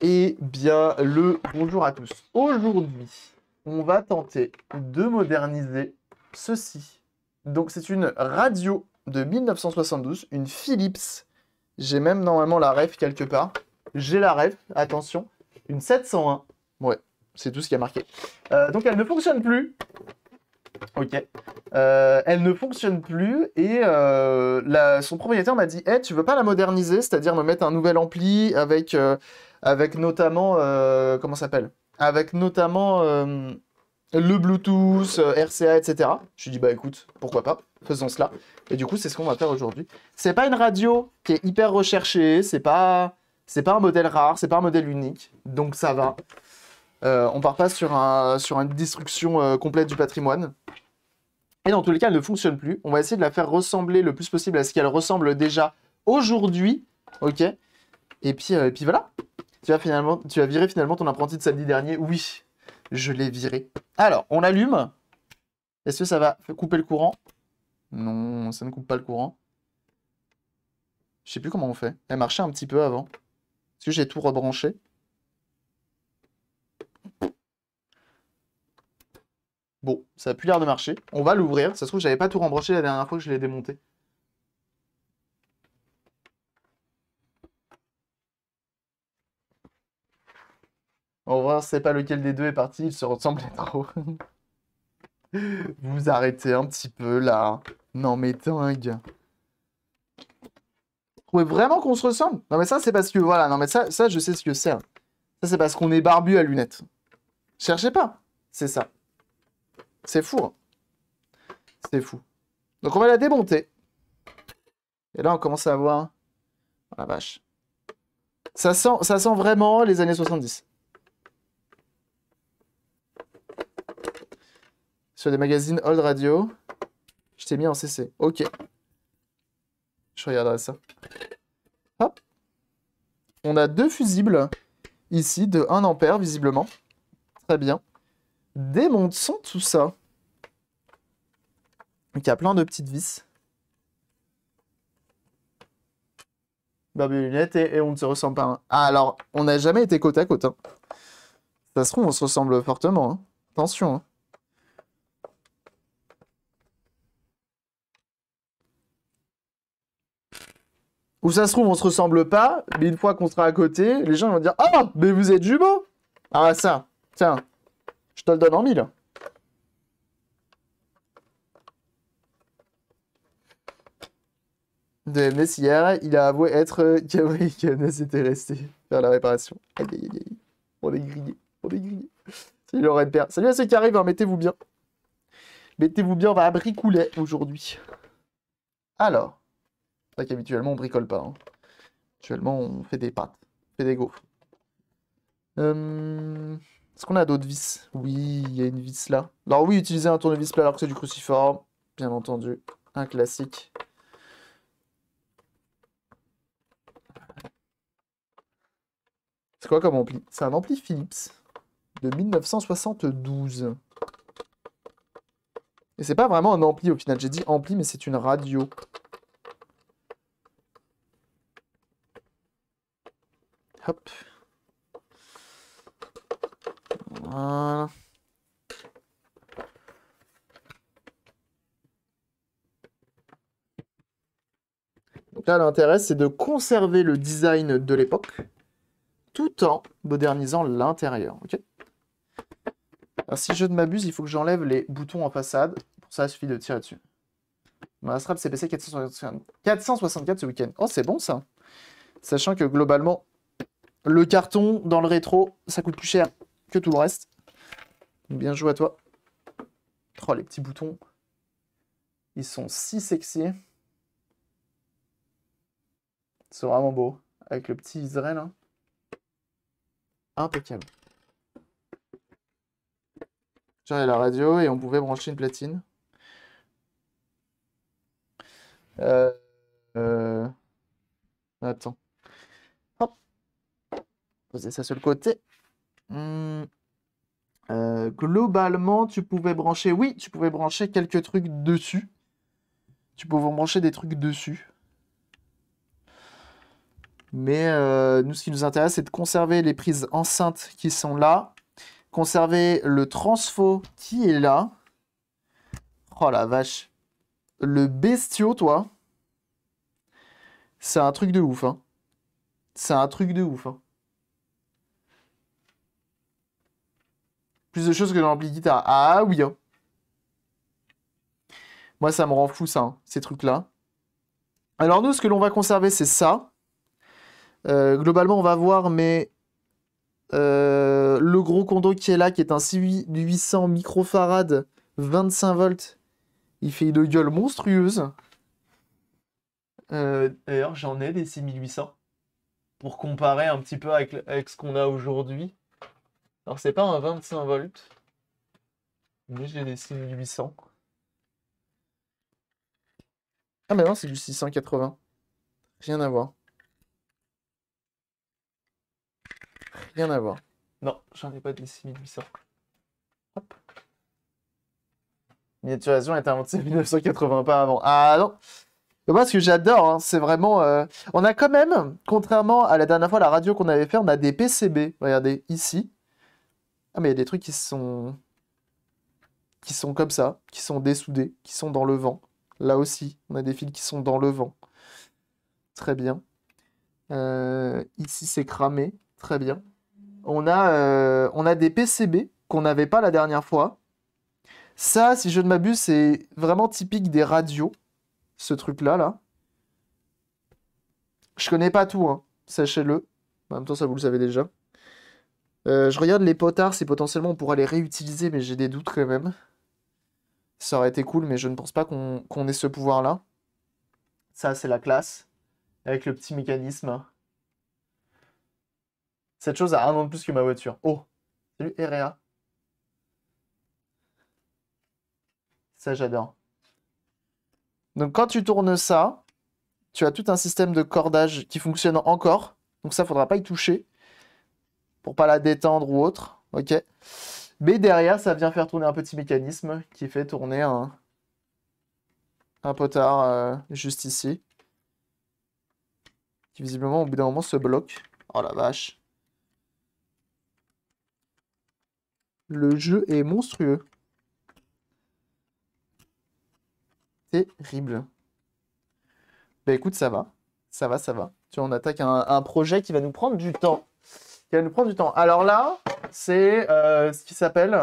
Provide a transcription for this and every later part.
Et eh bien, le bonjour à tous. Aujourd'hui, on va tenter de moderniser ceci. Donc, c'est une radio de 1972, une Philips. J'ai même normalement la ref quelque part. J'ai la ref, attention. Une 701. Ouais, c'est tout ce qui a marqué. Euh, donc, elle ne fonctionne plus. Ok. Euh, elle ne fonctionne plus et euh, son propriétaire m'a dit hey, eh, tu veux pas la moderniser, c'est-à-dire me mettre un nouvel ampli avec, euh, avec notamment. comment s'appelle Avec notamment le Bluetooth, RCA, etc. Je lui dis bah écoute, pourquoi pas, faisons cela. Et du coup, c'est ce qu'on va faire aujourd'hui. C'est pas une radio qui est hyper recherchée, c'est pas. C'est pas un modèle rare, c'est pas un modèle unique, donc ça va. Euh, on part pas sur, une destruction euh, complète du patrimoine. Et dans tous les cas, elle ne fonctionne plus. On va essayer de la faire ressembler le plus possible à ce qu'elle ressemble déjà aujourd'hui. Ok et puis, euh, puis voilà. Tu as, finalement, tu as viré finalement ton apprenti de samedi dernier. Oui, je l'ai viré. Alors, on l'allume. Est-ce que ça va couper le courant Non, ça ne coupe pas le courant. Je sais plus comment on fait. Elle marchait un petit peu avant. Est-ce que j'ai tout rebranché Bon, ça a plus l'air de marcher. On va l'ouvrir. Ça se trouve, j'avais pas tout rembranché la dernière fois que je l'ai démonté. On va c'est pas lequel des deux est parti, Il se ressemblent trop. Vous arrêtez un petit peu là. Non mais dingue. Vous trouvez vraiment qu'on se ressemble Non mais ça c'est parce que voilà, non mais ça, ça je sais ce que c'est. Hein. Ça c'est parce qu'on est barbu à lunettes. Cherchez pas, c'est ça. C'est fou. Hein C'est fou. Donc on va la démonter. Et là, on commence à avoir... Oh, la vache. Ça sent, ça sent vraiment les années 70. Sur des magazines Old Radio. Je t'ai mis en CC. Ok. Je regarderai ça. Hop. On a deux fusibles ici de 1 ampère, visiblement. Très bien. Démonte sans tout ça. il y a plein de petites vis. Barbe lunettes et, on ne se ressemble pas. Hein. Ah, alors, on n'a jamais été côte à côte. Hein. Ça se trouve, on se ressemble fortement. Hein. Attention. Ou ça se trouve, on se ressemble pas, mais une fois qu'on sera à côté, les gens vont dire ah mais vous êtes jumeaux Ah, ça, tiens. Je te le donne en mille. De hier, il a avoué être euh, Gabriel resté faire la réparation. Aïe aïe aïe On est grillé, on est grillé. aurait de perdre. Salut à ceux qui arrivent, hein, mettez-vous bien. Mettez-vous bien, on va bricoler aujourd'hui. Alors, c'est vrai qu'habituellement on bricole pas. Habituellement, Actuellement, on fait des pâtes, on fait des gaufres. Hum... Est-ce qu'on a d'autres vis Oui, il y a une vis là. Alors oui, utiliser un tournevis plat alors que c'est du cruciforme. Bien entendu, un classique. C'est quoi comme ampli C'est un ampli Philips de 1972. Et c'est pas vraiment un ampli au final. J'ai dit ampli, mais c'est une radio. Hop. Donc là, l'intérêt, c'est de conserver le design de l'époque tout en modernisant l'intérieur. Alors, si je ne m'abuse, il faut que j'enlève les boutons en façade. Pour ça, il suffit de tirer dessus. Mastrap CPC 464 ce week-end. Oh, c'est bon ça. Sachant que globalement, le carton dans le rétro, ça coûte plus cher que tout le reste. Bien joué à toi. Oh, les petits boutons. Ils sont si sexy. C'est vraiment beau. Avec le petit Israël. Hein. Impeccable. J'avais la radio et on pouvait brancher une platine. Euh, euh, attends. Hop. Poser ça sur le côté. Hmm. Euh, globalement, tu pouvais brancher, oui, tu pouvais brancher quelques trucs dessus. Tu pouvais brancher des trucs dessus. Mais euh, nous, ce qui nous intéresse, c'est de conserver les prises enceintes qui sont là, conserver le transfo qui est là. Oh la vache. Le bestio, toi. C'est un truc de ouf, hein. C'est un truc de ouf, hein. Plus de choses que dans l'ampli guitare. Ah oui. Hein. Moi, ça me rend fou, ça, hein, ces trucs-là. Alors, nous, ce que l'on va conserver, c'est ça. Euh, globalement, on va voir, mais euh, le gros condo qui est là, qui est un 6800 microfarad, 25 volts, il fait une gueule monstrueuse. Euh, d'ailleurs, j'en ai des 6800 pour comparer un petit peu avec, avec ce qu'on a aujourd'hui. Alors, c'est pas un 25 volts, mais j'ai des 6800. Ah, mais non, c'est du 680. Rien à voir. Rien à voir. Non, j'en ai pas des 6800. Hop. Miniaturation est inventée en 1980, pas avant. Ah non moi, ce que j'adore, hein, c'est vraiment. Euh, on a quand même, contrairement à la dernière fois, la radio qu'on avait fait, on a des PCB. Regardez, ici. Ah, mais il y a des trucs qui sont. qui sont comme ça, qui sont dessoudés, qui sont dans le vent. Là aussi, on a des fils qui sont dans le vent. Très bien. Euh, ici, c'est cramé. Très bien. On a, euh, on a des PCB qu'on n'avait pas la dernière fois. Ça, si je ne m'abuse, c'est vraiment typique des radios. Ce truc-là, là. Je connais pas tout, hein. sachez-le. En même temps, ça vous le savez déjà. Euh, je regarde les potards, c'est potentiellement on pourra les réutiliser, mais j'ai des doutes quand même. Ça aurait été cool, mais je ne pense pas qu'on ait ce pouvoir-là. Ça, c'est la classe, avec le petit mécanisme. Cette chose a un an de plus que ma voiture. Oh Salut, REA. Ça, j'adore. Donc, quand tu tournes ça, tu as tout un système de cordage qui fonctionne encore. Donc, ça, faudra pas y toucher pour pas la détendre ou autre. Ok. Mais derrière, ça vient faire tourner un petit mécanisme qui fait tourner un, un potard euh, juste ici. Qui visiblement, au bout d'un moment, se bloque. Oh la vache. Le jeu est monstrueux. Terrible. Bah écoute, ça va. Ça va, ça va. Tu vois, on attaque un, un projet qui va nous prendre du temps qui nous prend du temps. Alors là, c'est euh, ce qui s'appelle...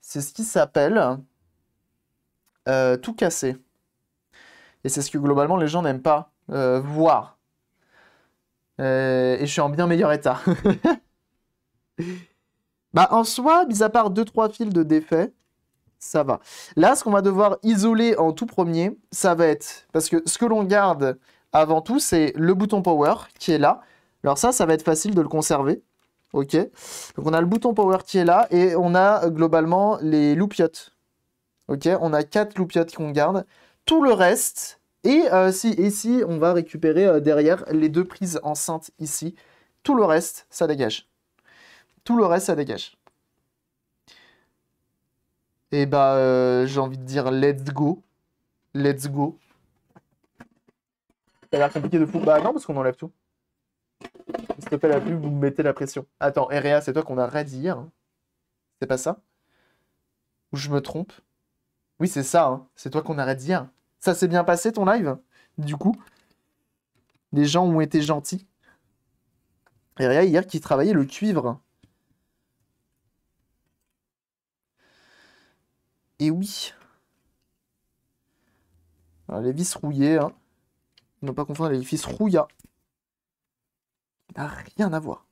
C'est ce qui s'appelle euh, tout casser. Et c'est ce que globalement les gens n'aiment pas euh, voir. et je suis en bien meilleur état. bah en soi, mis à part deux trois fils de défait, ça va. Là, ce qu'on va devoir isoler en tout premier, ça va être... Parce que ce que l'on garde avant tout, c'est le bouton Power qui est là. Alors ça, ça va être facile de le conserver. OK Donc on a le bouton Power qui est là et on a euh, globalement les loupiotes. OK On a quatre loupiottes qu'on garde. Tout le reste, et, euh, si, et on va récupérer euh, derrière les deux prises enceintes ici, tout le reste, ça dégage. Tout le reste, ça dégage. Et eh bah, j'ai envie de dire let's go. Let's go. Ça a l'air compliqué de fou. Bah non, parce qu'on enlève tout. plaît, la pub, vous me mettez la pression. Attends, Eria, c'est toi qu'on arrête raid hier. Hein. C'est pas ça Ou je me trompe Oui, c'est ça. Hein. C'est toi qu'on arrête raid hier. Ça s'est bien passé ton live Du coup, les gens ont été gentils. Eria hier, qui travaillait le cuivre. Et oui. les vis rouillées, hein. Ne pas confondre l'édifice Rouya. Il n'a rien à voir.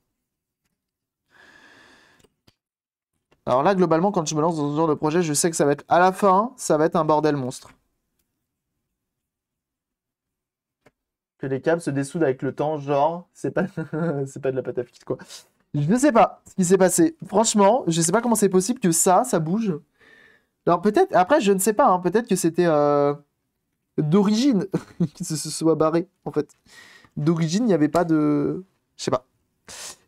Alors là, globalement, quand je me lance dans ce genre de projet, je sais que ça va être à la fin, ça va être un bordel monstre. Que les câbles se dessoudent avec le temps, genre, c'est pas, c'est pas de la pâte à quoi. Je ne sais pas ce qui s'est passé. Franchement, je ne sais pas comment c'est possible que ça, ça bouge. Alors peut-être, après, je ne sais pas, hein, peut-être que c'était. Euh, d'origine qu'il se soit barré, en fait. D'origine, il n'y avait pas de... Je sais pas.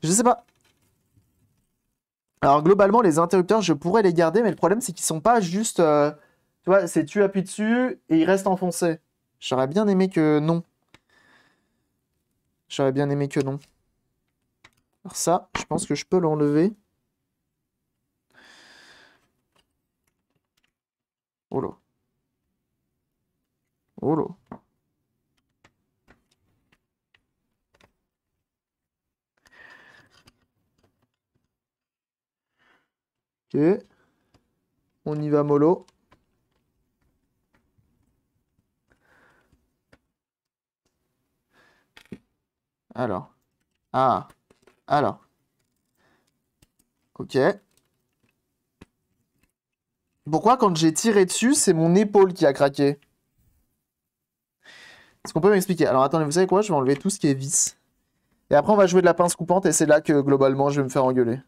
Je sais pas. Alors globalement, les interrupteurs, je pourrais les garder, mais le problème, c'est qu'ils sont pas juste... Euh, tu vois, c'est tu appuies dessus et il reste enfoncé. J'aurais bien aimé que non. J'aurais bien aimé que non. Alors ça, je pense que je peux l'enlever. Oh là. Ok. On y va mollo. Alors. Ah. Alors. Ok. Pourquoi quand j'ai tiré dessus, c'est mon épaule qui a craqué est-ce qu'on peut m'expliquer Alors attendez, vous savez quoi Je vais enlever tout ce qui est vis. Et après, on va jouer de la pince coupante et c'est là que globalement, je vais me faire engueuler.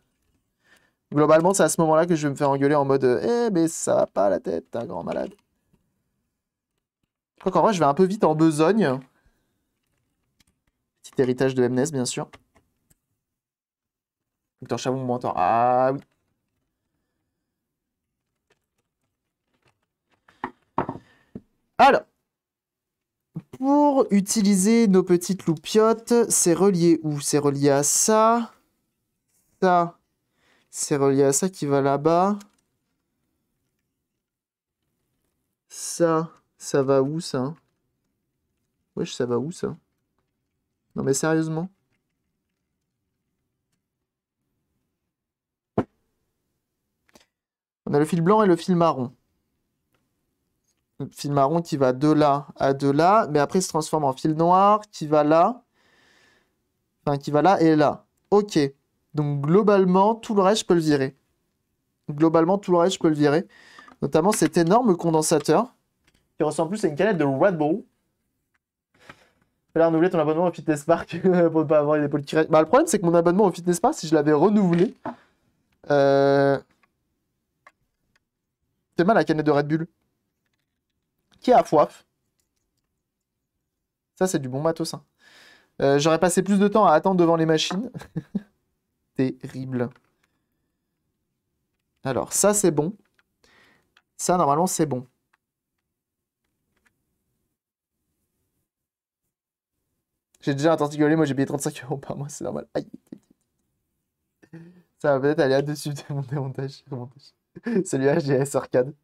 Globalement, c'est à ce moment-là que je vais me faire engueuler en mode euh, Eh, mais ça va pas la tête, un grand malade. Je crois qu'en vrai, je vais un peu vite en besogne. Petit héritage de MNES, bien sûr. Victor Chavon m'entend. Ah oui. Alors. Pour utiliser nos petites loupiottes, c'est relié où C'est relié à ça. Ça. C'est relié à ça qui va là-bas. Ça. Ça va où ça Wesh, ça va où ça Non mais sérieusement On a le fil blanc et le fil marron fil marron qui va de là à de là, mais après il se transforme en fil noir qui va là, enfin qui va là et là. Ok, donc globalement tout le reste je peux le virer. Globalement tout le reste je peux le virer, notamment cet énorme condensateur qui ressemble plus à une canette de Red Bull. Fallait renouveler ton abonnement au Fitness Park pour ne pas avoir les épaules qui Bah, le problème c'est que mon abonnement au Fitness Park, si je l'avais renouvelé, euh... mal la canette de Red Bull à foif. Ça, c'est du bon matos. Hein. Euh, j'aurais passé plus de temps à attendre devant les machines. Terrible. Alors, ça, c'est bon. Ça, normalement, c'est bon. J'ai déjà un torticolé, moi j'ai payé 35 euros par mois, c'est normal. Ça va peut-être aller à dessus de mon démontage. arcade.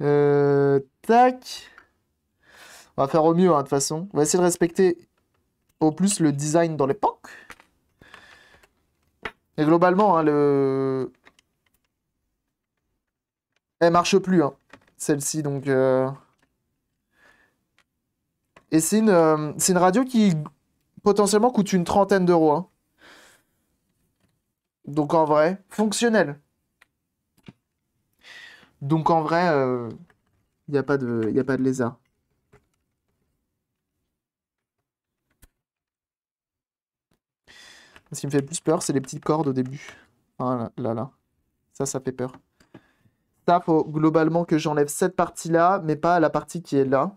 Euh, tac. On va faire au mieux, hein, de toute façon. On va essayer de respecter au plus le design dans l'époque. Et globalement, hein, le... Elle marche plus, hein, celle-ci, donc... Euh. Et euh, c'est une, radio qui potentiellement coûte une trentaine d'euros. Donc en vrai, fonctionnelle. Donc en vrai, il euh, n'y a, pas de, a pas de lézard. Ce qui me fait plus peur, c'est les petites cordes au début. Ah là là. Ça, ça fait peur. Ça, faut globalement que j'enlève cette partie-là, mais pas la partie qui est là.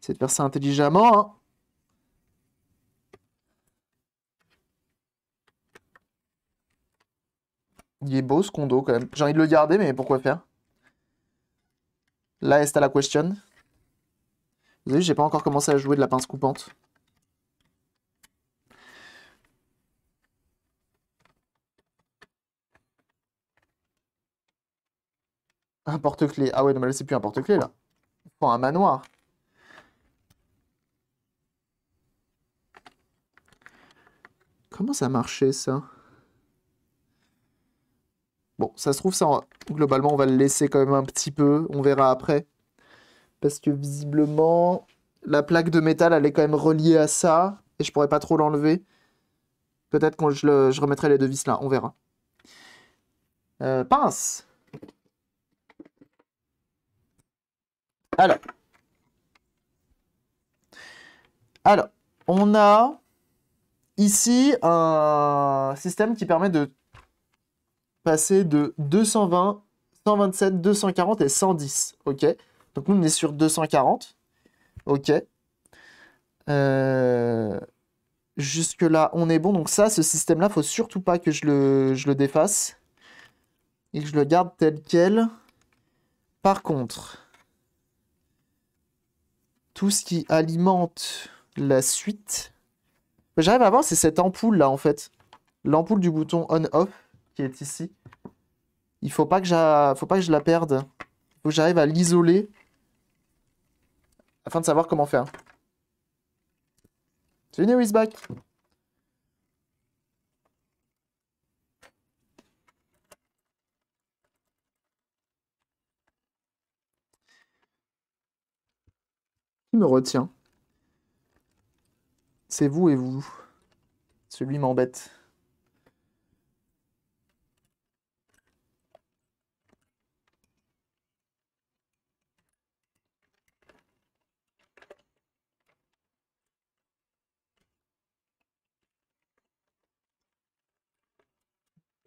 C'est de faire ça intelligemment. Hein. Il est beau ce condo quand même. J'ai envie de le garder, mais pourquoi faire Là, est à la question. Vous avez j'ai pas encore commencé à jouer de la pince coupante. Un porte-clé. Ah ouais, non, mais là, c'est plus un porte-clé, là. Enfin, un manoir. Comment ça marchait, ça Bon, ça se trouve, ça, globalement, on va le laisser quand même un petit peu. On verra après. Parce que visiblement, la plaque de métal, elle est quand même reliée à ça. Et je pourrais pas trop l'enlever. Peut-être quand je, le, remettrai les deux vis là. On verra. Euh, pince Alors. Alors, on a ici un système qui permet de passer de 220, 127, 240 et 110. OK Donc, nous, on est sur 240. OK euh, Jusque-là, on est bon. Donc, ça, ce système-là, faut surtout pas que je le, je le défasse. Et que je le garde tel quel. Par contre, tout ce qui alimente la suite... J'arrive à voir, c'est cette ampoule là en fait. L'ampoule du bouton on-off qui est ici. Il faut pas que, faut pas que je la perde. Il faut que j'arrive à l'isoler afin de savoir comment faire. C'est une back Qui me retient C'est vous et vous. Celui m'embête.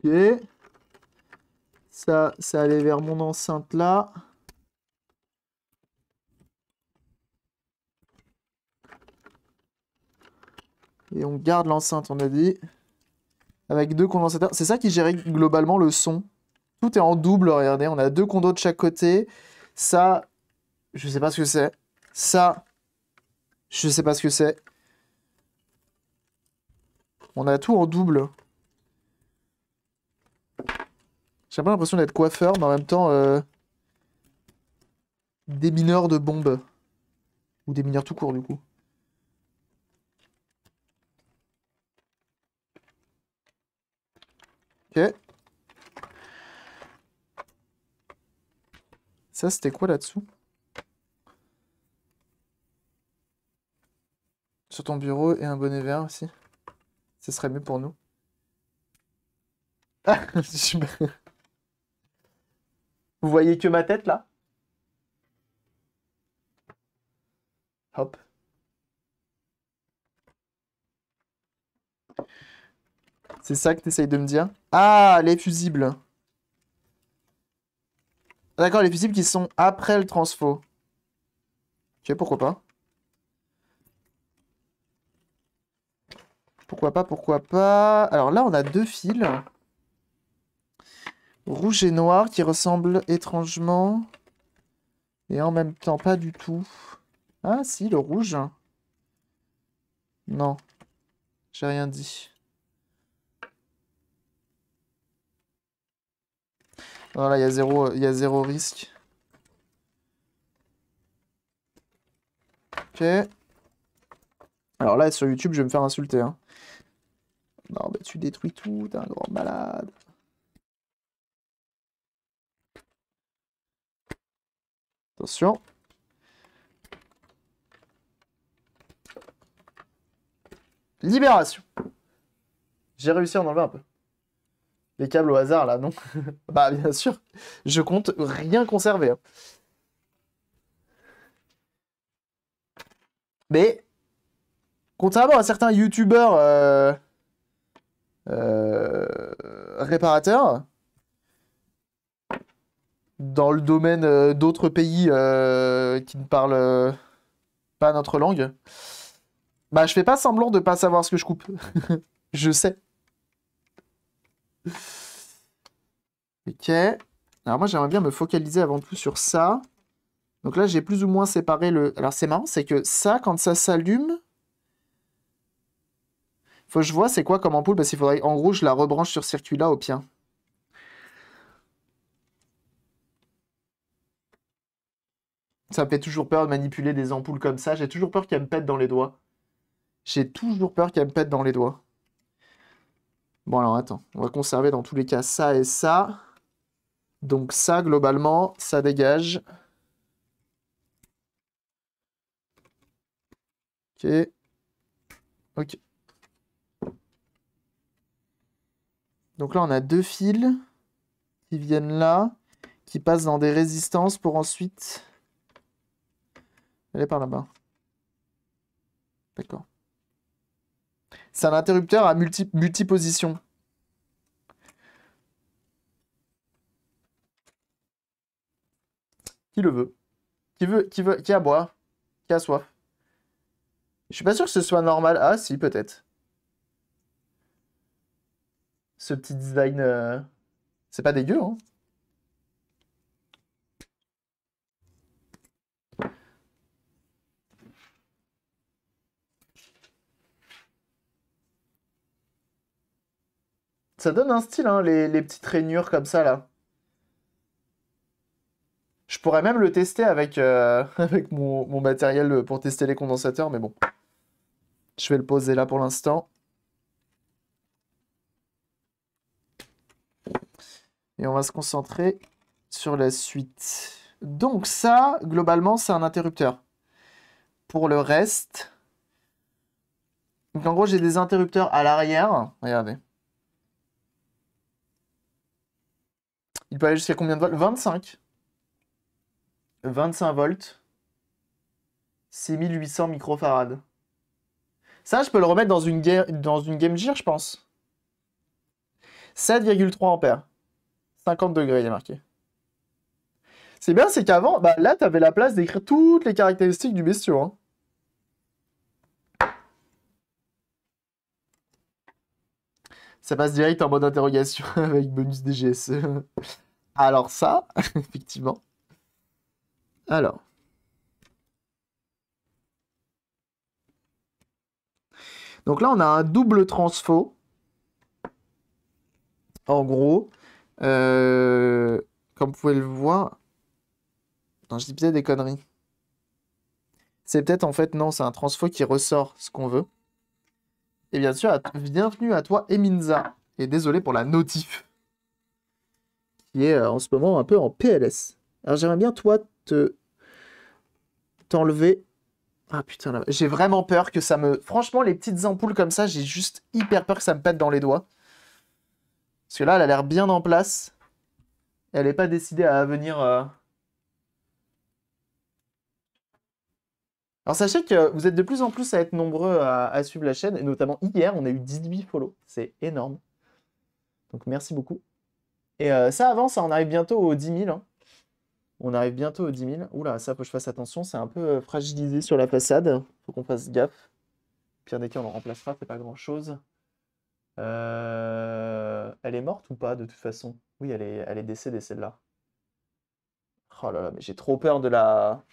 Ok. Ça, ça allait vers mon enceinte là. Et on garde l'enceinte, on a dit. Avec deux condensateurs. C'est ça qui gérait globalement le son. Tout est en double, regardez. On a deux condos de chaque côté. Ça, je sais pas ce que c'est. Ça, je sais pas ce que c'est. On a tout en double. J'ai pas l'impression d'être coiffeur, mais en même temps euh, des mineurs de bombes. Ou des mineurs tout court, du coup. Ok. Ça, c'était quoi là-dessous Sur ton bureau et un bonnet vert aussi. Ce serait mieux pour nous. Ah, Vous voyez que ma tête là Hop. C'est ça que tu essayes de me dire Ah, les fusibles. Ah, d'accord, les fusibles qui sont après le transfo. sais pourquoi pas. Pourquoi pas, pourquoi pas. Alors là, on a deux fils rouge et noir qui ressemblent étrangement et en même temps pas du tout. Ah si, le rouge. Non, j'ai rien dit. Voilà, il y, a zéro, risque. Ok. Alors là, sur YouTube, je vais me faire insulter. Hein. Non, mais tu détruis tout, t'es un grand malade. Attention. Libération. J'ai réussi à en enlever un peu. Les câbles au hasard, là, non Bah, bien sûr. Je compte rien conserver. Hein. Mais, contrairement à certains youtubeurs euh, euh, réparateurs, dans le domaine euh, d'autres pays euh, qui ne parlent euh, pas notre langue, bah je fais pas semblant de pas savoir ce que je coupe. je sais. Ok. Alors moi j'aimerais bien me focaliser avant tout sur ça. Donc là j'ai plus ou moins séparé le... Alors c'est marrant, c'est que ça quand ça s'allume... Faut que je vois c'est quoi comme ampoule parce qu'il faudrait... En rouge la rebranche sur circuit là au pire. Ça me fait toujours peur de manipuler des ampoules comme ça. J'ai toujours peur qu'elles me pètent dans les doigts. J'ai toujours peur qu'elles me pètent dans les doigts. Bon, alors attends. On va conserver dans tous les cas ça et ça. Donc ça, globalement, ça dégage. Ok. Ok. Donc là, on a deux fils qui viennent là, qui passent dans des résistances pour ensuite elle est par là-bas. D'accord. C'est un interrupteur à multiposition. Qui le veut Qui veut Qui veut Qui a boire Qui a soif Je suis pas sûr que ce soit normal. Ah si, peut-être. Ce petit design... Euh, c'est pas dégueu, hein Ça donne un style, hein, les, petites rainures comme ça, là. Je pourrais même le tester avec, euh, avec mon, mon, matériel pour tester les condensateurs, mais bon. Je vais le poser là pour l'instant. Et on va se concentrer sur la suite. Donc ça, globalement, c'est un interrupteur. Pour le reste... en gros, j'ai des interrupteurs à l'arrière. Regardez. Il peut aller jusqu'à combien de volts 25. 25 volts. 6800 microfarades. Ça, je peux le remettre dans une, dans une Game Gear, je pense. 7,3 ampères. 50 degrés, il est marqué. C'est bien, c'est qu'avant, bah, là, tu avais la place d'écrire toutes les caractéristiques du bestiau. Hein. ça passe direct en mode interrogation avec bonus DGSE. Alors ça, effectivement. Alors. Donc là, on a un double transfo. En gros, euh, comme vous pouvez le voir... Non, je dis peut-être des conneries. C'est peut-être en fait, non, c'est un transfo qui ressort ce qu'on veut. Et bien sûr, bienvenue à toi, Eminza. Et désolé pour la notif. Qui est euh, en ce moment un peu en PLS. Alors j'aimerais bien, toi, te t'enlever. Ah putain, là... j'ai vraiment peur que ça me. Franchement, les petites ampoules comme ça, j'ai juste hyper peur que ça me pète dans les doigts. Parce que là, elle a l'air bien en place. Elle n'est pas décidée à venir. Euh, Alors sachez que vous êtes de plus en plus à être nombreux à, suivre la chaîne, et notamment hier, on a eu 18 follow. C'est énorme. Donc merci beaucoup. Et euh, ça avance, hein, on arrive bientôt aux 10 000. Hein. On arrive bientôt aux 10 000. Oula, ça, faut que je fasse attention, c'est un peu euh, fragilisé sur la façade. Faut qu'on fasse gaffe. Pierre des cas, on le remplacera, c'est pas grand-chose. Euh, elle est morte ou pas, de toute façon Oui, elle est, elle est décédée, celle-là. Oh là là, mais j'ai trop peur de la...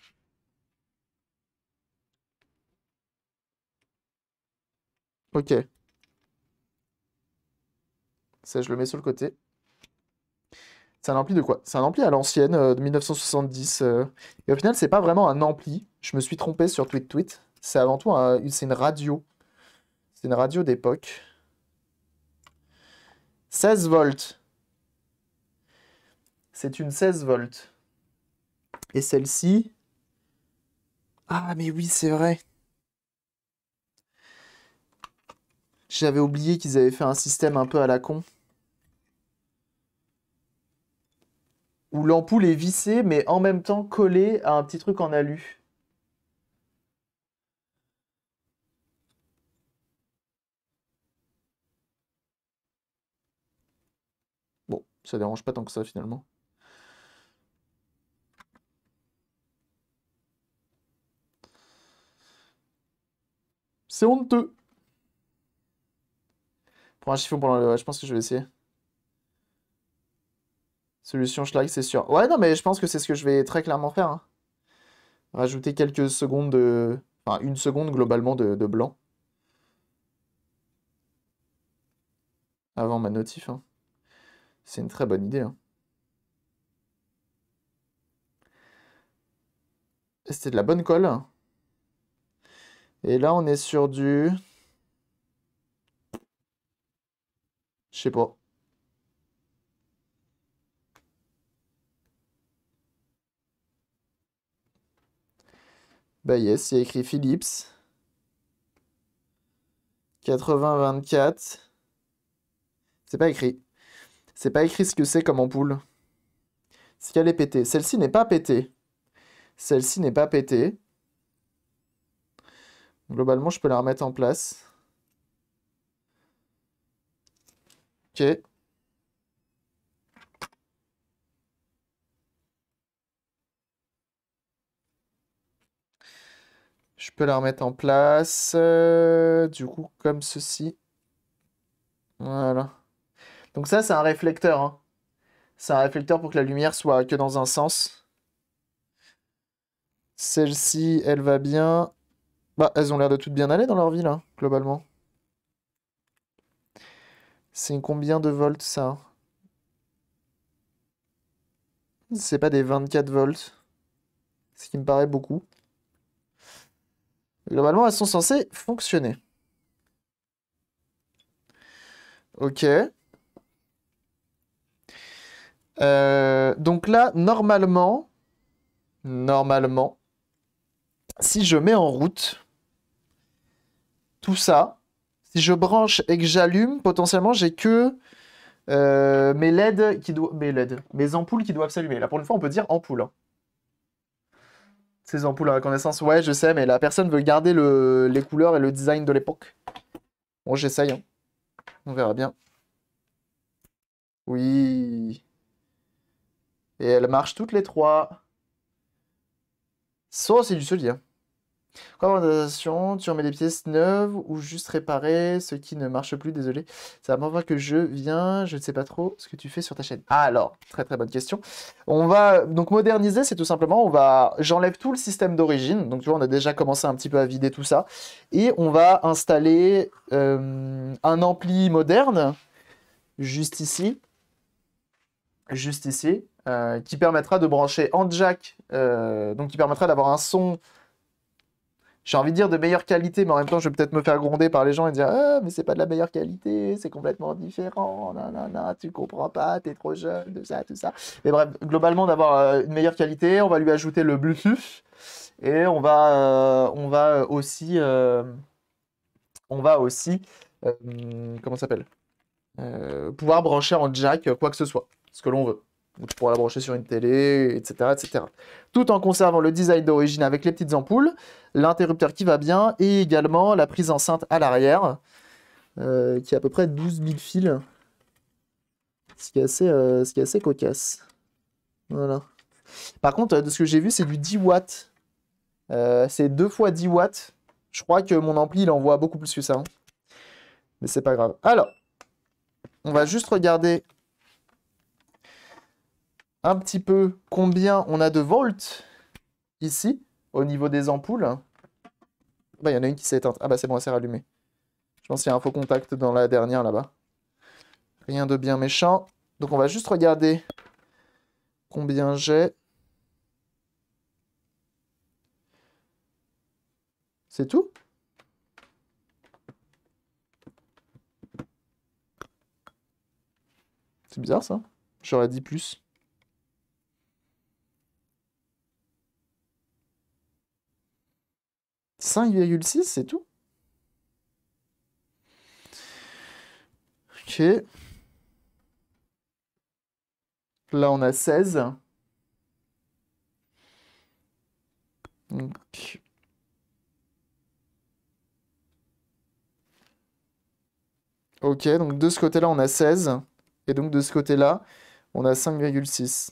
Ok. Ça, je le mets sur le côté. C'est un ampli de quoi C'est un ampli à l'ancienne, euh, de 1970. Euh. Et au final, c'est pas vraiment un ampli. Je me suis trompé sur Tweet C'est avant tout une radio. C'est une radio d'époque. 16 volts. C'est une 16 volts. Et celle-ci... Ah, mais oui, c'est vrai. J'avais oublié qu'ils avaient fait un système un peu à la con. Où l'ampoule est vissée, mais en même temps collée à un petit truc en alu. Bon, ça dérange pas tant que ça finalement. C'est honteux. Pour un chiffon je pense que je vais essayer. Solution schlag, c'est sûr. Ouais, non, mais je pense que c'est ce que je vais très clairement faire. Hein. Rajouter quelques secondes de... Enfin, une seconde globalement de, blanc. Avant ma notif. Hein. C'est une très bonne idée. Hein. C'était de la bonne colle. Et là, on est sur du... Je sais pas. Bah yes, il y a écrit Philips. 80-24. C'est pas écrit. C'est pas écrit ce que c'est comme ampoule. Ce qu'elle est pétée. Celle-ci n'est pas pétée. Celle-ci n'est pas pétée. Globalement, je peux la remettre en place. Je peux la remettre en place, euh, du coup, comme ceci. Voilà. Donc ça, c'est un réflecteur. Hein. C'est un réflecteur pour que la lumière soit que dans un sens. Celle-ci, elle va bien. Bah, elles ont l'air de toutes bien aller dans leur vie, là, globalement. C'est combien de volts ça C'est pas des 24 volts. Ce qui me paraît beaucoup. Normalement, elles sont censées fonctionner. Ok. Euh, donc là, normalement, normalement, si je mets en route tout ça, si je branche et que j'allume, potentiellement, j'ai que euh, mes LED qui doivent, mes LED, mes ampoules qui doivent s'allumer. Là, pour une fois, on peut dire ampoule. Hein. Ces ampoules à reconnaissance, ouais, je sais, mais la personne veut garder le, les couleurs et le design de l'époque. Bon, j'essaye. Hein. On verra bien. Oui. Et elles marchent toutes les trois. Ça, c'est du solide. Hein. Commentation, tu remets des pièces neuves ou juste réparer ce qui ne marche plus, désolé. Ça m'envoie que je viens, je ne sais pas trop ce que tu fais sur ta chaîne. Alors, très très bonne question. On va donc moderniser, c'est tout simplement, on va, j'enlève tout le système d'origine. Donc tu vois, on a déjà commencé un petit peu à vider tout ça. Et on va installer euh, un ampli moderne, juste ici. Juste ici, euh, qui permettra de brancher en jack, euh, donc qui permettra d'avoir un son j'ai envie de dire de meilleure qualité, mais en même temps, je vais peut-être me faire gronder par les gens et dire ah, mais c'est pas de la meilleure qualité, c'est complètement différent, non, tu comprends pas, t'es trop jeune, tout ça, tout ça. Mais bref, globalement, d'avoir euh, une meilleure qualité, on va lui ajouter le Bluetooth et on va, euh, on va aussi, euh, on va aussi, comment s'appelle, pouvoir brancher en jack quoi que ce soit, ce que l'on veut où tu la brancher sur une télé, etc., etc. Tout en conservant le design d'origine avec les petites ampoules, l'interrupteur qui va bien, et également la prise enceinte à l'arrière, euh, qui a à peu près 12 000 fils, ce qui est assez, euh, assez cocasse. Voilà. Par contre, euh, de ce que j'ai vu, c'est du 10 watts. c'est 2 fois 10 watts. Je crois que mon ampli, il envoie beaucoup plus que ça. Hein. Mais c'est pas grave. Alors, on va juste regarder un petit peu combien on a de volts ici, au niveau des ampoules. Hein. Il y en a une qui s'est éteinte. Ah bah c'est bon, elle s'est rallumée. Je pense qu'il y a un faux contact dans la dernière là-bas. Rien de bien méchant. Donc on va juste regarder combien j'ai. C'est tout C'est bizarre ça. J'aurais dit plus. 5,6, c'est tout Ok. Là, on a 16. Donc... Ok, donc de ce côté-là, on a 16. Et donc de ce côté-là, on a 5,6.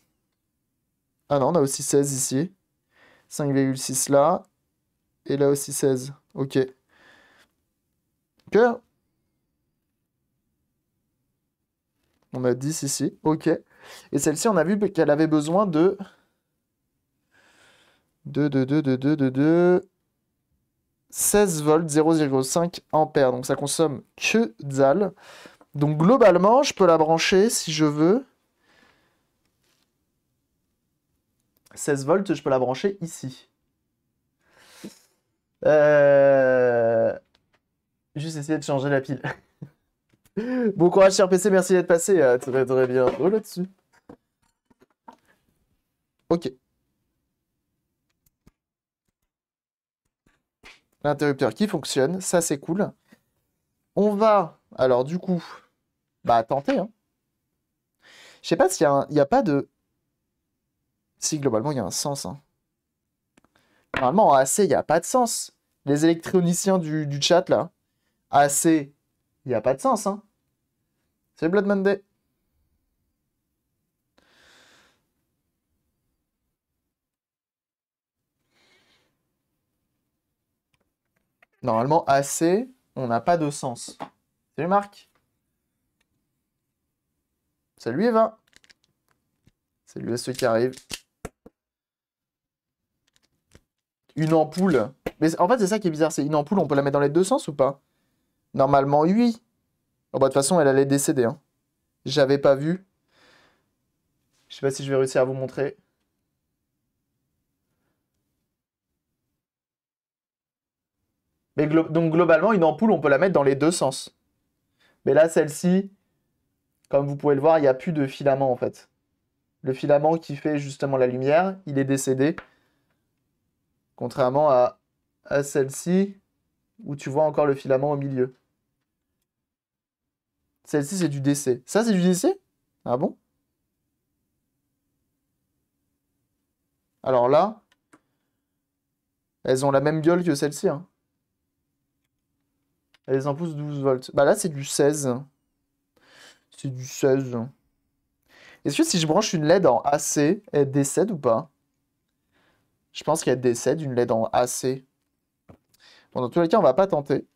Ah non, on a aussi 16 ici. 5,6 là. Et là aussi 16. Ok. Que... On a 10 ici. Ok. Et celle-ci, on a vu qu'elle avait besoin de... De, de, de, de, de, 2 2 16 volts, 0,5 ampères. Donc ça consomme que dalle. Donc globalement, je peux la brancher si je veux. 16 volts, je peux la brancher ici. Euh, juste essayer de changer la pile. bon courage, cher PC, merci d'être passé. Euh, très très bien. Oh là-dessus. Ok. L'interrupteur qui fonctionne, ça c'est cool. On va, alors du coup, bah tenter. Hein. Je sais pas s'il n'y a, pas de... Si globalement il y a un sens. Hein. Normalement assez, AC il n'y a pas de sens les électroniciens du, chat, là, assez, il n'y a pas de sens, hein. C'est Blood Monday. Normalement, assez, on n'a pas de sens. Salut Marc. Salut Eva. Salut à ceux qui arrivent. une ampoule. Mais en fait, c'est ça qui est bizarre. C'est une ampoule, on peut la mettre dans les deux sens ou pas Normalement, oui. en oh, bah, de toute façon, elle allait décéder. Hein. J'avais pas vu. Je sais pas si je vais réussir à vous montrer. Mais donc globalement, une ampoule, on peut la mettre dans les deux sens. Mais là, celle-ci, comme vous pouvez le voir, il n'y a plus de filament en fait. Le filament qui fait justement la lumière, il est décédé. Contrairement à, à celle-ci, où tu vois encore le filament au milieu. Celle-ci, c'est du DC. Ça, c'est du DC Ah bon Alors là, elles ont la même gueule que celle-ci. Hein. Elles en poussent 12 volts. Bah là, c'est du 16. C'est du 16. Est-ce que si je branche une LED en AC, elle décède ou pas je pense qu'elle décède d'une LED en AC. Bon, dans tous les cas, on va pas tenter.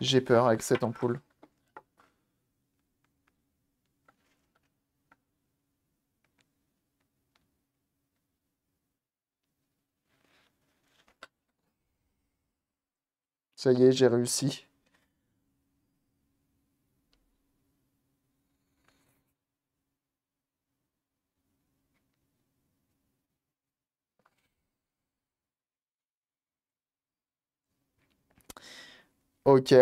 J'ai peur avec cette ampoule. Ça y est, j'ai réussi. Ok.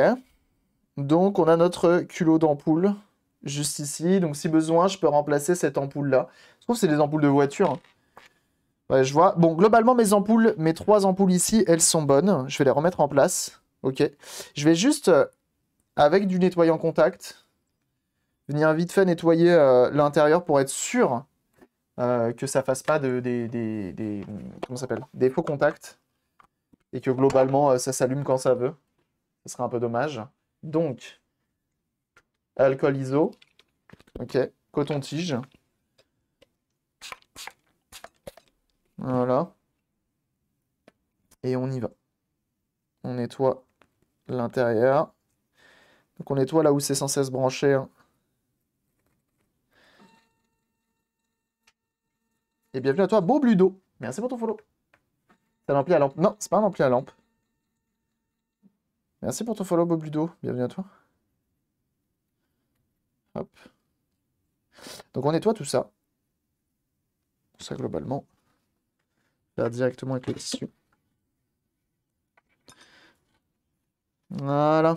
Donc, on a notre culot d'ampoule juste ici. Donc, si besoin, je peux remplacer cette ampoule-là. Je trouve que c'est des ampoules de voiture. Hein. Ouais, je vois. Bon, globalement, mes ampoules, mes trois ampoules ici, elles sont bonnes. Je vais les remettre en place. Ok. Je vais juste, euh, avec du nettoyant contact, venir vite fait nettoyer euh, l'intérieur pour être sûr euh, que ça fasse pas de, des, des, des, comment s'appelle des faux contacts et que globalement ça s'allume quand ça veut. Ce serait un peu dommage. Donc, alcool iso. Ok, coton-tige. Voilà. Et on y va. On nettoie l'intérieur. Donc on nettoie là où c'est censé se brancher. Hein. Et bienvenue à toi, beau Bludo. Merci pour ton follow. C'est un ampli à lampe. Non, c'est pas un ampli à lampe. Merci pour ton follow, Bob Ludo, Bienvenue à toi. Hop. Donc on nettoie tout ça. Ça globalement. Faire directement avec le tissu. Voilà.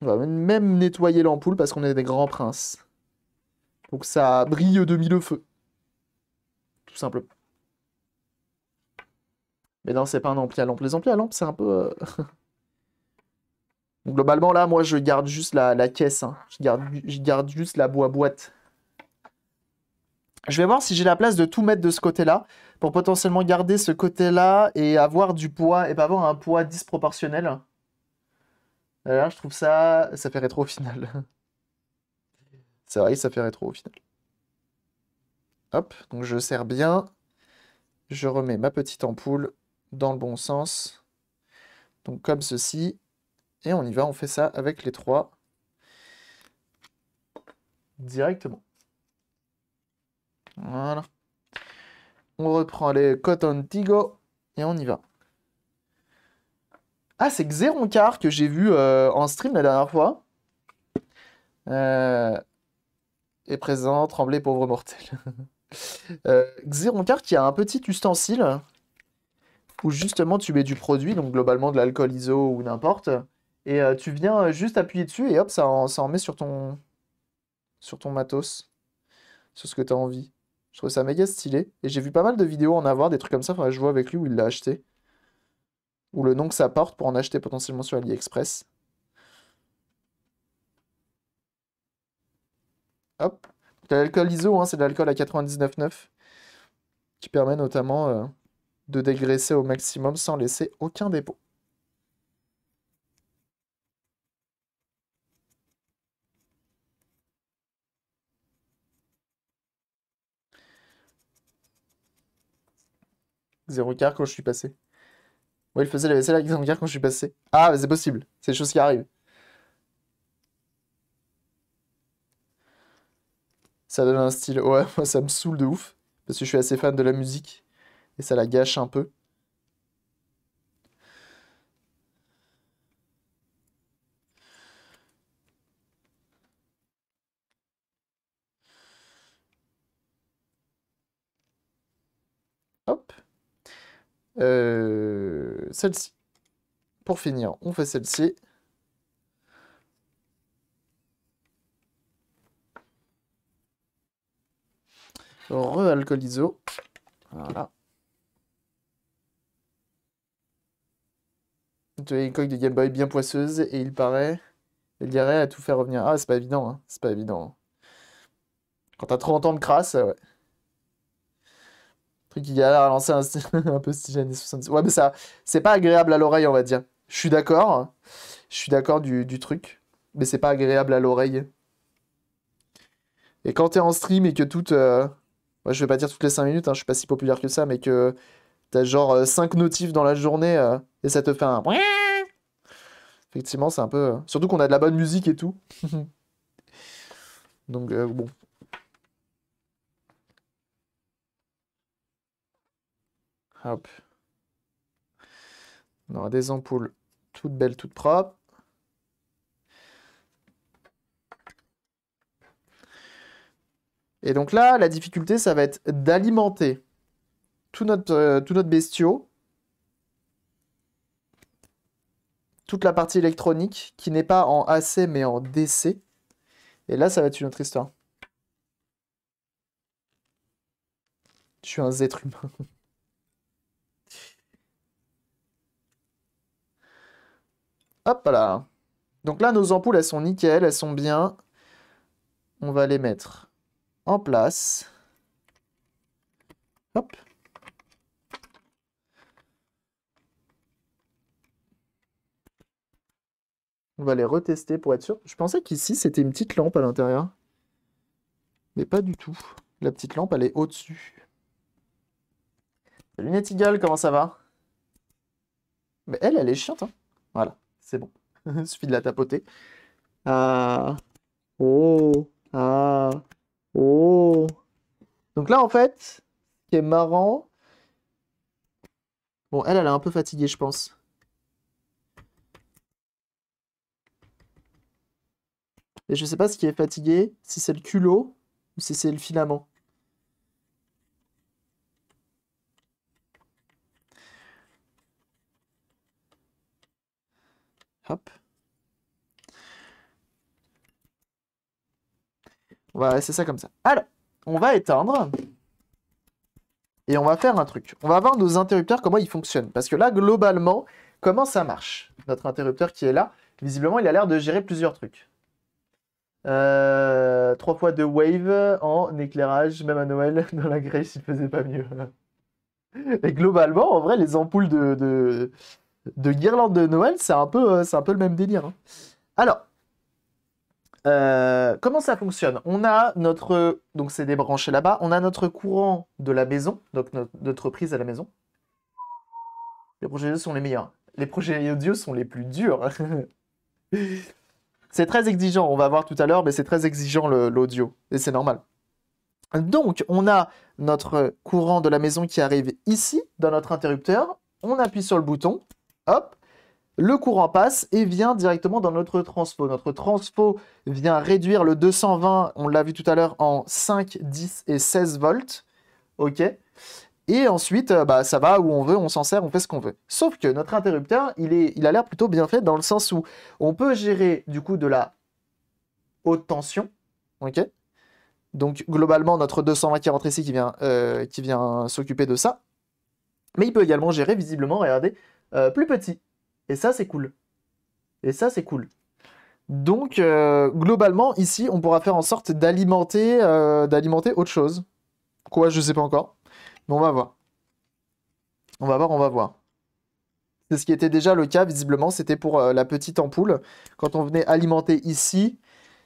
On va même nettoyer l'ampoule parce qu'on est des grands princes. Donc ça brille de le feu. Tout simplement. Mais non, c'est pas un ampli à lampe. Les amplis à lampe, c'est un peu... Euh, globalement, là, moi, je garde juste la, caisse. Hein. Je, garde, je garde juste la bois boîte. Je vais voir si j'ai la place de tout mettre de ce côté-là pour potentiellement garder ce côté-là et avoir du poids et pas avoir un poids disproportionnel. Euh, là, je trouve ça... Ça fait rétro au final. C'est vrai, ça fait rétro au final. Hop, donc je serre bien. Je remets ma petite ampoule dans le bon sens. Donc comme ceci. Et on y va, on fait ça avec les trois directement. Voilà. On reprend les Cotton Tigo et on y va. Ah, c'est Xeroncar que j'ai vu euh, en stream la dernière fois. Euh, et présent, tremblé, pauvre mortel. euh, Xeroncar qui a un petit ustensile où justement tu mets du produit, donc globalement de l'alcool iso ou n'importe, et euh, tu viens euh, juste appuyer dessus et hop, ça en, met sur ton, sur ton matos, sur ce que tu as envie. Je trouve ça méga stylé. Et j'ai vu pas mal de vidéos en avoir, des trucs comme ça, enfin je vois avec lui où il l'a acheté. Ou le nom que ça porte pour en acheter potentiellement sur AliExpress. Hop. L'alcool ISO, hein, c'est de l'alcool à 99,9 qui permet notamment euh, de dégraisser au maximum sans laisser aucun dépôt. Zéro quart quand je suis passé. Ouais, il faisait la vaisselle avec zéro quand je suis passé. Ah, c'est possible. C'est des choses qui arrivent. Ça donne un style. Ouais, moi ça me saoule de ouf. Parce que je suis assez fan de la musique et ça la gâche un peu. Hop. Euh, celle-ci. Pour finir, on fait celle-ci. re Voilà. de coque de Game Boy bien poisseuse et il paraît, il dirait à tout faire revenir. Ah, c'est pas évident, hein. c'est pas évident. Hein. Quand t'as trop ans de crasse, ouais. Le truc qui galère à lancer un, peu style années 70. Ouais, mais ça, c'est pas agréable à l'oreille, on va dire. Je suis d'accord, hein. je suis d'accord du, truc, mais c'est pas agréable à l'oreille. Et quand t'es en stream et que toutes... Euh, moi, Ouais, je vais pas dire toutes les 5 minutes, hein, je suis pas si populaire que ça, mais que t'as genre 5 euh, notifs dans la journée. Euh, et ça te fait un... Effectivement, c'est un peu... Euh, surtout qu'on a de la bonne musique et tout. Donc, euh, bon. Hop. On aura des ampoules toutes belles, toutes propres. Et donc là, la difficulté, ça va être d'alimenter tout notre, euh, tout notre toute la partie électronique qui n'est pas en AC mais en DC. Et là, ça va être une autre histoire. Je suis un être humain. Hop là. Donc là, nos ampoules, elles sont nickel, elles sont bien. On va les mettre en place. Hop. On va les retester pour être sûr. Je pensais qu'ici, c'était une petite lampe à l'intérieur. Mais pas du tout. La petite lampe, elle est au-dessus. Salut Netigal, comment ça va Mais elle, elle est chiante. Hein. voilà, c'est bon. Il suffit de la tapoter. Ah. Oh. Ah. Oh. Donc là, en fait, ce qui est marrant... Bon, elle, elle est un peu fatiguée, je pense. Et je ne sais pas ce qui est fatigué, si c'est le culot ou si c'est le filament. Hop. On va laisser ça comme ça. Alors, on va éteindre. Et on va faire un truc. On va voir nos interrupteurs, comment ils fonctionnent. Parce que là, globalement, comment ça marche Notre interrupteur qui est là, visiblement, il a l'air de gérer plusieurs trucs. 3 euh, trois fois de wave en éclairage, même à Noël, dans la Grèce, il ne faisait pas mieux. Et globalement, en vrai, les ampoules de, de, de guirlande de Noël, c'est un, peu, euh, un peu le même délire. Hein. Alors, euh, comment ça fonctionne On a notre. Donc, c'est débranché là-bas. On a notre courant de la maison, donc notre, notre prise à la maison. Les projets audio sont les meilleurs. Les projets audio sont les plus durs. C'est très exigeant, on va voir tout à l'heure, mais c'est très exigeant l'audio, et c'est normal. Donc, on a notre courant de la maison qui arrive ici, dans notre interrupteur, on appuie sur le bouton, hop, le courant passe et vient directement dans notre transpo. Notre transpo vient réduire le 220, on l'a vu tout à l'heure, en 5, 10 et 16 volts, ok et ensuite, euh, bah, ça va où on veut, on s'en sert, on fait ce qu'on veut. Sauf que notre interrupteur, il, est, il a l'air plutôt bien fait dans le sens où on peut gérer du coup de la haute tension. ok Donc globalement, notre 220 qui rentre ici qui vient, euh, qui vient s'occuper de ça. Mais il peut également gérer visiblement, regardez, euh, plus petit. Et ça, c'est cool. Et ça, c'est cool. Donc, globalement, ici, on pourra faire en sorte d'alimenter autre chose. Quoi, je ne sais pas encore on va voir. On va voir, on va voir. C'est ce qui était déjà le cas, visiblement, c'était pour euh, la petite ampoule. Quand on venait alimenter ici,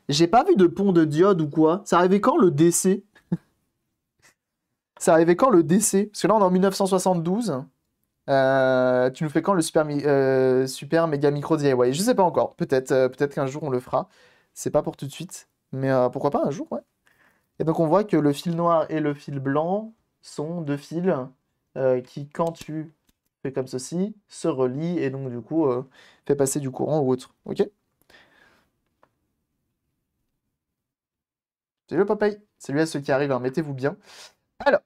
j'ai pas vu de pont de diode ou quoi. Ça arrivait quand le décès Ça arrivait quand le décès Parce que là, on est en 1972. Euh, tu nous fais quand le super, euh, super méga micro DIY Je sais pas encore. Peut-être peut-être qu'un jour, on le fera. C'est pas pour tout de suite. Mais pourquoi pas un jour, ouais. Et donc, on voit que le fil noir et le fil blanc, sont deux fils euh, qui, quand tu fais comme ceci, se relient et donc du coup euh, fait passer du courant ou autre. Ok Salut Popeye Salut à ceux qui arrivent, hein. mettez-vous bien. Alors,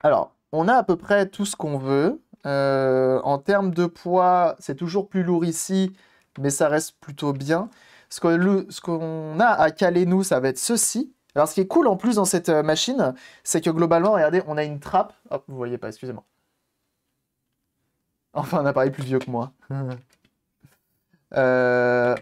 alors, on a à peu près tout ce qu'on veut. Euh, en termes de poids, c'est toujours plus lourd ici, mais ça reste plutôt bien. Ce qu'on a à caler, nous, ça va être ceci. Alors ce qui est cool en plus dans cette euh, machine, c'est que globalement, regardez, on a une trappe. Hop, vous voyez pas, excusez-moi. Enfin, un appareil plus vieux que moi. Euh,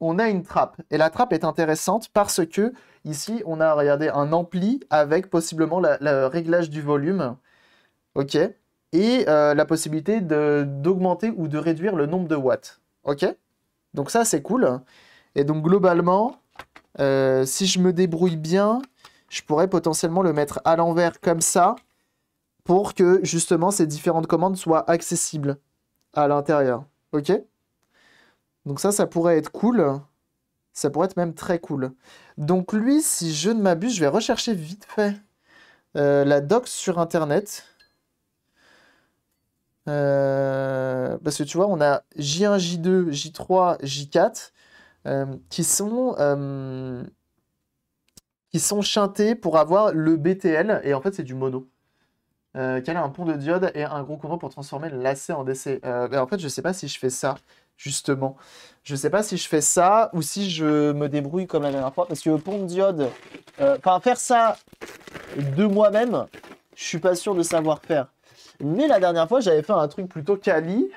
on a une trappe. Et la trappe est intéressante parce que ici, on a, regardez, un ampli avec possiblement le réglage du volume. OK Et euh, la possibilité d'augmenter ou de réduire le nombre de watts. OK Donc ça, c'est cool. Et donc globalement, euh, si je me débrouille bien, je pourrais potentiellement le mettre à l'envers comme ça pour que justement ces différentes commandes soient accessibles à l'intérieur. Ok Donc ça, ça pourrait être cool. Ça pourrait être même très cool. Donc lui, si je ne m'abuse, je vais rechercher vite fait euh, la doc sur Internet. Euh, parce que tu vois, on a J1, J2, J3, J4. Euh, qui sont euh, qui sont chantés pour avoir le BTL et en fait c'est du mono. Euh, qu'elle a un pont de diode et un gros courant pour transformer le lacet en DC. Euh, en fait, je sais pas si je fais ça, justement. Je sais pas si je fais ça ou si je me débrouille comme la dernière fois. Parce que le pont de diode, enfin, faire ça de moi-même, je suis pas sûr de savoir faire. Mais la dernière fois, j'avais fait un truc plutôt quali.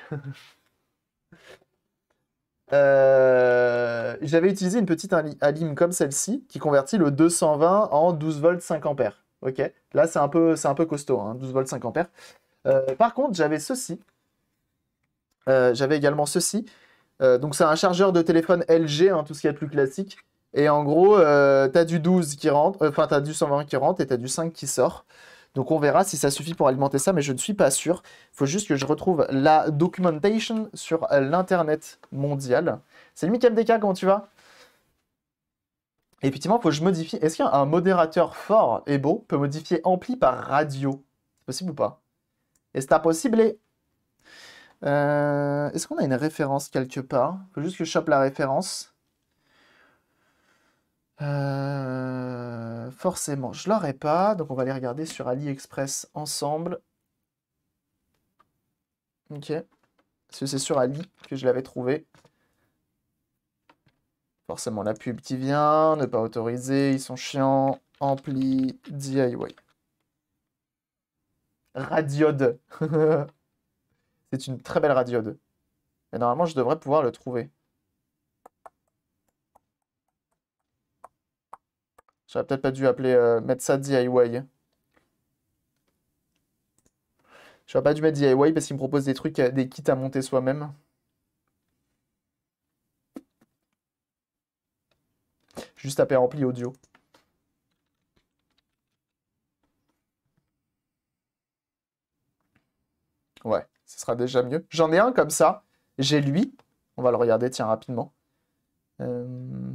Euh, j'avais utilisé une petite alim comme celle-ci qui convertit le 220 en 12 volts 5 ampères. Ok, là c'est un peu, c'est un peu costaud, 12 hein, volts 5 ampères. Euh, par contre, j'avais ceci. Euh, j'avais également ceci. donc c'est un chargeur de téléphone LG, hein, tout ce qui est plus classique. Et en gros, tu as du 12 qui rentre, enfin tu as du 120 qui rentre et tu as du 5 qui sort. Donc on verra si ça suffit pour alimenter ça, mais je ne suis pas sûr. Il faut juste que je retrouve la documentation sur l'internet mondial. Salut Mickey MDK, comment tu vas Effectivement, il faut que je modifie. Est-ce qu'un modérateur fort et beau peut modifier ampli par radio C'est possible ou pas Est-ce que possible euh, Est-ce qu'on a une référence quelque part Il faut juste que je chope la référence. Euh, forcément, je l'aurai pas. Donc, on va aller regarder sur AliExpress ensemble. Ok. c'est sur Ali que je l'avais trouvé. Forcément, la pub qui vient, ne pas autoriser, ils sont chiants. Ampli, DIY. Radiode. c'est une très belle radiode. Mais normalement, je devrais pouvoir le trouver. J'aurais peut-être pas dû appeler, euh, mettre ça DIY. J'aurais hein. pas dû mettre DIY parce qu'il me propose des trucs, euh, des kits à monter soi-même. Juste taper rempli audio. Ouais, ce sera déjà mieux. J'en ai un comme ça. J'ai lui. On va le regarder, tiens, rapidement. Euh...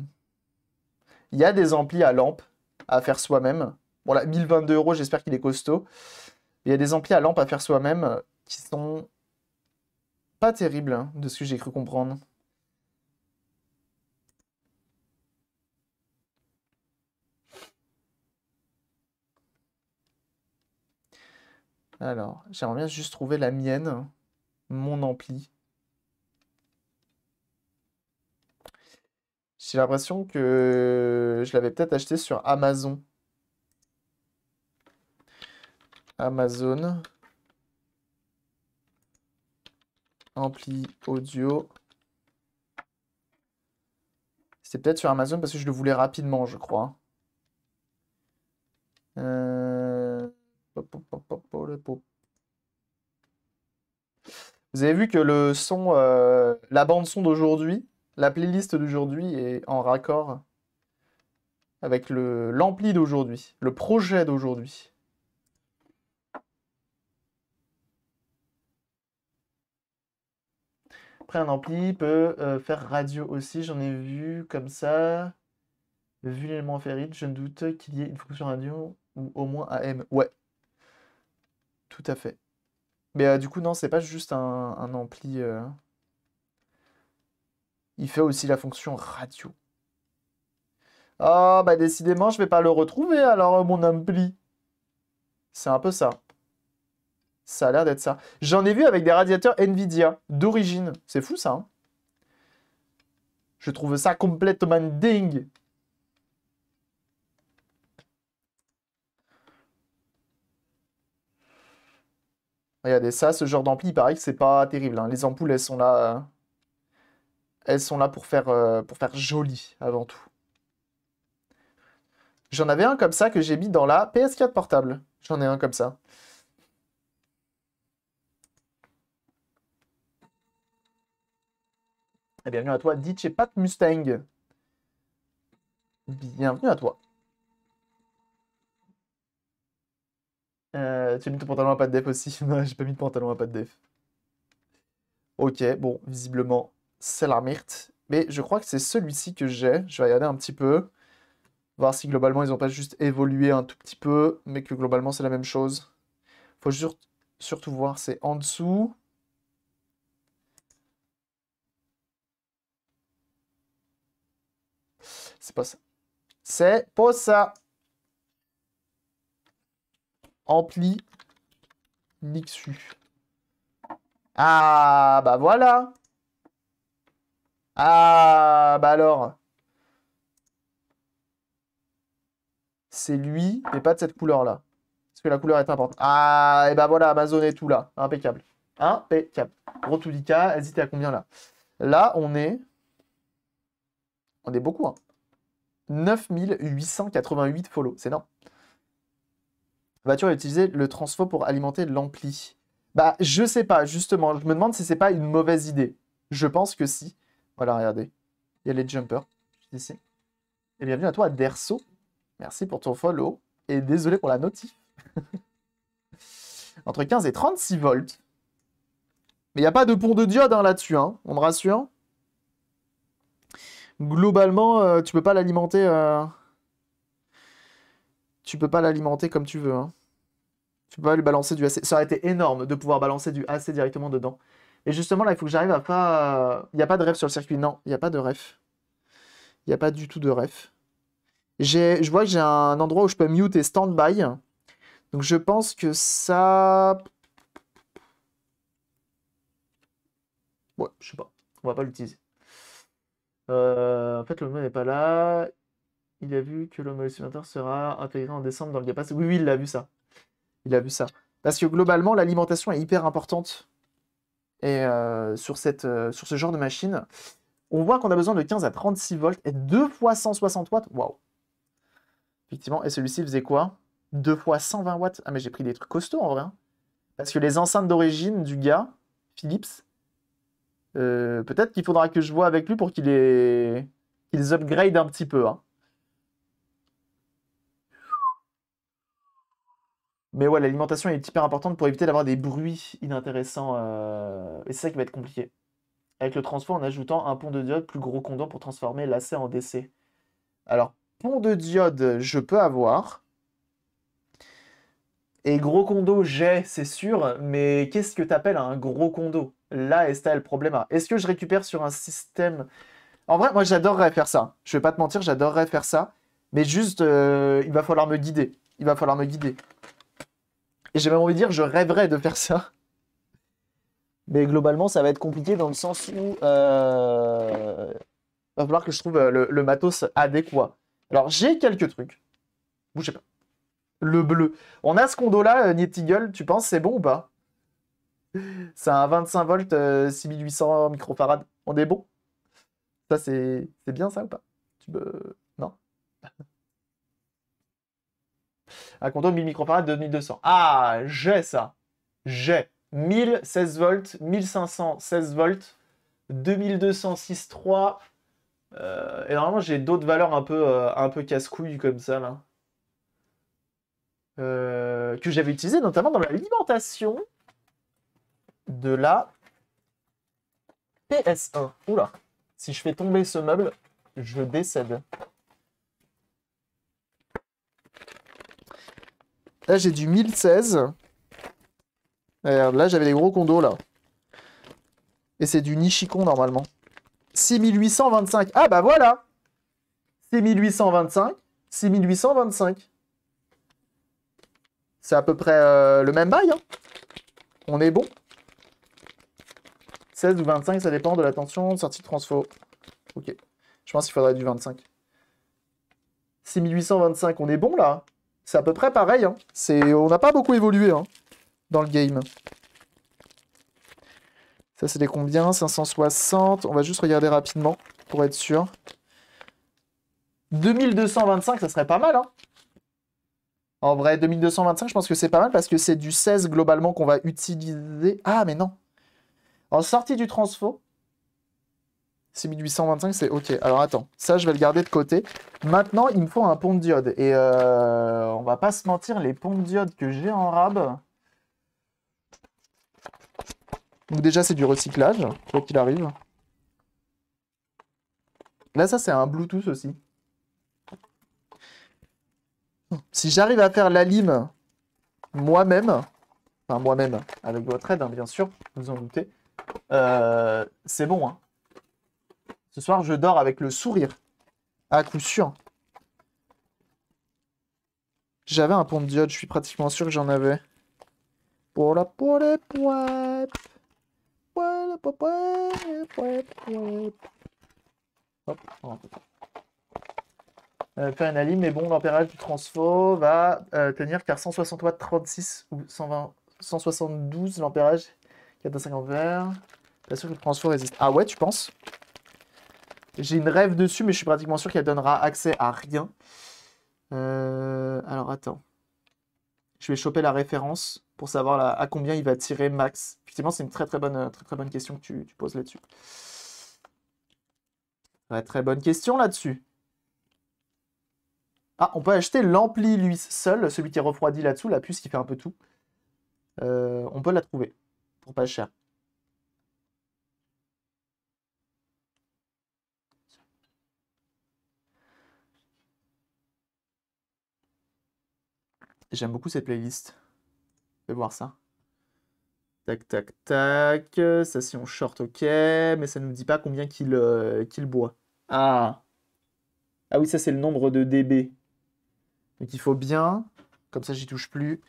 Il y a des amplis à lampe à faire soi-même. Bon là, 1022 euros, j'espère qu'il est costaud. Il y a des amplis à lampe à faire soi-même qui sont pas terribles hein, de ce que j'ai cru comprendre. Alors, j'aimerais bien juste trouver la mienne, mon ampli. J'ai l'impression que je l'avais peut-être acheté sur Amazon. Amazon. Ampli audio. C'était peut-être sur Amazon parce que je le voulais rapidement, je crois. Euh, Vous avez vu que le son, euh, la bande son d'aujourd'hui, la playlist d'aujourd'hui est en raccord avec l'ampli d'aujourd'hui, le projet d'aujourd'hui. Après, un ampli peut euh, faire radio aussi. J'en ai vu comme ça. Vu l'élément ferrite, je ne doute qu'il y ait une fonction radio ou au moins AM. Ouais, tout à fait. Mais euh, du coup, non, c'est pas juste un, ampli. Euh, il fait aussi la fonction radio. Ah, bah décidément, je vais pas le retrouver alors, euh, mon ampli. C'est un peu ça. Ça a l'air d'être ça. J'en ai vu avec des radiateurs Nvidia d'origine. C'est fou ça. Hein. je trouve ça complètement dingue. Regardez ça, ce genre d'ampli, il paraît que c'est pas terrible. Hein. Les ampoules, elles sont là. Euh, elles sont là pour faire, euh, pour faire joli avant tout. J'en avais un comme ça que j'ai mis dans la PS4 portable. J'en ai un comme ça. Et eh bienvenue à toi, DJ Pat Mustang. Bienvenue à toi. Euh, tu as mis ton pantalon à pas de def aussi Non, j'ai pas mis de pantalon à pas de def. Ok, bon, visiblement, c'est la Mais je crois que c'est celui-ci que j'ai. Je vais regarder un petit peu. Voir si globalement ils n'ont pas juste évolué un tout petit peu, mais que globalement c'est la même chose. Faut surtout voir, c'est en dessous. C'est pas ça. C'est pas ça. Ampli Nixu. Ah, bah voilà. Ah, bah alors. C'est lui, mais pas de cette couleur-là. Parce que la couleur est importante. Ah, et bah voilà, Amazon est tout là. Impeccable. Impeccable. Gros tout cas, à combien là Là, on est... On est beaucoup, hein. 9888 follow, c'est non Voiture a utilisé le transfo pour alimenter l'ampli. Bah, je sais pas, justement. Je me demande si c'est pas une mauvaise idée. Je pense que si. Voilà, regardez. Il y a les jumpers, ici. Et bienvenue à toi, Derso. Merci pour ton follow. Et désolé pour la notif. Entre 15 et 36 volts. Mais il n'y a pas de pont de diode hein, là-dessus, hein. on me rassure. Globalement, euh, tu peux pas l'alimenter... Euh, tu peux pas l'alimenter comme tu veux. Hein. Tu peux pas lui balancer du AC. Ça aurait été énorme de pouvoir balancer du AC directement dedans. Et justement, là, il faut que j'arrive à pas. Euh, il n'y a pas de ref sur le circuit. Non, il n'y a pas de ref. Il n'y a pas du tout de ref. Je vois que j'ai un endroit où je peux mute et stand-by. Donc je pense que ça. Ouais, je sais pas. On va pas l'utiliser. Euh, en fait, le mot n'est pas là. Il a vu que le mode sera intégré en décembre dans le Game Oui, oui, il a vu ça. Il a vu ça. Parce que globalement, l'alimentation est hyper importante et euh, sur, cette, euh, sur ce genre de machine, on voit qu'on a besoin de 15 à 36 volts et 2 fois 160 watts. Waouh Effectivement, et celui-ci faisait quoi 2 fois 120 watts. Ah mais j'ai pris des trucs costauds en vrai. Hein. Parce que les enceintes d'origine du gars, Philips, euh, peut-être qu'il faudra que je vois avec lui pour qu'il les... upgrade un petit peu. Hein. Mais ouais, l'alimentation est hyper importante pour éviter d'avoir des bruits inintéressants. Euh, et c'est ça qui va être compliqué. Avec le transport, en ajoutant un pont de diode plus gros condom pour transformer l'AC en DC. Alors, pont de diode, je peux avoir. Et gros condo, j'ai, c'est sûr, mais qu'est-ce que t'appelles un gros condo Là, est-ce que le problème Est-ce que je récupère sur un système... En vrai, moi, j'adorerais faire ça. Je vais pas te mentir, j'adorerais faire ça. Mais juste, euh, il va falloir me guider. Il va falloir me guider. Et j'ai même envie de dire, je rêverais de faire ça. Mais globalement, ça va être compliqué dans le sens où Il euh, va falloir que je trouve euh, le, matos adéquat. Alors, j'ai quelques trucs. Bougez pas. Le bleu. On a ce condo-là, gueule tu penses c'est bon ou pas C'est un 25 volts, 6800 euh, microfarades. On est bon Ça, c'est bien ça ou pas tu peux... Non un compteur de 1000 microfarades de 1200. Ah, j'ai ça. J'ai 1016 volts, 1516 volts, 2206 Euh, et normalement, j'ai d'autres valeurs un peu, euh, peu casse-couilles comme ça, là. Euh, que j'avais utilisé notamment dans l'alimentation de la PS1. Oula, si je fais tomber ce meuble, je décède. Là, j'ai du 1016. là, j'avais des gros condos, là. Et c'est du Nishikon, normalement. 6825. Ah, bah voilà 6825, 6825. C'est à peu près euh, le même bail. Hein. On est bon. 16 ou 25, ça dépend de la tension de sortie de transfo. Ok. Je pense qu'il faudrait du 25. 6825, on est bon, là c'est à peu près pareil. Hein. On n'a pas beaucoup évolué hein, dans le game. Ça, c'est des combien 560. On va juste regarder rapidement pour être sûr. 2225, ça serait pas mal. Hein. En vrai, 2225, je pense que c'est pas mal parce que c'est du 16 globalement qu'on va utiliser. Ah, mais non. En sortie du transfo, c'est 1825, c'est OK. Alors attends, ça, je vais le garder de côté. Maintenant, il me faut un pont de diode. Et euh, on va pas se mentir, les ponts de diode que j'ai en rab... Donc déjà, c'est du recyclage, faut qu'il arrive. Là, ça, c'est un Bluetooth aussi. Si j'arrive à faire la lime moi-même, enfin moi-même, avec votre aide, hein, bien sûr, vous en doutez, euh, c'est bon. Hein. Ce soir, je dors avec le sourire. À coup sûr. J'avais un pont de diode, je suis pratiquement sûr que j'en avais. Pour la pour les Hop, euh, faire une alim, mais bon, l'ampérage du transfo va euh, tenir car 160 watts 36 ou 120, 172 l'ampérage 450 verres. Pas sûr que le transfo résiste. Ah ouais, tu penses j'ai une rêve dessus, mais je suis pratiquement sûr qu'elle donnera accès à rien. Euh, alors attends. Je vais choper la référence pour savoir à combien il va tirer max. Effectivement, c'est une très très bonne, très, très bonne question que tu, poses là-dessus. Ouais, très bonne question là-dessus. Ah, on peut acheter l'ampli lui seul, celui qui est refroidi là-dessous, la puce qui fait un peu tout. Euh, on peut la trouver pour pas cher. J'aime beaucoup cette playlist. vais voir ça. Tac, tac, tac. Ça, si on short, ok. Mais ça ne nous dit pas combien qu'il euh, qu'il boit. Ah. Ah oui, ça, c'est le nombre de dB. Donc, il faut bien, comme ça, j'y touche plus.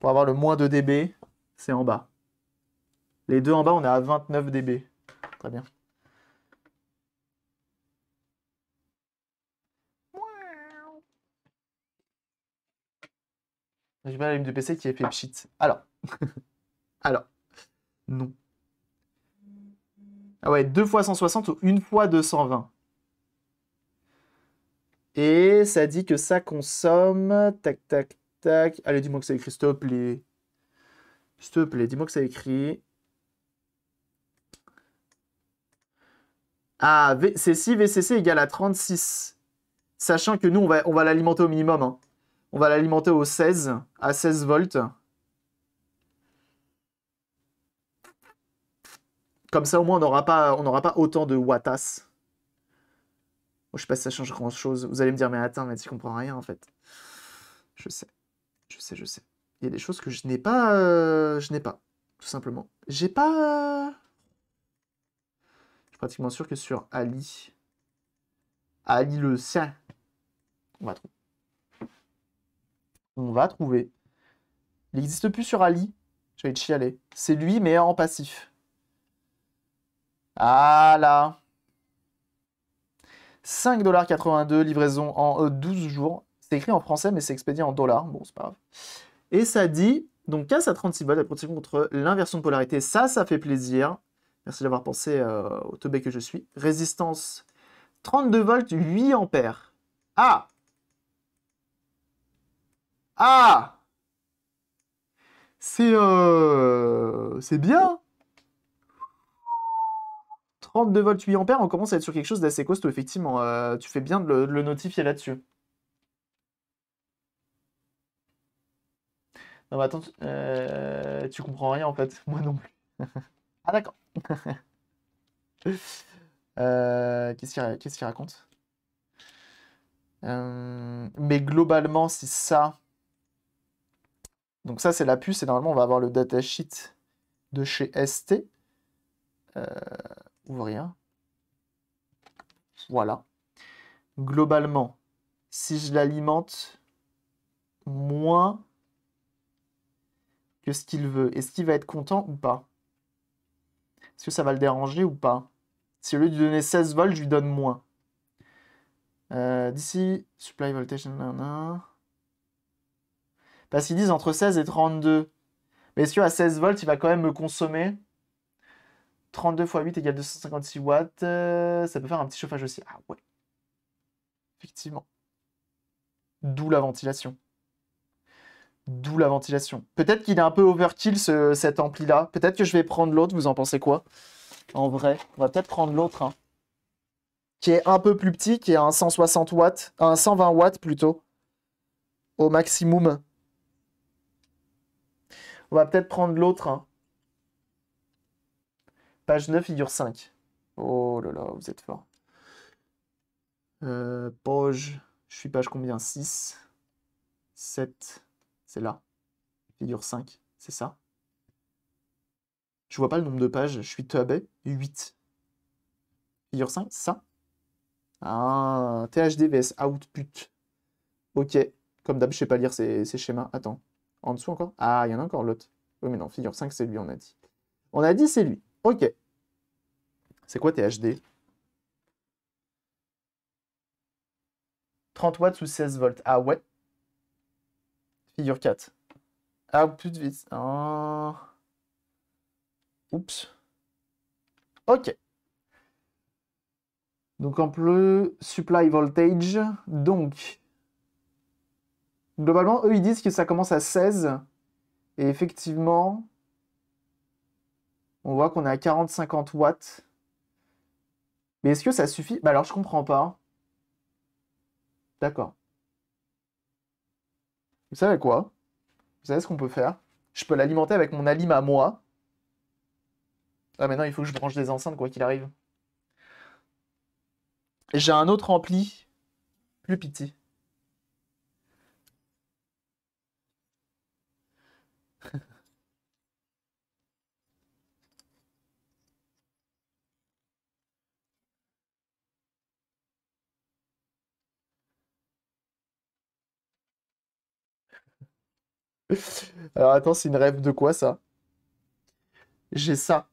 Pour avoir le moins de dB, c'est en bas. Les deux en bas, on est à 29 dB. Très bien. J'ai pas la de PC qui a fait pchit. Alors. Alors. Non. Ah ouais, 2 fois 160 ou 1 fois 220. Et ça dit que ça consomme. Tac, tac, tac. Allez, dis-moi que ça écrit, s'il te plaît. S'il te plaît, dis-moi que ça écrit. Ah, c'est si VCC égale à 36. Sachant que nous, on va, on va l'alimenter au minimum. Hein. On va l'alimenter au 16, à 16 volts. Comme ça, au moins, on n'aura pas, pas autant de wattas. je sais pas si ça change grand-chose. Vous allez me dire, mais attends, mais tu comprends rien, en fait. Je sais. Je sais, je sais. Il y a des choses que je n'ai pas... Euh, je n'ai pas, tout simplement. J'ai pas... Euh, je suis pratiquement sûr que sur Ali... Ali le sien. On va trouver. On va trouver. Il n'existe plus sur Ali. Je vais chialer. C'est lui, mais en passif. Ah là 5,82$, livraison en 12 euh, jours. C'est écrit en français, mais c'est expédié en dollars. Bon, c'est pas grave. Et ça dit, donc casse à 36 volts, protection contre l'inversion de polarité. Ça, ça fait plaisir. Merci d'avoir pensé euh, au teubé que je suis. Résistance 32 volts, 8 ampères. Ah ah C'est euh, c'est bien 32 volts 8 ampères, on commence à être sur quelque chose d'assez costaud, effectivement. Euh, tu fais bien de le, notifier là-dessus. Non, mais attends, euh, tu comprends rien en fait. Moi non plus. ah, d'accord. Qu'est-ce qu'il raconte Mais globalement, c'est ça. Donc ça, c'est la puce, et normalement, on va avoir le datasheet de chez ST. Euh, ouvrir. Voilà. Globalement, si je l'alimente moins que ce qu'il veut, est-ce qu'il va être content ou pas Est-ce que ça va le déranger ou pas Si au lieu de lui donner 16 volts, je lui donne moins. Euh, d'ici, supply voltage, parce qu'ils disent entre 16 et 32. Mais si à 16 volts, il va quand même me consommer 32 x 8 égale 256 watts. Euh, ça peut faire un petit chauffage aussi. Ah ouais. Effectivement. D'où la ventilation. D'où la ventilation. Peut-être qu'il est un peu overkill ce, cet ampli-là. Peut-être que je vais prendre l'autre. Vous en pensez quoi En vrai, on va peut-être prendre l'autre. Hein. Qui est un peu plus petit, qui est à un 160 watts. Un 120 watts plutôt. Au maximum. On va peut-être prendre l'autre. Hein. Page 9, figure 5. Oh là là, vous êtes fort. Euh, page, je suis page combien 6, 7, c'est là. Figure 5, c'est ça. Je vois pas le nombre de pages, je suis tabé, 8. Figure 5, ça. Ah, THDVS, output. Ok, comme d'hab, je sais pas lire ces schémas. Attends. En dessous encore Ah, il y en a encore l'autre. Oui, mais non, figure 5, c'est lui, on a dit. On a dit, c'est lui. Ok. C'est quoi THD 30 watts ou 16 volts. Ah ouais. Figure 4. Ah, plus vite. Oh. Oups. Ok. Donc en plus, supply voltage. Donc, Globalement, eux, ils disent que ça commence à 16. Et effectivement, on voit qu'on est à 40-50 watts. Mais est-ce que ça suffit Bah alors, je comprends pas. D'accord. Vous savez quoi Vous savez ce qu'on peut faire Je peux l'alimenter avec mon alim à moi. Ah mais il faut que je branche des enceintes quoi qu'il arrive. J'ai un autre ampli plus petit. Alors attends, c'est une rêve de quoi ça J'ai ça.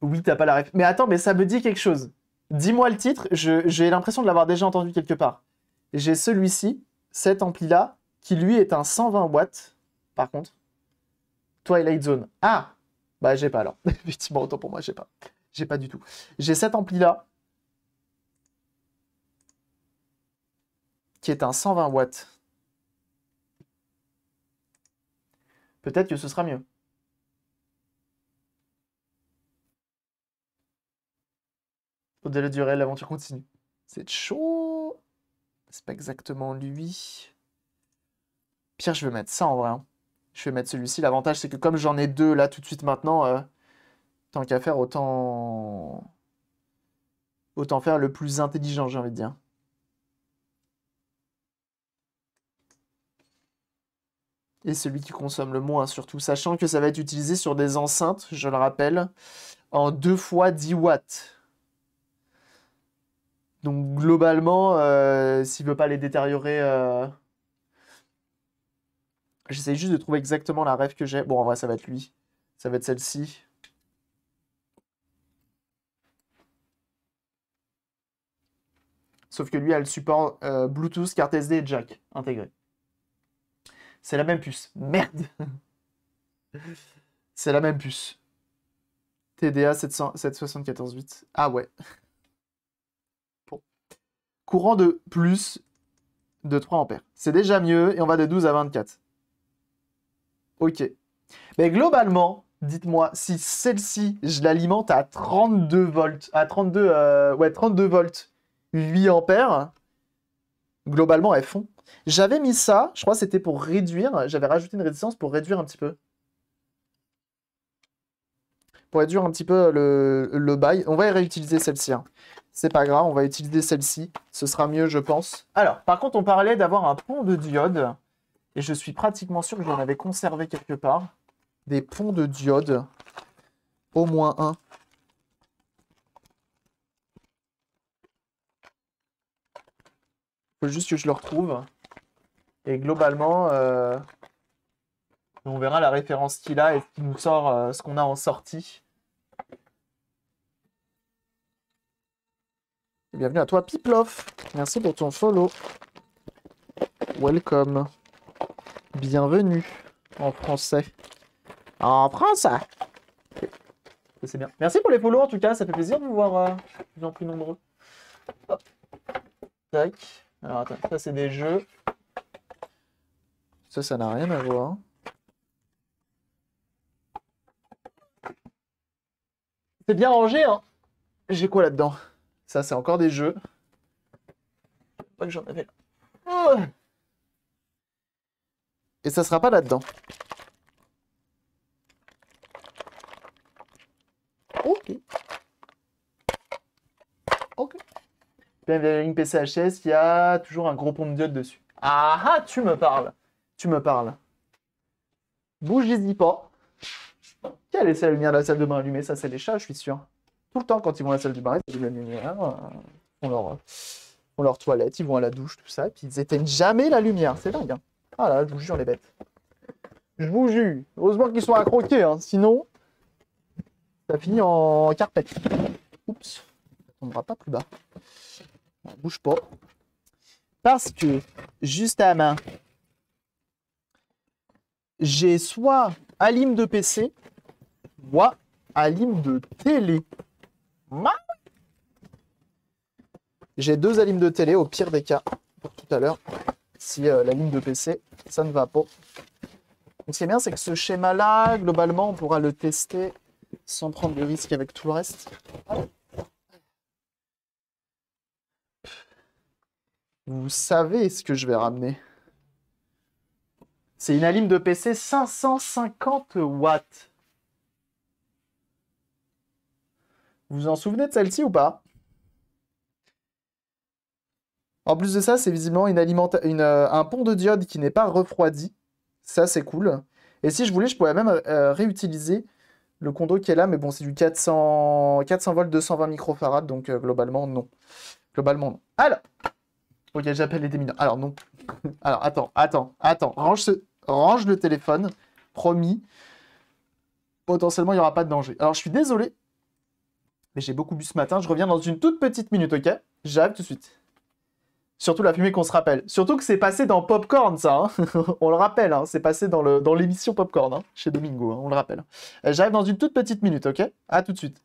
Oui, t'as pas la rêve. Mais attends, mais ça me dit quelque chose. Dis-moi le titre, j'ai l'impression de l'avoir déjà entendu quelque part. J'ai celui-ci, cet ampli-là, qui lui est un 120 watts, par contre. Twilight Zone. Ah Bah j'ai pas alors. Effectivement, autant pour moi, j'ai pas. J'ai pas du tout. J'ai cet ampli-là, qui est un 120 watts. peut-être que ce sera mieux. Au-delà du réel, l'aventure continue. C'est chaud. C'est pas exactement lui. Pierre, je vais mettre ça en vrai. Hein. Je vais mettre celui-ci. L'avantage, c'est que comme j'en ai deux là tout de suite maintenant, euh, tant qu'à faire, autant... autant faire le plus intelligent, j'ai envie de dire. et celui qui consomme le moins surtout, sachant que ça va être utilisé sur des enceintes, je le rappelle, en 2 fois 10 watts. Donc globalement, euh, s'il ne veut pas les détériorer... Euh, J'essaie juste de trouver exactement la rêve que j'ai. Bon, en vrai, ça va être lui. Ça va être celle-ci. Sauf que lui elle le support euh, Bluetooth, carte SD et jack intégré. C'est la même puce. Merde C'est la même puce. TDA 774.8. Ah ouais. Bon. Courant de plus de 3 ampères. C'est déjà mieux et on va de 12 à 24. Ok. Mais globalement, dites-moi si celle-ci, je l'alimente à 32 volts, à 32, euh, ouais, 32 volts, 8 ampères, globalement, elles font. J'avais mis ça, je crois que c'était pour réduire, j'avais rajouté une résistance pour réduire un petit peu. Pour réduire un petit peu le, bail. On va réutiliser celle-ci. Hein. C'est pas grave, on va utiliser celle-ci. Ce sera mieux, je pense. Alors, par contre, on parlait d'avoir un pont de diode. Et je suis pratiquement sûr que j'en avais conservé quelque part. Des ponts de diode. Au moins un. faut juste que je le retrouve. Et globalement, euh, on verra la référence qu'il a et ce qui nous sort, euh, ce qu'on a en sortie. Bienvenue à toi, Piplof. Merci pour ton follow. Welcome. Bienvenue en français. En france C'est bien. Merci pour les follow en tout cas, ça fait plaisir de vous voir euh, de plus en plus nombreux. Tac. Alors attends, ça c'est des jeux. Ça, ça n'a rien à voir. C'est bien rangé, hein J'ai quoi là-dedans Ça, c'est encore des jeux. Pas que j'en avais là. Et ça sera pas là-dedans. Ok. une PCHS, il a toujours un gros pont de diode dessus. Ah ah, tu me parles. Tu me parles. Bougez-y pas. qu'elle est laissé la lumière de la salle de bain allumée Ça, c'est les chats, je suis sûr. Tout le temps, quand ils vont à la salle de bain, ils allument la lumière, euh, On leur, euh, font leur toilette, ils vont à la douche, tout ça, puis ils éteignent jamais la lumière. C'est dingue. Hein. Ah là, je vous jure, les bêtes. Je vous jure. Heureusement qu'ils sont accroqués, hein. sinon, ça finit en carpette. Oups, ça tombera pas plus bas bouge pas. Parce que, juste à main j'ai soit Alim de PC, moi, Alim de télé. J'ai deux Alim de télé au pire des cas pour tout à l'heure. Si euh, la ligne de PC, ça ne va pas. Donc ce qui est bien, c'est que ce schéma-là, globalement, on pourra le tester sans prendre de risque avec tout le reste. Vous savez ce que je vais ramener. C'est une alim de PC 550 watts. Vous vous en souvenez de celle-ci ou pas En plus de ça, c'est visiblement une euh, un pont de diode qui n'est pas refroidi. Ça, c'est cool. Et si je voulais, je pourrais même euh, réutiliser le condo qui est là, mais bon, c'est du 400, 400 volts, 220 microfarads, donc euh, globalement, non. Globalement, non. Alors Ok, j'appelle les démineurs. Alors, non. Alors, attends, attends, attends. Range, ce... Range le téléphone. Promis. Potentiellement, il n'y aura pas de danger. Alors, je suis désolé. Mais j'ai beaucoup bu ce matin. Je reviens dans une toute petite minute, ok J'arrive tout de suite. Surtout la fumée qu'on se rappelle. Surtout que c'est passé dans Popcorn, ça. Hein. on le rappelle, hein. c'est passé dans l'émission dans Popcorn, hein, chez Domingo, on le rappelle. Euh, j'arrive dans une toute petite minute, ok A tout de suite.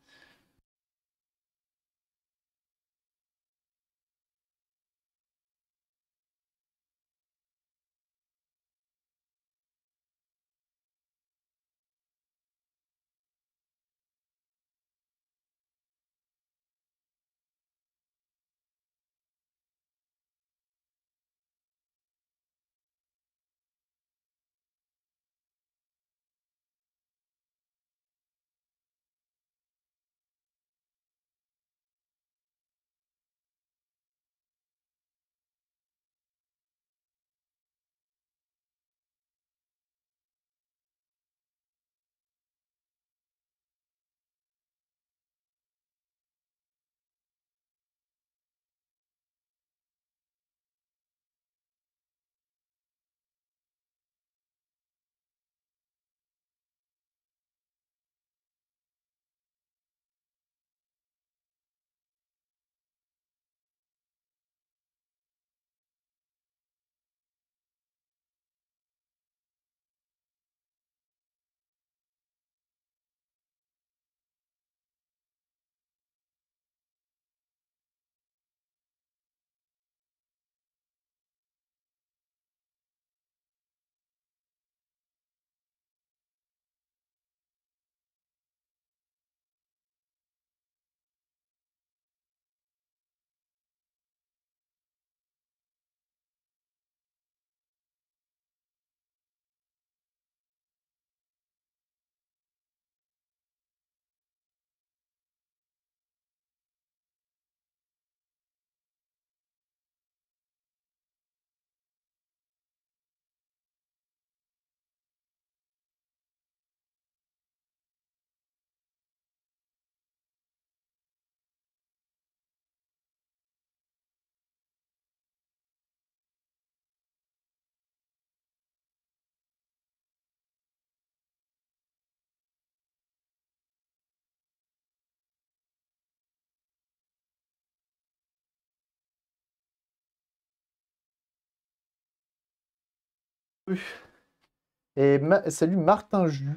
Et salut Martin Jus.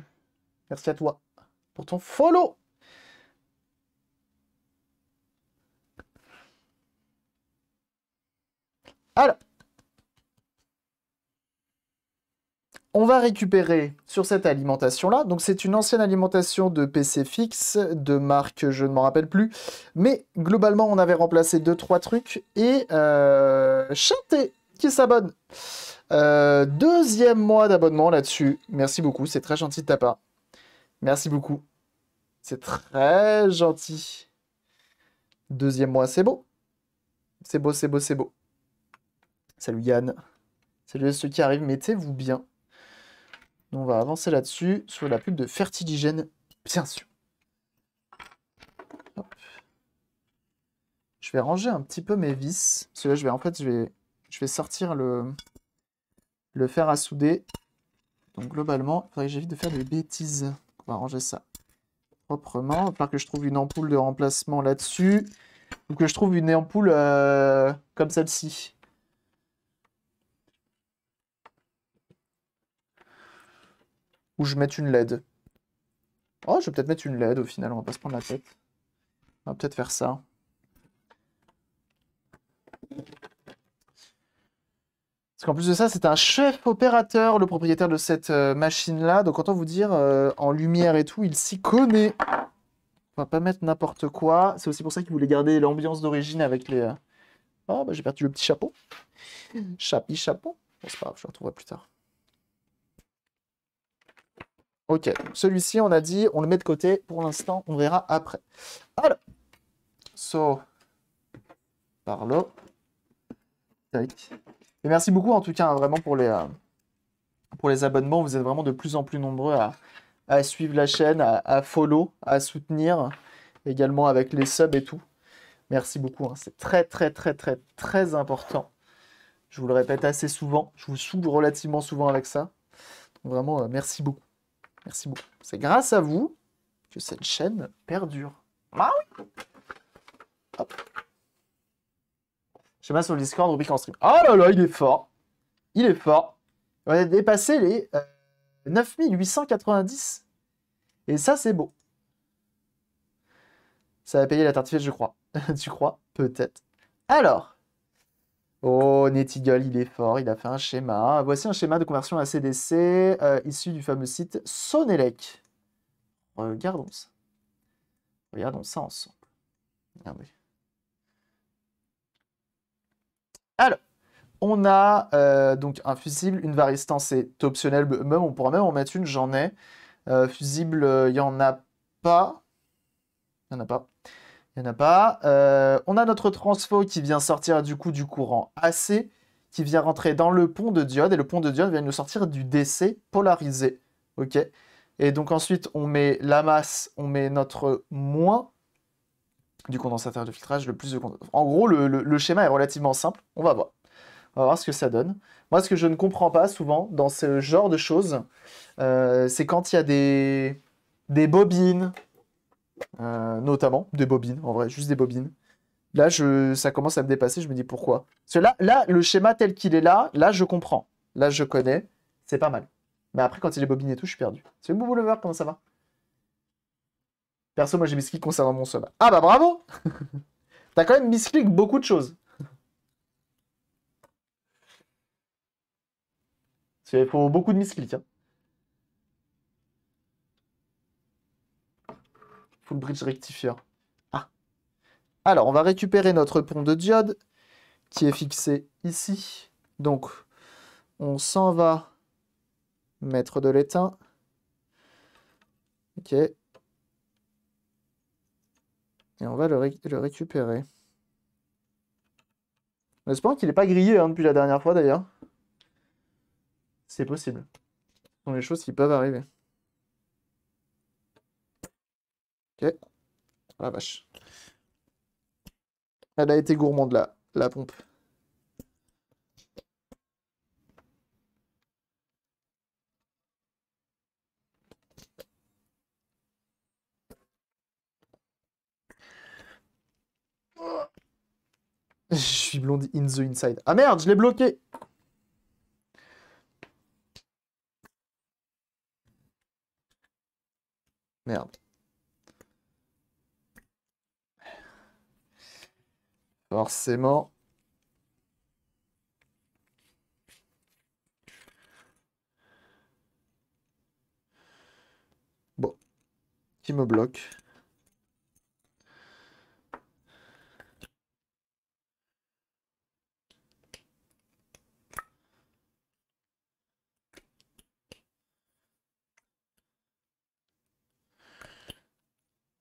Merci à toi pour ton follow. Alors, on va récupérer sur cette alimentation-là. Donc, c'est une ancienne alimentation de PC fixe, de marque, je ne m'en rappelle plus. Mais globalement, on avait remplacé 2-3 trucs. Et euh, Chanté, qui s'abonne. Euh, deuxième mois d'abonnement là-dessus. Merci beaucoup, c'est très gentil de ta part. Merci beaucoup. C'est très gentil. Deuxième mois, c'est beau. C'est beau, c'est beau, c'est beau. Salut Yann. Salut à ceux qui arrivent, mettez-vous bien. On va avancer là-dessus, sur la pub de Fertiligène, bien sûr. Je vais ranger un petit peu mes vis. Parce là, je vais, en fait, je vais, je vais sortir le, le fer à souder. Donc globalement, il faudrait que j'évite de faire des bêtises. On va ranger ça proprement. part que je trouve une ampoule de remplacement là-dessus. Ou que je trouve une ampoule euh, comme celle-ci. Ou je mette une LED. Oh, je vais peut-être mettre une LED au final, on va pas se prendre la tête. On va peut-être faire ça. Parce qu'en plus de ça, c'est un chef opérateur, le propriétaire de cette euh, machine-là. Donc, autant vous dire, euh, en lumière et tout, il s'y connaît. On va pas mettre n'importe quoi. C'est aussi pour ça qu'il voulait garder l'ambiance d'origine avec les... Oh, bah j'ai perdu le petit chapeau. Chapi chapeau. c'est pas grave, je le retrouverai plus tard. Ok, celui-ci, on a dit, on le met de côté pour l'instant, on verra après. Alors, so, par là, tac, et merci beaucoup en tout cas, hein, vraiment euh, pour les, abonnements. Vous êtes vraiment de plus en plus nombreux à, suivre la chaîne, à, follow, à soutenir, également avec les subs et tout. Merci beaucoup, hein. c'est très très très très très important. Je vous le répète assez souvent, je vous soude relativement souvent avec ça. vraiment, euh, merci beaucoup. Merci beaucoup. C'est grâce à vous que cette chaîne perdure. Ah Hop. Schéma sur le Discord, rubrique en stream. Oh là là, il est fort. Il est fort. On a dépassé les 9890. Euh, Et ça, c'est beau. Ça va payer la tartiflette, je crois. tu crois Peut-être. Alors. Oh, Nettigal, il est fort. Il a fait un schéma. Voici un schéma de conversion à CDC euh, issu du fameux site Sonelec. Regardons ça. Regardons ça ensemble. Regardez. Alors, on a euh, donc un fusible, une varistance est optionnel, même on pourra même en mettre une, j'en ai. Euh, fusible, il n'y en a pas. Il n'y en a pas. Il n'y en a pas. Euh, on a notre transfo qui vient sortir du coup du courant AC, qui vient rentrer dans le pont de diode, et le pont de diode vient nous sortir du DC polarisé. OK Et donc ensuite, on met la masse, on met notre moins, du condensateur de filtrage, le plus de En gros, le, schéma est relativement simple. On va voir. On va voir ce que ça donne. Moi, ce que je ne comprends pas souvent dans ce genre de choses, euh, c'est quand il y a des, des bobines, euh, notamment des bobines, en vrai, juste des bobines. Là, je, ça commence à me dépasser, je me dis pourquoi. Parce là, le schéma tel qu'il est là, là, je comprends. Là, je connais, c'est pas mal. Mais après, quand il est bobines et tout, je suis perdu. c'est le Lover, comment ça va Perso, moi j'ai clic concernant mon somme. Ah bah bravo T'as quand même clic beaucoup de choses. Il faut beaucoup de misclic. Hein. Full bridge rectifier. Ah. Alors, on va récupérer notre pont de diode qui est fixé ici. Donc, on s'en va mettre de l'étain. Ok, et on va le, le récupérer. J'espère qu'il n'est pas grillé hein, depuis la dernière fois d'ailleurs. C'est possible. Ce sont les choses qui peuvent arriver. Ok. Ah, la vache. Elle a été gourmande là, la pompe. suis blonde in the inside. Ah merde, je l'ai bloqué Merde. Forcément. Bon. Qui me bloque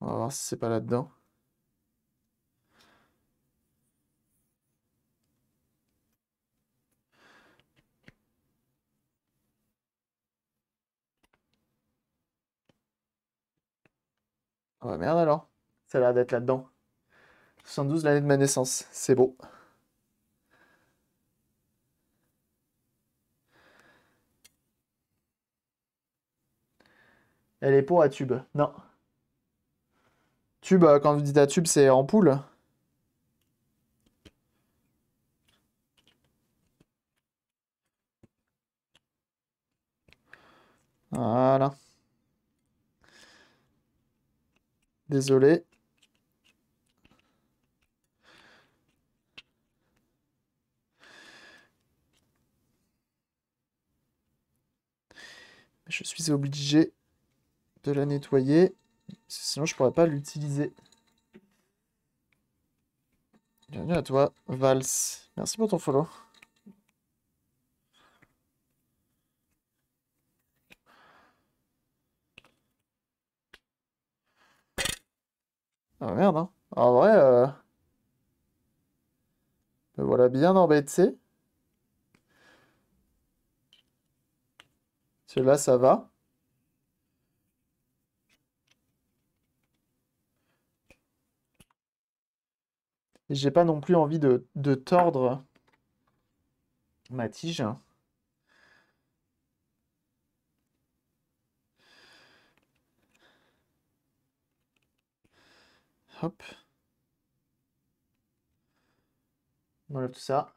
On va voir si c'est pas là-dedans. Oh merde alors. Ça a l'air d'être là-dedans. 72, l'année de ma naissance. C'est beau. Elle est pour à tube. Non. Euh, quand vous dites à tube, c'est ampoule. Voilà. Désolé. Je suis obligé de la nettoyer. Sinon, je pourrais pas l'utiliser. Bienvenue à toi, Vals. Merci pour ton follow. Ah merde, hein. En vrai, euh, me voilà bien embêté. Celui-là, ça va. J'ai pas non plus envie de, tordre ma tige. Hop. On enlève tout ça.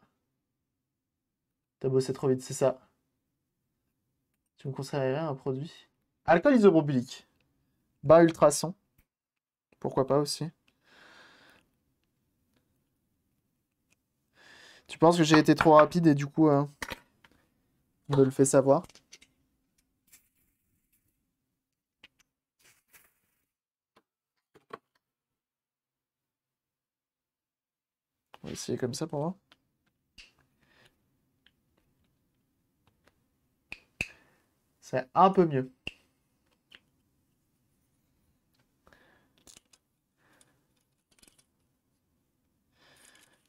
T'as bossé trop vite, c'est ça. Tu me conseillerais un produit Alcool isobrobulique. Bas ultrason. Pourquoi pas aussi Tu penses que j'ai été trop rapide et du coup, euh, on me le fait savoir On va essayer comme ça pour voir. C'est un peu mieux.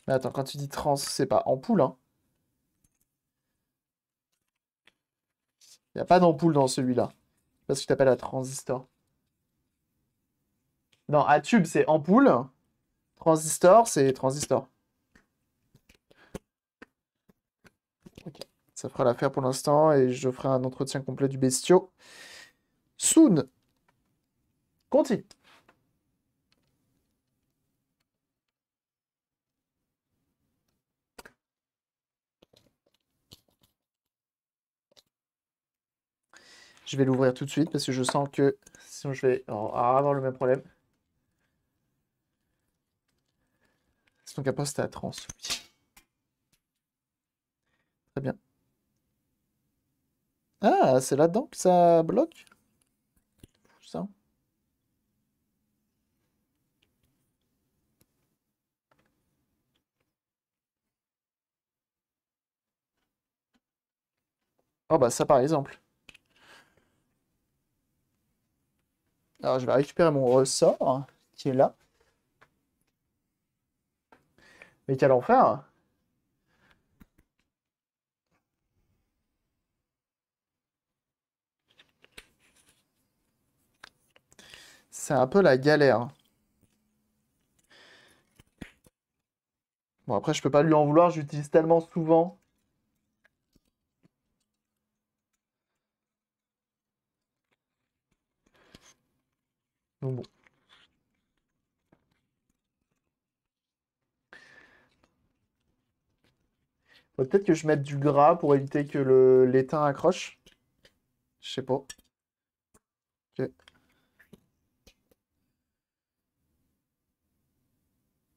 Mais attends, quand tu dis trans, c'est pas ampoule, hein Il n'y a pas d'ampoule dans celui-là. Parce que tu t'appelles la transistor. Non, à tube, c'est ampoule. Transistor, c'est transistor. Ok, ça fera l'affaire pour l'instant et je ferai un entretien complet du bestiau. Soon. Conti. Je vais l'ouvrir tout de suite parce que je sens que sinon je vais avoir le même problème. Donc après poste à trans. Très bien. Ah, c'est là-dedans que ça bloque Ça. Oh bah ça par exemple. Alors, je vais récupérer mon ressort hein, qui est là. Mais quel enfer hein. C'est un peu la galère. Hein. Bon, après, je peux pas lui en vouloir, j'utilise tellement souvent Peut-être que je mette du gras pour éviter que le l'étain accroche. Je sais pas. Ok.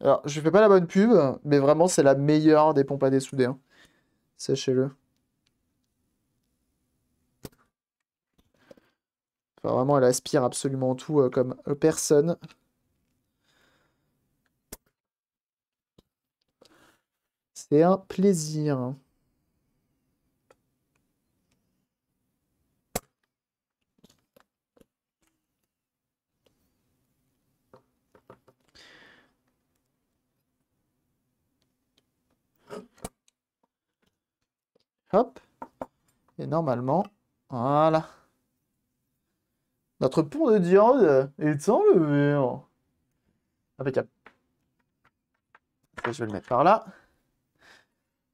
Alors, je fais pas la bonne pub, mais vraiment, c'est la meilleure des pompes à dessouder. Hein. Sachez-le. vraiment, elle aspire absolument tout euh, comme euh, personne. C'est un plaisir. Hop. Et normalement, voilà. Notre pont de diode est enlevé. Impeccable. Je vais le mettre par là.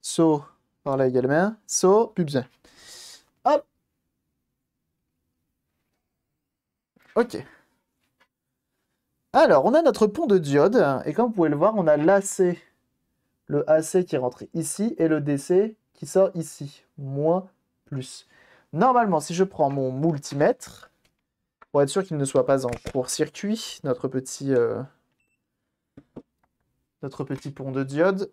Saut so, par là également. Saut, so, plus Hop. Ok. Alors, on a notre pont de diode. Et comme vous pouvez le voir, on a l'AC. Le AC qui est rentré ici et le DC qui sort ici. Moins, plus. Normalement, si je prends mon multimètre, pour être sûr qu'il ne soit pas en court-circuit, notre petit... Euh, notre petit pont de diode.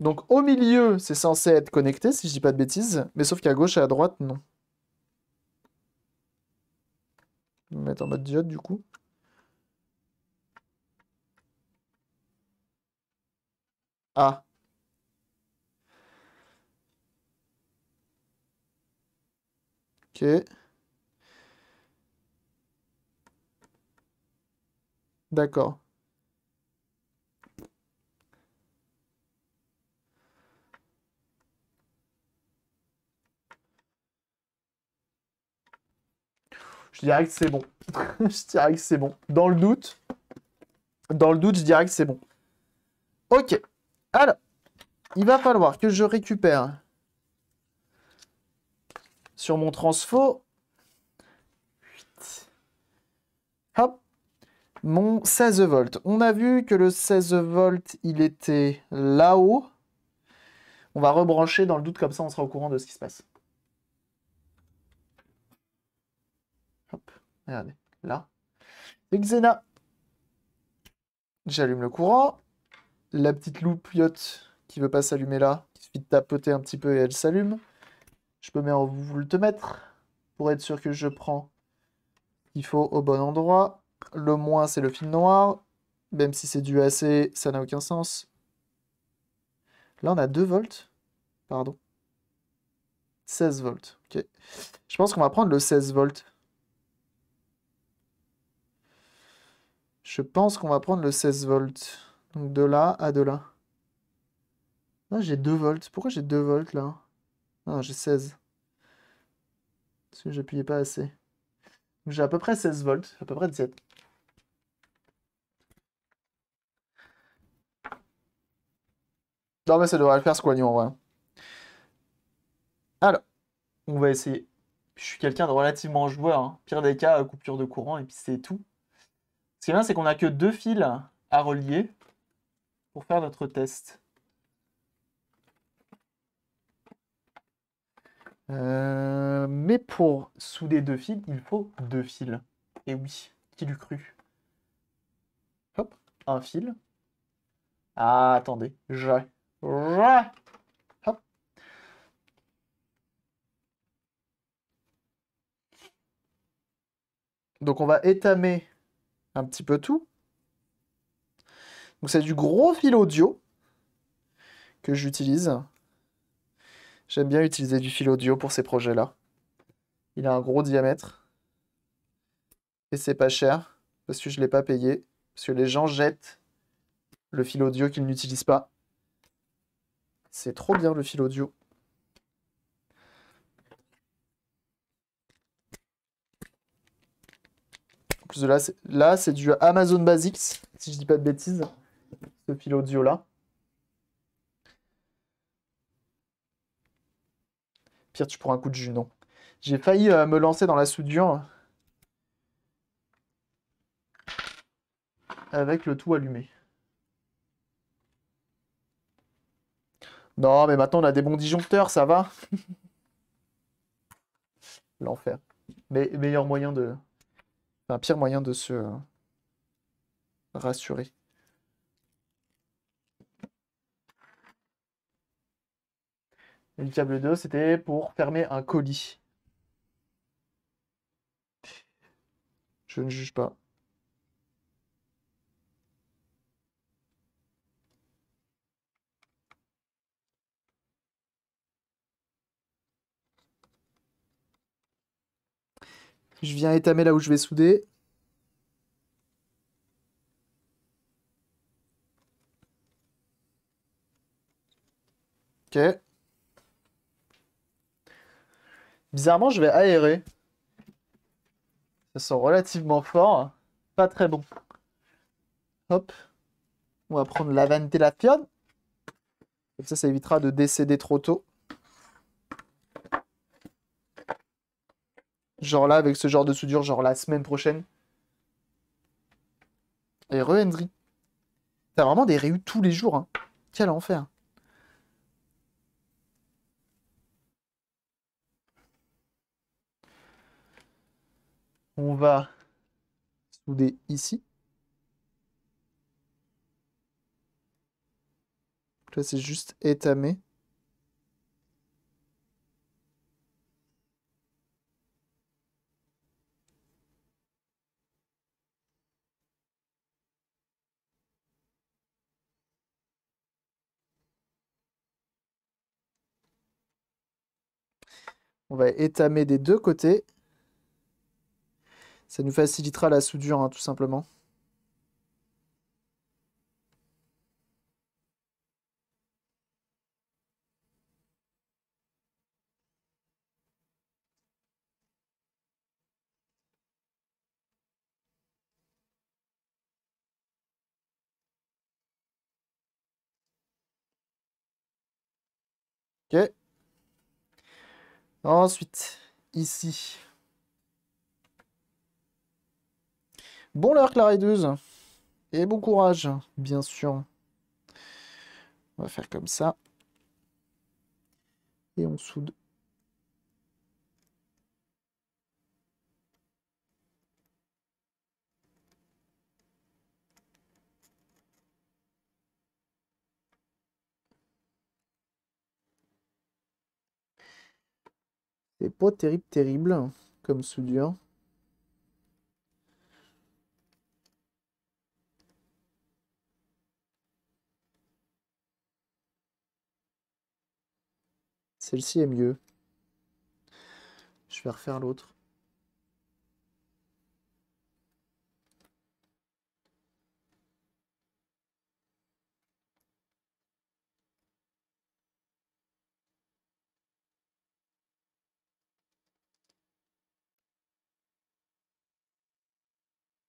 Donc au milieu, c'est censé être connecté, si je dis pas de bêtises. Mais sauf qu'à gauche et à droite, non. Je vais me mettre en mode diode, du coup. Ah. Ok. D'accord. Je dirais que c'est bon. je dirais que c'est bon. Dans le doute, dans le doute, je dirais que c'est bon. Ok. Alors, il va falloir que je récupère sur mon transfo Mon 16 volts. On a vu que le 16 volts, il était là-haut. On va rebrancher dans le doute, comme ça on sera au courant de ce qui se passe. Hop, regardez, là. J'allume le courant. La petite loupe yotte qui veut pas s'allumer là. qui se de tapoter un petit peu et elle s'allume. Je peux mettre en mettre, pour être sûr que je prends il faut au bon endroit. Le moins, c'est le fil noir. Même si c'est du AC, ça n'a aucun sens. Là, on a 2 volts. Pardon. 16 volts. Ok. Je pense qu'on va prendre le 16 volts. Je pense qu'on va prendre le 16 volts. Donc de là à de là. Là, ah, j'ai 2 volts. Pourquoi j'ai 2 volts là Non, ah, j'ai 16. Parce que j'appuyais pas assez. J'ai à peu près 16 volts, à peu près 17. Non, mais ça devrait le faire ce en Alors, on va essayer. Je suis quelqu'un de relativement joueur. Hein. Pire des cas, coupure de courant, et puis c'est tout. Ce qui est bien, c'est qu'on n'a que deux fils à relier pour faire notre test. Euh, mais pour souder deux fils, il faut deux fils. Et oui, qui l'eût cru Hop, un fil. Ah, attendez, j'ai donc on va étamer un petit peu tout. Donc c'est du gros fil audio que j'utilise. J'aime bien utiliser du fil audio pour ces projets-là. Il a un gros diamètre. Et c'est pas cher, parce que je ne l'ai pas payé. Parce que les gens jettent le fil audio qu'ils n'utilisent pas. C'est trop bien le fil audio. En plus de là, c'est, du Amazon Basics, si je dis pas de bêtises, ce fil audio là. Pire, tu prends un coup de jus, non J'ai failli euh, me lancer dans la soudure avec le tout allumé. Non, mais maintenant on a des bons disjoncteurs, ça va. L'enfer. Mais meilleur moyen de. Enfin, pire moyen de se rassurer. Une le 2, c'était pour fermer un colis. Je ne juge pas. Je viens étamer là où je vais souder. Ok. Bizarrement, je vais aérer. Ça sent relativement fort. Hein. Pas très bon. Hop. On va prendre la ventilation. Comme ça, ça évitera de décéder trop tôt. Genre là, avec ce genre de soudure, genre la semaine prochaine. Et re Henry. T'as vraiment des réus tous les jours. Hein. Quel enfer. On va souder ici. Là, c'est juste étamé. On va étamer des deux côtés. Ça nous facilitera la soudure, hein, tout simplement. Ok. Ensuite, ici. Bon leur Clarideuse. Et bon courage, bien sûr. On va faire comme ça. Et on soude C'est pas terrible, terrible hein, comme soudure. Celle-ci est mieux. Je vais refaire l'autre.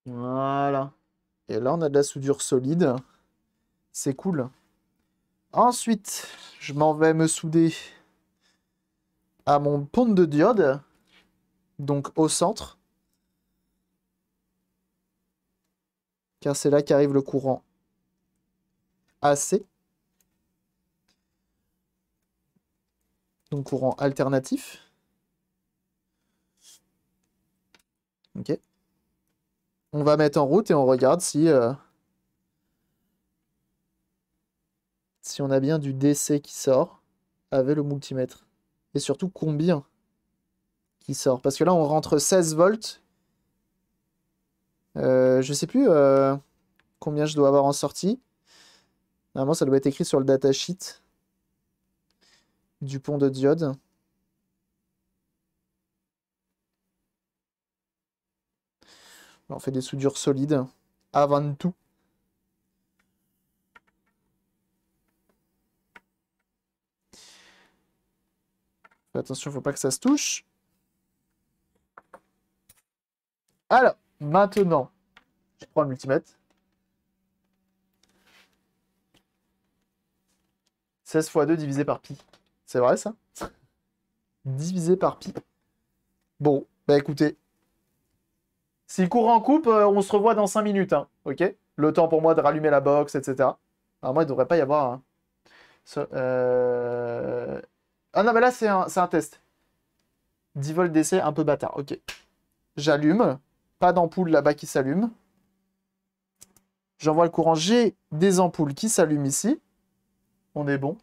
Voilà. Et là, on a de la soudure solide. C'est cool. Ensuite, je m'en vais me souder à mon pont de diode. Donc au centre. Car c'est là qu'arrive le courant AC. Donc courant alternatif. Ok on va mettre en route et on regarde si, euh, si on a bien du DC qui sort avec le multimètre. Et surtout combien qui sort. Parce que là, on rentre 16 volts. Je euh, je sais plus euh, combien je dois avoir en sortie. Normalement, ça doit être écrit sur le datasheet du pont de diode. On fait des soudures solides avant tout. Attention, faut pas que ça se touche. Alors, maintenant, je prends le multimètre. 16 x 2 divisé par pi. C'est vrai ça Divisé par pi. Bon, bah écoutez, s'il court en coupe, euh, on se revoit dans 5 minutes. Hein, ok Le temps pour moi de rallumer la box, etc. moi il ne devrait pas y avoir. Hein. Euh, ah non, mais là, c'est un, test. 10 volts d'essai, un peu bâtard. Ok. J'allume. Pas d'ampoule là-bas qui s'allume. J'envoie le courant. J'ai des ampoules qui s'allument ici. On est bon.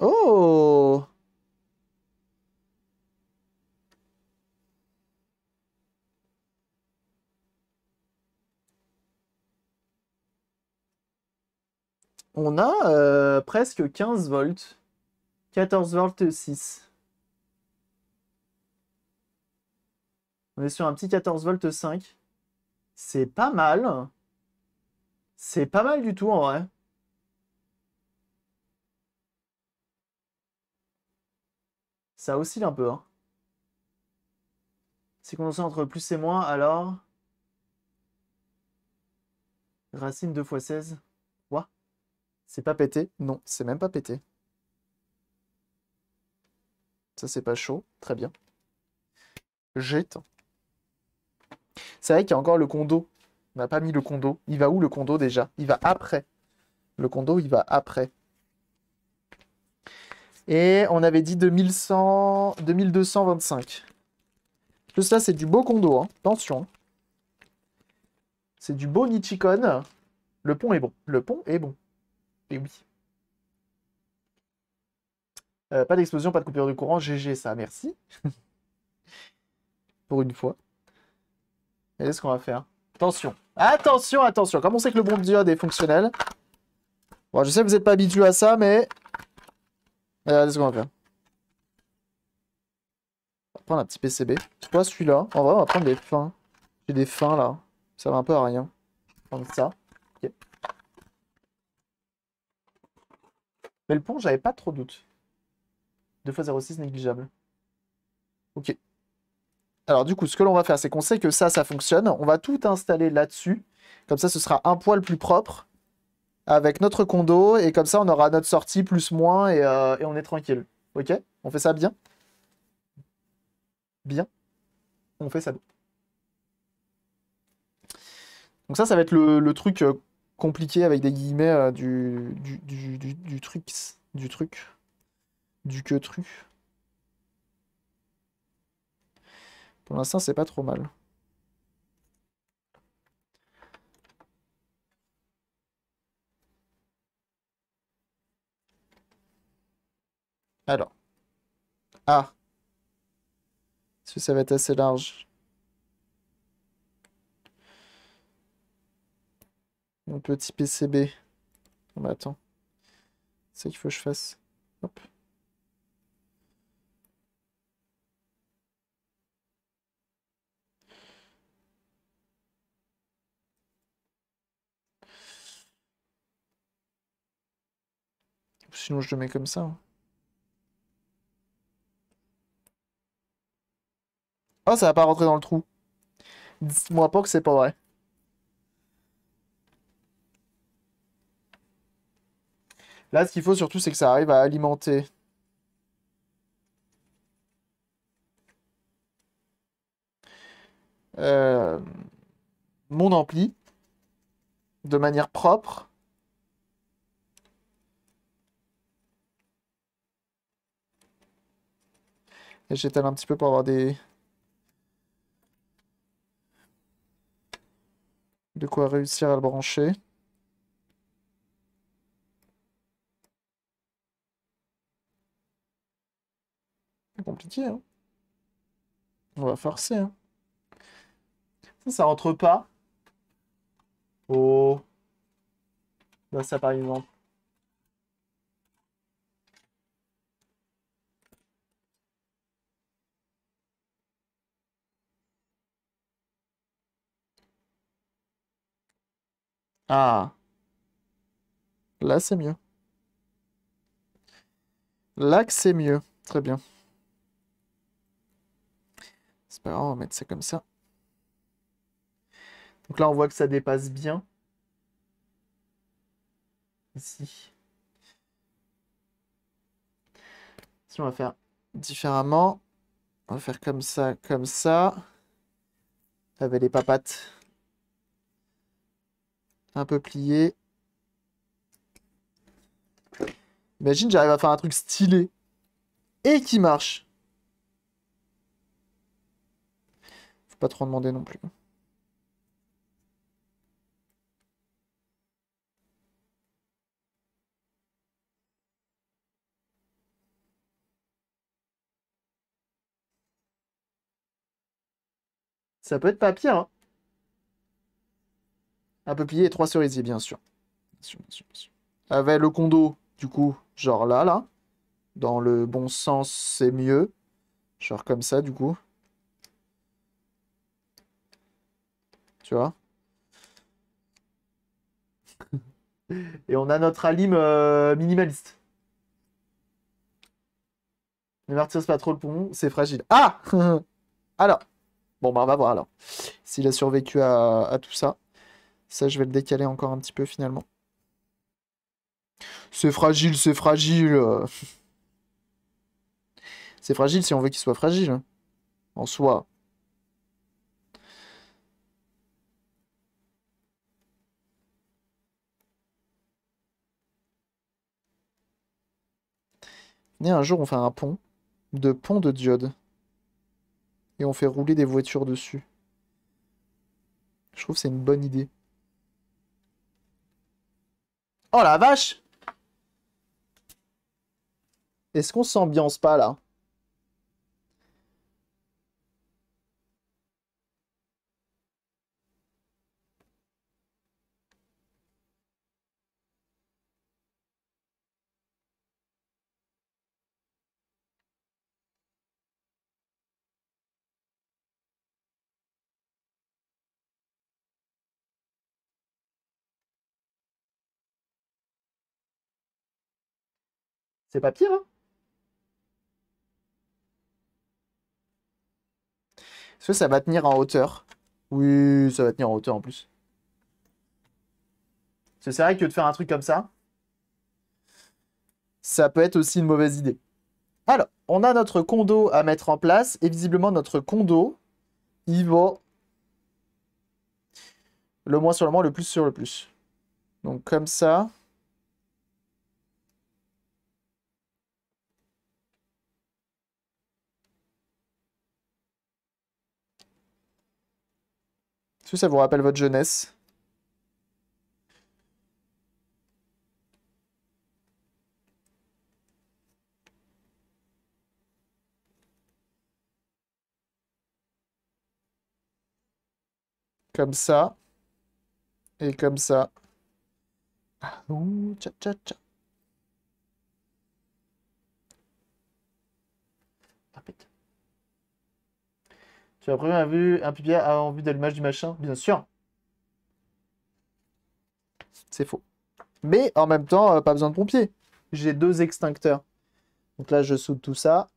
Oh On a euh, presque 15 volts. 14 volts 6. On est sur un petit 14 volts 5. C'est pas mal. C'est pas mal du tout en vrai. Ça oscille un peu. Hein. C'est condensé entre plus et moins, alors... Racine 2 x 16. Quoi C'est pas pété Non, c'est même pas pété. Ça, c'est pas chaud. Très bien. Jette. C'est vrai qu'il y a encore le condo. On n'a pas mis le condo. Il va où le condo déjà Il va après. Le condo, il va après. Et on avait dit 2100, 2225. Tout ça, c'est du beau condo, hein. attention. C'est du beau Nichicon. Le pont est bon. Le pont est bon. Et oui. Euh, pas d'explosion, pas de coupure de courant. GG, ça, merci. Pour une fois. Et ce qu'on va faire. Attention. Attention, attention. Comment on sait que le de diode est fonctionnel. Bon, je sais que vous n'êtes pas habitué à ça, mais Allez, va faire. On va prendre un petit PCB. pas celui-là. En vrai, on va prendre des fins. J'ai des fins là. Ça va un peu à rien. On va prendre ça. Mais le pont, j'avais pas trop de doute. 2 x 0,6 négligeable. Ok. Alors du coup, ce que l'on va faire, c'est qu'on sait que ça, ça fonctionne. On va tout installer là-dessus. Comme ça, ce sera un poil plus propre avec notre condo et comme ça on aura notre sortie plus moins et, euh, on est tranquille. Ok On fait ça bien Bien On fait ça Donc ça, ça va être le, truc euh, compliqué avec des guillemets euh, du, du, du, du truc. Du truc. Du que truc. Pour l'instant, c'est pas trop mal. Alors. Ah. Est-ce que ça va être assez large Mon petit PCB. on attends. C'est ce qu'il faut que je fasse. Sinon, je le mets comme ça. Hein. Ah, ça va pas rentrer dans le trou. Dites-moi pas que c'est pas vrai. Là, ce qu'il faut surtout, c'est que ça arrive à alimenter. Euh, mon ampli de manière propre. et J'étale un petit peu pour avoir des, De quoi réussir à le brancher. C'est compliqué, hein. On va forcer, hein. Ça, ça rentre pas. Oh. Là, ça, par exemple. Ah. Là, c'est mieux. Là c'est mieux. Très bien. C'est pas grave, on va mettre ça comme ça. Donc là, on voit que ça dépasse bien. Ici. Si on va faire différemment. On va faire comme ça, comme ça. Avec les papates un peu plié. Imagine, j'arrive à faire un truc stylé et qui marche. Faut pas trop demander non plus. Ça peut être pas pire, hein un plié et trois cerisiers, bien sûr. Bien Avec le condo, du coup, genre là, là. Dans le bon sens, c'est mieux. Genre comme ça, du coup. Tu vois Et on a notre alim euh, minimaliste. Ne martyrise pas trop le poumon, c'est fragile. Ah Alors Bon, bah, on va voir alors. S'il a survécu à tout ça. Ça, je vais le décaler encore un petit peu finalement. C'est fragile, c'est fragile. c'est fragile si on veut qu'il soit fragile. Hein, en soi. Venez, un jour, on fait un pont. De pont de diode. Et on fait rouler des voitures dessus. Je trouve que c'est une bonne idée. Oh la vache Est-ce qu'on s'ambiance pas là pas pire. Hein. Est-ce que ça va tenir en hauteur Oui, ça va tenir en hauteur en plus. C'est vrai que de faire un truc comme ça, ça peut être aussi une mauvaise idée. Alors, on a notre condo à mettre en place. Et visiblement, notre condo, il va le moins sur le moins, le plus sur le plus. Donc comme ça. Est-ce que ça vous rappelle votre jeunesse Comme ça. Et comme ça. Ah, Tu as prévu un pipi a envie de l'image du machin Bien sûr. C'est faux. Mais en même temps, euh, pas besoin de pompiers. J'ai deux extincteurs. Donc là, je soude tout ça.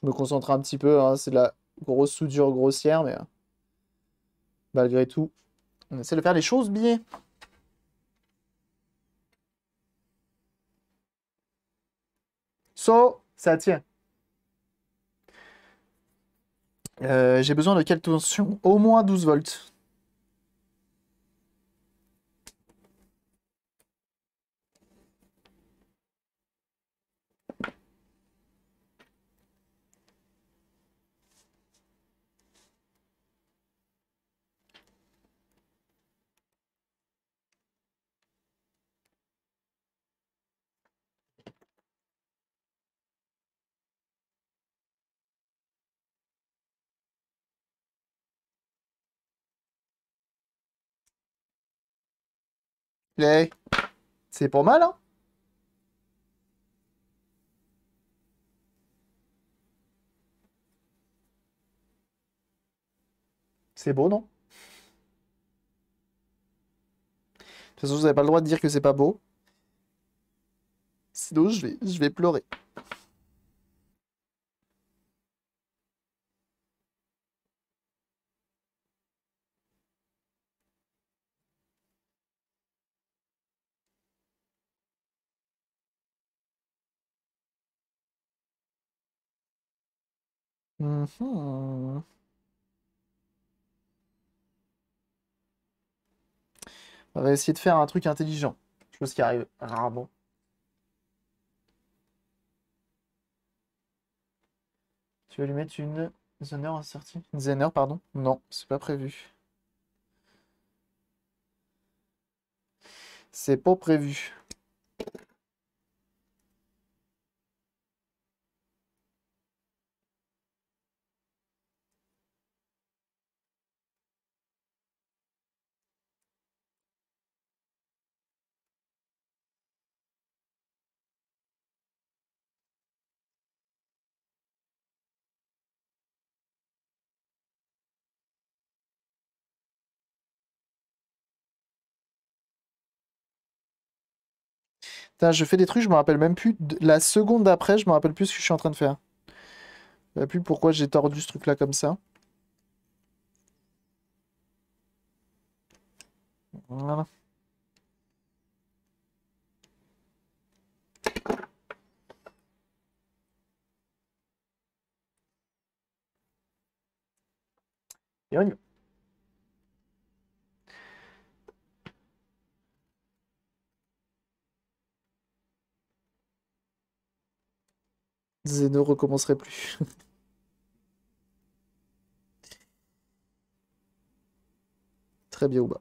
Je me concentre un petit peu, hein, c'est de la grosse soudure grossière, mais euh, malgré tout, on essaie de faire les choses bien. So, ça tient. Euh, j'ai besoin de quelle tension Au moins 12 volts. Play. C'est pas mal, hein C'est beau, non De toute façon, vous n'avez pas le droit de dire que c'est pas beau. Sinon, je vais, je vais pleurer. On va essayer de faire un truc intelligent. Chose qui arrive rarement. Tu vas lui mettre une Zener à Une Zener, pardon Non, c'est pas prévu. C'est pas prévu. Putain, je fais des trucs, je me rappelle même plus. La seconde d'après, je me rappelle plus ce que je suis en train de faire. Je sais plus pourquoi j'ai tordu ce truc-là comme ça. Voilà. Et et ne recommencerai plus. Très bien ou bas.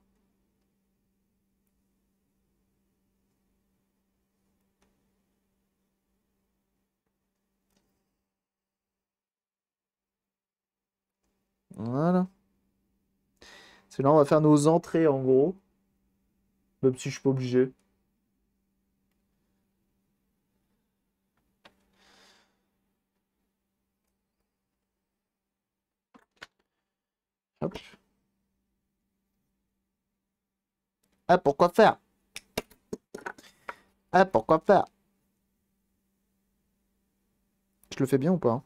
Voilà. C'est là, on va faire nos entrées en gros. Même si je suis pas obligé. Hop. Ah, pourquoi faire Ah, pourquoi faire Je le fais bien ou pas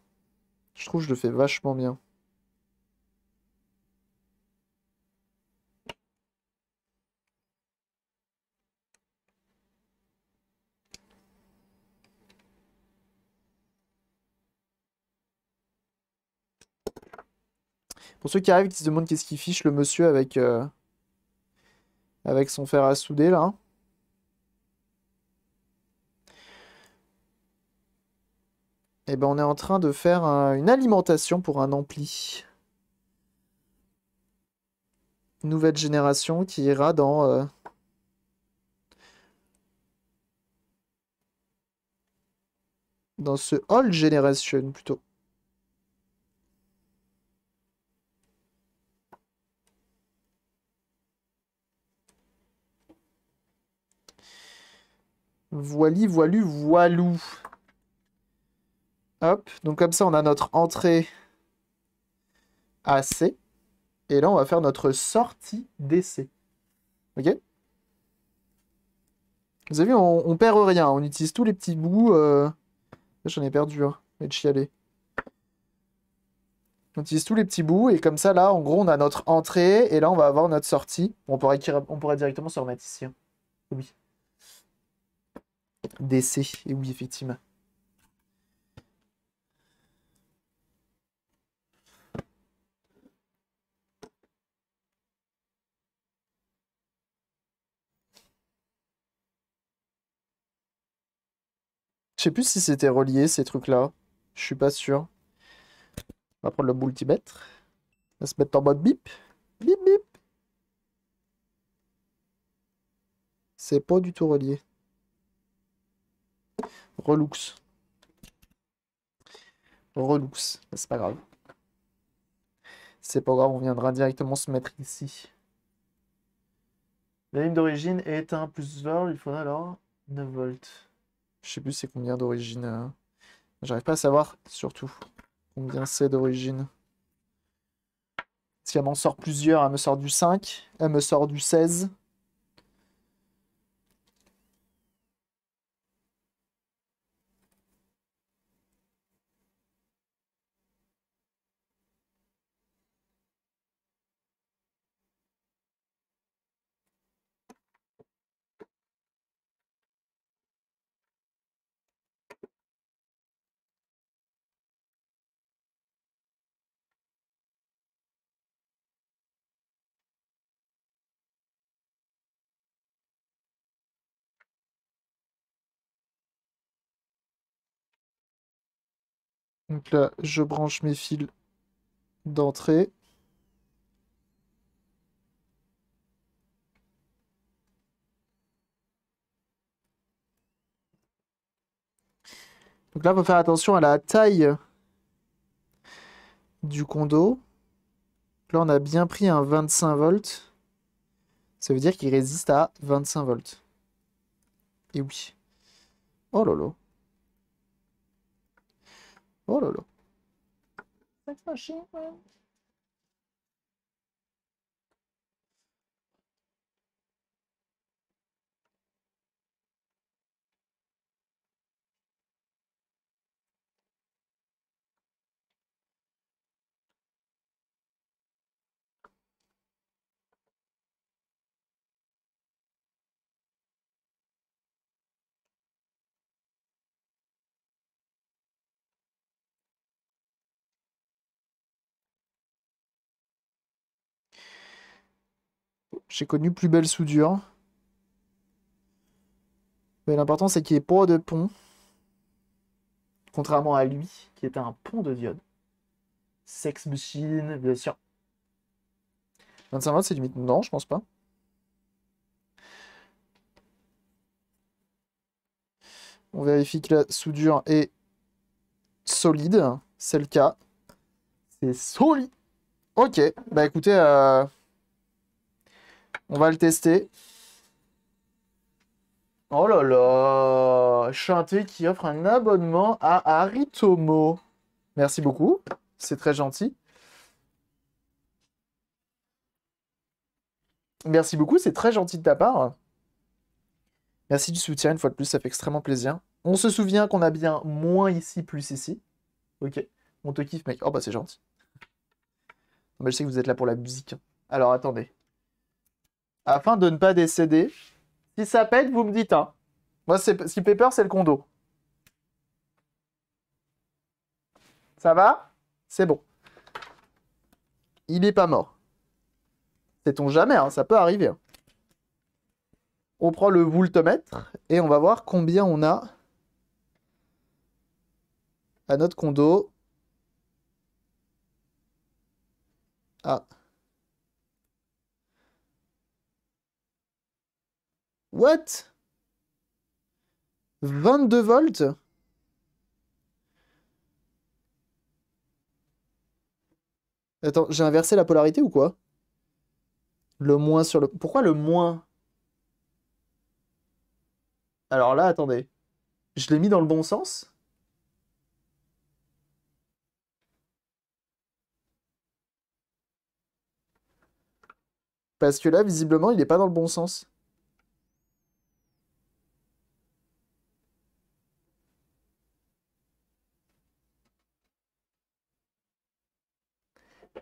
Je trouve que je le fais vachement bien. Pour ceux qui arrivent, qui se demandent qu'est-ce qu'il fiche le monsieur avec, euh, avec son fer à souder, là. Eh ben, on est en train de faire une alimentation pour un ampli. Nouvelle génération qui ira dans... Euh, dans ce old Generation, plutôt. Voili, voilu, voilou. Hop, donc comme ça, on a notre entrée AC. Et là, on va faire notre sortie DC. OK Vous avez vu, on, perd rien. On utilise tous les petits bouts. Euh. J'en ai perdu, un hein. Je vais chialer. On utilise tous les petits bouts. Et comme ça, là, en gros, on a notre entrée. Et là, on va avoir notre sortie. On pourrait, on pourrait directement se remettre ici. Hein. Oui. DC, et oui, effectivement. Je sais plus si c'était relié ces trucs-là. Je suis pas sûr. On va prendre le multimètre. On va se mettre en mode bip. Bip bip. C'est pas du tout relié. Relux. Relux, c'est pas grave. C'est pas grave, on viendra directement se mettre ici. La ligne d'origine est un plus 20, il faudra alors 9 volts. Je sais plus c'est combien d'origine. Hein. J'arrive pas à savoir, surtout, combien c'est d'origine. Si elle m'en sort plusieurs, elle me sort du 5, elle me sort du 16. Donc là, je branche mes fils d'entrée. Donc là, on faut faire attention à la taille du condo. Là, on a bien pris un 25 volts. Ça veut dire qu'il résiste à 25 volts. Et oui. Oh là Oh là là. machine, man. J'ai connu plus belle soudure. Mais l'important, c'est qu'il n'y ait pas de pont. Contrairement à lui, qui est un pont de diode. Sex machine, bien sûr. 25 watts, c'est limite. Non, je pense pas. On vérifie que la soudure est solide. C'est le cas. C'est solide. Ok. Bah écoutez, euh, on va le tester. Oh là là Chanté qui offre un abonnement à Aritomo. Merci beaucoup. C'est très gentil. Merci beaucoup, c'est très gentil de ta part. Merci du soutien une fois de plus, ça fait extrêmement plaisir. On se souvient qu'on a bien moins ici, plus ici. Ok, on te kiffe mec. Oh bah c'est gentil. je sais que vous êtes là pour la musique. Alors attendez afin de ne pas décéder. Si ça pète, vous me dites hein. Moi, si peur, c'est le condo. Ça va C'est bon. Il n'est pas mort. C'est on jamais, hein, ça peut arriver. Hein. On prend le voltmètre et on va voir combien on a à notre condo. Ah. What 22 volts Attends, j'ai inversé la polarité ou quoi Le moins sur le... Pourquoi le moins Alors là, attendez. Je l'ai mis dans le bon sens Parce que là, visiblement, il n'est pas dans le bon sens.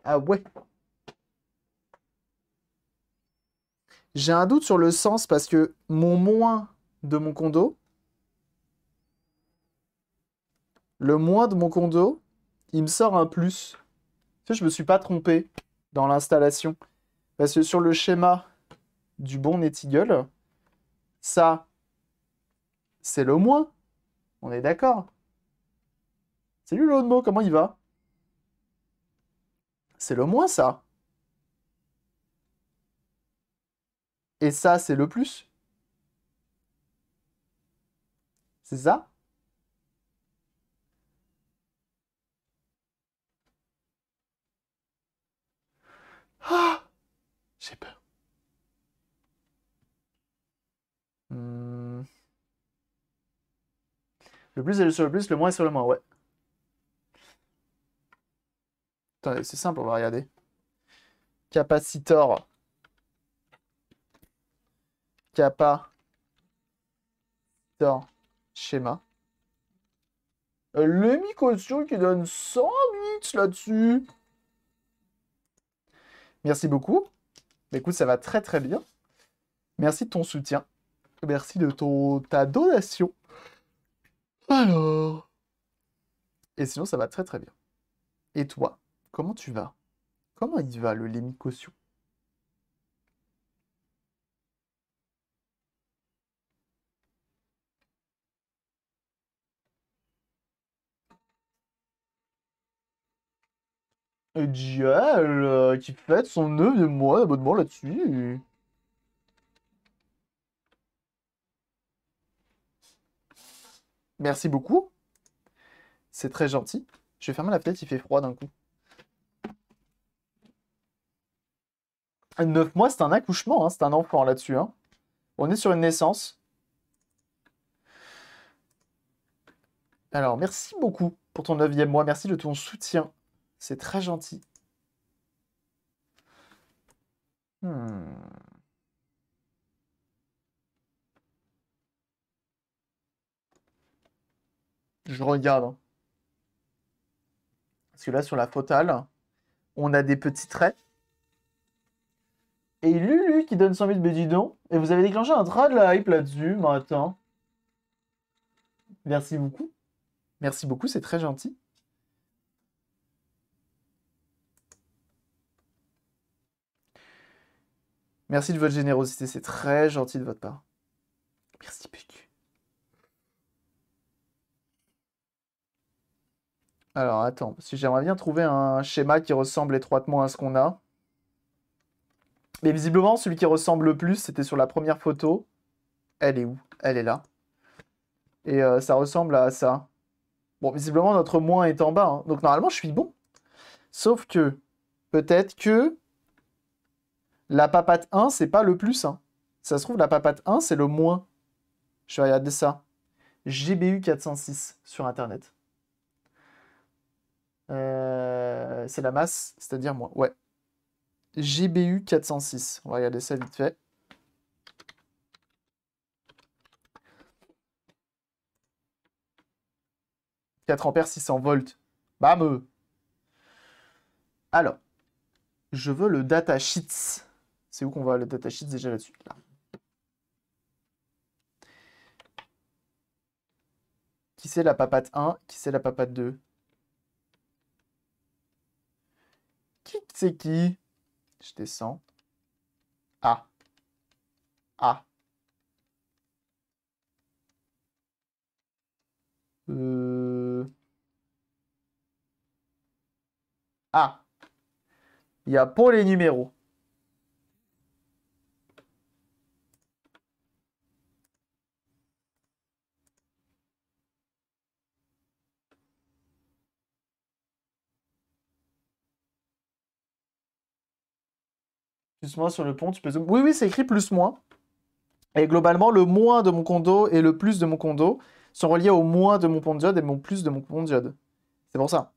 Ah ouais. J'ai un doute sur le sens parce que mon moins de mon condo, le moins de mon condo, il me sort un plus. Tu je me suis pas trompé dans l'installation. Parce que sur le schéma du bon Gueule, ça, c'est le moins. On est d'accord. Salut mot, comment il va c'est le moins ça. Et ça, c'est le plus. C'est ça Ah J'ai peur. Hmm. Le plus est sur le plus, le moins est sur le moins, ouais. c'est simple, on va regarder. Capacitor. Capacitor schéma. Euh, le qui donne 100 bits là-dessus. Merci beaucoup. Écoute, ça va très très bien. Merci de ton soutien. Merci de ta donation. Alors. Et sinon, ça va très très bien. Et toi Comment tu vas Comment il va, le lémicaution Et euh, euh, qui fait son de mois d'abonnement là-dessus. Merci beaucoup. C'est très gentil. Je vais fermer la fenêtre, il fait froid d'un coup. 9 ah, mois, c'est un accouchement, hein, c'est un enfant là-dessus. Hein. On est sur une naissance. Alors, merci beaucoup pour ton 9 mois. Merci de ton soutien. C'est très gentil. Hmm. Je regarde. Hein. Parce que là, sur la totale, on a des petits traits. Et Lulu qui donne 100 000, mais Et vous avez déclenché un train de la hype là-dessus, attends... Merci beaucoup. Merci beaucoup, c'est très gentil. Merci de votre générosité, c'est très gentil de votre part. Merci, PQ. Alors, attends, si j'aimerais bien trouver un schéma qui ressemble étroitement à ce qu'on a. Mais visiblement, celui qui ressemble le plus, c'était sur la première photo. Elle est où Elle est là. Et euh, ça ressemble à ça. Bon, visiblement, notre moins est en bas. Hein. Donc, normalement, je suis bon. Sauf que, peut-être que la papate 1, c'est pas le plus. Hein. Ça se trouve, la papate 1, c'est le moins. Je vais regarder ça. GBU 406 sur Internet. Euh, c'est la masse, c'est-à-dire moi. Ouais, GBU 406. On va regarder ça vite fait. 4 ampères 600 volts. Bam Alors, je veux le data C'est où qu'on voit le data déjà là-dessus Qui c'est la papate 1 Qui c'est la papate 2 Qui c'est qui je descends. A. A. Euh... A. Il y a pour les numéros. moins sur le pont, tu peux Oui, oui, c'est écrit plus moins. Et globalement, le moins de mon condo et le plus de mon condo sont reliés au moins de mon pont de diode et mon plus de mon pont de diode. C'est pour ça.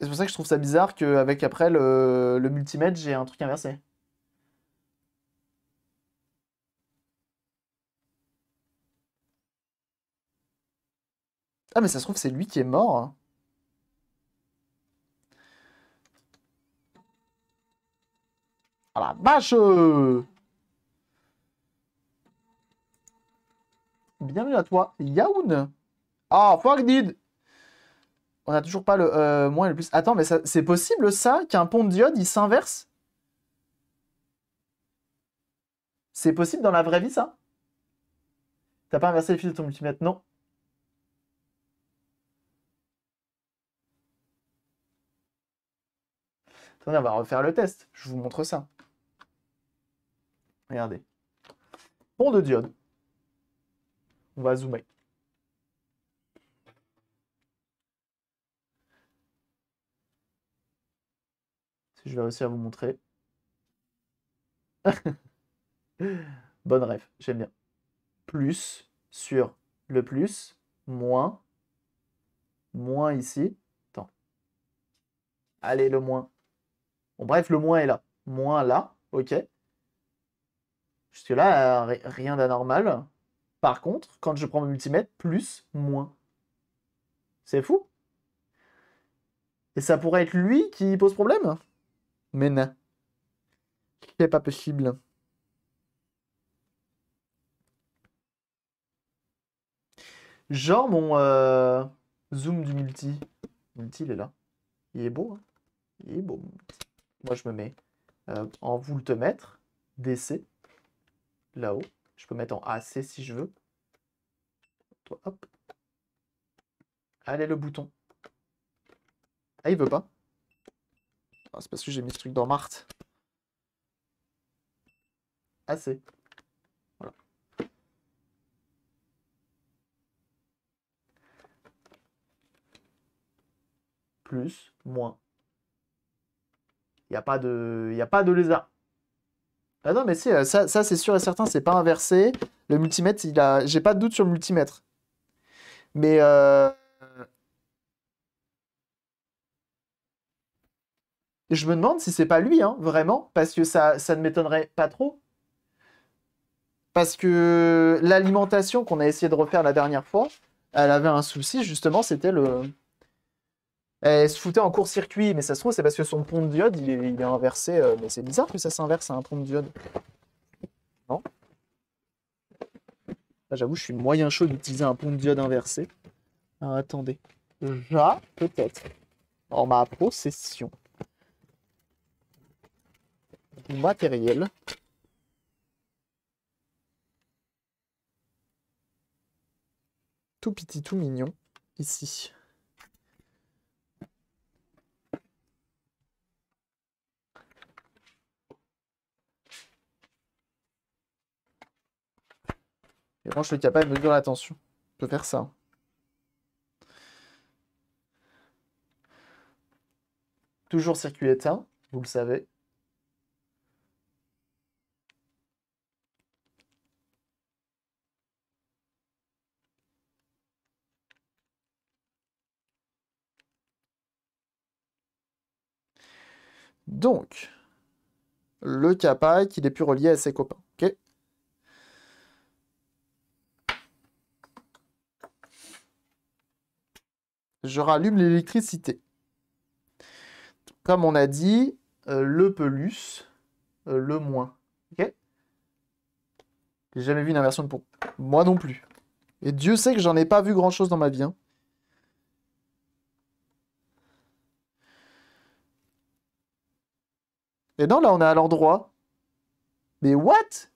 C'est pour ça que je trouve ça bizarre qu'avec après le, le multimètre, j'ai un truc inversé. Ah mais ça se trouve c'est lui qui est mort. Hein. Ah la vache euh. Bienvenue à toi, Yaoun. Oh, fuck did On n'a toujours pas le euh, moins et le plus. Attends, mais c'est possible ça Qu'un pont de diode, il s'inverse C'est possible dans la vraie vie ça T'as pas inversé les fils de ton multimètre Non. Attendez, on va refaire le test. Je vous montre ça. Regardez. Pont de diode. On va zoomer. Si je vais réussir à vous montrer. Bonne ref, j'aime bien. Plus sur le plus, moins, moins ici. Attends. Allez, le moins. Bon, bref, le moins est là. Moins là, ok que là euh, rien d'anormal. Par contre, quand je prends mon multimètre, plus, moins. C'est fou. Et ça pourrait être lui qui pose problème Mais non. C'est pas possible. Genre mon euh, zoom du multi. Multi, il est là. Il est beau. Hein. il est beau. Moi, je me mets euh, en voltmètre. DC là-haut. Je peux mettre en AC si je veux. Allez, le bouton. Ah, il veut pas. Ah, c'est parce que j'ai mis ce truc dans Marthe. AC. Voilà. Plus, moins. Il n'y a, pas de... y a pas de lézard. Ah non, mais si, euh, ça, c'est sûr et certain, c'est pas inversé. Le multimètre, il a... j'ai pas de doute sur le multimètre. Mais. Euh, je me demande si c'est pas lui, hein, vraiment, parce que ça, ça ne m'étonnerait pas trop. Parce que l'alimentation qu'on a essayé de refaire la dernière fois, elle avait un souci, justement, c'était le. Elle se foutait en court-circuit, mais ça se trouve, c'est parce que son pont de diode, il est, inversé. Euh, mais c'est bizarre que ça s'inverse à un pont de diode. Non ah, J'avoue, je suis moyen chaud d'utiliser un pont de diode inversé. attendez. Ja, peut-être. En ma possession. matériel. Tout petit, tout mignon. Ici. Et quand je suis capable de me dire l'attention, je faire ça. Hein. Toujours circuit éteint, vous le savez. Donc, le kappa qui est plus relié à ses copains. ok je rallume l'électricité. Comme on a dit, euh, le plus, euh, le moins. Ok J'ai jamais vu une inversion de pompe. Moi non plus. Et Dieu sait que j'en ai pas vu grand chose dans ma vie. Hein. Et non, là on est à l'endroit. Mais what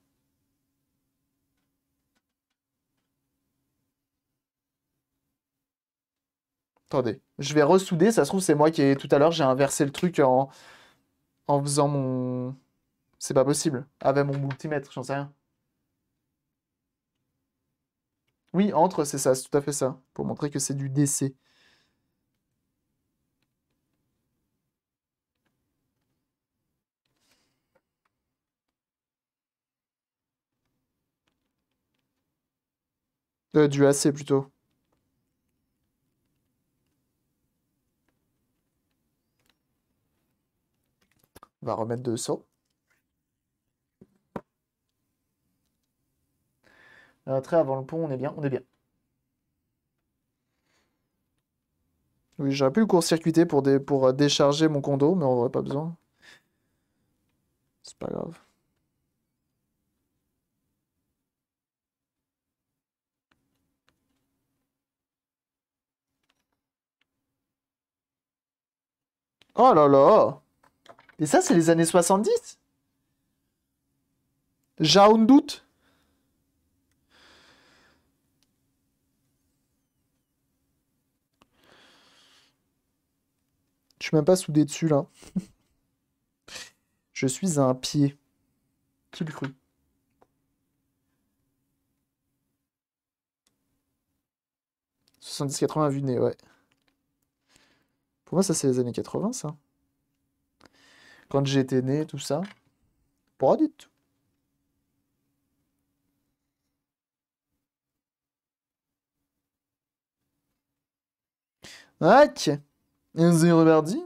Attendez, je vais ressouder, ça se trouve c'est moi qui ai tout à l'heure, j'ai inversé le truc en, faisant mon... C'est pas possible, avec mon multimètre, j'en sais rien. Oui, entre, c'est ça, c'est tout à fait ça, pour montrer que c'est du DC. Euh, du AC plutôt. va remettre deux sauts. Très avant le pont, on est bien, on est bien. Oui, j'aurais pu le court-circuiter pour, pour euh, décharger mon condo, mais on aurait pas besoin. C'est pas grave. Oh là là et ça, c'est les années 70. J'en doute. Je suis même pas soudé dessus là. Je suis à un pied. Qui le cru « 70-80 nez, ouais. Pour moi, ça, c'est les années 80, ça quand j'étais né, tout ça. Pas du tout. Ok. Enzo Roberti.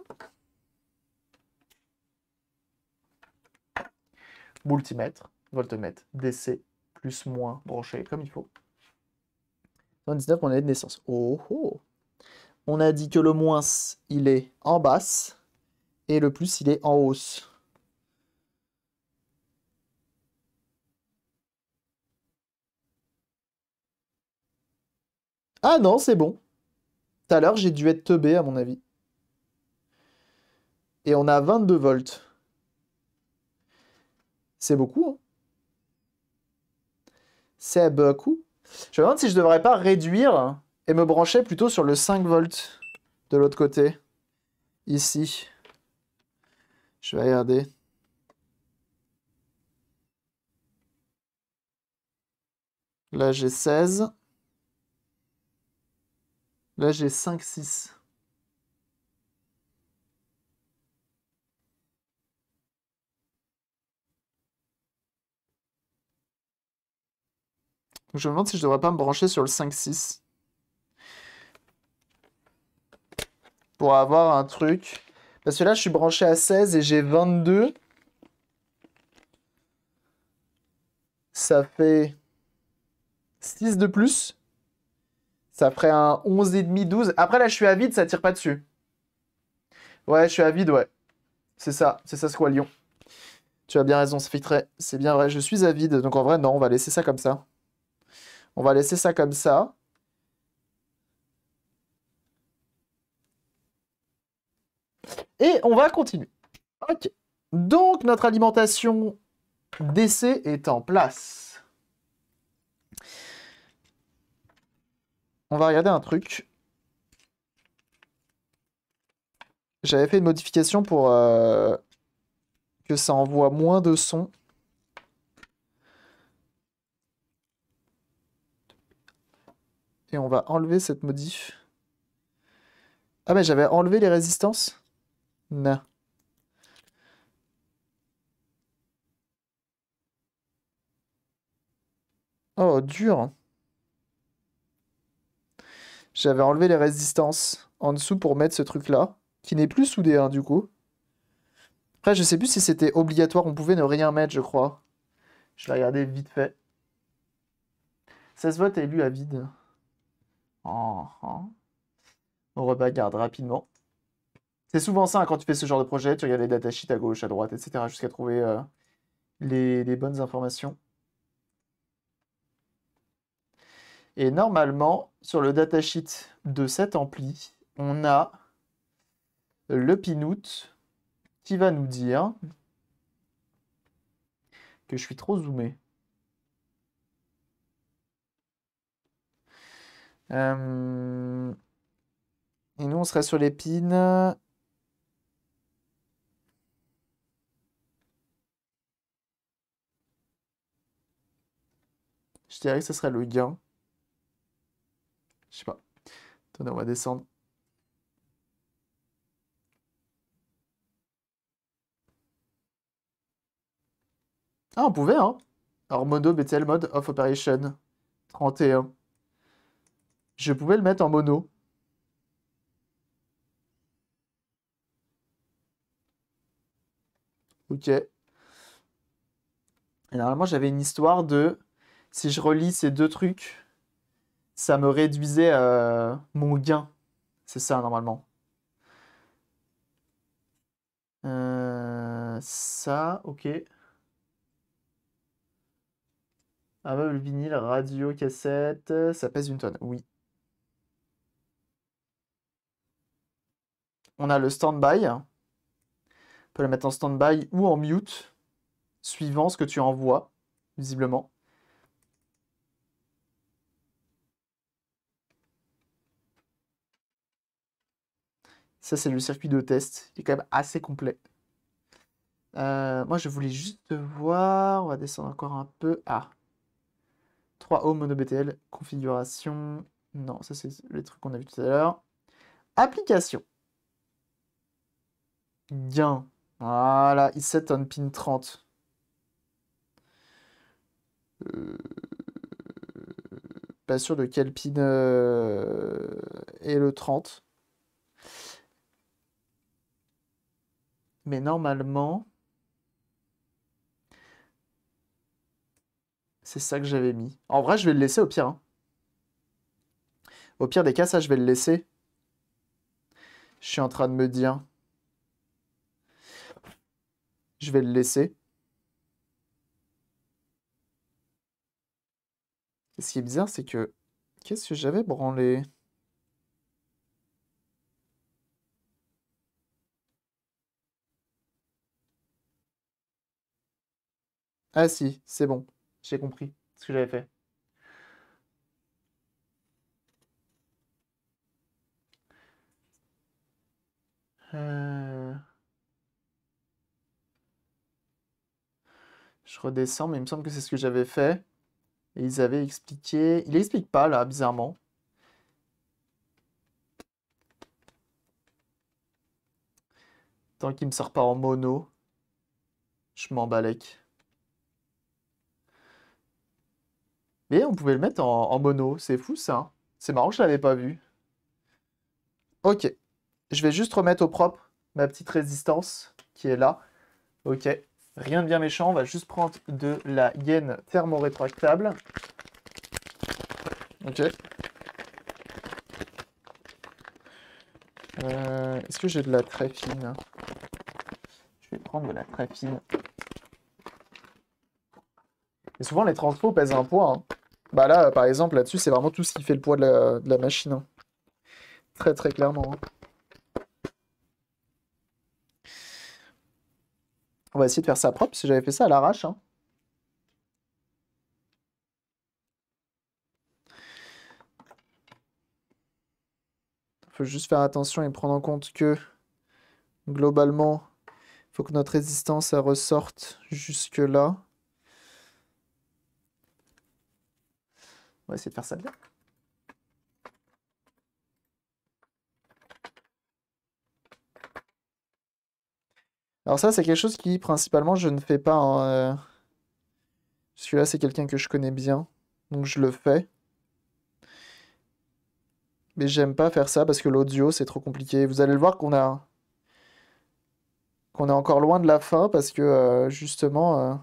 Multimètre, voltmètre, DC, plus, moins, branché, comme il faut. 19, qu'on est de naissance. Oh, oh On a dit que le moins, il est en basse et le plus il est en hausse. Ah non, c'est bon. Tout à l'heure, j'ai dû être teubé, à mon avis. Et on a 22 volts. C'est beaucoup, hein. C'est beaucoup. Je me demande si je devrais pas réduire et me brancher plutôt sur le 5 volts de l'autre côté. Ici. Je vais regarder. Là, j'ai 16. Là, j'ai 5, 6. Je me demande si je ne devrais pas me brancher sur le 5-6. Pour avoir un truc parce que là, je suis branché à 16 et j'ai 22. Ça fait 6 de plus. Ça ferait un 11,5, 12. Après, là, je suis à vide, ça tire pas dessus. Ouais, je suis à vide, ouais. C'est ça, c'est ça, Lyon. Tu as bien raison, ça C'est bien vrai, je suis à vide. Donc en vrai, non, on va laisser ça comme ça. On va laisser ça comme ça. Et on va continuer. Ok. Donc notre alimentation d'essai est en place. On va regarder un truc. J'avais fait une modification pour euh, que ça envoie moins de son. Et on va enlever cette modif. Ah mais j'avais enlevé les résistances. Oh, dur. J'avais enlevé les résistances en dessous pour mettre ce truc-là, qui n'est plus soudé, hein, du coup. Après, je sais plus si c'était obligatoire, on pouvait ne rien mettre, je crois. Je l'ai regardé vite fait. 16 votes élu à vide. Oh, oh. On rebagarde rapidement. C'est souvent ça, hein, quand tu fais ce genre de projet, tu regardes les datasheets à gauche, à droite, etc., jusqu'à trouver euh, les, bonnes informations. Et normalement, sur le datasheet de cet ampli, on a le pinout qui va nous dire que je suis trop zoomé. Euh, et nous, on serait sur les pins ce serait le gain Je sais pas. Attendez, on va descendre. Ah, on pouvait, hein Alors, mono BTL mode of operation 31. Je pouvais le mettre en mono. Ok. Et normalement, j'avais une histoire de si je relis ces deux trucs, ça me réduisait euh, mon gain. C'est ça, normalement. Euh, ça, ok. Un ah, le vinyle, radio, cassette, ça pèse une tonne, oui. On a le stand-by. On peut le mettre en stand-by ou en mute, suivant ce que tu envoies, visiblement. Ça, c'est le circuit de test. Il est quand même assez complet. Euh, moi, je voulais juste voir. On va descendre encore un peu. Ah. 3 ohms mono BTL. Configuration. Non, ça, c'est les trucs qu'on a vu tout à l'heure. Application. Bien. Voilà, il set on pin 30. Euh, pas sûr de quel pin euh, est le 30. Mais normalement, c'est ça que j'avais mis. En vrai, je vais le laisser au pire. Hein. Au pire des cas, ça, je vais le laisser. Je suis en train de me dire. Je vais le laisser. ce qui est bizarre, c'est que... Qu'est-ce que j'avais branlé Ah si, c'est bon. J'ai compris ce que j'avais fait. Euh. Je redescends, mais il me semble que c'est ce que j'avais fait. Et ils avaient expliqué... Il explique pas, là, bizarrement. Tant qu'il ne me sort pas en mono, je m'en on pouvait le mettre en, mono. C'est fou ça. Hein. C'est marrant je l'avais pas vu. Ok. Je vais juste remettre au propre ma petite résistance qui est là. Ok. Rien de bien méchant. On va juste prendre de la gaine thermorétractable. Ok. Euh, est-ce que j'ai de la très fine hein Je vais prendre de la très fine. Et souvent, les transfos pèsent un poids. Hein. Bah là, par exemple, là-dessus, c'est vraiment tout ce qui fait le poids de la, machine. Hein. Très très clairement. Hein. On va essayer de faire ça propre, si j'avais fait ça à l'arrache. Il hein. faut juste faire attention et prendre en compte que globalement, il faut que notre résistance ressorte jusque là. On va essayer de faire ça bien. Alors ça, c'est quelque chose qui, principalement, je ne fais pas. Parce euh, que là c'est quelqu'un que je connais bien, donc je le fais. Mais j'aime pas faire ça parce que l'audio, c'est trop compliqué. Vous allez le voir qu'on a qu'on est encore loin de la fin parce que, euh, justement... Euh,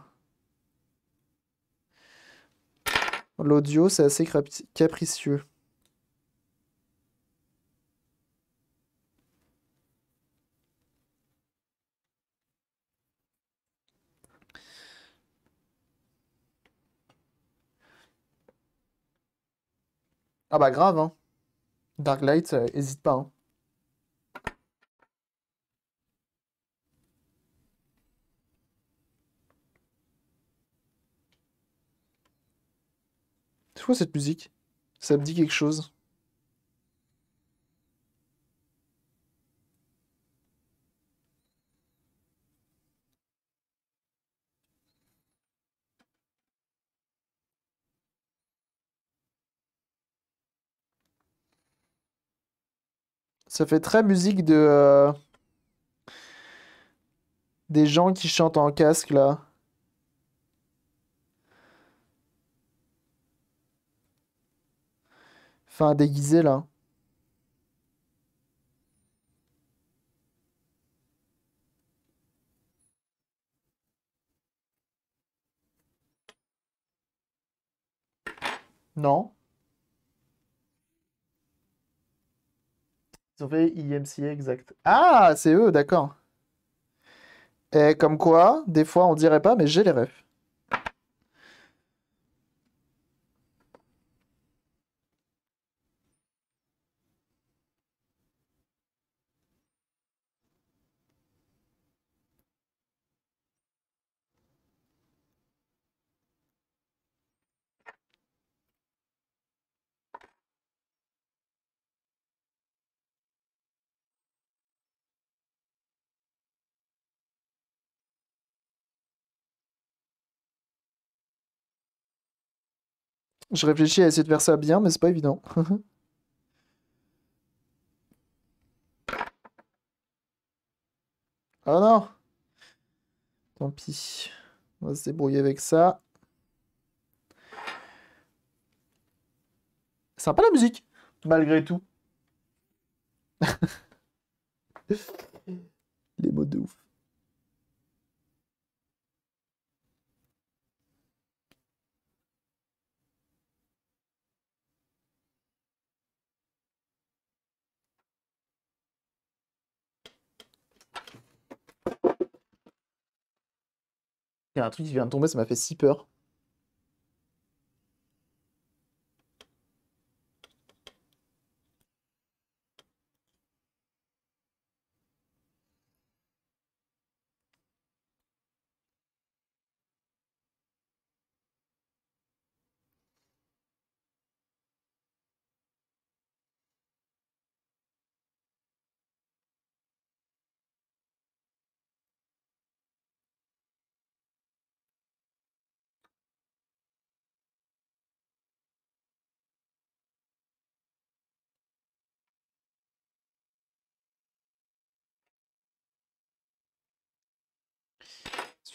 L'audio, c'est assez capricieux. Ah bah grave, hein. Dark Light, euh, pas, hein. cette musique Ça me dit quelque chose. Ça fait très musique de... Euh, des gens qui chantent en casque, là. Enfin, déguisé là. Non. Ils ont fait IMCA exact. Ah, c'est eux, d'accord. Et comme quoi, des fois on dirait pas, mais j'ai les rêves. Je réfléchis à essayer de faire ça bien, mais c'est pas évident. oh non Tant pis. On va se débrouiller avec ça. Sympa la musique, malgré tout. Les mots de ouf. Il y a un truc qui vient de tomber, ça m'a fait si peur.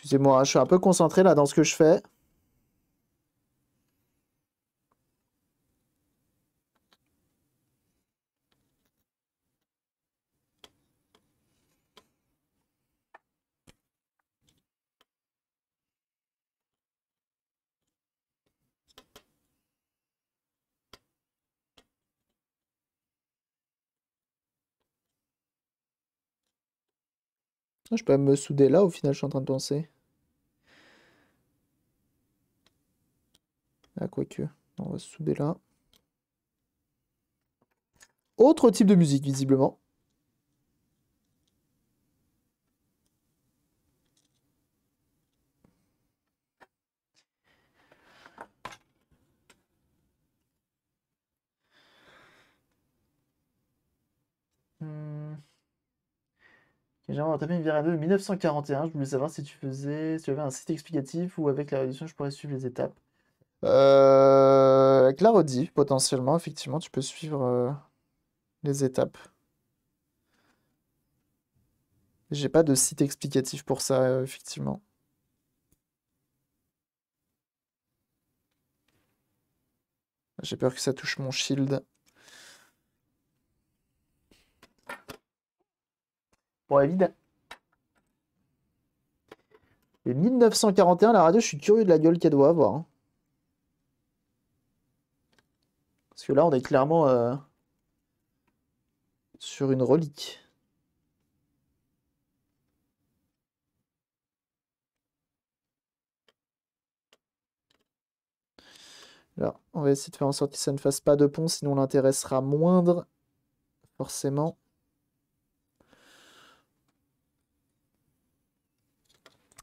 Excusez-moi, hein, je suis un peu concentré là dans ce que je fais. Je peux me souder là au final, je suis en train de penser. Ah, quoique, on va se souder là. Autre type de musique, visiblement. Hmm. vraiment tapé une virale de 1941. Je voulais savoir si tu faisais, tu avais un site explicatif ou avec la réduction, je pourrais suivre les étapes. Euh, avec potentiellement, effectivement, tu peux suivre euh, les étapes. J'ai pas de site explicatif pour ça, euh, effectivement. J'ai peur que ça touche mon shield. Bon, vide. Et 1941, la radio, je suis curieux de la gueule qu'elle doit avoir. Hein. Parce que là, on est clairement euh, sur une relique. Là, on va essayer de faire en sorte que ça ne fasse pas de pont, sinon l'intéressera moindre, forcément.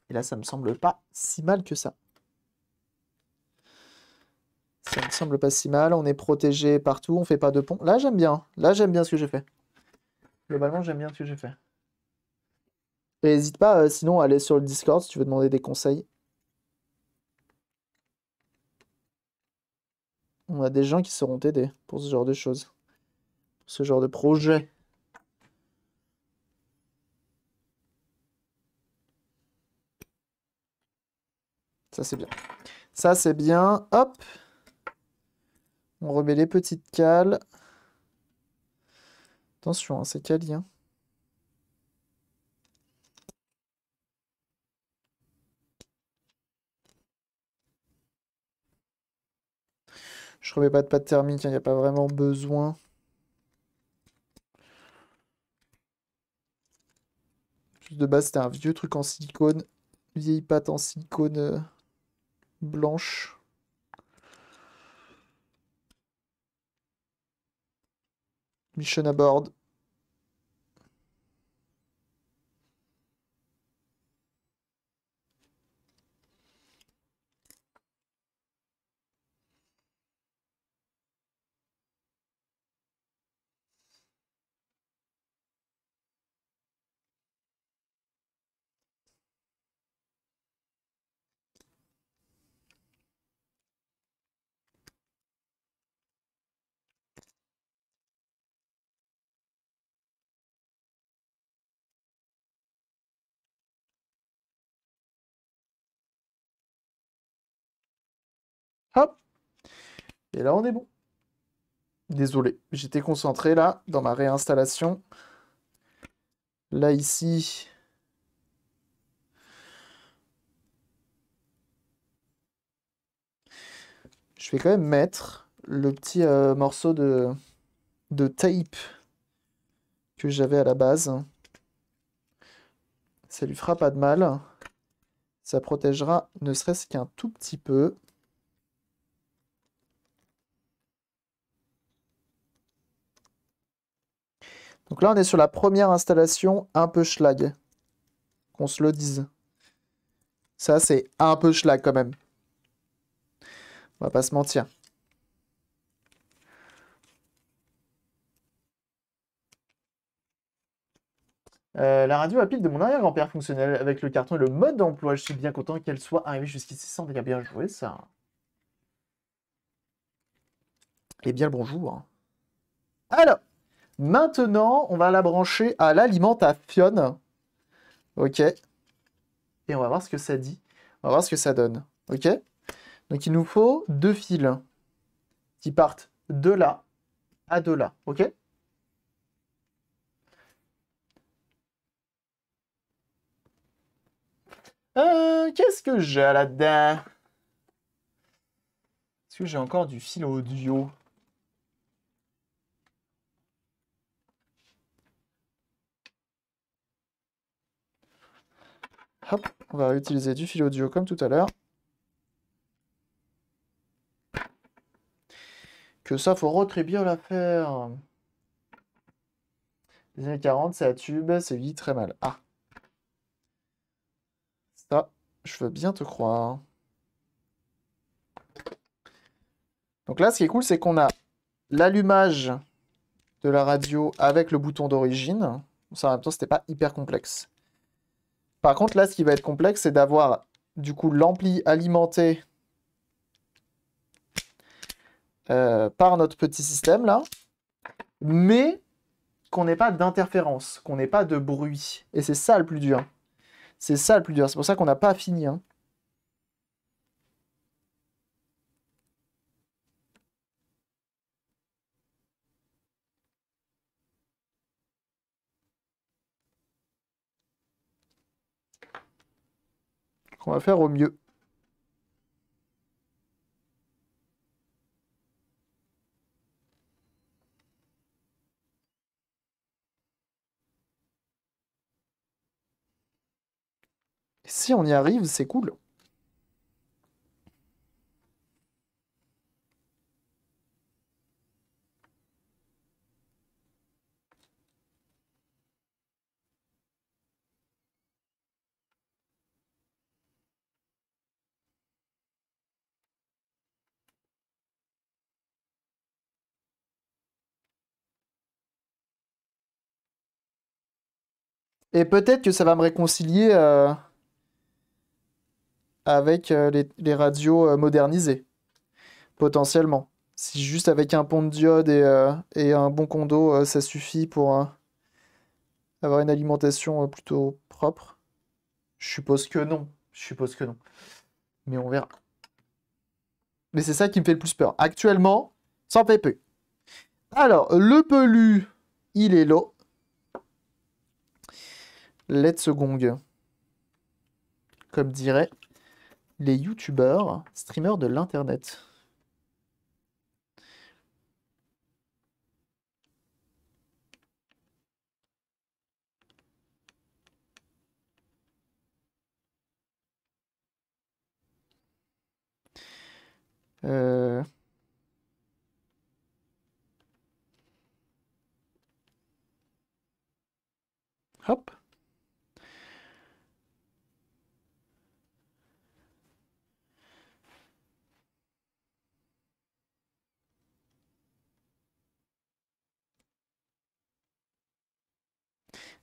Et là, ça me semble pas si mal que ça. Ça me semble pas si mal. On est protégé partout. On fait pas de pont. Là, j'aime bien. Là, j'aime bien ce que j'ai fait. Globalement, j'aime bien ce que j'ai fait. Et n'hésite pas, euh, sinon, à aller sur le Discord si tu veux demander des conseils. On a des gens qui seront aidés pour ce genre de choses. ce genre de projet. Ça, c'est bien. Ça, c'est bien. Hop on remet les petites cales. Attention, c'est cali. Je Je remets pas de pâte thermique, hein, il n'y a pas vraiment besoin. Plus de base, c'était un vieux truc en silicone. Vieille pâte en silicone euh, blanche. mission bord. Hop. Et là, on est bon. Désolé, j'étais concentré là, dans ma réinstallation. Là, ici... Je vais quand même mettre le petit euh, morceau de, de tape que j'avais à la base. Ça lui fera pas de mal. Ça protégera ne serait-ce qu'un tout petit peu. Donc là, on est sur la première installation un peu schlag. Qu'on se le dise. Ça, c'est un peu schlag quand même. On va pas se mentir. Euh, la radio à pile de mon arrière-grand-père fonctionnelle avec le carton et le mode d'emploi. Je suis bien content qu'elle soit arrivée jusqu'ici sans dégâts bien joué, ça. Et eh bien le bonjour. Alors Maintenant, on va la brancher à l'alimentation. OK. Et on va voir ce que ça dit. On va voir ce que ça donne. OK Donc, il nous faut deux fils qui partent de là à de là. OK euh, qu'est-ce que j'ai là-dedans Est-ce que j'ai encore du fil audio Hop, on va utiliser du fil audio comme tout à l'heure. Que ça, faut retribuer l'affaire. Les années 40, c'est à tube, c'est vite très mal. Ah. Ça, je veux bien te croire. Donc là, ce qui est cool, c'est qu'on a l'allumage de la radio avec le bouton d'origine. Ça, en même temps, c'était pas hyper complexe. Par contre, là, ce qui va être complexe, c'est d'avoir du coup l'ampli alimenté euh, par notre petit système là, mais qu'on n'ait pas d'interférence, qu'on n'ait pas de bruit. Et c'est ça le plus dur. C'est ça le plus dur. C'est pour ça qu'on n'a pas fini. Hein. qu'on va faire au mieux. Si on y arrive, c'est cool. Et peut-être que ça va me réconcilier euh, avec euh, les, radios euh, modernisées, potentiellement. Si juste avec un pont de diode et, un bon condo, ça suffit pour avoir une alimentation plutôt propre. Je suppose que non. Je suppose que non. Mais on verra. Mais c'est ça qui me fait le plus peur. Actuellement, sans pépé. Alors, le pelu, il est l'eau. Let's Gong. Comme diraient les youtubeurs, streamers de l'internet. Euh, hop.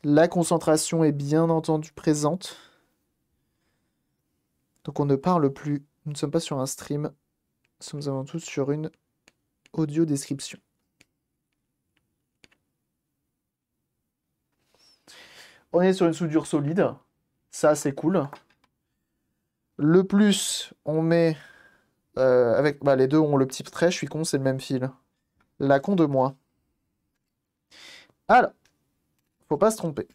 La concentration est bien entendu présente. Donc on ne parle plus. Nous ne sommes pas sur un stream. Nous sommes avant tout sur une audio description. On est sur une soudure solide. Ça, c'est cool. Le plus, on met... Euh, avec, bah, les deux ont le petit trait, je suis con, c'est le même fil. La con de moi. Alors, faut pas se tromper.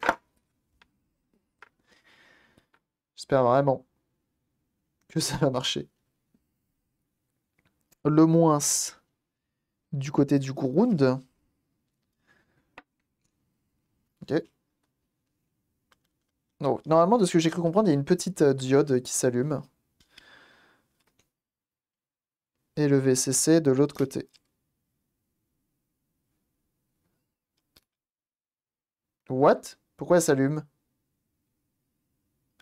J'espère vraiment que ça va marcher. Le moins du côté du ground. Ok. normalement, de ce que j'ai cru comprendre, il y a une petite euh, diode qui s'allume. Et le VCC de l'autre côté. What Pourquoi elle s'allume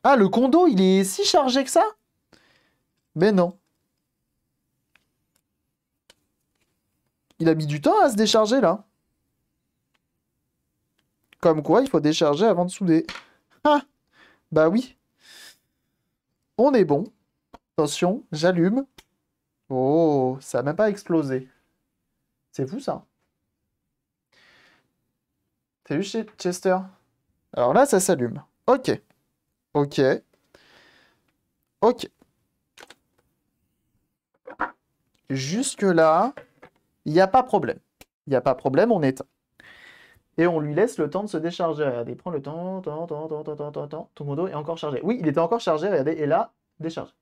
Ah, le condo, il est si chargé que ça Mais non. Il a mis du temps à se décharger, là. Comme quoi, il faut décharger avant de souder. Ah Bah oui. On est bon. Attention, j'allume. Oh, ça n'a même pas explosé. C'est fou, ça. Salut, chez Chester Alors là, ça s'allume. Ok. Ok. Ok. Jusque-là, il n'y a pas problème. Il n'y a pas problème, on éteint. Et on lui laisse le temps de se décharger. Regardez, il prend le temps, temps, Tout mon est encore chargé. Oui, il était encore chargé, regardez. Et là, déchargé.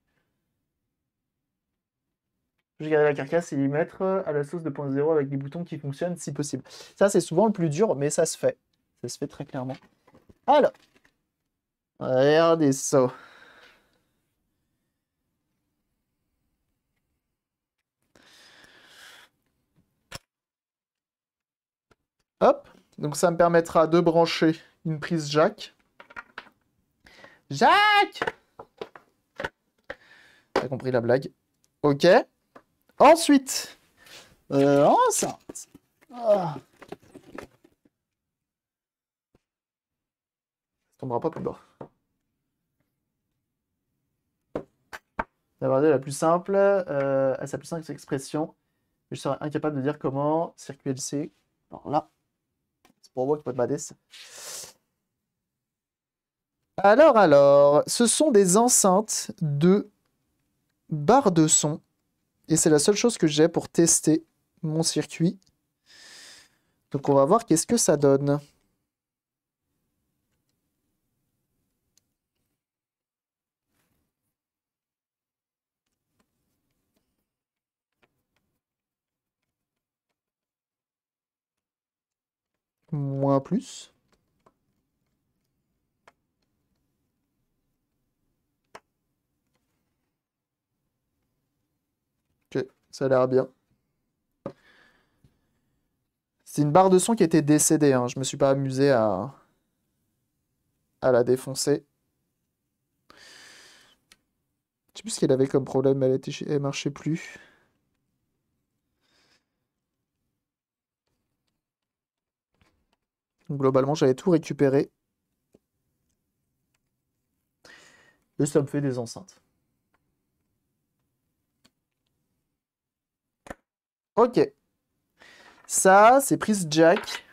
Je vais garder la carcasse et y mettre euh, à la sauce 2.0 avec des boutons qui fonctionnent si possible. Ça, c'est souvent le plus dur, mais ça se fait. Ça se fait très clairement. Alors, regardez ça. Hop, donc ça me permettra de brancher une prise jack. Jacques T'as compris la blague Ok. Ensuite, euh, enceinte. oh, ça, ah. tombera pas plus bas. D'abord, la plus simple, sa plus simple expression, je serais incapable de dire comment circuit LC. Alors là, c'est pour moi qui peut te Alors, alors, ce sont des enceintes de barres de son et c'est la seule chose que j'ai pour tester mon circuit. Donc on va voir qu'est-ce que ça donne. Moins plus. Ça a l'air bien. C'est une barre de son qui était décédée. Je hein. Je me suis pas amusé à, à la défoncer. Je sais plus ce qu'elle avait comme problème. Elle, était... marchait plus. Globalement, j'avais tout récupéré. Le ça fait des enceintes. Ok. Ça, c'est prise jack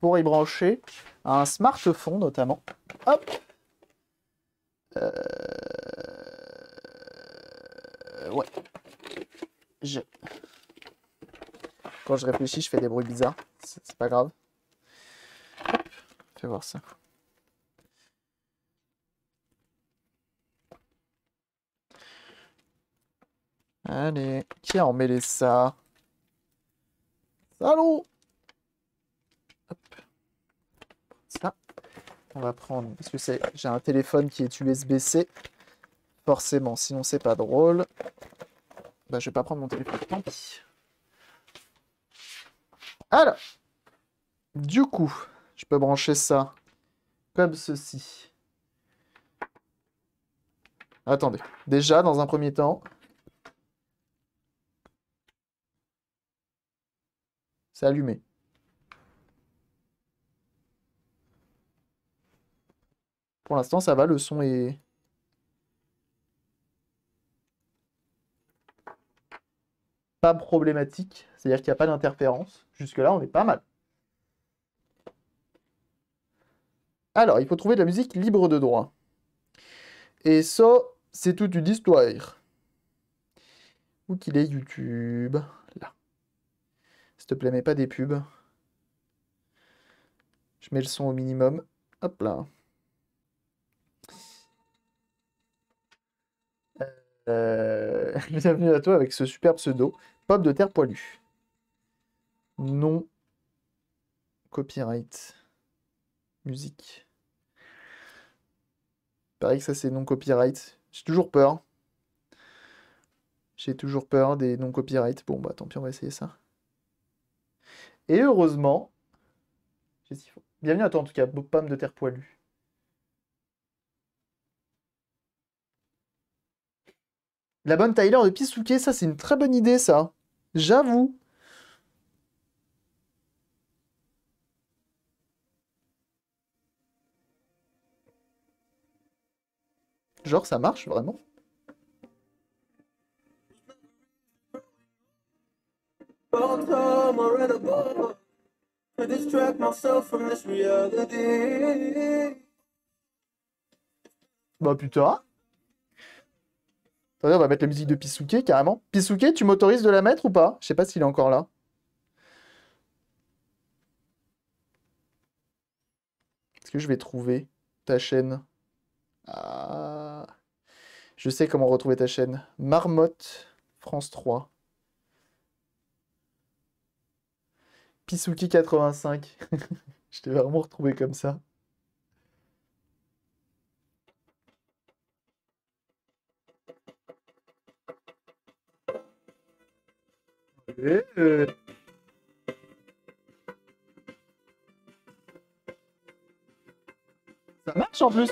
pour y brancher un smartphone notamment. Hop. Euh, ouais. Je... Quand je réfléchis, je fais des bruits bizarres. C'est pas grave. Fais voir ça. Allez, qui a emmêlé ça Allô Hop. Ça. On va prendre, parce que c'est, j'ai un téléphone qui est USB-C. Forcément, sinon c'est pas drôle. Bah, je vais pas prendre mon téléphone, tant pis. Alors, du coup, je peux brancher ça comme ceci. Attendez. Déjà, dans un premier temps, allumé. Pour l'instant, ça va, le son est... Pas problématique, c'est-à-dire qu'il n'y a pas d'interférence. Jusque-là, on est pas mal. Alors, il faut trouver de la musique libre de droit. Et ça, c'est toute une histoire. Où qu'il est YouTube s'il te plaît, mets pas des pubs. Je mets le son au minimum. Hop là. Euh, bienvenue à toi avec ce super pseudo. Pop de terre poilu. Non. Copyright. Musique. Pareil que ça c'est non copyright. J'ai toujours peur. J'ai toujours peur des non copyright. Bon bah tant pis on va essayer ça. Et heureusement, Bienvenue à toi en tout cas, pomme de terre poilue. La bonne Tyler de Pisuke, ça c'est une très bonne idée ça. J'avoue. Genre ça marche vraiment Bah putain. Attendez, on va mettre la musique de Pisuke carrément. Pisuke, tu m'autorises de la mettre ou pas Je sais pas s'il est encore là. Est-ce que je vais trouver ta chaîne ah. Je sais comment retrouver ta chaîne. Marmotte France 3. Kisuki85. je t'ai vraiment retrouvé comme ça. Ça marche en plus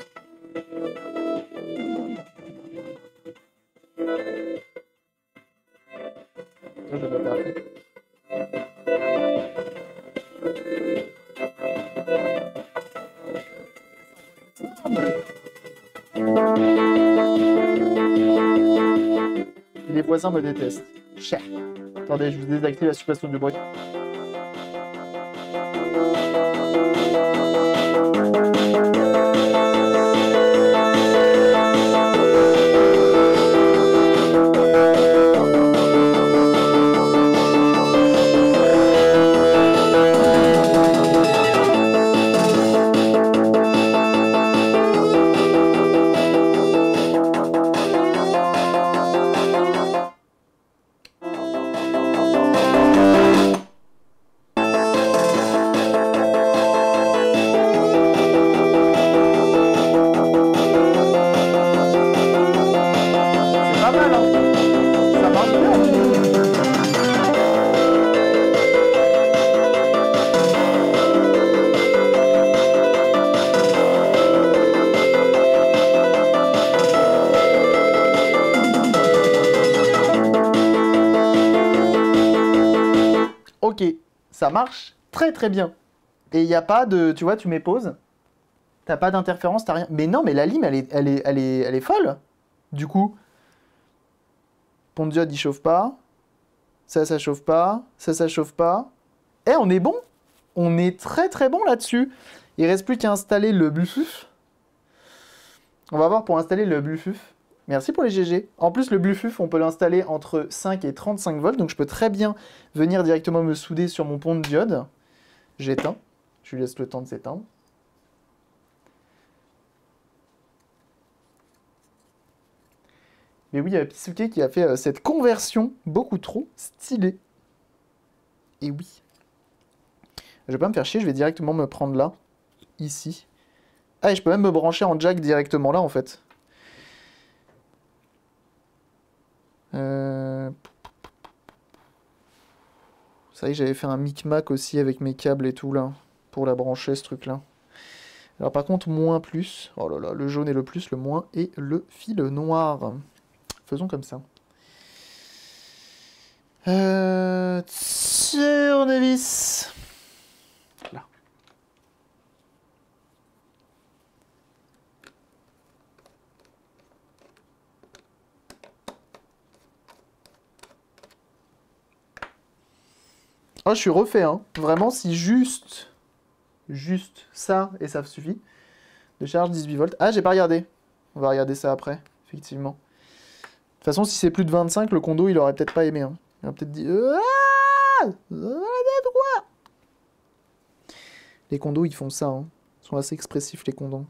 Les voisins me détestent. Cher. Attendez, je vous désactive la suppression du bruit. marche très très bien. Et il n'y a pas de, tu vois, tu mets pause, t'as pas d'interférence, t'as rien. Mais non, mais la lime, elle est, elle est, elle est, elle est folle. Du coup, pont de diode, il chauffe pas. Ça, ça chauffe pas. Ça, ça chauffe pas. Eh, on est bon On est très très bon là-dessus. Il reste plus qu'à installer le buffuf. On va voir pour installer le buffuf. Merci pour les GG. En plus, le bluffuf, on peut l'installer entre 5 et 35 volts, donc je peux très bien venir directement me souder sur mon pont de diode. J'éteins. Je lui laisse le temps de s'éteindre. Mais oui, il y a Pisuke qui a fait euh, cette conversion beaucoup trop stylée. Et oui. Je vais pas me faire chier, je vais directement me prendre là. Ici. Ah, et je peux même me brancher en jack directement là, en fait. Vous euh, Ça j'avais fait un micmac aussi avec mes câbles et tout, là, pour la brancher, ce truc-là. Alors par contre, moins plus. Oh là là, le jaune est le plus, le moins et le fil noir. Faisons comme ça. Euh... Ah, je suis refait, hein. Vraiment, si juste, juste ça, et ça suffit. De charge 18 volts. Ah, j'ai pas regardé. On va regarder ça après, effectivement. De toute façon, si c'est plus de 25, le condo, il aurait peut-être pas aimé. Hein. Il aurait peut-être dit... Ah, les condos, ils font ça. Hein. Ils sont assez expressifs, les condos.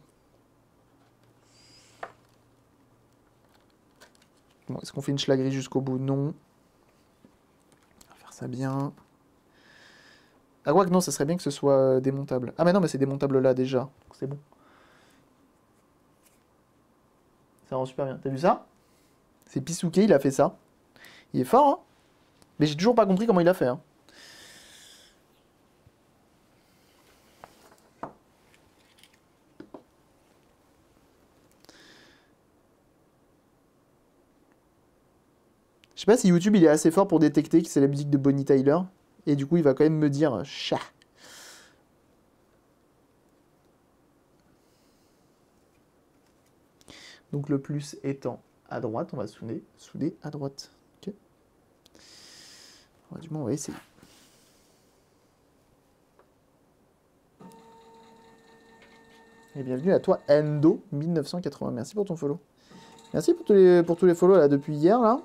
Bon, est-ce qu'on fait une grille jusqu'au bout Non. On va faire ça bien. Ah, que non, ça serait bien que ce soit euh, démontable. Ah, mais non, mais c'est démontable là déjà. C'est bon. Ça rend super bien. T'as vu ça C'est Pisuke, il a fait ça. Il est fort, hein Mais j'ai toujours pas compris comment il a fait. Hein. Je sais pas si YouTube il est assez fort pour détecter que c'est la musique de Bonnie Tyler. Et du coup, il va quand même me dire chat. Donc le plus étant à droite, on va souder, souder à droite. du moins, on va essayer. Et bienvenue à toi, Endo1980. Merci pour ton follow. Merci pour tous les, pour tous les follow là, depuis hier. là.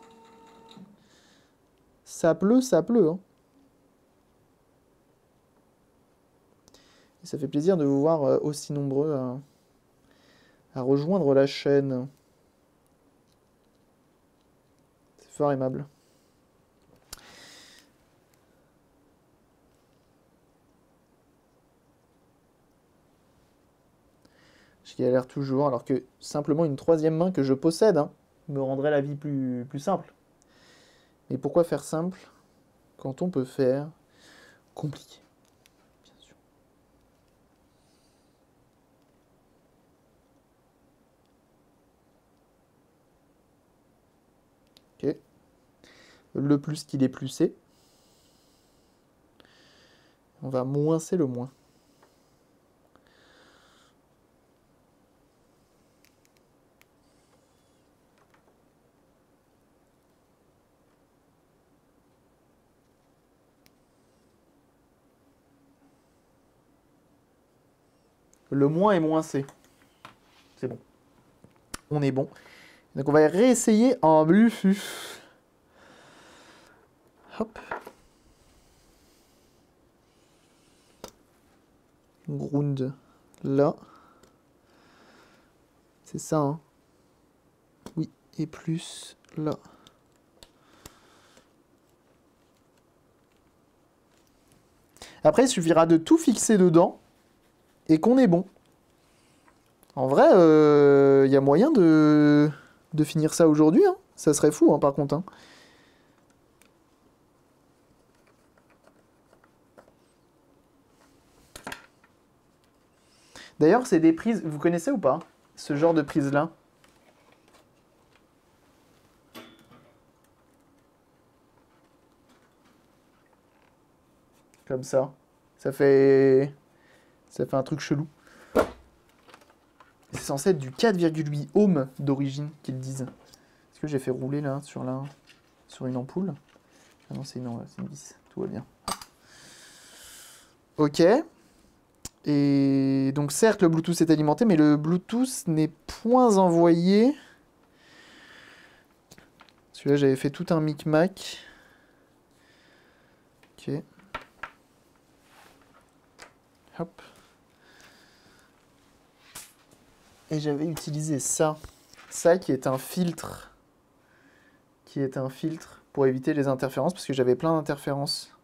Ça pleut, ça pleut. Hein. ça fait plaisir de vous voir euh, aussi nombreux à, rejoindre la chaîne. C'est fort aimable. a l'air toujours, alors que simplement une troisième main que je possède hein, me rendrait la vie plus simple. Mais pourquoi faire simple quand on peut faire compliqué le plus qu'il est plus C. On va moins c'est le moins. Le moins est moins C. C'est bon. On est bon. Donc on va réessayer en bluffu. Hop. Ground là. C'est ça, hein Oui, et plus là. Après, il suffira de tout fixer dedans et qu'on est bon. En vrai, il euh, y a moyen de, de finir ça aujourd'hui. Hein. ça serait fou, hein, par contre. Hein. D'ailleurs, c'est des prises, vous connaissez ou pas Ce genre de prise-là Comme ça. Ça fait... Ça fait un truc chelou. C'est censé être du 4,8 ohm d'origine, qu'ils disent. Est-ce que j'ai fait rouler là, sur la, sur une ampoule Ah non, c'est une, une vis. Tout va bien. Ok. Et donc certes, le Bluetooth est alimenté, mais le Bluetooth n'est point envoyé. Celui-là, j'avais fait tout un micmac. Ok. Hop. Et j'avais utilisé ça. Ça qui est un filtre. Qui est un filtre pour éviter les interférences, parce que j'avais plein d'interférences.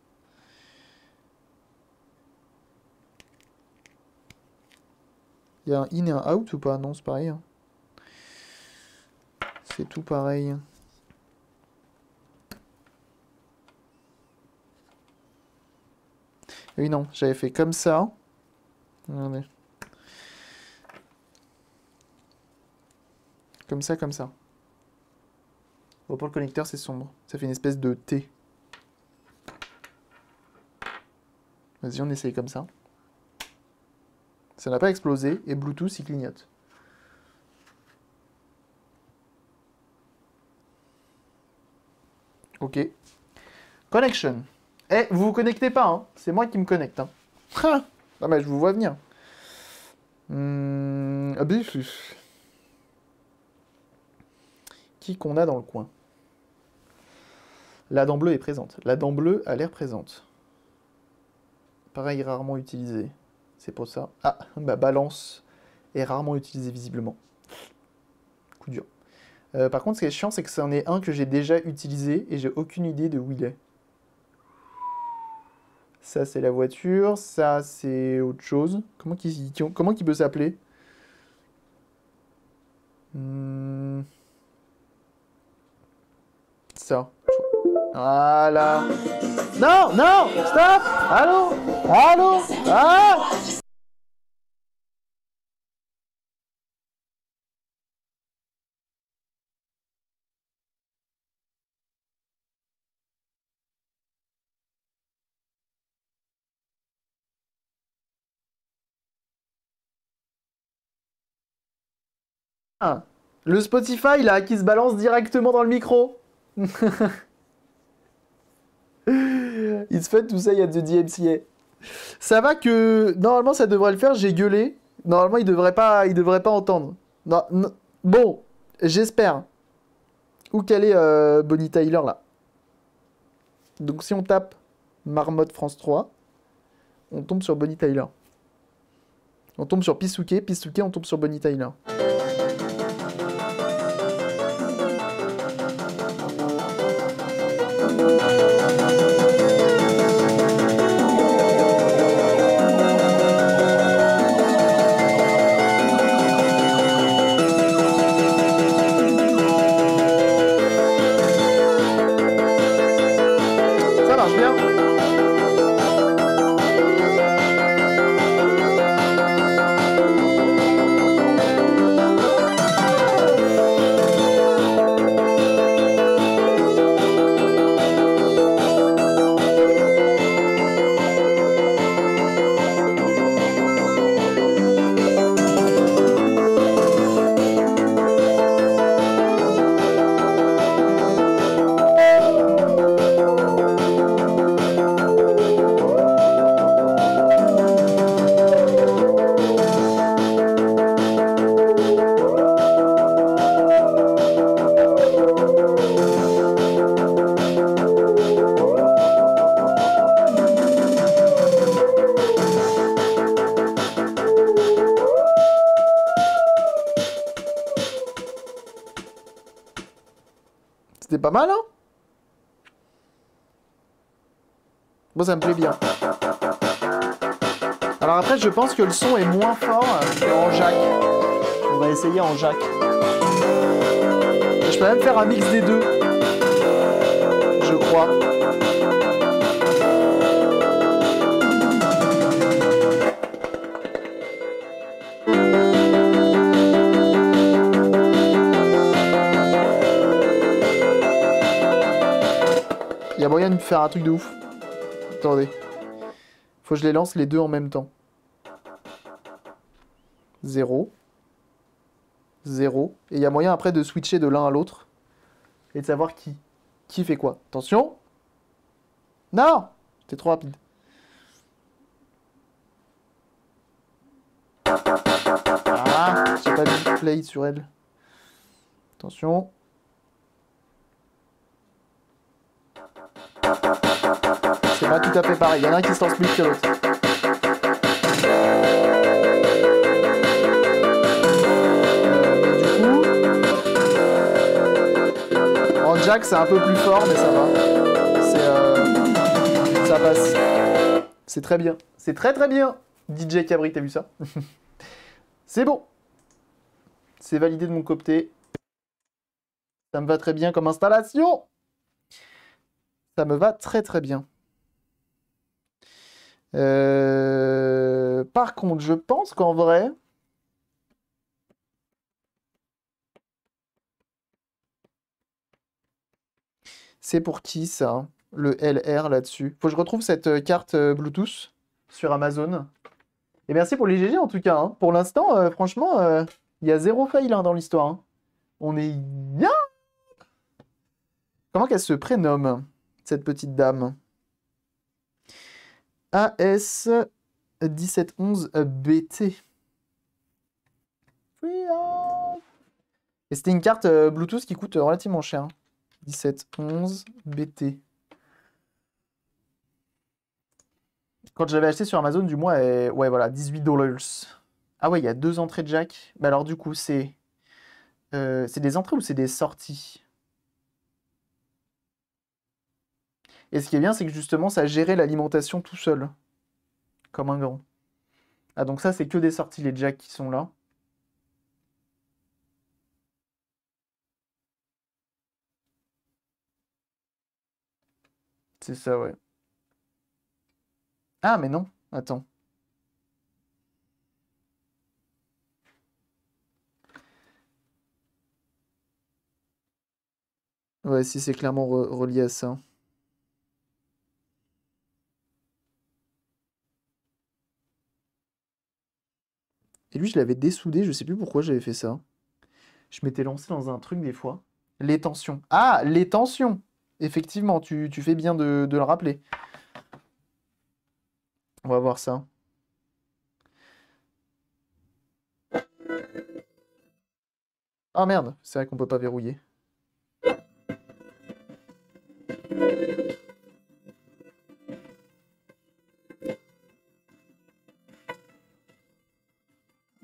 Il y a un in et un out ou pas Non, c'est pareil. Hein. C'est tout pareil. Oui, non, j'avais fait comme ça. Regardez. Comme ça, comme ça. Bon, pour le connecteur, c'est sombre. Ça fait une espèce de T. Vas-y, on essaye comme ça. Ça n'a pas explosé et Bluetooth il clignote. Ok. Connection. Eh, vous vous connectez pas, hein. C'est moi qui me connecte, hein. Ah, mais je vous vois venir. Hum, Qui qu'on a dans le coin La dent bleue est présente. La dent bleue a l'air présente. Pareil, rarement utilisé. C'est pour ça. Ah, bah balance est rarement utilisée visiblement. Coup dur. Euh, par contre, ce qui est chiant, c'est que c'en est un que j'ai déjà utilisé et j'ai aucune idée de où il est. Ça, c'est la voiture. Ça, c'est autre chose. Comment qu'il comment peut s'appeler hmm. Ça. Voilà. Non, non, stop. Allô, allô, ah. le Spotify, là, qui se balance directement dans le micro. It's fait tout ça, il y a du DMCA. Ça va que normalement ça devrait le faire, j'ai gueulé. Normalement il devrait pas, il devrait pas entendre. Bon, j'espère. Où qu'elle est euh, Bonnie Tyler là Donc si on tape Marmotte France 3, on tombe sur Bonnie Tyler. On tombe sur Pisuke, Pisuke, on tombe sur Bonnie Tyler. Thank you. ça me plaît bien. Alors après, je pense que le son est moins fort en jack. On va essayer en jack. Je peux même faire un mix des deux. Je crois. Il y a moyen de faire un truc de ouf. Attendez. Faut que je les lance les deux en même temps. Zéro. Zéro. Et il y a moyen après de switcher de l'un à l'autre. Et de savoir qui. Qui fait quoi. Attention Non C'était trop rapide. Ah pas du play sur elle. Attention. pas tout à fait pareil. Il y en a un qui se lance plus que l'autre. En jack, c'est un peu plus fort, mais ça va. C'est, euh, ça passe. C'est très bien. C'est très très bien. DJ Cabri, t'as vu ça C'est bon. C'est validé de mon côté. Ça me va très bien comme installation. Ça me va très très bien. Euh, par contre, je pense qu'en vrai, c'est pour qui ça Le LR là-dessus. Faut que je retrouve cette euh, carte euh, Bluetooth sur Amazon. Et eh merci pour les GG en tout cas. Hein. Pour l'instant, franchement, il y a zéro fail hein, dans l'histoire. Hein. On est bien. Comment qu'elle se prénomme, cette petite dame AS1711BT. Et c'était une carte euh, Bluetooth qui coûte euh, relativement cher. 1711BT. Hein. Quand j'avais acheté sur Amazon, du moins, ouais, voilà, 18 dollars. Ah ouais, il y a deux entrées de jack. Bah alors, du coup, c'est. Euh, c'est des entrées ou c'est des sorties Et ce qui est bien, c'est que justement, ça gérait l'alimentation tout seul, comme un grand. Ah, donc ça, c'est que des sorties, les jacks qui sont là. C'est ça, ouais. Ah, mais non, attends. Ouais, si c'est clairement relié à ça. Et lui, je l'avais dessoudé, je sais plus pourquoi j'avais fait ça. Je m'étais lancé dans un truc des fois. Les tensions. Ah, les tensions Effectivement, tu, fais bien de, le rappeler. On va voir ça. Ah merde, c'est vrai qu'on peut pas verrouiller.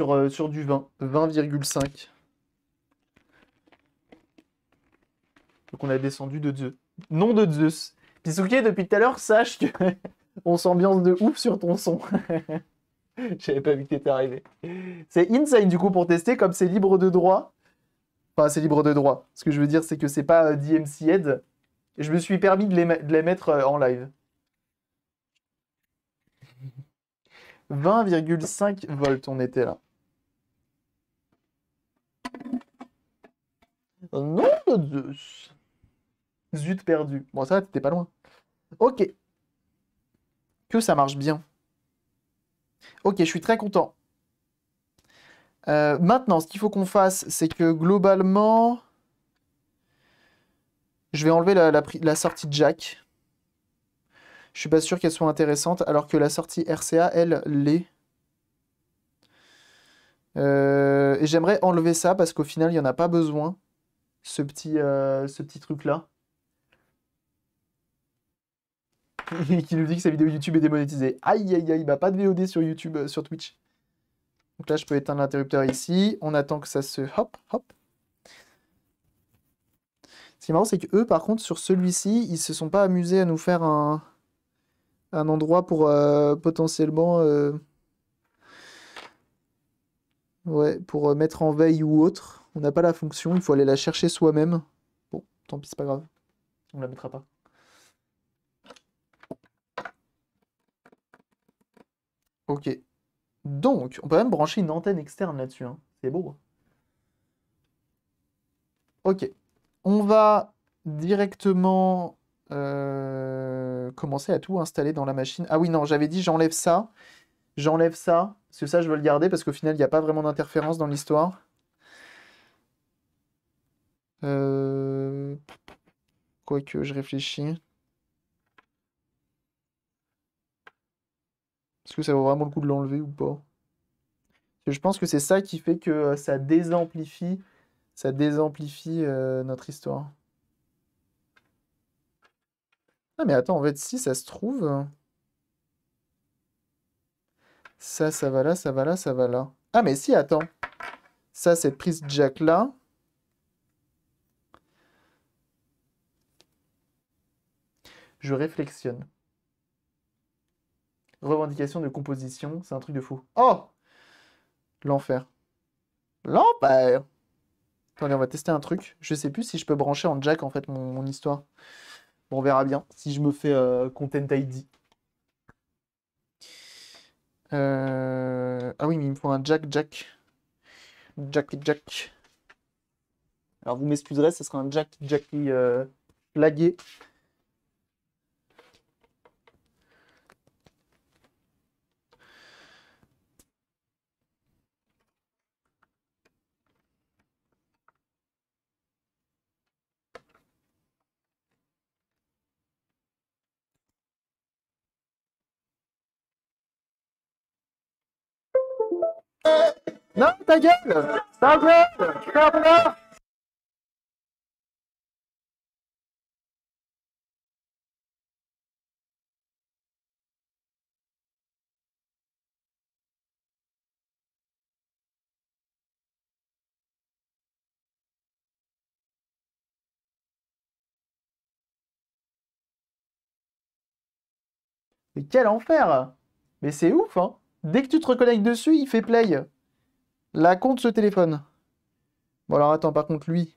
Euh, sur, du 20, 20,5. Donc on a descendu de Zeus. Non de Zeus. Pisouki, depuis tout à l'heure, sache que on s'ambiance de ouf sur ton son. J'avais pas vu que arrivé. C'est Inside du coup pour tester, comme c'est libre de droit. Enfin, c'est libre de droit. Ce que je veux dire, c'est que c'est pas euh, DMC Ed. Je me suis permis de les, de les mettre euh, en live. 20,5 volts, on était là. Non de Zut perdu. Bon, ça, t'étais pas loin. Ok. Que ça marche bien. Ok, je suis très content. Euh, maintenant, ce qu'il faut qu'on fasse, c'est que globalement... Je vais enlever la, la sortie de jack. Je suis pas sûr qu'elle soit intéressante, alors que la sortie RCA, elle, l'est. Euh, et j'aimerais enlever ça parce qu'au final, il n'y en a pas besoin, ce petit, euh, petit truc-là. qui nous dit que sa vidéo YouTube est démonétisée. Aïe, aïe, aïe, bah pas de VOD sur YouTube, euh, sur Twitch. Donc là, je peux éteindre l'interrupteur ici. On attend que ça se... Hop, hop. Ce qui est marrant, c'est que eux, par contre, sur celui-ci, ils se sont pas amusés à nous faire un un endroit pour euh, potentiellement euh, ouais, pour euh, mettre en veille ou autre. On n'a pas la fonction, il faut aller la chercher soi-même. Bon, tant pis, c'est pas grave. On la mettra pas. Ok. Donc, on peut même brancher une antenne externe là-dessus. Hein. C'est beau. Hein. Ok. On va directement commencer à tout installer dans la machine. Ah oui, non, j'avais dit j'enlève ça, j'enlève ça, parce que ça je veux le garder parce qu'au final il n'y a pas vraiment d'interférence dans l'histoire. Euh, Quoi que je réfléchis. Est-ce que ça vaut vraiment le coup de l'enlever ou pas Je pense que c'est ça qui fait que euh, ça désamplifie, ça désamplifie euh, notre histoire. Ah, mais attends, en fait, si ça se trouve... Hein. Ça, ça va là, ça va là, ça va là. Ah mais si, attends. Ça, cette prise jack là... Je réflexionne. Revendication de composition, c'est un truc de fou. Oh L'enfer. L'enfer Attendez, on va tester un truc. Je sais plus si je peux brancher en jack, en fait, mon histoire on verra bien si je me fais euh, Content ID. Euh, ah oui, mais il me faut un Jack, Jack. Jack, Jack. Alors vous m'excuserez, ce sera un Jack, Jackie euh, Et Mais quel enfer Mais c'est ouf, hein Dès que tu te reconnectes dessus, il fait play. La compte ce téléphone. Bon, alors attends, par contre, lui.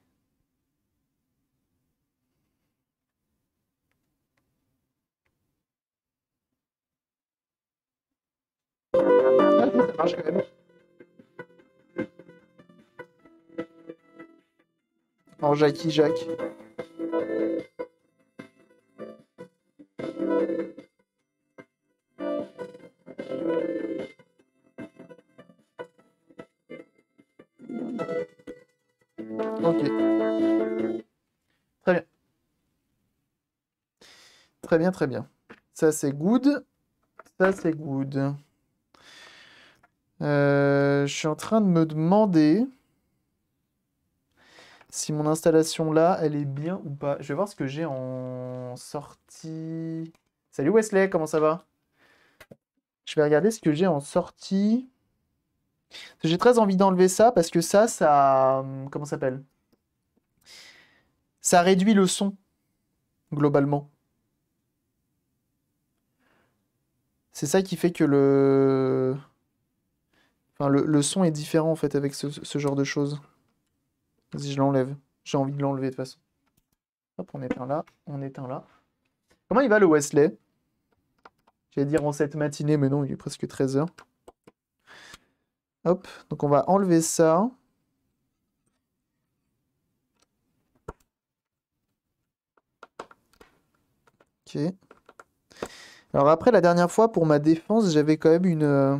Ah, ça marche quand Jackie, Jacques. très bien. Ça, c'est good. Ça, c'est good. Euh, je suis en train de me demander si mon installation là, elle est bien ou pas. Je vais voir ce que j'ai en sortie. Salut Wesley, comment ça va Je vais regarder ce que j'ai en sortie. J'ai très envie d'enlever ça parce que ça, ça. Comment ça s'appelle Ça réduit le son, globalement. c'est ça qui fait que le... Enfin, le, son est différent en fait avec ce, ce genre de choses. Vas-y, je l'enlève. J'ai envie de l'enlever de toute façon. Hop, on éteint là, on éteint là. Comment il va le Wesley J'allais dire en cette matinée, mais non, il est presque 13h. Hop, donc on va enlever ça. Ok. Alors après, la dernière fois, pour ma défense, j'avais quand même une, euh,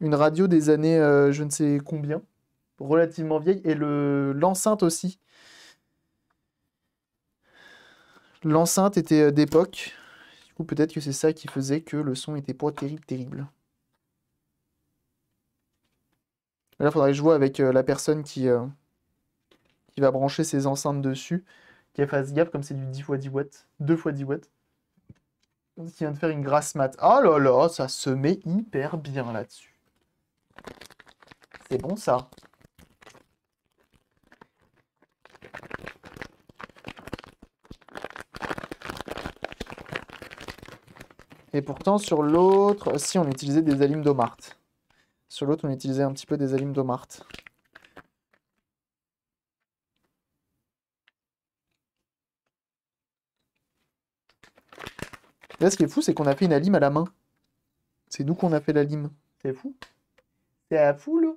une radio des années euh, je ne sais combien, relativement vieille, et l'enceinte aussi. L'enceinte était euh, d'époque. Du coup, peut-être que c'est ça qui faisait que le son était pas terrible, terrible. Là, il faudrait que je vois avec la personne qui, qui va brancher ses enceintes dessus, qu'elle fasse gaffe, comme c'est du 10 x 10 watts, 2 x 10 watts. Qui vient de faire une grasse mat. oh là là, ça se met hyper bien là-dessus. C'est bon ça. Et pourtant, sur l'autre, si on utilisait des alimes d'Omart. Sur l'autre, on utilisait un petit peu des alimes d'Omart. Là, ce qui est fou, c'est qu'on a fait une lime à la main. C'est nous qu'on a fait la lime. C'est fou. C'est à fou, là.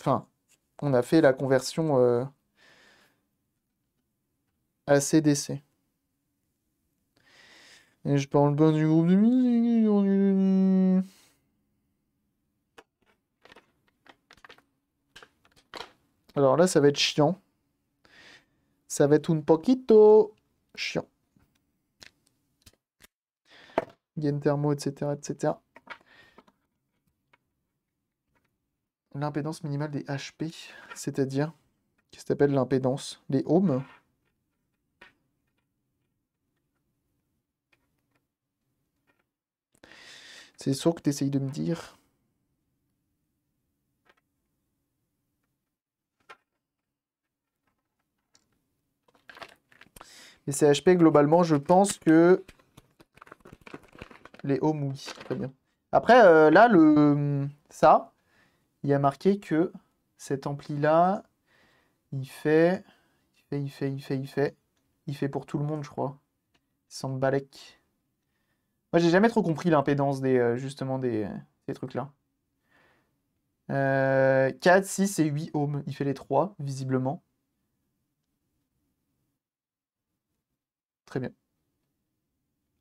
Enfin, on a fait la conversion euh, à CDC. Et je parle pas du groupe de musique. Alors là, ça va être chiant. Ça va être un poquito chiant. Gain thermo, etc., etc. L'impédance minimale des HP, c'est-à-dire, qu'est-ce que l'impédance des ohms C'est sûr que tu essayes de me dire. Et CHP, globalement, je pense que... Les ohms, oui, très bien. Après, euh, là, le ça, il y a marqué que cet ampli-là, il fait... Il fait, il fait, il fait, il fait... pour tout le monde, je crois. Sans Balek. Moi, j'ai jamais trop compris l'impédance des, euh, justement, des, trucs-là. 4, euh, 6 et 8 ohms. Il fait les 3, visiblement. Très bien.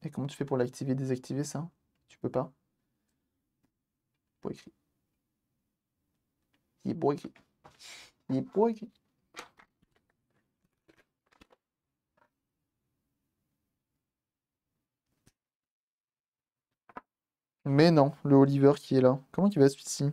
Et comment tu fais pour l'activer, désactiver ça Tu peux pas Pour écrit. Il est beau écrit. Il est beau écrit. Mais non, le Oliver qui est là. Comment il va celui-ci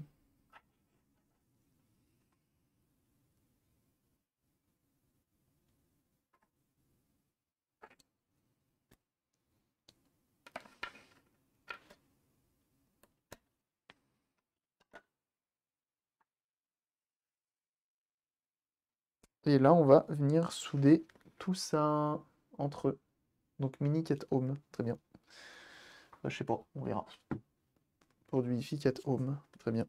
Et là, on va venir souder tout ça entre eux. Donc mini cat home, très bien. Euh, je sais pas, on verra. Produit du cat home, très bien.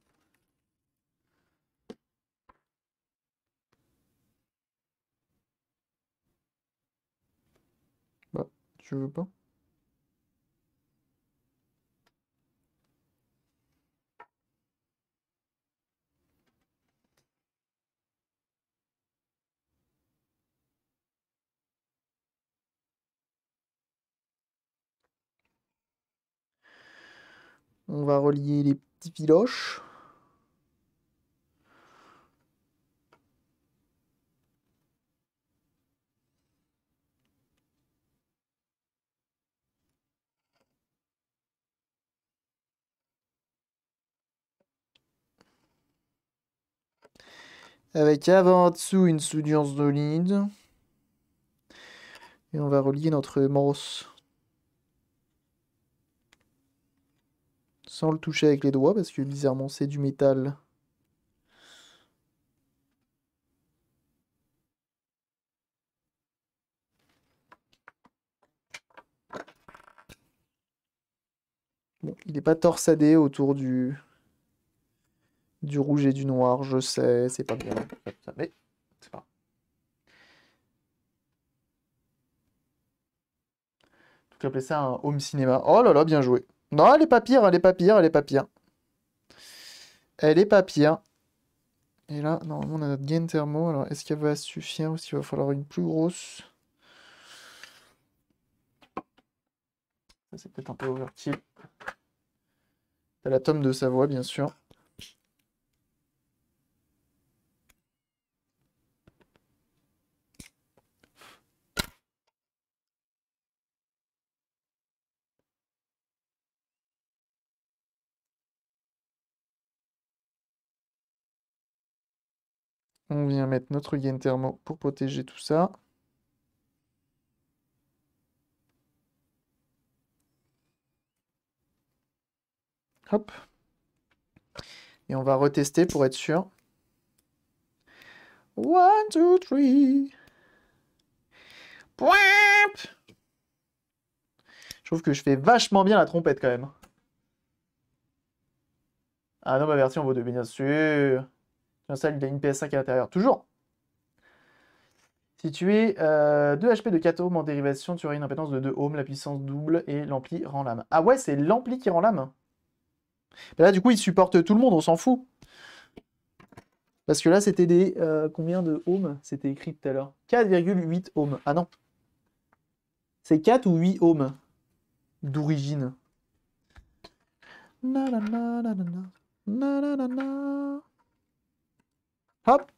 Bah, tu veux pas On va relier les petits piloches. avec avant en dessous une soudure solide. Et on va relier notre morse. sans le toucher avec les doigts, parce que bizarrement c'est du métal. Bon, il n'est pas torsadé autour du... du rouge et du noir, je sais, c'est pas bien. Mais c'est pas. appeler ça un home cinéma. Oh là là, bien joué. Non, elle est pas pire, elle est pas pire, elle est pas pire. Elle est pas pire. Et là, normalement, on a notre gain thermo. Alors, est-ce qu'elle va suffire ou s'il va falloir une plus grosse Ça, c'est peut-être un peu overkill. T'as la tome de Savoie, bien sûr. On vient mettre notre gain thermo pour protéger tout ça. Hop. Et on va retester pour être sûr. 1, 2, 3. Je trouve que je fais vachement bien la trompette quand même. Ah non, ma version vaut devenir bien sûr a une PS5 à l'intérieur. Toujours. Si tu es euh, 2 HP de 4 ohms en dérivation, tu auras une impétence de 2 ohms, la puissance double et l'ampli rend l'âme. Ah ouais, c'est l'ampli qui rend l'âme. Ben là, du coup, il supporte tout le monde, on s'en fout. Parce que là, c'était des... Euh, combien de ohms C'était écrit tout à l'heure. 4,8 ohms. Ah non. C'est 4 ou 8 ohms d'origine. Na na na na na na na na na. Hop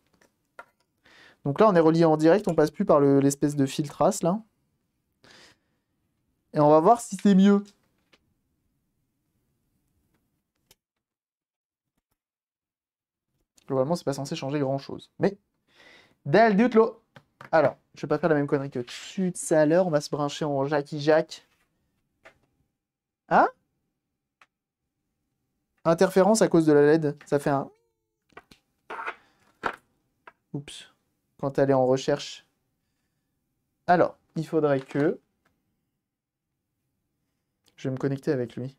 Donc là, on est relié en direct, on passe plus par l'espèce de fil trace, là. Et on va voir si c'est mieux. Globalement, c'est pas censé changer grand-chose. Mais, del Dutlo Alors, je vais pas faire la même connerie que tu, de l'heure. On va se brancher en Jackie Jack. Hein Interférence à cause de la LED. Ça fait un... Oups. Quand elle est en recherche. Alors, il faudrait que... Je vais me connecter avec lui.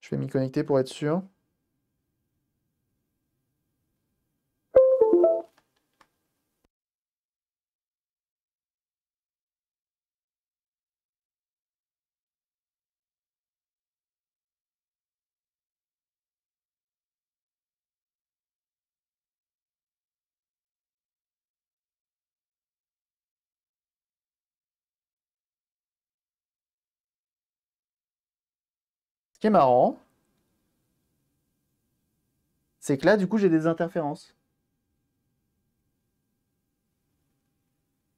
Je vais m'y connecter pour être sûr. Ce qui est marrant, c'est que là, du coup, j'ai des interférences.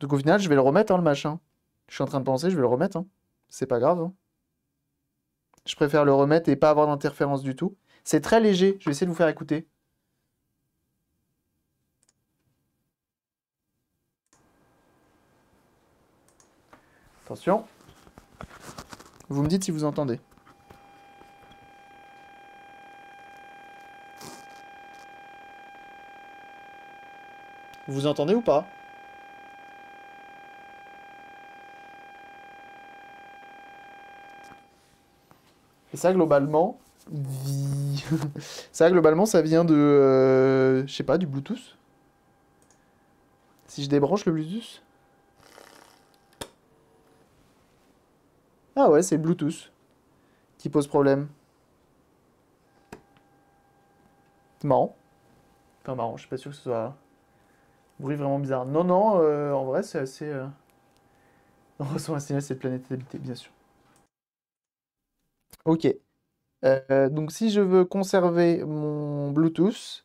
Donc au final, je vais le remettre, hein, le machin. Je suis en train de penser, je vais le remettre. Hein. C'est pas grave. Hein. Je préfère le remettre et pas avoir d'interférence du tout. C'est très léger, je vais essayer de vous faire écouter. Attention. Vous me dites si vous entendez. Vous entendez ou pas Et ça, globalement, ça, globalement, ça vient de... Euh, je sais pas, du Bluetooth Si je débranche le Bluetooth Ah ouais, c'est Bluetooth qui pose problème. C'est marrant. Enfin marrant, je suis pas sûr que ce soit... Bruit vraiment bizarre. Non, non, euh, en vrai, c'est assez. Euh, on ressent un signal cette planète habitée, bien sûr. Ok. Euh, donc, si je veux conserver mon Bluetooth,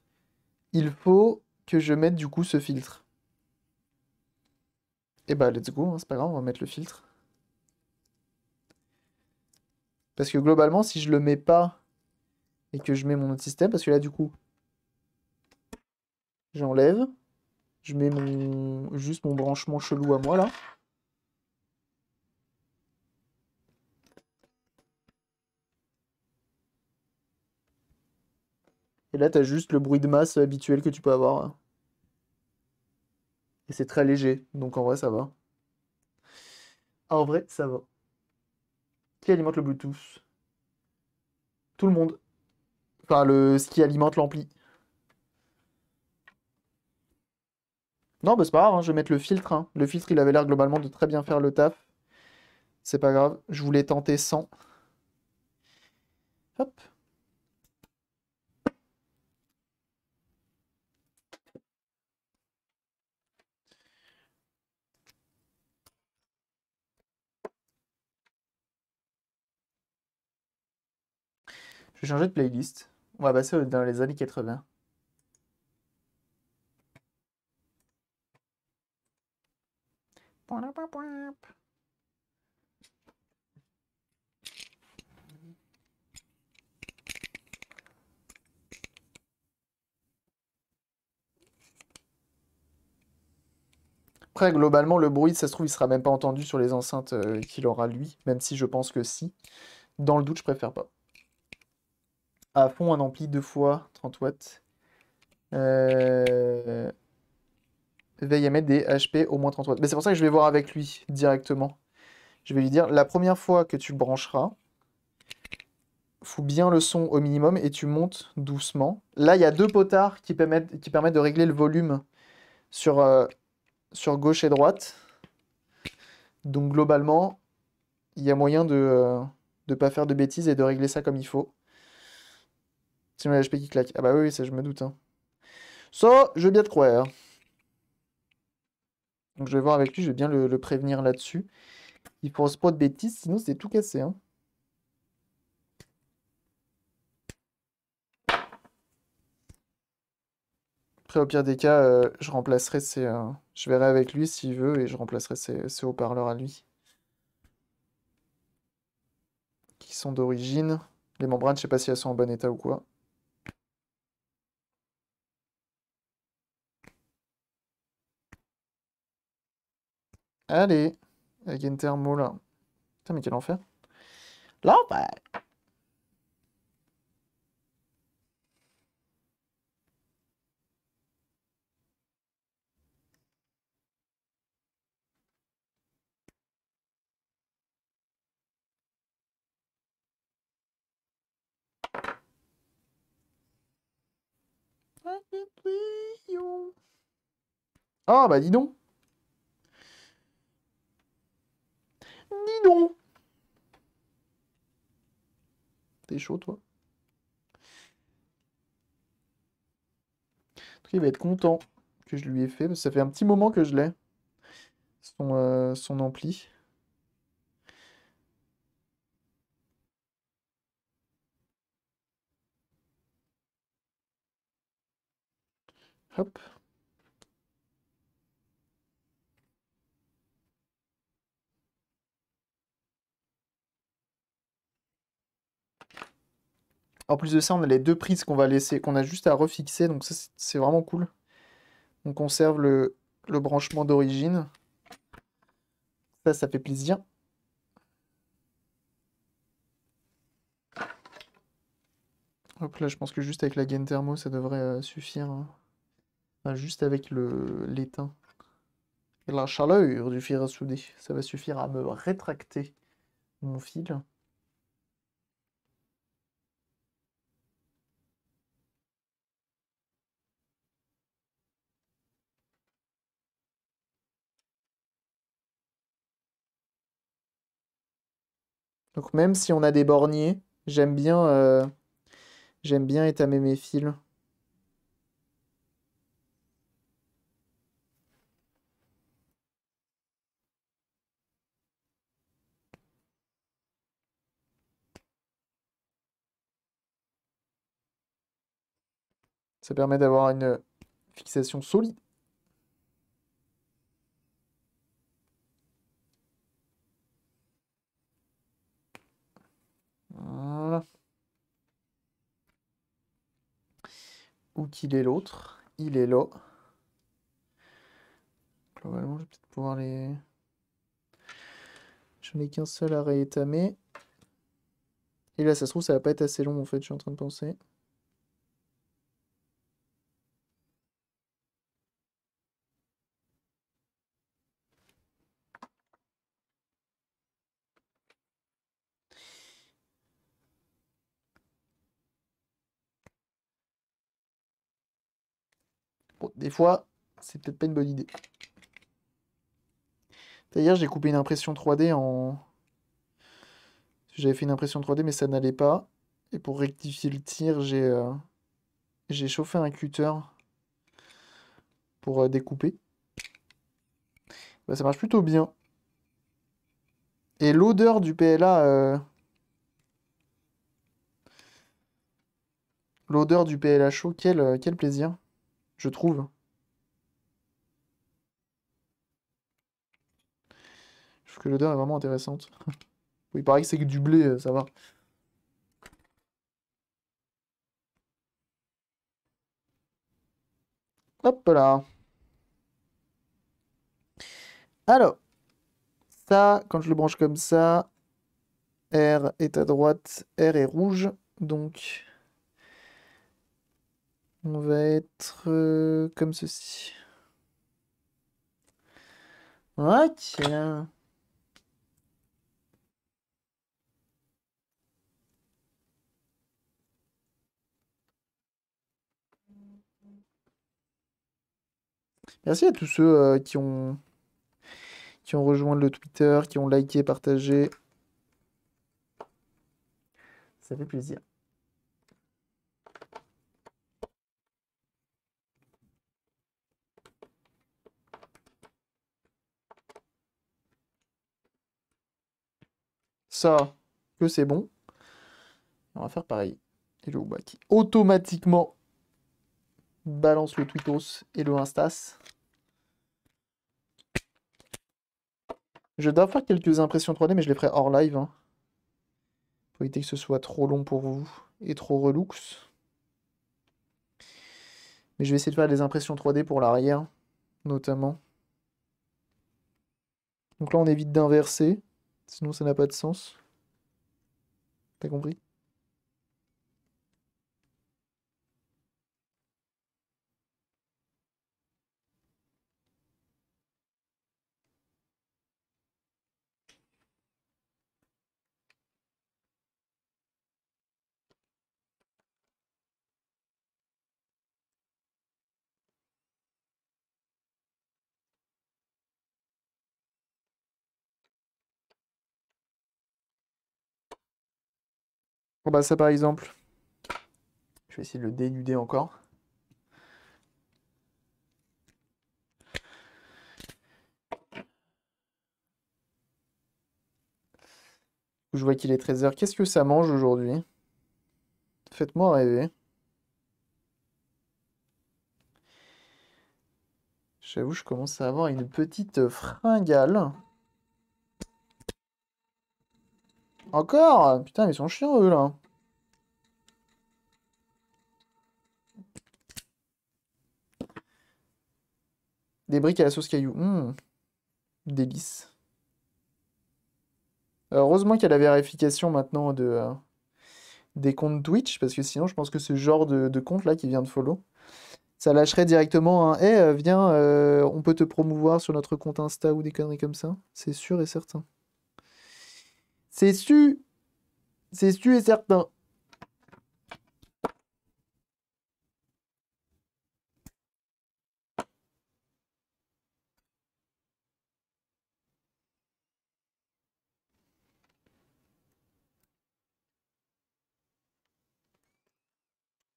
il faut que je mette du coup ce filtre. Et eh bah, ben, let's go, hein, c'est pas grave, on va mettre le filtre. Parce que globalement, si je le mets pas et que je mets mon autre système, parce que là, du coup, j'enlève. Je mets mon juste mon branchement chelou à moi là. Et là, tu as juste le bruit de masse habituel que tu peux avoir. Et c'est très léger, donc en vrai, ça va. en vrai, ça va. Qui alimente le Bluetooth Tout le monde. Enfin, le, ce qui alimente l'ampli. Non, bah, c'est pas grave, hein, je vais mettre le filtre. Hein. Le filtre, il avait l'air globalement de très bien faire le taf. C'est pas grave, je voulais tenter sans. Hop. Je vais changer de playlist. On va passer dans les années 80. Après, globalement, le bruit, ça se trouve, il sera même pas entendu sur les enceintes euh, qu'il aura lui, même si je pense que si. Dans le doute, je préfère pas. À fond, un ampli deux fois 30 watts. Euh veille à mettre des HP au moins 33. Mais c'est pour ça que je vais voir avec lui directement. Je vais lui dire, la première fois que tu le brancheras, fous bien le son au minimum et tu montes doucement. Là, il y a deux potards qui permettent, de régler le volume euh, sur, gauche et droite. Donc globalement, il y a moyen de ne euh, pas faire de bêtises et de régler ça comme il faut. C'est mon HP qui claque. Ah bah oui, ça je me doute. Hein. Ça, je veux bien te croire. Donc je vais voir avec lui, je vais bien le, prévenir là-dessus. Il ne pas de bêtises, sinon c'est tout cassé. Hein. Après, au pire des cas, euh, je remplacerai ces. Euh, je verrai avec lui s'il veut et je remplacerai ses, haut-parleurs à lui. Qui sont d'origine. Les membranes, je sais pas si elles sont en bon état ou quoi. Allez, avec une thermo là. Putain, mais quel enfer. Là, bah. Ah, bah dis donc T'es chaud, toi il va être content que je lui ai fait, mais ça fait un petit moment que je l'ai, son, euh, son ampli. Hop. En plus de ça, on a les deux prises qu'on va laisser, qu'on a juste à refixer, donc ça c'est vraiment cool. On conserve le, branchement d'origine. Ça, ça fait plaisir. Hop là, je pense que juste avec la gaine thermo, ça devrait euh, suffire. Hein. Enfin, juste avec le l'étain. Et la chaleur du fil à souder, ça va suffire à me rétracter mon fil. Donc même si on a des borniers, j'aime bien, euh, j'aime bien étamer mes fils. Ça permet d'avoir une fixation solide. Ou qu'il est l'autre. Il est là. je vais peut-être pouvoir les... ai qu'un seul à réétamer. Et là, ça se trouve, ça va pas être assez long, en fait, je suis en train de penser. des fois, c'est peut-être pas une bonne idée. D'ailleurs, j'ai coupé une impression 3D en... J'avais fait une impression 3D, mais ça n'allait pas. Et pour rectifier le tir, j'ai euh, chauffé un cutter pour euh, découper. Bah, ça marche plutôt bien. Et l'odeur du PLA... Euh, l'odeur du PLA chaud, quel, quel plaisir je trouve. Je trouve que l'odeur est vraiment intéressante. oui, pareil, c'est que du blé, euh, ça va. Hop là. Alors, ça, quand je le branche comme ça, R est à droite, R est rouge, donc on va être euh, comme ceci. Ok. tiens. Merci à tous ceux euh, qui ont qui ont rejoint le Twitter, qui ont liké, partagé. Ça fait plaisir. ça que c'est bon. On va faire pareil. le le qui automatiquement balance le Twitos et le Instas. Je dois faire quelques impressions 3D, mais je les ferai hors live. Pour hein. éviter que ce soit trop long pour vous et trop relux. Mais je vais essayer de faire des impressions 3D pour l'arrière, notamment. Donc là, on évite d'inverser. Sinon, ça n'a pas de sens. T'as compris Bah, ça par exemple. Je vais essayer de le dénuder encore. Je vois qu'il est 13h. Qu'est-ce que ça mange aujourd'hui Faites-moi rêver. J'avoue, je commence à avoir une petite fringale. Encore Putain, ils sont chiants, eux, là. Des briques à la sauce cailloux. Hmm. Délice. Euh, heureusement qu'il y a la vérification maintenant de, euh, des comptes Twitch, parce que sinon, je pense que ce genre de, compte là qui vient de follow, ça lâcherait directement un hey, eh, euh, « viens, on peut te promouvoir sur notre compte Insta ou des conneries comme ça ». C'est sûr et certain. C'est su. C'est su et certain.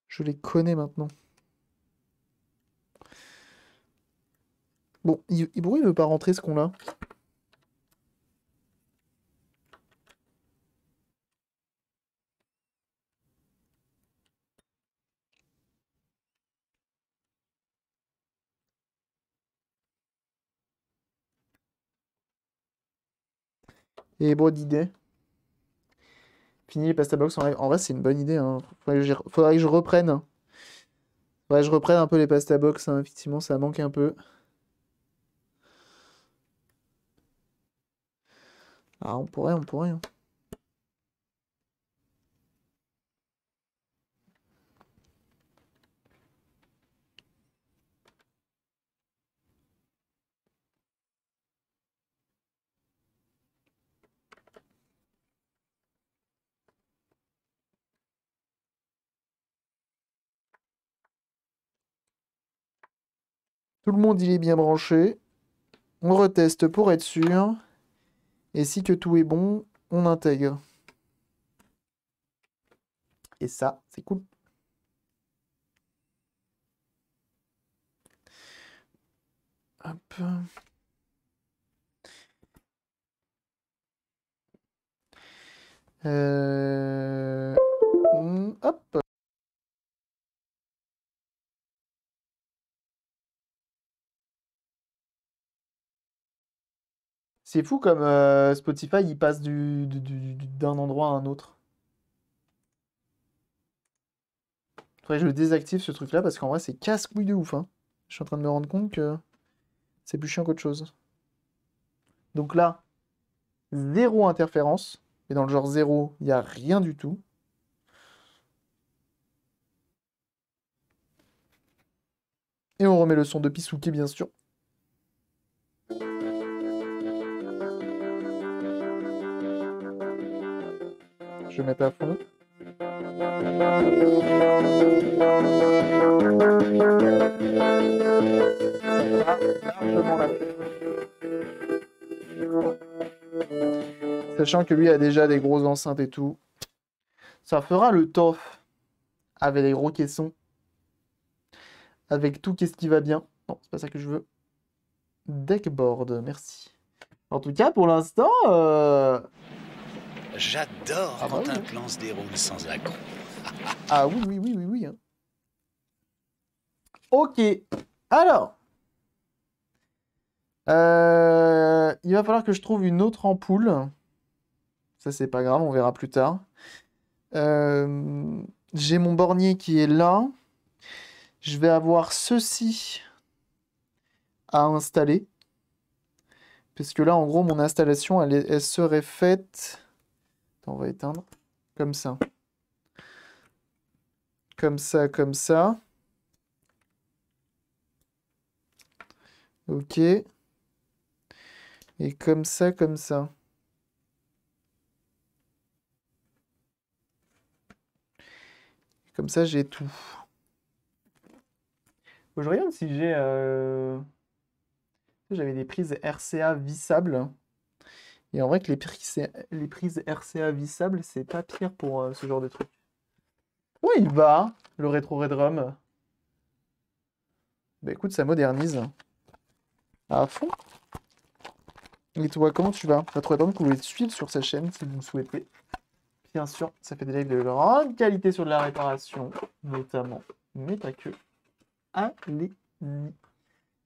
Je les connais maintenant. Bon, il, il, veut pas rentrer ce qu'on a Et bon d'idée. Fini les pasta box en vrai, c'est une bonne idée. Hein. Faudrait, que je... reprenne. Hein. je reprenne un peu les pasta box. Hein. Effectivement, ça manque un peu. Ah, on pourrait, on pourrait. Tout le monde, il est bien branché. On reteste pour être sûr. Et si que tout est bon, on intègre. Et ça, c'est cool. Hop. Euh, hum, C'est fou comme euh, Spotify, il passe d'un endroit à un autre. Faudrait je le désactive ce truc-là parce qu'en vrai, c'est casse-couille de ouf. Hein. Je suis en train de me rendre compte que c'est plus chiant qu'autre chose. Donc là, zéro interférence. Et dans le genre zéro, il n'y a rien du tout. Et on remet le son de Pisuke, bien sûr. mettre à fond. Sachant que lui a déjà des grosses enceintes et tout. Ça fera le tof. Avec les gros caissons. Avec tout qu'est-ce qui va bien. Non, c'est pas ça que je veux. Deckboard, merci. En tout cas, pour l'instant, euh, J'adore ah quand bah un plan se déroule sans accro. ah oui, oui, oui, oui, oui. Hein. Ok. Alors. Euh, il va falloir que je trouve une autre ampoule. Ça, c'est pas grave, on verra plus tard. Euh, j'ai mon bornier qui est là. Je vais avoir ceci à installer. Parce que là, en gros, mon installation, elle serait faite on va éteindre. Comme ça. Comme ça, comme ça. Ok. Et comme ça, comme ça. Comme ça, j'ai tout. je regarde si j'ai... Euh, j'avais des prises RCA vissables. Et en vrai, que les, prises, les prises RCA vissables, c'est pas pire pour euh, ce genre de truc. Où il va, le rétro Redrum Bah écoute, ça modernise. Ah, à fond. Et toi, comment tu vas Pas trop attendre que vous te suivre sur sa chaîne si vous le souhaitez. Bien sûr, ça fait des lives de grande qualité sur de la réparation, notamment, mais pas que. allez les.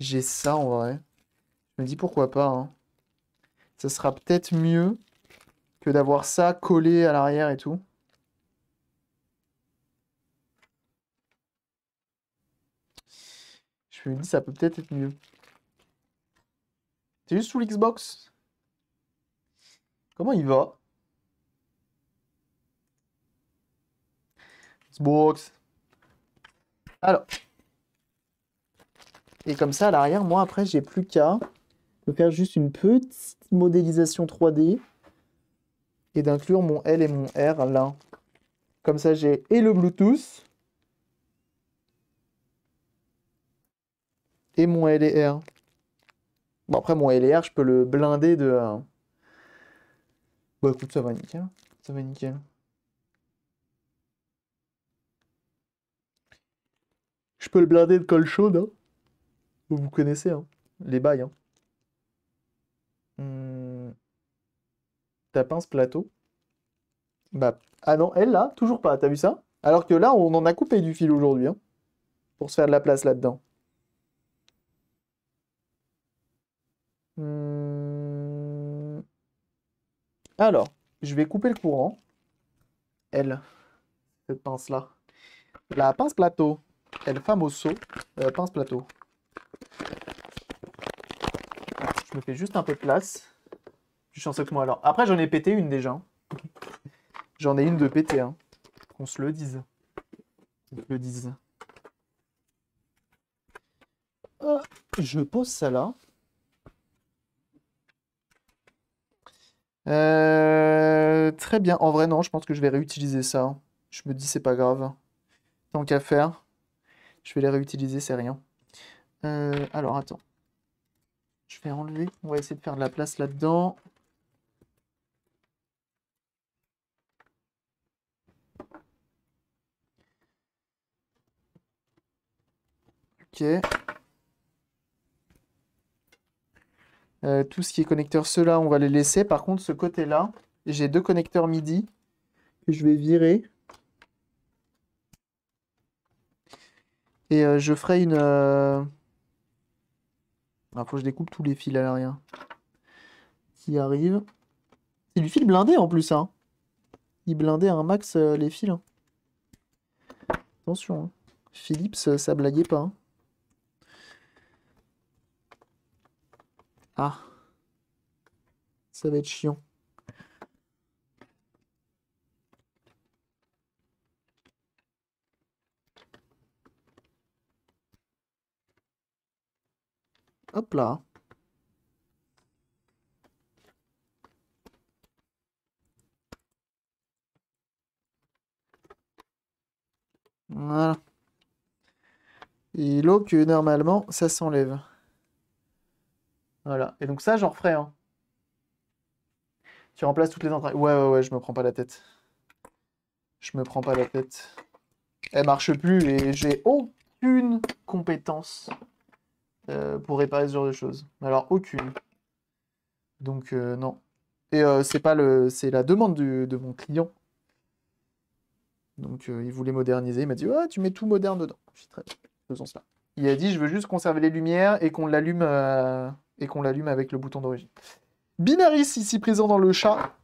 J'ai ça en vrai. Je me dis pourquoi pas. Hein. Ce sera peut-être mieux que d'avoir ça collé à l'arrière et tout. Je me dis, ça peut peut-être être mieux. C'est juste sous l'Xbox. Comment il va Xbox. Alors. Et comme ça, à l'arrière, moi, après, j'ai plus qu'à faire juste une petite modélisation 3D et d'inclure mon L et mon R là. Comme ça, j'ai et le Bluetooth et mon L et R. Bon, après, mon L et R, je peux le blinder de... Euh, bon, écoute, ça va nickel. Ça va nickel. Je peux le blinder de colle chaude. Hein. Vous connaissez hein. les bails. Hein. Hmm. Ta pince plateau bah, ah non, elle là, toujours pas, t'as vu ça Alors que là, on en a coupé du fil aujourd'hui, hein, pour se faire de la place là-dedans. Hmm. Alors, je vais couper le courant. Elle, cette pince là. La pince plateau, elle famoso, euh, pince plateau. Je me fais juste un peu de place. Je suis chanceux que moi alors. Après, j'en ai pété une déjà. Hein. J'en ai une de pété. Hein. Qu'on se le dise. On se le dise. Euh, je pose ça là. Euh, très bien. En vrai, non, je pense que je vais réutiliser ça. Hein. Je me dis, c'est pas grave. Tant qu'à faire, je vais les réutiliser, c'est rien. Euh, alors, attends. Je vais enlever. On va essayer de faire de la place là-dedans. Ok. Euh, tout ce qui est connecteur, ceux-là, on va les laisser. Par contre, ce côté-là, j'ai deux connecteurs MIDI je vais virer. Et euh, je ferai une... Euh, alors, faut que je découpe tous les fils à l'arrière. Qui arrive. C'est du fil blindé en plus, hein. Il blindait un max euh, les fils. Hein. Attention, hein. Philips, euh, ça blaguait pas. Hein. Ah. Ça va être chiant. Hop là. Voilà. Il que normalement, ça s'enlève. Voilà. Et donc ça, j'en referai. Hein. Tu remplaces toutes les entrailles. Ouais, ouais, ouais, je me prends pas la tête. Je me prends pas la tête. Elle marche plus et j'ai aucune compétence euh, pour réparer ce genre de choses. Alors, aucune. Donc, euh, non. Et euh, c'est pas le, c'est la demande de mon client. Donc, il voulait moderniser. Il m'a dit oh, tu mets tout moderne dedans. Je suis très faisons cela. Il a dit je veux juste conserver les lumières et qu'on l'allume et qu'on l'allume avec le bouton d'origine. Binaris, ici présent dans le chat,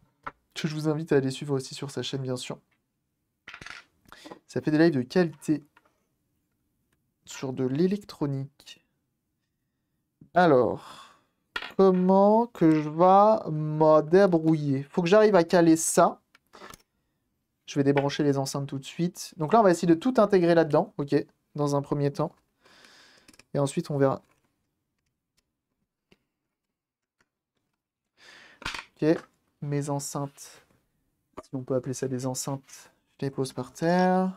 que je vous invite à aller suivre aussi sur sa chaîne, bien sûr. Ça fait des lives de qualité sur de l'électronique. Alors, comment que je vais me débrouiller Faut que j'arrive à caler ça. Je vais débrancher les enceintes tout de suite. Donc là, on va essayer de tout intégrer là-dedans, ok, dans un premier temps. Et ensuite, on verra. Ok, mes enceintes. Si on peut appeler ça des enceintes, je les pose par terre.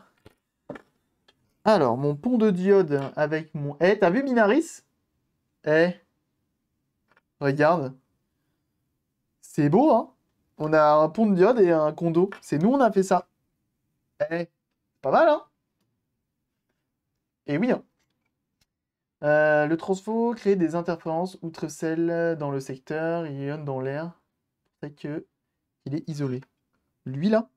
Alors, mon pont de diode avec mon... Eh, t'as vu Minaris eh, regarde. C'est beau, hein On a un pont de diode et un condo. C'est nous, on a fait ça. Eh, pas mal, hein Eh oui, hein euh, le transfo crée des interférences outre celles dans le secteur, il dans l'air, c'est que il est isolé. Lui là.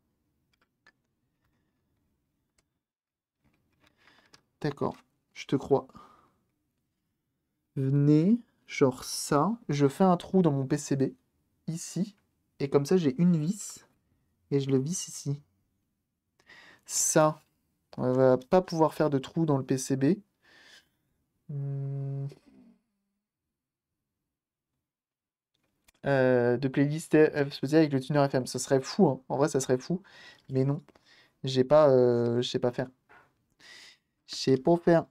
D'accord, je te crois venez, genre ça, je fais un trou dans mon PCB, ici, et comme ça j'ai une vis, et je le vis ici. Ça, on va pas pouvoir faire de trou dans le PCB. Hmm. Euh, de playlist euh, avec le tuner FM. ce serait fou, hein. en vrai, ça serait fou. Mais non, j'ai pas, euh, je sais pas faire. Je sais pas faire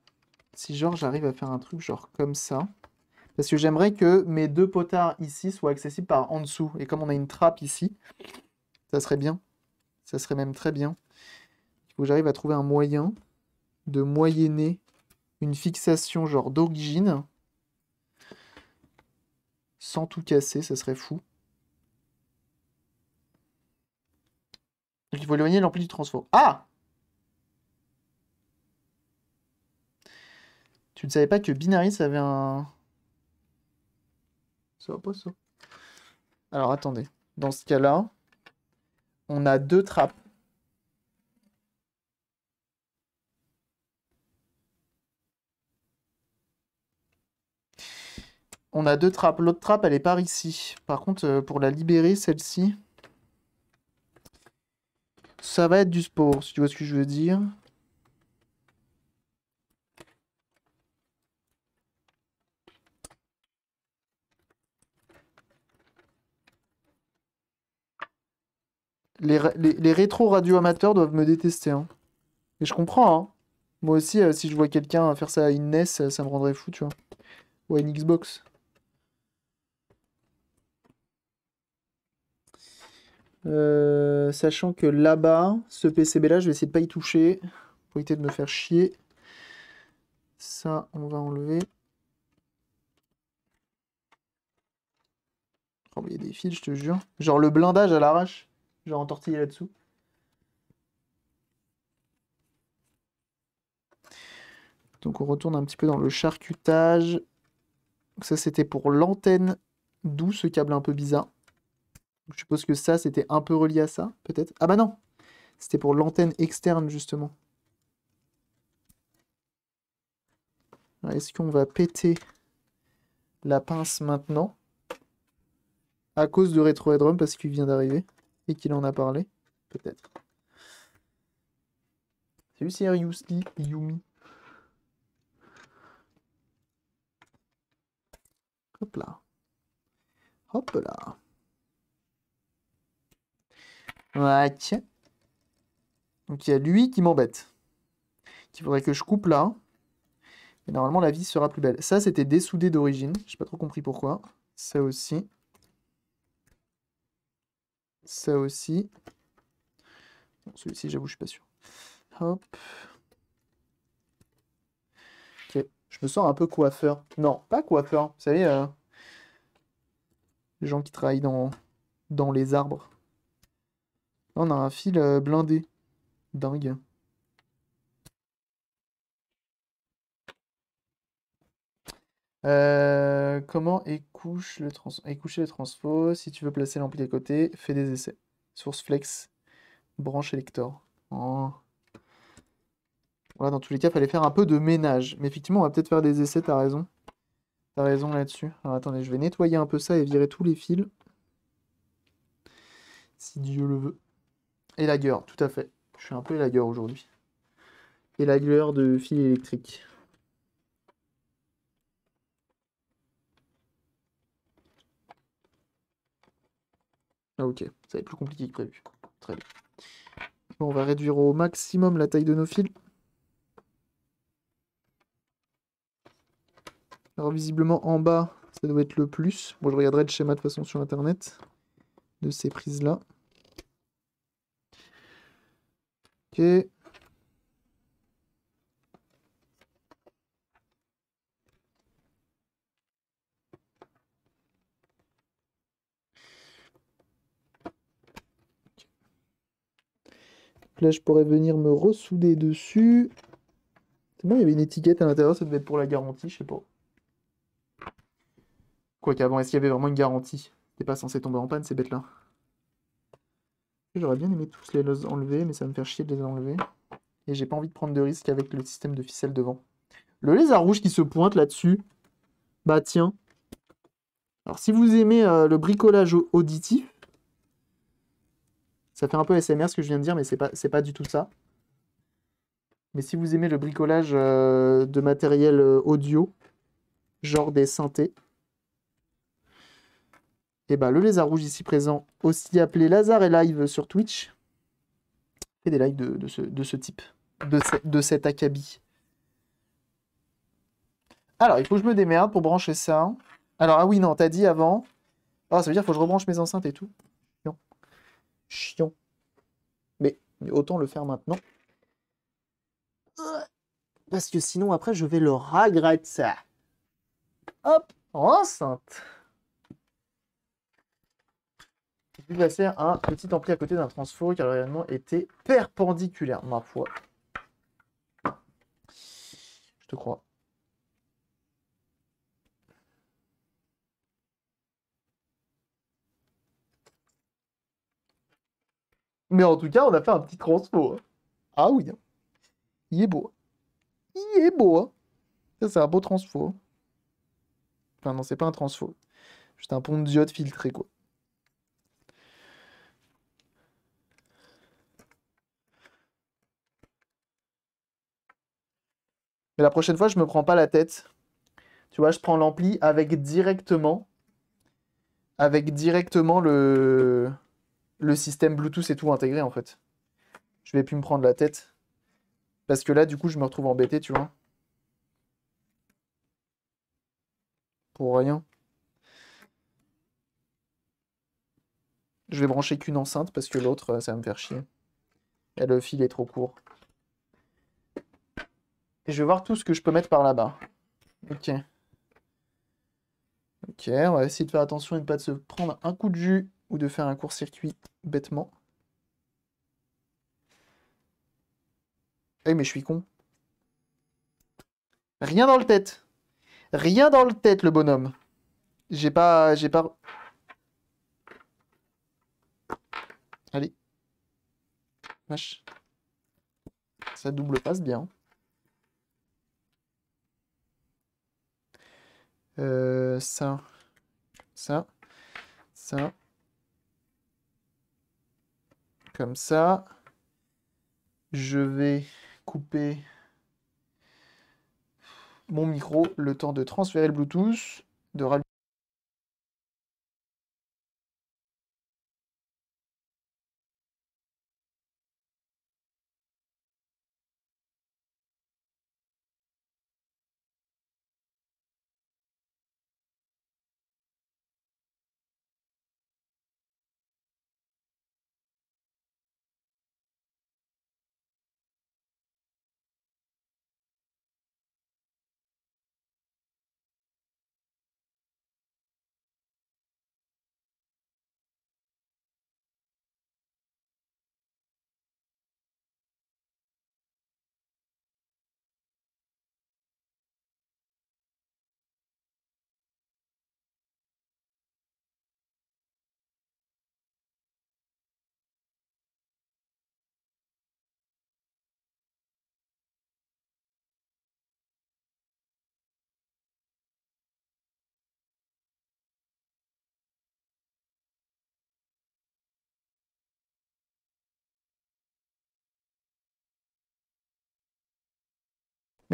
si genre j'arrive à faire un truc genre comme ça. Parce que j'aimerais que mes deux potards ici soient accessibles par en dessous. Et comme on a une trappe ici, ça serait bien. Ça serait même très bien. Il faut que j'arrive à trouver un moyen de moyenner une fixation genre d'origine. Sans tout casser, ça serait fou. il faut éloigner l'ampli du transport. Ah Tu ne savais pas que Binaris avait un... Ça va pas ça Alors attendez. Dans ce cas-là, on a deux trappes. On a deux trappes. L'autre trappe, elle est par ici. Par contre, euh, pour la libérer, celle-ci, ça va être du sport, si tu vois ce que je veux dire. Les, rétro-radio amateurs doivent me détester. Hein. Et je comprends. Hein. Moi aussi, euh, si je vois quelqu'un faire ça à une NES, euh, ça, me rendrait fou, tu vois. Ou à une Xbox. Euh, sachant que là-bas, ce PCB-là, je vais essayer de pas y toucher. Pour éviter de me faire chier. Ça, on va enlever. Oh, il y a des fils, je te jure. Genre le blindage à l'arrache genre entortillé là-dessous. Donc on retourne un petit peu dans le charcutage. Donc ça c'était pour l'antenne, d'où ce câble un peu bizarre. je suppose que ça c'était un peu relié à ça, peut-être. Ah bah non C'était pour l'antenne externe justement. Est-ce qu'on va péter la pince maintenant à cause de rétro parce qu'il vient d'arriver et qu'il en a parlé, peut-être. Salut Seriously, Yumi. Hop là. Hop là. Ouais, Donc il y a lui qui m'embête. Qui faudrait que je coupe là. Mais normalement la vie sera plus belle. Ça c'était dessoudé d'origine. Je J'ai pas trop compris pourquoi. Ça aussi. Ça aussi. Celui-ci, j'avoue, je suis pas sûr. Hop. Ok. Je me sens un peu coiffeur. Non, pas coiffeur. Vous savez, euh, les gens qui travaillent dans, dans les arbres. Là, on a un fil euh, blindé. Dingue. Euh, comment écouche le trans le transfo Si tu veux placer l'ampli à côté, fais des essais. Source flex, branche élector. Oh. Voilà, dans tous les cas, il fallait faire un peu de ménage. Mais effectivement, on va peut-être faire des essais, t'as raison. T'as raison là-dessus. Alors attendez, je vais nettoyer un peu ça et virer tous les fils. Si Dieu le veut. Et la gueule, tout à fait. Je suis un peu la aujourd'hui. Et la de fil électrique. Ah ok, ça va être plus compliqué que prévu. Très bien. on va réduire au maximum la taille de nos fils. Alors visiblement en bas, ça doit être le plus. Bon, je regarderai le schéma de façon sur internet de ces prises-là. Ok. je pourrais venir me ressouder dessus. C'est bon, il y avait une étiquette à l'intérieur, ça devait être pour la garantie, je sais pas. Quoi qu'avant, est-ce qu'il y avait vraiment une garantie T'es pas censé tomber en panne, ces bêtes-là. J'aurais bien aimé tous les enlever, mais ça me fait chier de les enlever. Et j'ai pas envie de prendre de risques avec le système de ficelle devant. Le lézard rouge qui se pointe là-dessus. Bah tiens. Alors si vous aimez euh, le bricolage auditif, ça fait un peu SMR ce que je viens de dire, mais c'est pas, pas du tout ça. Mais si vous aimez le bricolage euh, de matériel euh, audio, genre des synthés, et eh ben le lézard rouge ici présent, aussi appelé Lazare et Live sur Twitch, fait des lives de, ce, type, de, cet acabit. Alors, il faut que je me démerde pour brancher ça. Alors, ah oui, non, t'as dit avant. Ah, ça veut dire qu'il faut que je rebranche mes enceintes et tout chiant. Mais, autant le faire maintenant. Parce que sinon, après, je vais le regretter. Hop, enceinte. va faire un petit ampli à côté d'un transfo qui a réellement été perpendiculaire, ma foi. Je te crois. Mais en tout cas, on a fait un petit transfo. Hein. Ah oui. Hein. Il est beau. Hein. Il est beau. c'est un beau transfo. Enfin, non, c'est pas un transfo. Juste un pont de diode filtré, quoi. Mais la prochaine fois, je me prends pas la tête. Tu vois, je prends l'ampli avec directement. Avec directement le le système Bluetooth est tout intégré en fait. Je vais plus me prendre la tête. Parce que là, du coup, je me retrouve embêté, tu vois. Pour rien. Je vais brancher qu'une enceinte parce que l'autre, euh, ça va me faire chier. Et le fil est trop court. Et je vais voir tout ce que je peux mettre par là-bas. Ok. Ok, on va essayer de faire attention et de ne pas se prendre un coup de jus ou de faire un court-circuit bêtement. Eh mais je suis con. Rien dans le tête. Rien dans le tête, le bonhomme. J'ai pas... J'ai pas... Allez. Vache. Ça double passe bien. Hein. Euh, ça. Ça. Ça comme ça. Je vais couper mon micro le temps de transférer le Bluetooth, de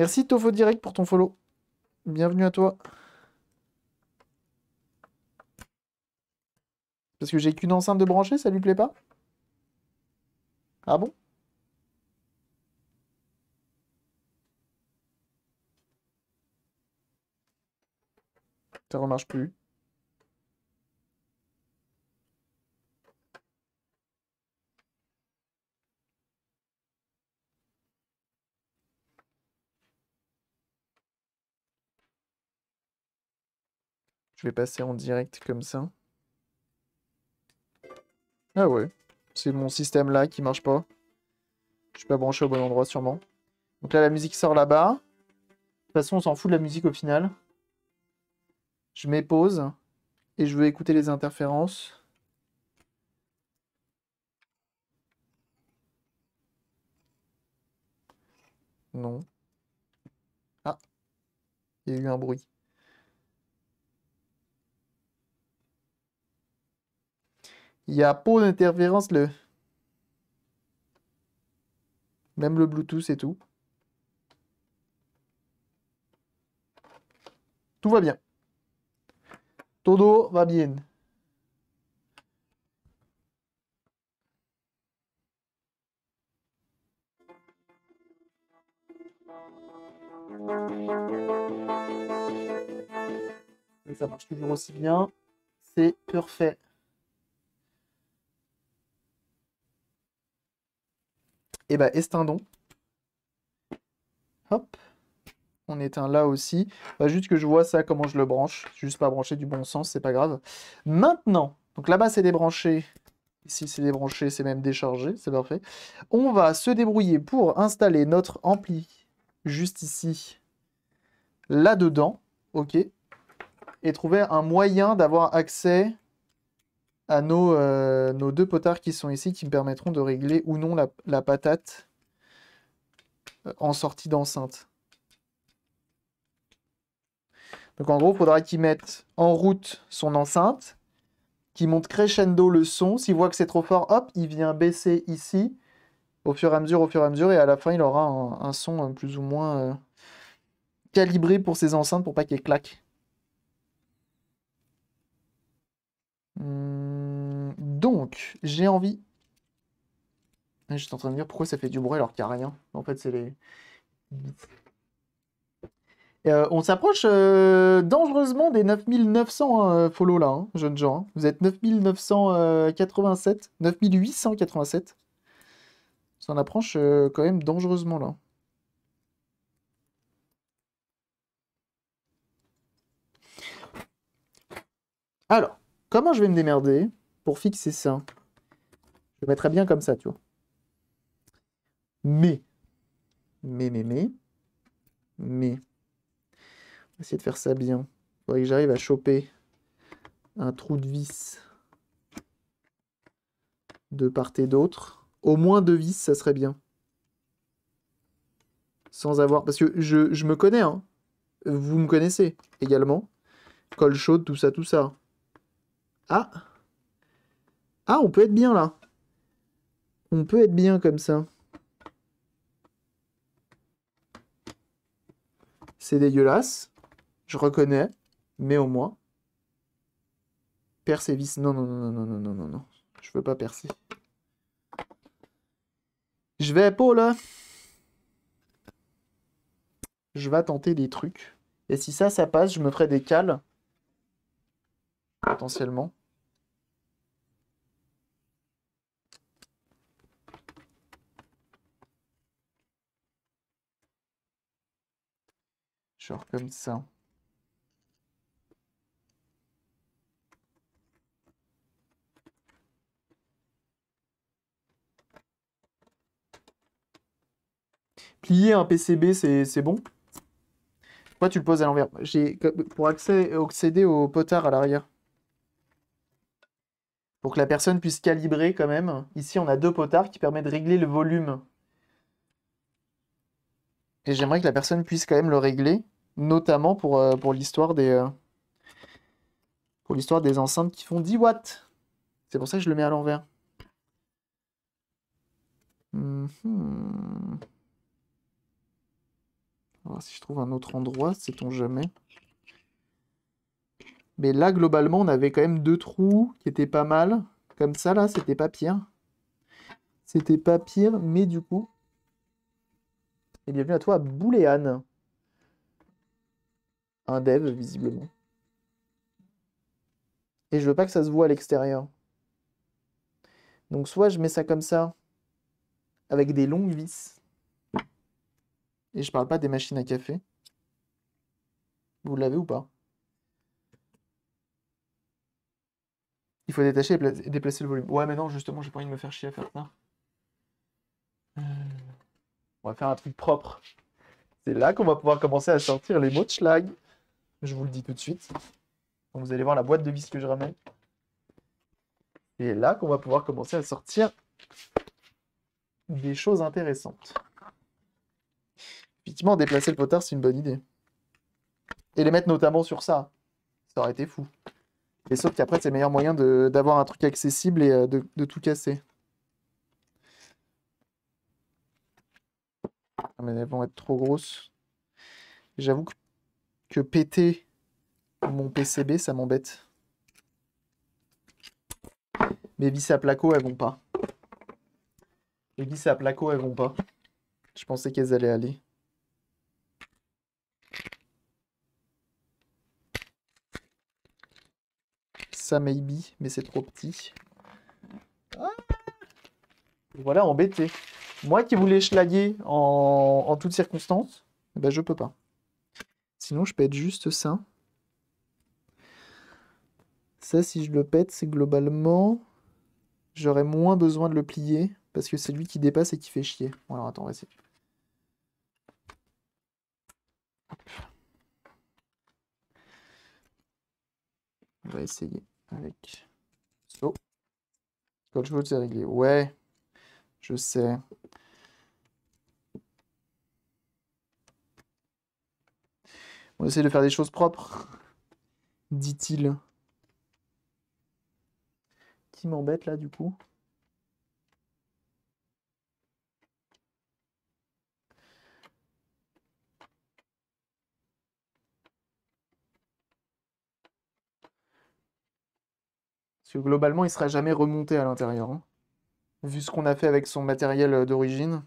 Merci Tofo Direct pour ton follow. Bienvenue à toi. Parce que j'ai qu'une enceinte de brancher, ça lui plaît pas Ah bon Ça remarche plus. Je vais passer en direct comme ça. Ah ouais, c'est mon système là qui marche pas. Je suis pas branché au bon endroit sûrement. Donc là la musique sort là-bas. De toute façon on s'en fout de la musique au final. Je mets pause et je veux écouter les interférences. Non. Ah, il y a eu un bruit. Il y a pas d'interférence, le... Même le Bluetooth et tout. Tout va bien. Todo va bien. ça marche toujours aussi bien. C'est parfait. Et eh bah ben, Estindon. Hop. On éteint là aussi. Bah, juste que je vois ça, comment je le branche. Juste pas branché du bon sens, c'est pas grave. Maintenant, donc là-bas c'est débranché. Ici c'est débranché, c'est même déchargé, c'est parfait. On va se débrouiller pour installer notre ampli juste ici, là-dedans. Ok. Et trouver un moyen d'avoir accès à euh, nos, deux potards qui sont ici qui me permettront de régler ou non la, patate euh, en sortie d'enceinte. Donc en gros, il faudra qu'il mette en route son enceinte, qu'il monte crescendo le son. S'il voit que c'est trop fort, hop, il vient baisser ici, au fur et à mesure, au fur et à mesure, et à la fin, il aura un, son euh, plus ou moins calibré pour ses enceintes pour pas qu'il claque hmm j'ai envie... je suis en train de dire pourquoi ça fait du bruit alors qu'il n'y a rien. En fait, c'est les... Euh, on s'approche euh, dangereusement des 9900 hein, follow là, hein, jeunes gens. Hein. Vous êtes 9987, 9887. On s'en approche euh, quand même dangereusement là. Alors, comment je vais me démerder pour fixer ça. Je le mettrais bien comme ça, tu vois. Mais, mais, mais, mais, mais. essayer de faire ça bien. Il que j'arrive à choper un trou de vis de part et d'autre. Au moins deux vis, ça serait bien. Sans avoir... Parce que je, je me connais, hein. Vous me connaissez également. Colle chaude, tout ça, tout ça. Ah ah, on peut être bien là. On peut être bien comme ça. C'est dégueulasse, je reconnais, mais au moins. Percer, vis. Non, non, non, non, non, non, non, non. Je veux pas percer. Je vais à là. Je vais tenter des trucs. Et si ça, ça passe, je me ferai des cales. Potentiellement. comme ça. Plier un PCB, c'est bon Pourquoi tu le poses à l'envers Pour accéder au potard à l'arrière. Pour que la personne puisse calibrer quand même. Ici, on a deux potards qui permettent de régler le volume. Et j'aimerais que la personne puisse quand même le régler notamment pour, euh, pour l'histoire des, euh, pour l'histoire des enceintes qui font 10 watts. C'est pour ça que je le mets à l'envers. Mhm. On si je trouve un autre endroit, sait-on jamais. Mais là, globalement, on avait quand même deux trous qui étaient pas mal. Comme ça, là, c'était pas pire. C'était pas pire, mais du coup... Et bienvenue à toi, Bouléane un dev, visiblement. Et je veux pas que ça se voit à l'extérieur. Donc soit je mets ça comme ça, avec des longues vis. Et je parle pas des machines à café. Vous l'avez ou pas Il faut détacher et déplacer le volume. Ouais, mais non, justement, j'ai pas envie de me faire chier à faire ça. Euh, on va faire un truc propre. C'est là qu'on va pouvoir commencer à sortir les mots de schlag. Je vous le dis tout de suite. vous allez voir la boîte de vis que je ramène. Et là qu'on va pouvoir commencer à sortir des choses intéressantes. Effectivement, déplacer le potard, c'est une bonne idée. Et les mettre notamment sur ça. Ça aurait été fou. Et sauf qu'après, c'est le meilleur moyen d'avoir un truc accessible et euh, de, tout casser. Ah, mais elles vont être trop grosses. J'avoue que que péter mon PCB, ça m'embête. Mes vis à placo, elles vont pas. Mes vis à placo, elles vont pas. Je pensais qu'elles allaient aller. Ça, maybe, mais c'est trop petit. Ah voilà, embêté. Moi qui voulais schlaguer en, en toutes circonstances, ben je peux pas. Sinon, je pète juste ça. Ça, si je le pète, c'est globalement... J'aurais moins besoin de le plier, parce que c'est lui qui dépasse et qui fait chier. Bon, alors attends, on va essayer. On va essayer avec... So. Coach c'est réglé. Ouais, je sais. On essaie de faire des choses propres, dit-il. Qui m'embête là du coup Parce que globalement, il ne sera jamais remonté à l'intérieur. Hein, vu ce qu'on a fait avec son matériel d'origine.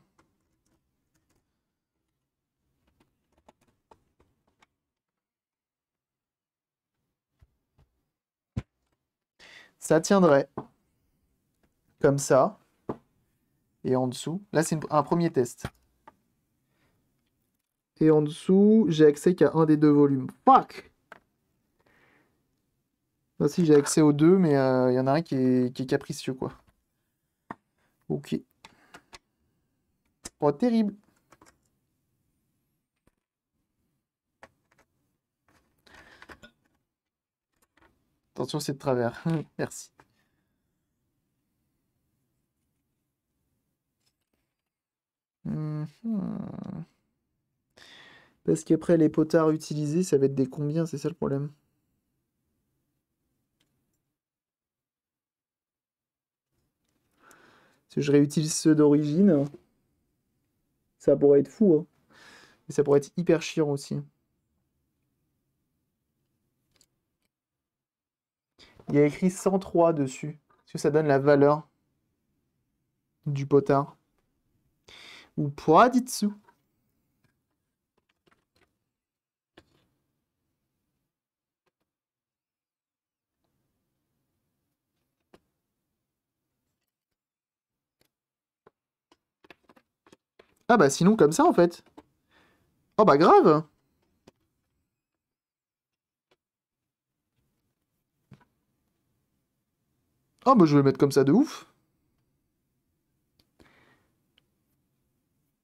ça tiendrait comme ça. Et en dessous, là c'est un premier test. Et en dessous, j'ai accès qu'à un des deux volumes. Fuck bah, si j'ai accès aux deux, mais il euh, y en a un qui est, capricieux quoi. Ok. Oh terrible Attention, c'est de travers. Merci. Mhm. Parce qu'après, les potards utilisés, ça va être des combien, c'est ça le problème. Si je réutilise ceux d'origine, ça pourrait être fou. Hein. Mais ça pourrait être hyper chiant aussi. Il y a écrit 103 dessus. Est-ce que ça donne la valeur du potard Ou poids Aditsu. Ah bah sinon comme ça en fait. Oh bah grave Ah bah je vais le mettre comme ça de ouf.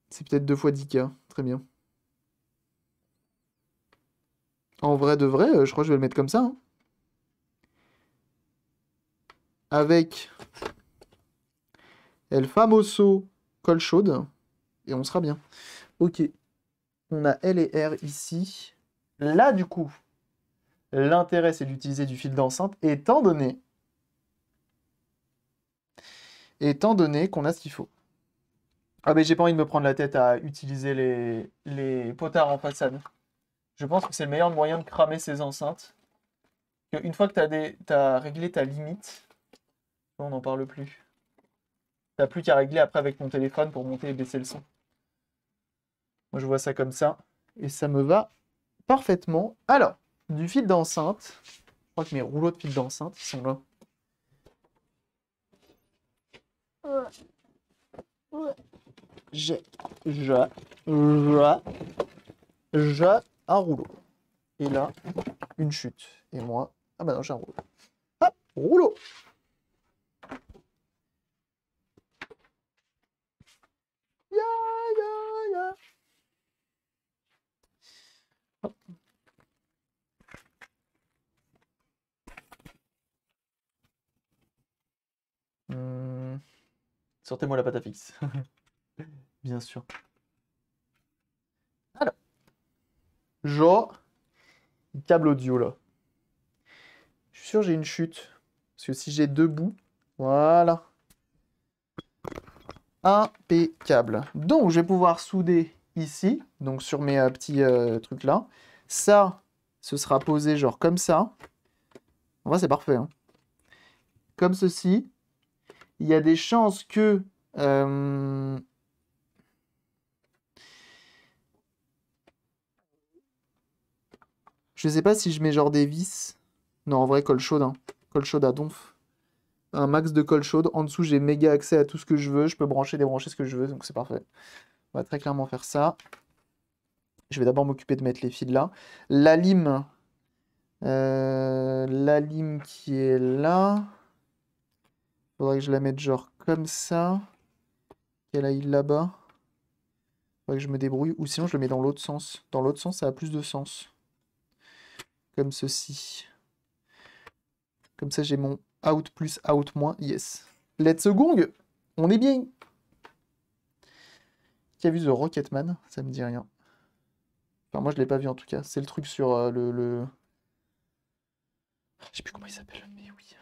C'est peut-être 2 fois 10k. Très bien. En vrai de vrai, euh, je crois que je vais le mettre comme ça. Hein. Avec El Famoso colle Chaude. Et on sera bien. Ok. On a L et R ici. Là, du coup, l'intérêt, c'est d'utiliser du fil d'enceinte, étant donné étant donné qu'on a ce qu'il faut. Ah ben j'ai pas envie de me prendre la tête à utiliser les, potards en façade. Je pense que c'est le meilleur moyen de cramer ces enceintes. Une fois que tu as, réglé ta limite, on n'en parle plus. T'as plus qu'à régler après avec mon téléphone pour monter et baisser le son. Moi je vois ça comme ça. Et ça me va parfaitement. Alors, du fil d'enceinte. Je crois que mes rouleaux de fil d'enceinte, sont là. j'ai je, je, je, un rouleau. Et là, une chute. Et moi, ah bah non, j'ai un rouleau. Hop, rouleau hmm. Sortez-moi la pâte à fixe. Bien sûr. Alors. Genre. Câble audio là. Je suis sûr j'ai une chute. Parce que si j'ai deux bouts. Voilà. Impeccable. Donc je vais pouvoir souder ici. Donc sur mes euh, petits euh, trucs là. Ça, ce sera posé genre comme ça. En vrai, c'est parfait. Hein. Comme ceci il y a des chances que... Euh, je ne sais pas si je mets genre des vis. Non, en vrai, col chaude. Hein. Col chaude à donf. Un max de col chaude. En dessous, j'ai méga accès à tout ce que je veux. Je peux brancher, débrancher ce que je veux, donc c'est parfait. On va très clairement faire ça. Je vais d'abord m'occuper de mettre les fils là. La lime... Euh, la lime qui est là. Faudrait que je la mette genre comme ça. Qu'elle aille là-bas. Faudrait que je me débrouille. Ou sinon, je le mets dans l'autre sens. Dans l'autre sens, ça a plus de sens. Comme ceci. Comme ça, j'ai mon out plus out moins. Yes. Let's gong On est bien Qui a vu The Rocketman Ça me dit rien. Enfin, moi, je l'ai pas vu en tout cas. C'est le truc sur euh, le... le... Je sais plus comment il s'appelle, mais oui.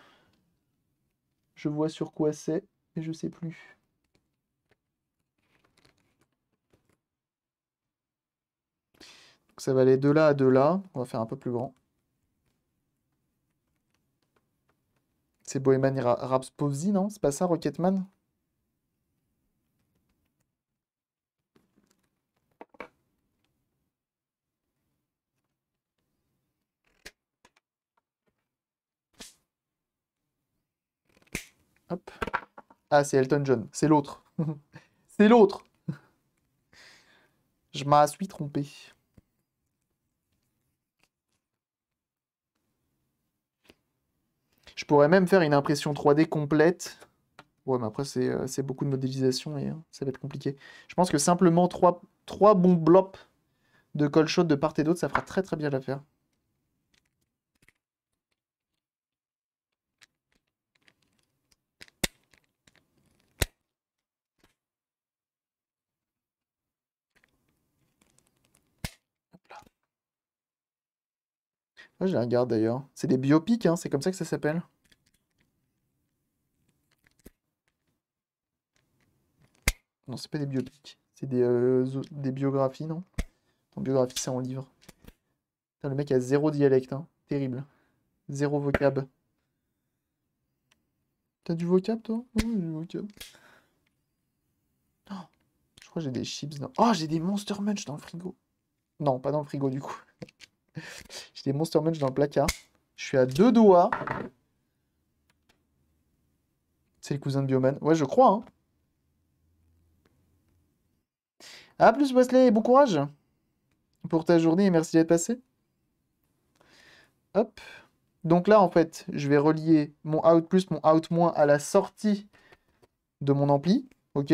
Je vois sur quoi c'est, et je sais plus. Donc ça va aller de là à de là. On va faire un peu plus grand. C'est Bohemian Rhapsody, non C'est pas ça, Rocketman Ah, c'est Elton John. C'est l'autre. c'est l'autre. Je m'en suis trompé. Je pourrais même faire une impression 3D complète. Ouais, mais après, c'est euh, beaucoup de modélisation et hein, ça va être compliqué. Je pense que simplement trois, bons blobs de colle chaude de part et d'autre, ça fera très très bien l'affaire. Ah j'ai un garde d'ailleurs. C'est des biopics, hein, c'est comme ça que ça s'appelle. Non, c'est pas des biopics. C'est des, euh, biographies, non En biographie, c'est en livre. le mec a zéro dialecte, hein. Terrible. Zéro vocab. T'as du vocab, toi Oui, du vocab. Oh, je crois que j'ai des chips. Dans... Oh, j'ai des Monster Munch dans le frigo. Non, pas dans le frigo, du coup. J'ai des Monster Munch dans le placard. Je suis à deux doigts. C'est le cousin de Bioman. Ouais, je crois. À hein. A ah, plus, Wesley. Bon courage pour ta journée et merci d'être passé. Hop. Donc là, en fait, je vais relier mon out plus, mon out moins à la sortie de mon ampli. OK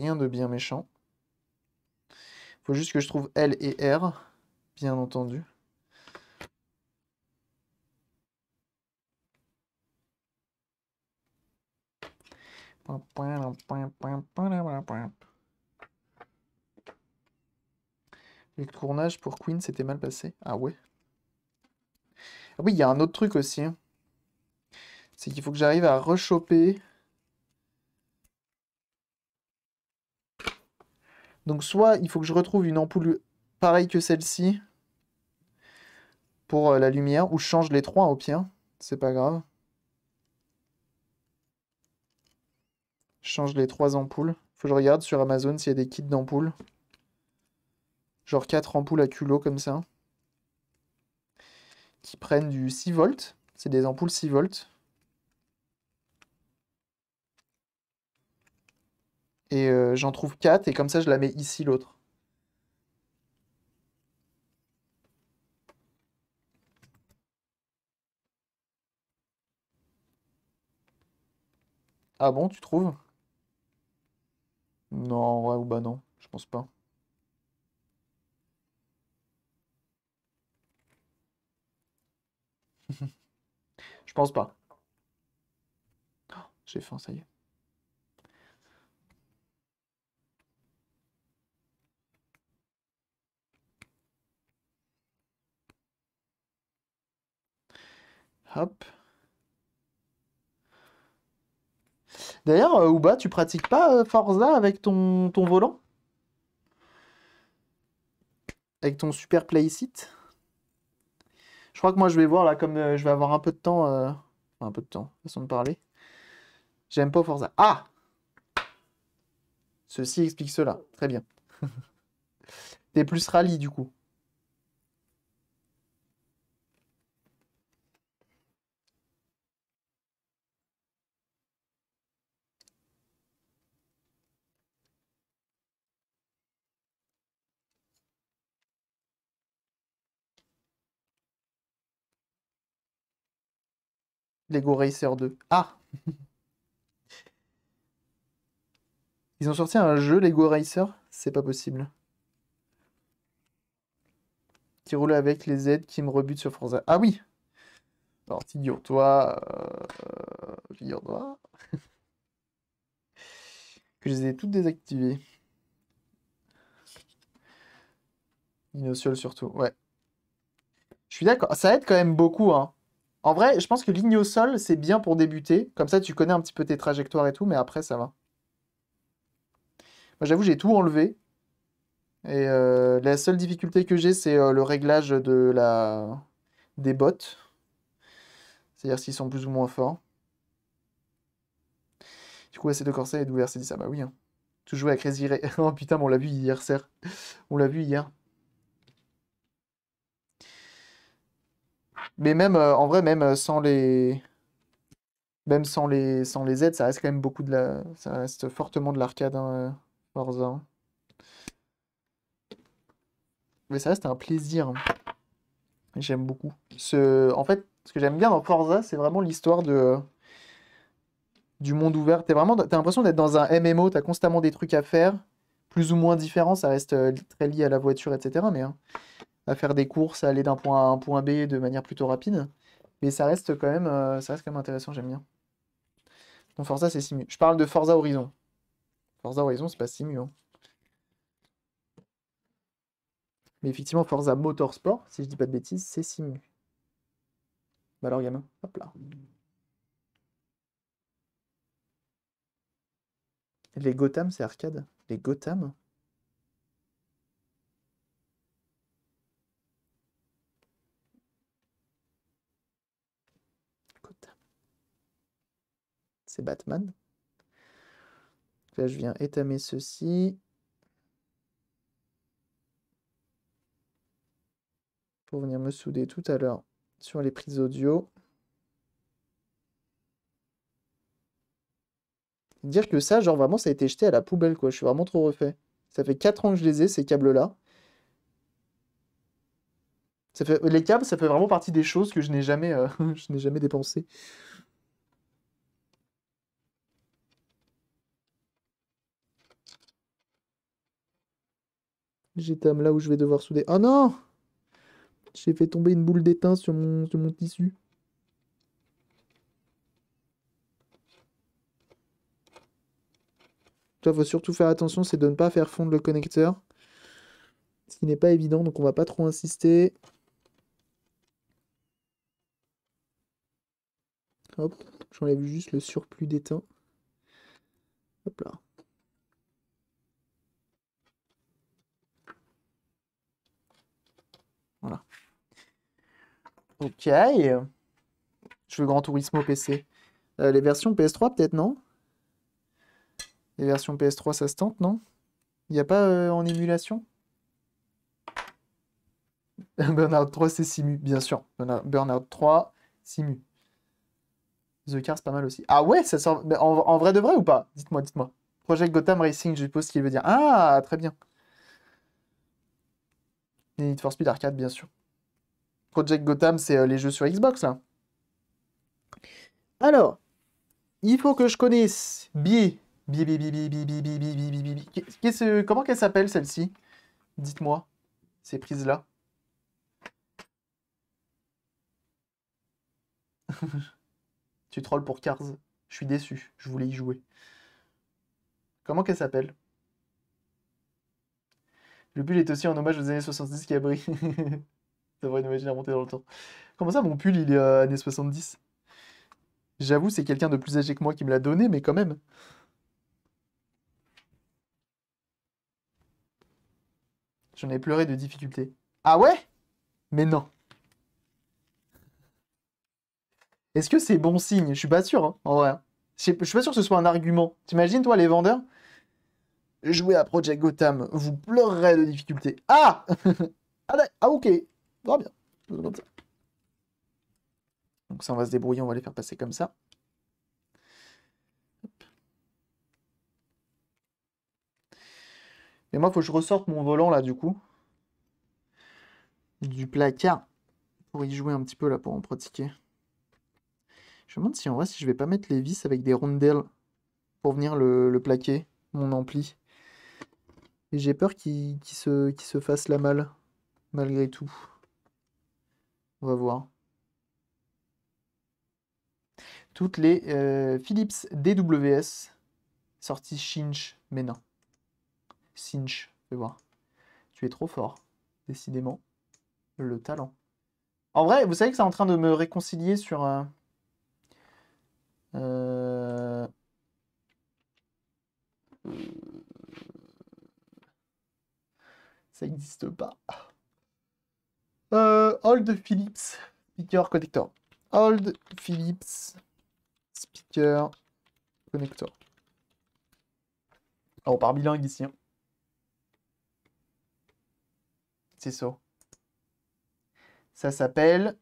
rien de bien méchant. Il faut juste que je trouve L et R, bien entendu. Le tournage pour Queen, s'était mal passé. Ah ouais ah oui, il y a un autre truc aussi. C'est qu'il faut que j'arrive à rechoper Donc soit il faut que je retrouve une ampoule pareille que celle-ci pour euh, la lumière, ou je change les trois au pire, c'est pas grave. Je change les trois ampoules. Faut que je regarde sur Amazon s'il y a des kits d'ampoules. Genre quatre ampoules à culot comme ça. Qui prennent du 6 volts. C'est des ampoules 6 volts. et euh, j'en trouve 4 et comme ça je la mets ici l'autre. Ah bon, tu trouves Non, ouais ou bah non, je pense pas. je pense pas. Oh, j'ai faim, ça y est. Hop. D'ailleurs, euh, Ouba, tu pratiques pas euh, Forza avec ton, ton volant Avec ton super playseat Je crois que moi, je vais voir, là, comme euh, je vais avoir un peu de temps... un peu de temps, façon de parler. J'aime pas Forza. Ah Ceci explique cela. Très bien. T'es plus rallye, du coup. Lego Racer 2. Ah Ils ont sorti un jeu Lego Racer C'est pas possible. Qui roule avec les aides qui me rebutent sur Forza. Ah oui Alors, figure-toi... Euh, figure-toi... que je les ai toutes désactivées. surtout, ouais. Je suis d'accord. Ça aide quand même beaucoup, hein. En vrai, je pense que ligne au sol, c'est bien pour débuter. Comme ça, tu connais un petit peu tes trajectoires et tout, mais après, ça va. Moi, j'avoue, j'ai tout enlevé. Et euh, la seule difficulté que j'ai, c'est euh, le réglage de la... des bottes. C'est-à-dire s'ils sont plus ou moins forts. Du coup, assez de corsets et c'est dit ça, bah oui. Hein. Tout jouer avec Résiré. oh putain, on l'a vu hier, serre. On l'a vu hier. Mais même, euh, en vrai, même euh, sans les. Même sans les, sans les aides, ça reste quand même beaucoup de la. Ça reste fortement de l'arcade, Forza. Hein, euh, mais ça reste un plaisir. Hein. J'aime beaucoup. Ce... En fait, ce que j'aime bien dans Forza, c'est vraiment l'histoire de du monde ouvert. vraiment, t'as l'impression d'être dans un MMO. T'as constamment des trucs à faire, plus ou moins différents. Ça reste très lié à la voiture, etc. Mais hein, à faire des courses, à aller d'un point A à un point B de manière plutôt rapide. Mais ça reste quand même, euh, ça reste quand même intéressant, j'aime bien. Donc Forza, c'est Simu. Je parle de Forza Horizon. Forza Horizon, c'est pas Simu. Hein. Mais effectivement, Forza Motorsport, si je dis pas de bêtises, c'est Simu. Bah alors, gamin, hop là. Les Gotham, c'est arcade Les Gotham c'est Batman. Là, je viens étamer ceci. Pour venir me souder tout à l'heure sur les prises audio. Dire que ça, genre vraiment, ça a été jeté à la poubelle, quoi. Je suis vraiment trop refait. Ça fait 4 ans que je les ai, ces câbles-là. Ça fait... Les câbles, ça fait vraiment partie des choses que je n'ai jamais, euh, je n'ai jamais dépensées. J'étame là où je vais devoir souder. Oh non J'ai fait tomber une boule d'étain sur mon, tissu. Il faut surtout faire attention, c'est de ne pas faire fondre le connecteur. Ce qui n'est pas évident, donc on va pas trop insister. Hop, j'enlève juste le surplus d'étain. Hop là. Ok. Je veux Grand au PC. Euh, les versions PS3, peut-être, non Les versions PS3, ça se tente, non Il n'y a pas euh, en émulation Burnout 3, c'est Simu, bien sûr. Burnout 3, Simu. The Cars, c'est pas mal aussi. Ah ouais, ça sort. en, en vrai de vrai ou pas Dites-moi, dites-moi. Project Gotham Racing, je suppose qu'il veut dire. Ah, très bien. Need for Speed Arcade, bien sûr. Project Gotham, c'est euh, les jeux sur Xbox, là. Alors, il faut que je connaisse bi, bi, bi, bi, bi, bi, bi, bi, bi, bi, euh, Comment qu'elle s'appelle, celle-ci Dites-moi, ces prises-là. tu trolls pour Cars. Je suis déçu, je voulais y jouer. Comment qu'elle s'appelle Le but est aussi en hommage aux années 70 qui abri devrait nous imaginer montée dans le temps. Comment ça, mon pull, il est euh, années 70 J'avoue, c'est quelqu'un de plus âgé que moi qui me l'a donné, mais quand même. J'en ai pleuré de difficulté. Ah ouais Mais non. Est-ce que c'est bon signe Je suis pas sûr, hein, en vrai. Hein. Je suis pas sûr que ce soit un argument. T'imagines, toi, les vendeurs Jouer à Project Gotham, vous pleurerez de difficultés. Ah ah, ah, ok bien. ça. Donc ça, on va se débrouiller, on va les faire passer comme ça. Et moi, il faut que je ressorte mon volant, là, du coup, du placard, pour y jouer un petit peu, là, pour en pratiquer. Je me demande si, en vrai, si je vais pas mettre les vis avec des rondelles pour venir le, plaquer, mon ampli. Et j'ai peur qu'il se, se fasse la malle, malgré tout. On va voir. Toutes les euh, Philips DWS sorties Chinch mais non. Cinch, je voir. Tu es trop fort, décidément. Le talent. En vrai, vous savez que c'est en train de me réconcilier sur... un... Euh, euh, ça n'existe pas. Euh, Old Philips Speaker Connector. Old Philips Speaker Connector. Ah, on part bilingue ici. Hein. C'est ça. Ça s'appelle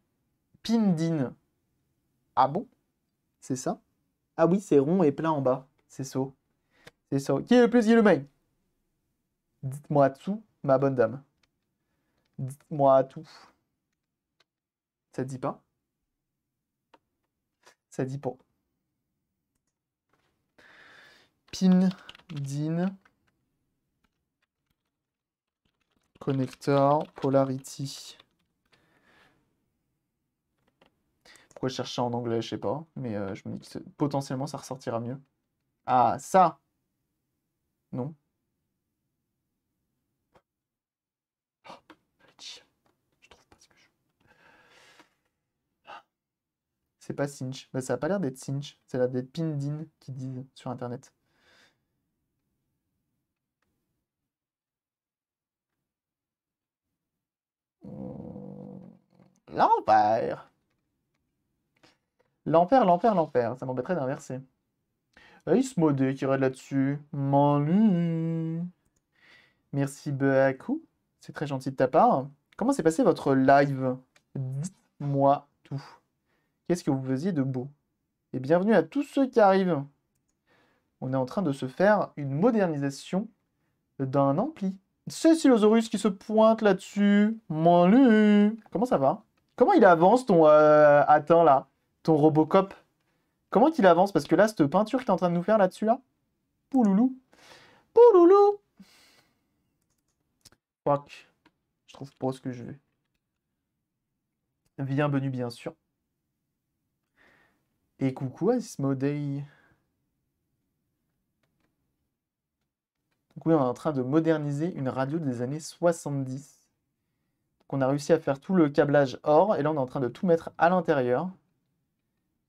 din. Ah bon C'est ça Ah oui, c'est rond et plein en bas. C'est ça. C'est ça. Qui est le plus, le main Dites-moi tout, ma bonne dame. Moi moi tout. Ça dit pas Ça dit pas. Pin, din, connector, polarity. Pourquoi chercher en anglais, je sais pas, mais euh, je me dis que potentiellement ça ressortira mieux. Ah, ça Non. pas Cinch. Bah, ça a pas l'air d'être Cinch. C'est là l'air d'être Pindin qui disent sur Internet. Mmh. L'Empire L'enfer, l'enfer, l'enfer. Ça m'embêterait d'inverser. Ismodé qui règle là-dessus. Merci beaucoup. C'est très gentil de ta part. Comment s'est passé votre live Dites-moi tout. Qu'est-ce que vous faisiez de beau Et bienvenue à tous ceux qui arrivent. On est en train de se faire une modernisation d'un ampli. Silosaurus qui se pointe là-dessus. Mon lu. Comment ça va Comment il avance ton euh, Attends là Ton Robocop Comment il avance Parce que là, cette peinture qu'il est en train de nous faire là-dessus là Pouloulou. Pouloulou Fuck. Je trouve pas ce que je veux. Bienvenue, bien sûr. Et coucou Asmodei. Donc on est en train de moderniser une radio des années 70. Donc on a réussi à faire tout le câblage or, et là on est en train de tout mettre à l'intérieur.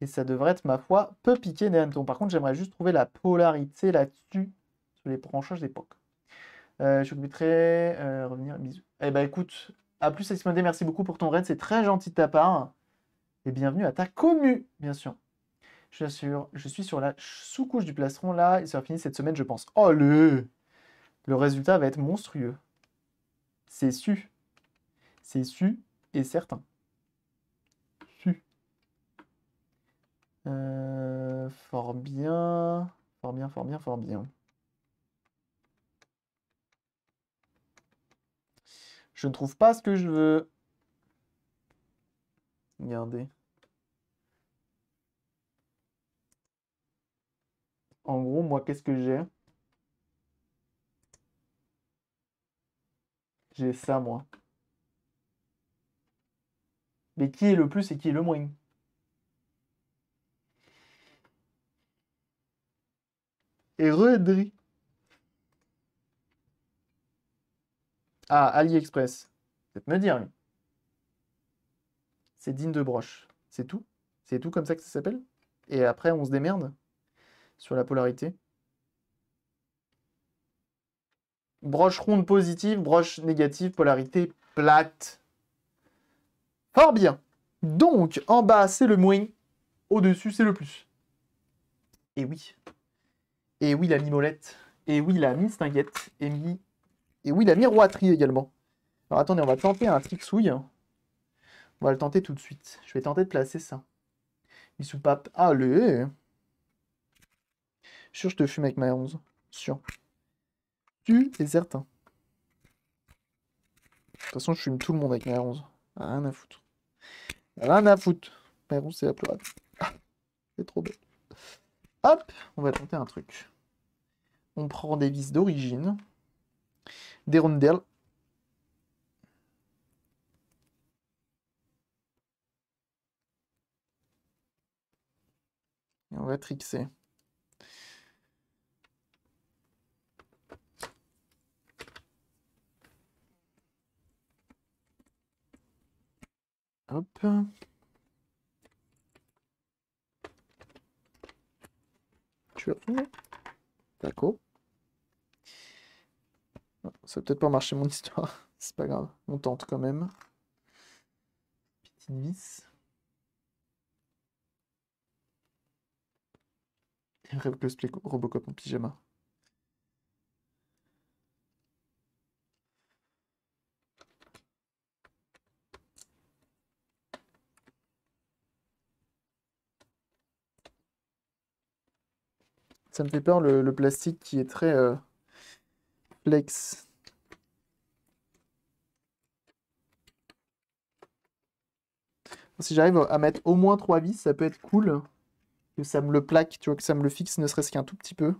Et ça devrait être, ma foi, peu piqué des Par contre, j'aimerais juste trouver la polarité là-dessus, sur les branchages d'époque. Euh, je vous euh, revenir, bisous. Eh bah écoute, à plus Asmodei, merci beaucoup pour ton raid, c'est très gentil de ta part. Et bienvenue à ta commu, bien sûr. Je, je suis sur la sous-couche du plastron là, il sera fini cette semaine, je pense. Oh le Le résultat va être monstrueux. C'est su. C'est su et certain. Su. Euh, fort bien. Fort bien, fort bien, fort bien. Je ne trouve pas ce que je veux. Regardez. En gros, moi, qu'est-ce que j'ai J'ai ça, moi. Mais qui est le plus et qui est le moins Et Redri. Ah, AliExpress. Peut-être me dire, lui. C'est digne de broche. C'est tout C'est tout comme ça que ça s'appelle Et après, on se démerde sur la polarité. Broche ronde positive, broche négative, polarité plate. Fort bien. Donc, en bas, c'est le moins. Au-dessus, c'est le plus. Et eh oui. Et eh oui, la mi-molette. Et eh oui, la mi Et, mi... Et oui, la mi-roiterie également. Alors, attendez, on va tenter un trick-souille. On va le tenter tout de suite. Je vais tenter de placer ça. mi soupape. Allez Sûr, je te fume avec ma 11. Sûr. Tu es certain. De toute façon, je fume tout le monde avec ma 11. Rien à foutre. Rien à foutre. Ma 11, c'est la plus ah, c'est trop beau. Hop, on va tenter un truc. On prend des vis d'origine. Des rondelles. Et on va trixer. Hop. D'accord. Ça peut-être pas marcher mon histoire. C'est pas grave. On tente quand même. Petite vis. Rêve que Robocop en pyjama. Ça me fait peur le, plastique qui est très euh, flex. Si j'arrive à mettre au moins trois vis, ça peut être cool. Que ça me le plaque, tu vois, que ça me le fixe ne serait-ce qu'un tout petit peu.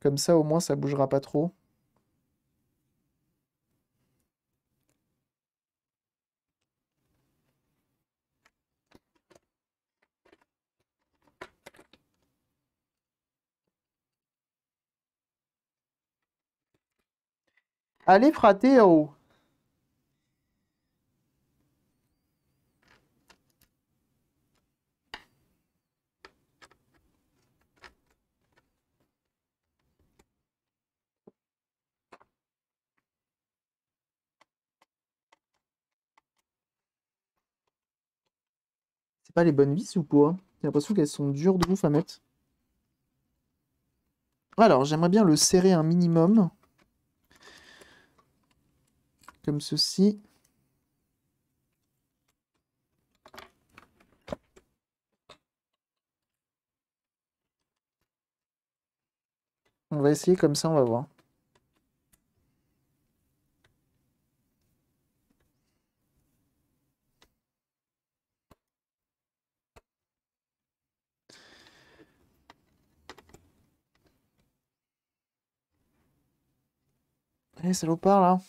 Comme ça, au moins, ça bougera pas trop. Allez frater haut. Oh. C'est pas les bonnes vis ou quoi J'ai l'impression qu'elles sont dures de ouf à mettre. Alors, j'aimerais bien le serrer un minimum comme ceci. On va essayer comme ça, on va voir. Allez, salopard là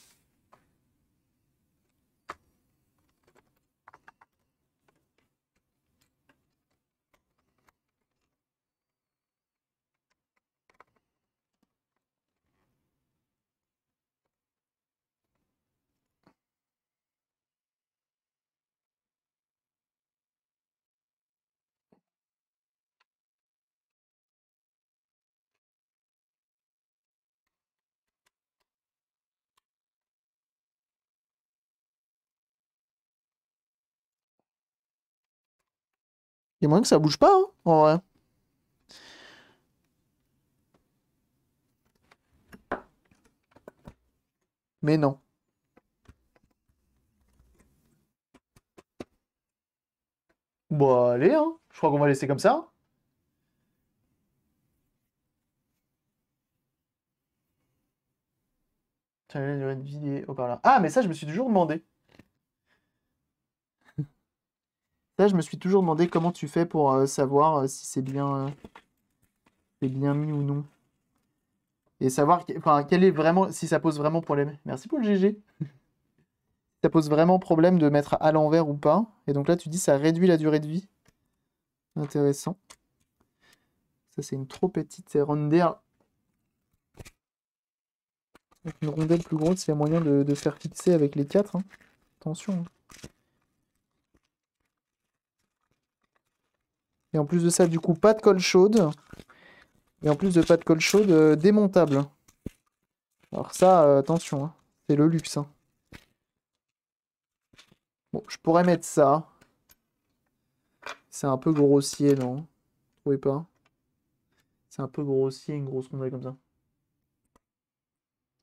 Il y a moyen que ça bouge pas, hein, en vrai. Mais non. Bon, allez, hein. Je crois qu'on va laisser comme ça. Ah, mais ça, je me suis toujours demandé. je me suis toujours demandé comment tu fais pour euh, savoir euh, si c'est bien, euh, bien mis ou non. Et savoir enfin, quel est vraiment, si ça pose vraiment problème. Merci pour le GG. ça pose vraiment problème de mettre à l'envers ou pas. Et donc là, tu dis ça réduit la durée de vie. Intéressant. Ça, c'est une trop petite rondelle. une rondelle plus grosse, c'est moyen de, faire fixer avec les quatre. Hein. Attention. Hein. Et en plus de ça, du coup, pas de colle chaude. Et en plus de pas de colle chaude, euh, démontable. Alors ça, euh, attention, hein. c'est le luxe. Hein. Bon, je pourrais mettre ça. C'est un peu grossier, non Vous trouvez pas C'est un peu grossier, une grosse rondelle comme ça.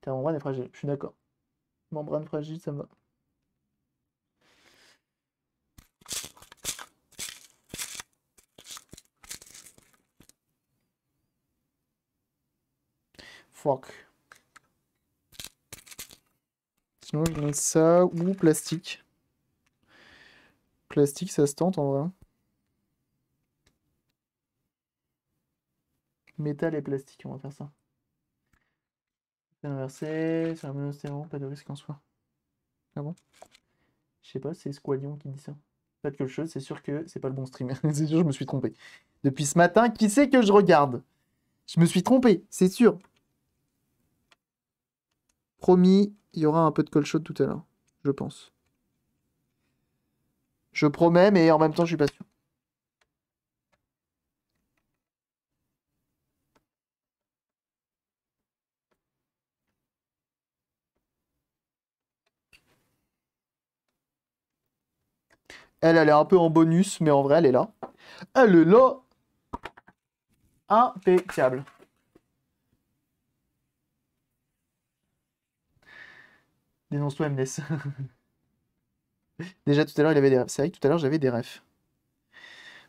Ta membrane est fragile, je suis d'accord. Membrane fragile, ça me va. Sinon, ça ou plastique. Plastique, ça se tente en vrai. Métal et plastique, on va faire ça. inversé, c'est un pas de risque en soi. Ah je sais pas, c'est Squalion qui dit ça. Pas quelque chose, c'est sûr que c'est pas le bon stream. c'est sûr, je me suis trompé. Depuis ce matin, qui sait que je regarde Je me suis trompé, c'est sûr. Promis, il y aura un peu de col tout à l'heure, je pense. Je promets, mais en même temps, je suis pas sûr. Elle, elle est un peu en bonus, mais en vrai, elle est là. Elle est là. Impeccable. Dénonce-toi, MNES. Déjà tout à l'heure, il avait des rêves. C'est vrai tout à l'heure, j'avais des rêves.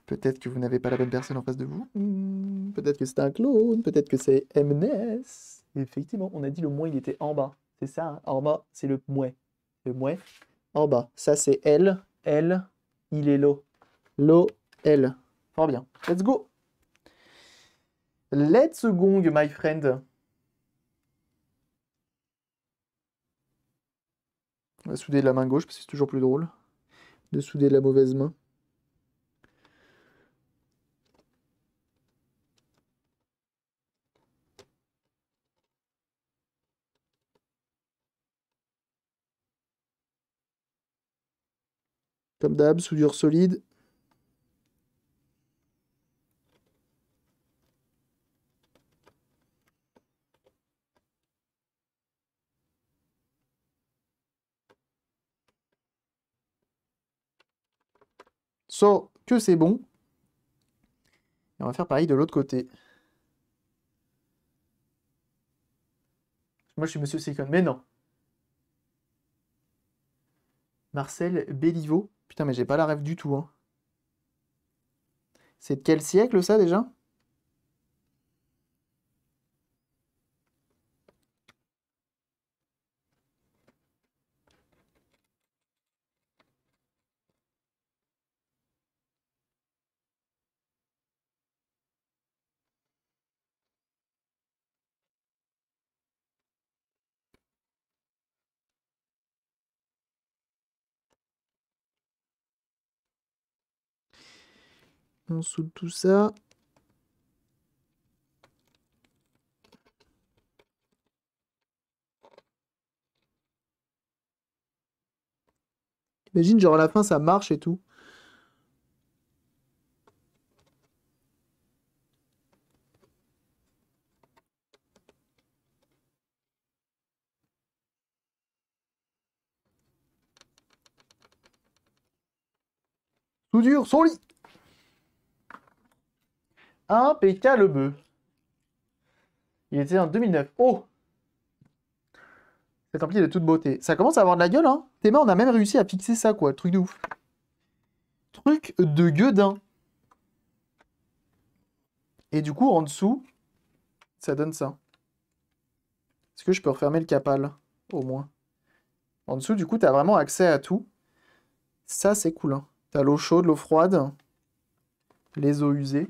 Peut-être que vous n'avez pas la bonne personne en face de vous. Hmm, peut-être que c'est un clone. Peut-être que c'est MNES. Effectivement, on a dit le moins, il était en bas. C'est ça, hein. en bas, c'est le mouet. Le mouet, en bas. Ça, c'est L. L, il est l'eau. L'eau, L. Fort bien. Let's go. Let's go my friend. On souder de la main gauche parce que c'est toujours plus drôle de souder de la mauvaise main. Comme d'hab, soudure solide. que c'est bon. on va faire pareil de l'autre côté. Moi, je suis Monsieur Silicon, mais non. Marcel Béliveau. Putain, mais j'ai pas la rêve du tout. Hein. C'est de quel siècle, ça, déjà On soude tout ça. Imagine, genre à la fin, ça marche et tout. Soudure, son lit le bœuf. Il était en 2009. Oh C'est empli de toute beauté. Ça commence à avoir de la gueule, hein Théma, on a même réussi à fixer ça, quoi. Truc de ouf. Truc de gueudin. Et du coup, en dessous, ça donne ça. Est-ce que je peux refermer le capal Au moins. En dessous, du coup, tu as vraiment accès à tout. Ça, c'est cool. Hein. l'eau chaude, l'eau froide, les eaux usées.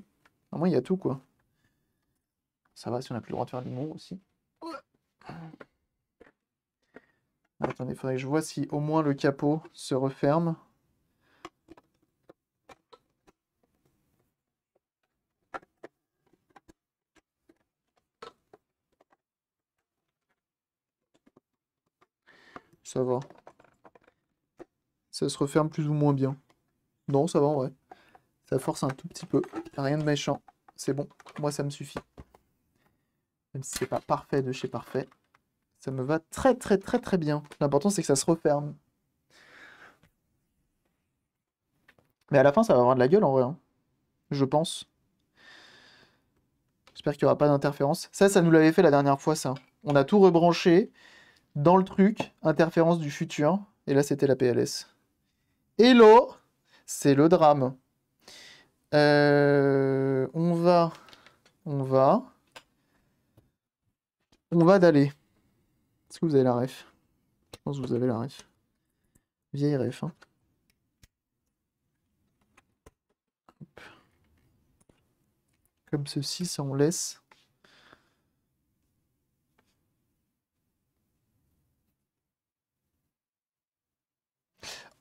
Au ah, moins, il y a tout, quoi. Ça va si on a plus le droit de faire monde, aussi. Ah, attendez, faudrait que je vois si au moins le capot se referme. Ça va. Ça se referme plus ou moins bien. Non, ça va en vrai. Ça force un tout petit peu. Rien de méchant. C'est bon. Moi, ça me suffit. Même si c'est pas parfait de chez parfait. Ça me va très très très très bien. L'important, c'est que ça se referme. Mais à la fin, ça va avoir de la gueule en vrai. Hein. Je pense. J'espère qu'il n'y aura pas d'interférence. Ça, ça nous l'avait fait la dernière fois, ça. On a tout rebranché dans le truc. Interférence du futur. Et là, c'était la PLS. Hello C'est le drame. Euh, on va, on va, on va d'aller. Est-ce que vous avez la ref Je pense que vous avez la ref. Vieille ref. Hein. Comme ceci, ça on laisse.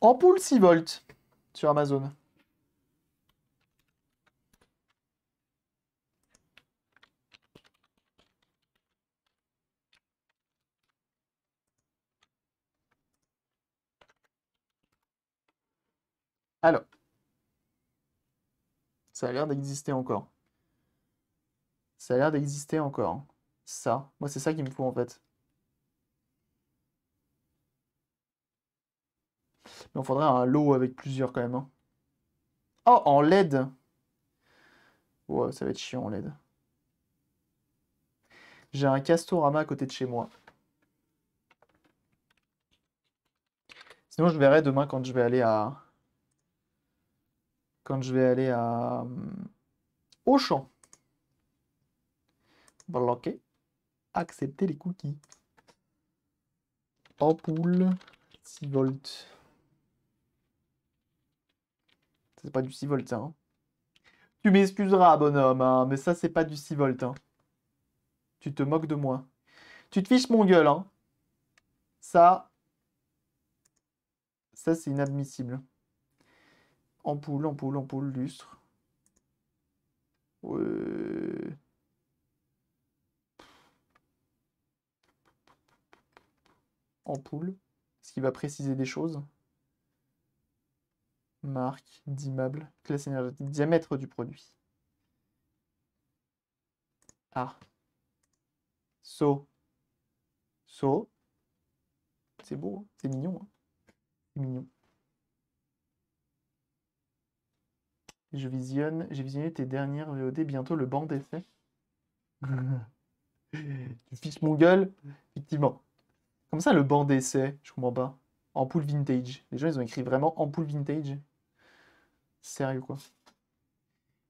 Ampoule 6 volts sur Amazon. Alors, ça a l'air d'exister encore. Ça a l'air d'exister encore. Hein. Ça, moi c'est ça qui me faut en fait. Mais on faudrait un lot avec plusieurs quand même. Hein. Oh, en LED Ouais, ça va être chiant en LED. J'ai un castorama à côté de chez moi. Sinon, je verrai demain quand je vais aller à, quand je vais aller à euh, Auchan. Bloquer. Accepter les cookies. Ampoule 6 volts. C'est pas du 6 volts, hein. Tu m'excuseras, bonhomme, hein, mais ça, c'est pas du 6 volts. Hein. Tu te moques de moi. Tu te fiches mon gueule, hein. Ça, ça, c'est inadmissible. Ampoule, ampoule, ampoule, lustre. Euh, ampoule. ce qui va préciser des choses Marque, d'immeuble, classe énergétique, diamètre du produit. Ah. So. So. C'est beau, hein. c'est mignon. Hein. c'est mignon. Je visionne, j'ai visionné tes dernières VOD, bientôt le banc d'essai. tu fiches mon gueule Effectivement. Comme ça, le banc d'essai, je comprends pas. Ampoule vintage. Les gens, ils ont écrit vraiment ampoule vintage. Sérieux, quoi.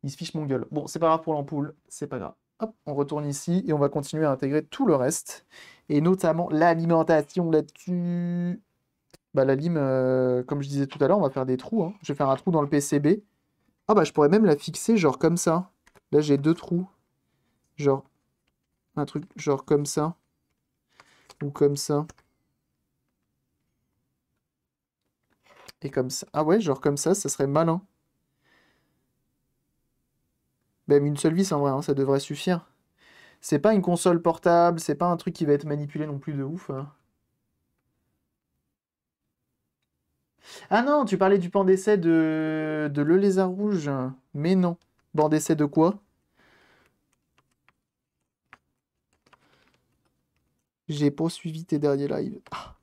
Ils se fichent mon gueule. Bon, c'est pas grave pour l'ampoule, c'est pas grave. Hop, on retourne ici et on va continuer à intégrer tout le reste. Et notamment l'alimentation là-dessus. Bah, la lime, euh, comme je disais tout à l'heure, on va faire des trous. Hein. Je vais faire un trou dans le PCB. Ah bah je pourrais même la fixer genre comme ça. Là j'ai deux trous. Genre un truc genre comme ça. Ou comme ça. Et comme ça. Ah ouais, genre comme ça, ça serait malin. Même une seule vis en vrai, hein, ça devrait suffire. C'est pas une console portable, c'est pas un truc qui va être manipulé non plus de ouf. Hein. Ah non, tu parlais du pan d'essai de... de Le Lézard Rouge. Mais non. Pan d'essai de quoi J'ai poursuivi tes derniers lives. Ah.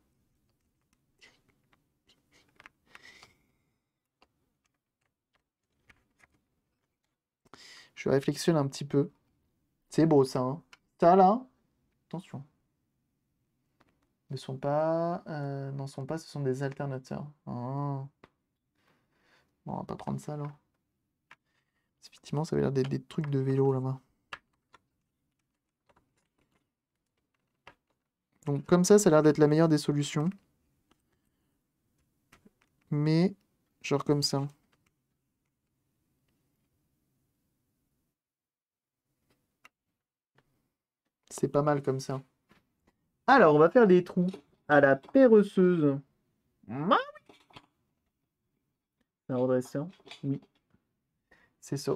Je réflexionne un petit peu. C'est beau ça. Hein. là, attention ne sont pas, euh, n'en sont pas, ce sont des alternateurs. Ah. Bon, on va pas prendre ça alors. Effectivement, ça veut dire des, des trucs de vélo là-bas. Donc comme ça, ça a l'air d'être la meilleure des solutions. Mais, genre comme ça. C'est pas mal comme ça. Alors, on va faire des trous à la Ça redresse redressant, oui. C'est ça.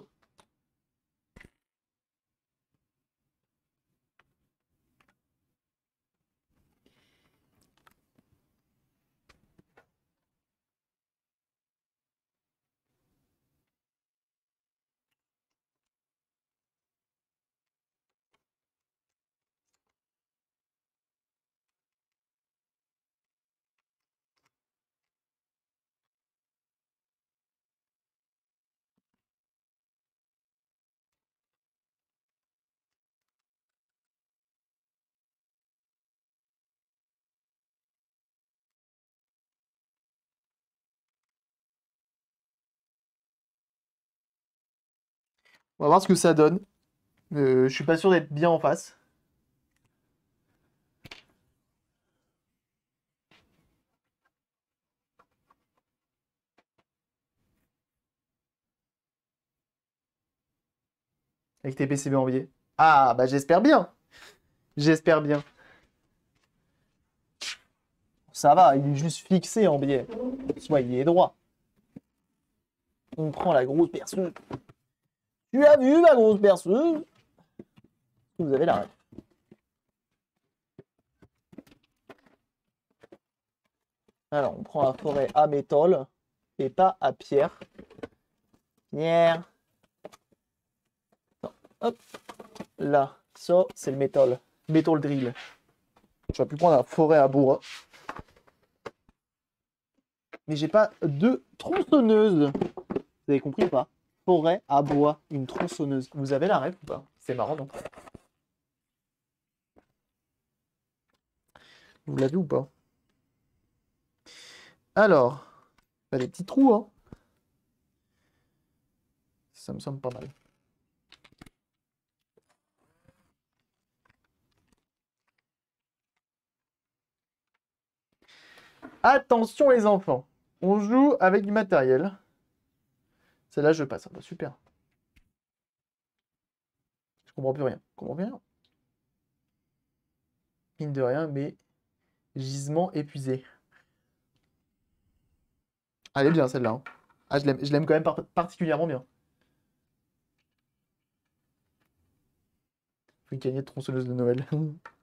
On va voir ce que ça donne. Euh, je suis pas sûr d'être bien en face. Avec tes PCB en biais. Ah, bah j'espère bien. J'espère bien. Ça va, il est juste fixé en biais. Soyez droit. On prend la grosse personne. Tu as vu ma grosse berceuse Vous avez la règle. Alors, on prend la forêt à métal et pas à pierre. Pierre. Hop. Là, ça, c'est le métal. Métal drill. Je vais plus prendre la forêt à bourre. Mais j'ai pas de tronçonneuse. Vous avez compris ou pas forêt bois, une tronçonneuse. Vous avez la rêve ou pas C'est marrant, donc. Vous l'avez ou pas Alors, bah, des petits trous, hein Ça me semble pas mal. Attention les enfants, on joue avec du matériel. Celle-là, je passe. Ah bah, super. Je comprends plus rien. Je comprends rien. Mine de rien, mais gisement épuisé. Allez elle est bien celle-là. Hein. Ah, je l'aime quand même particulièrement bien. Faut gagner de tronçonneuse de Noël.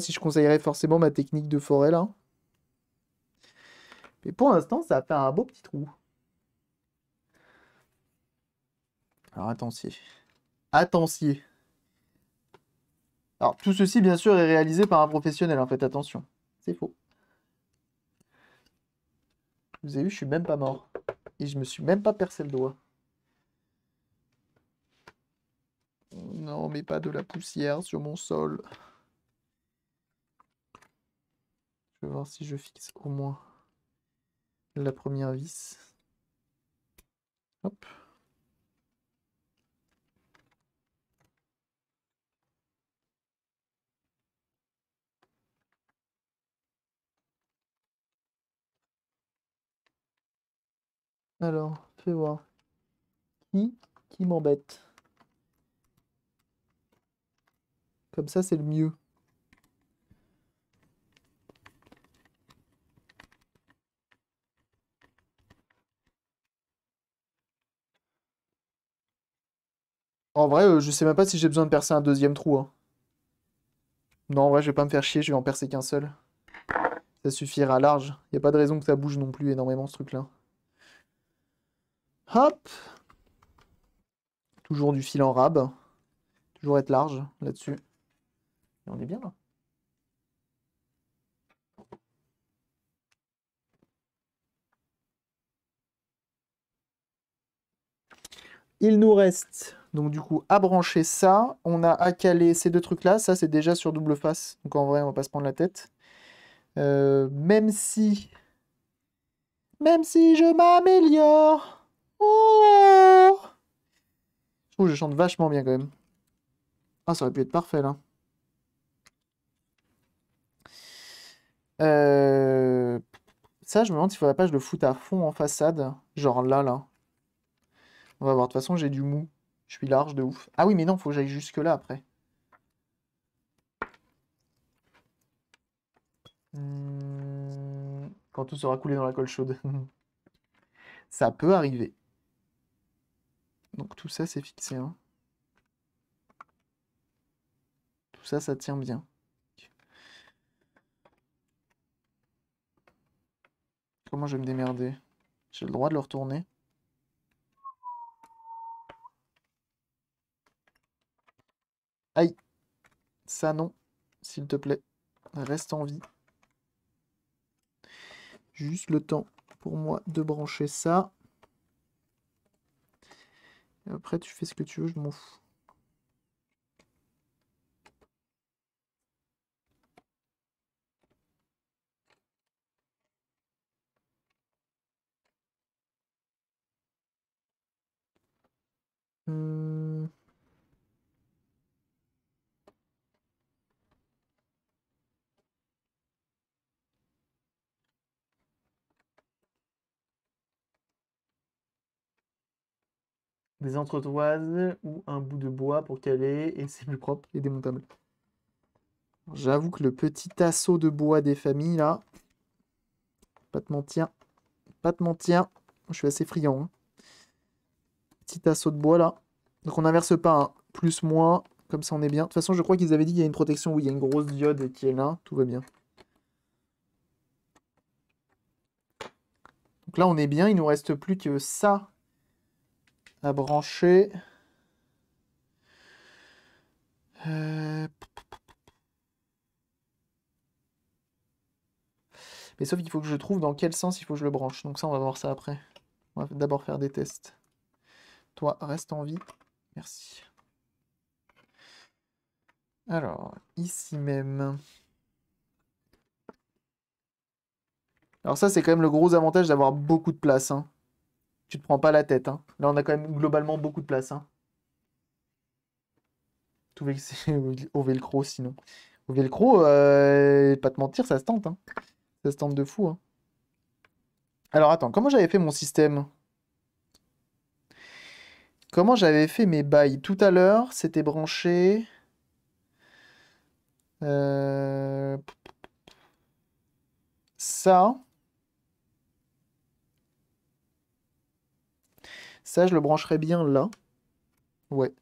si je conseillerais forcément ma technique de forêt là. Mais pour l'instant, ça a fait un beau petit trou. Alors attention. Attention. Alors tout ceci, bien sûr, est réalisé par un professionnel, en fait, attention. C'est faux. Vous avez vu, je suis même pas mort. Et je me suis même pas percé le doigt. Non, mais pas de la poussière sur mon sol. vais voir si je fixe au moins la première vis. Hop. Alors, fais voir. Qui, qui m'embête Comme ça, c'est le mieux. En vrai, euh, je sais même pas si j'ai besoin de percer un deuxième trou. Hein. Non, en vrai, je vais pas me faire chier, je vais en percer qu'un seul. Ça suffira large. Il n'y a pas de raison que ça bouge non plus énormément, ce truc-là. Hop Toujours du fil en rab. Toujours être large, là-dessus. On est bien, là. Il nous reste donc du coup, à brancher ça, on a à caler ces deux trucs-là. Ça, c'est déjà sur double face. Donc en vrai, on va pas se prendre la tête. Euh, même si... Même si je m'améliore. Oh je je chante vachement bien quand même. Ah, ça aurait pu être parfait là. Euh, ça, je me demande s'il faudrait pas que je le foute à fond en façade. Genre là, là. On va voir. De toute façon, j'ai du mou. Je suis large de ouf. Ah oui, mais non, faut que j'aille jusque là après. Hmm, quand tout sera coulé dans la colle chaude. ça peut arriver. Donc tout ça, c'est fixé. Hein. Tout ça, ça tient bien. Comment je vais me démerder J'ai le droit de le retourner Aïe. Ça non, s'il te plaît. Reste en vie. Juste le temps pour moi de brancher ça. après, tu fais ce que tu veux, je m'en fous. Hmm. des entretoises ou un bout de bois pour caler et c'est plus propre et démontable. J'avoue que le petit assaut de bois des familles là, pas de mentir, pas de mentir, je suis assez friand. Hein. Petit assaut de bois là. Donc on n'inverse pas, hein. plus moins, comme ça on est bien. De toute façon je crois qu'ils avaient dit qu'il y a une protection, où il y a une grosse diode qui est là, tout va bien. Donc là on est bien, il nous reste plus que ça à brancher. Euh, Mais sauf qu'il faut que je trouve dans quel sens il faut que je le branche. Donc ça, on va voir ça après. On va d'abord faire des tests. Toi, reste en vie. Merci. Alors, ici même. Alors ça, c'est quand même le gros avantage d'avoir beaucoup de place. Hein tu te prends pas la tête. Hein. Là, on a quand même globalement beaucoup de place. Hein. Tout au velcro, sinon. Au velcro, euh, pas te mentir, ça se tente. Hein. Ça se tente de fou. Hein. Alors, attends, comment j'avais fait mon système Comment j'avais fait mes bails Tout à l'heure, c'était branché... Euh, ça... Ça, je le brancherai bien là. Ouais,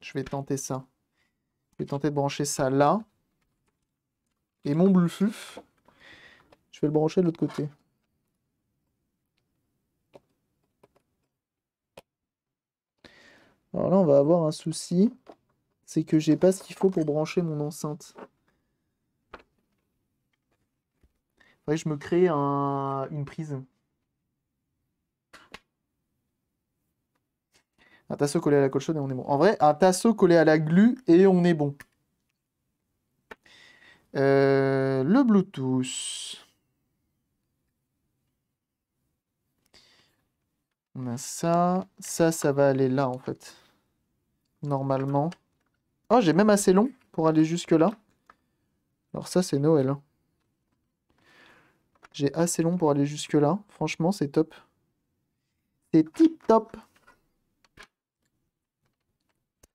je vais tenter ça. Je vais tenter de brancher ça là. Et mon Bluetooth, je vais le brancher de l'autre côté. Alors là, on va avoir un souci. C'est que j'ai pas ce qu'il faut pour brancher mon enceinte. Faudrait je me crée une prise. Un tasseau collé à la chaude et on est bon. En vrai, un tasseau collé à la glu et on est bon. Euh, le Bluetooth. On a ça. Ça, ça va aller là, en fait. Normalement. Oh, j'ai même assez long pour aller jusque-là. Alors ça, c'est Noël. Hein. J'ai assez long pour aller jusque-là. Franchement, c'est top. C'est tip-top.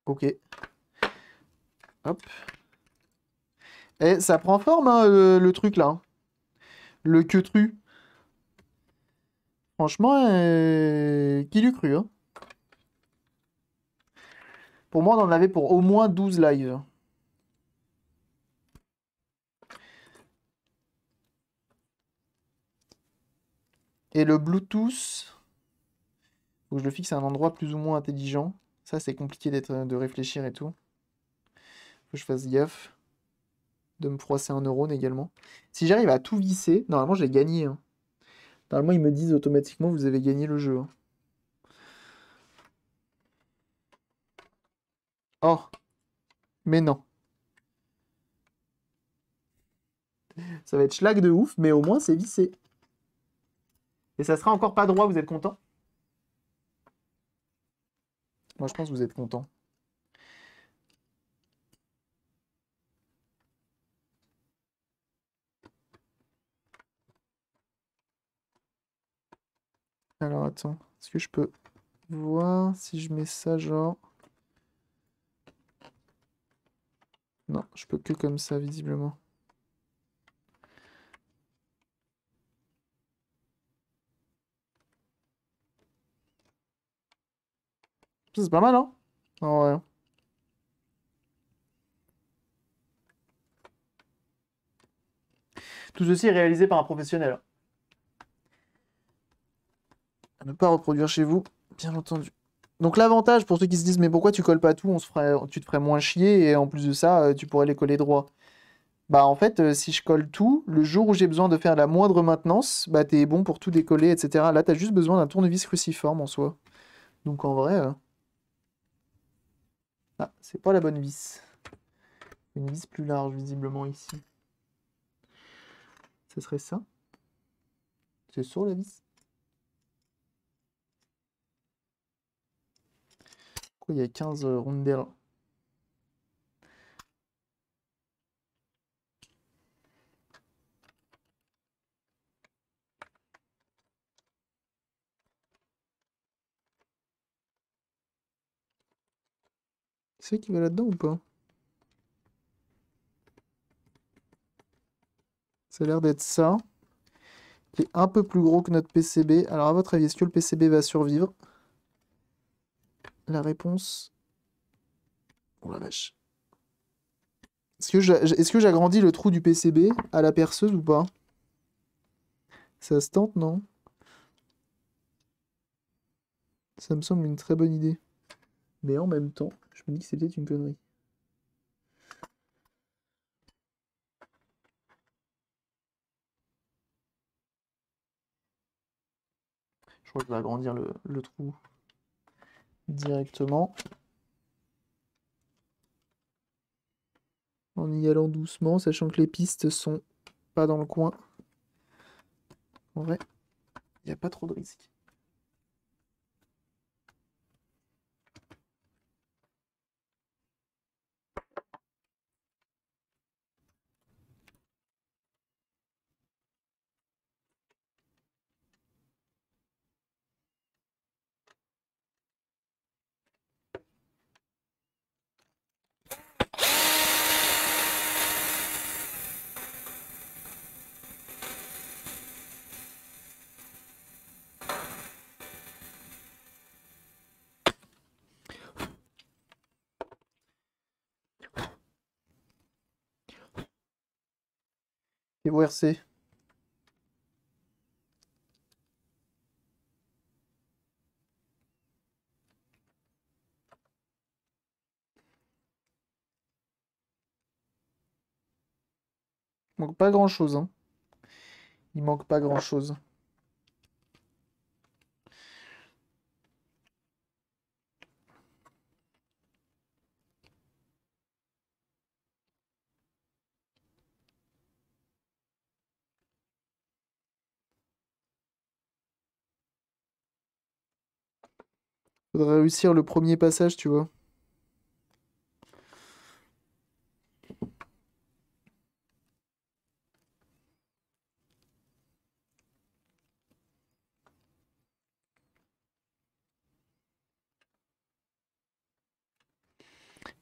Ok. Hop. Et eh, ça prend forme, hein, le, truc, là. Hein. Le queutru. Franchement, euh, qui l'eût cru, hein? Pour moi, on en avait pour au moins 12 lives. Et le Bluetooth, faut que je le fixe à un endroit plus ou moins intelligent. Ça, c'est compliqué de réfléchir et tout. Faut que je fasse gaffe. De me froisser un neurone également. Si j'arrive à tout visser, normalement, j'ai gagné. Hein. Normalement, ils me disent automatiquement, vous avez gagné le jeu. Hein. Oh Mais non. Ça va être schlag de ouf, mais au moins, c'est vissé. Et ça sera encore pas droit, vous êtes content moi, je pense que vous êtes content. Alors, attends. Est-ce que je peux voir si je mets ça genre... Non, je peux que comme ça, visiblement. C'est pas mal, hein Tout ceci est réalisé par un professionnel. À ne pas reproduire chez vous, bien entendu. Donc l'avantage pour ceux qui se disent mais pourquoi tu colles pas tout, on tu te ferais moins chier et en plus de ça euh, tu pourrais les coller droit. Bah en fait euh, si je colle tout, le jour où j'ai besoin de faire la moindre maintenance, bah t'es bon pour tout décoller etc. Là t'as juste besoin d'un tournevis cruciforme en soi. Donc en vrai. Euh, ah, c'est pas la bonne vis. Une vis plus large, visiblement, ici. Ce serait ça C'est sur la vis Pourquoi il y a 15 euh, rondelles qui va là-dedans ou pas Ça a l'air d'être ça. Qui est un peu plus gros que notre PCB. Alors à votre avis, est-ce que le PCB va survivre La réponse... Oh la vache. Est-ce que j'agrandis le trou du PCB à la perceuse ou pas Ça se tente, non Ça me semble une très bonne idée. Mais en même temps... Je me dis que c'est peut-être une connerie. Je crois que je vais agrandir le, trou directement. En y allant doucement, sachant que les pistes sont pas dans le coin. En vrai, il n'y a pas trop de risques. Il manque pas grand chose. Hein. Il manque pas grand chose. réussir le premier passage, tu vois.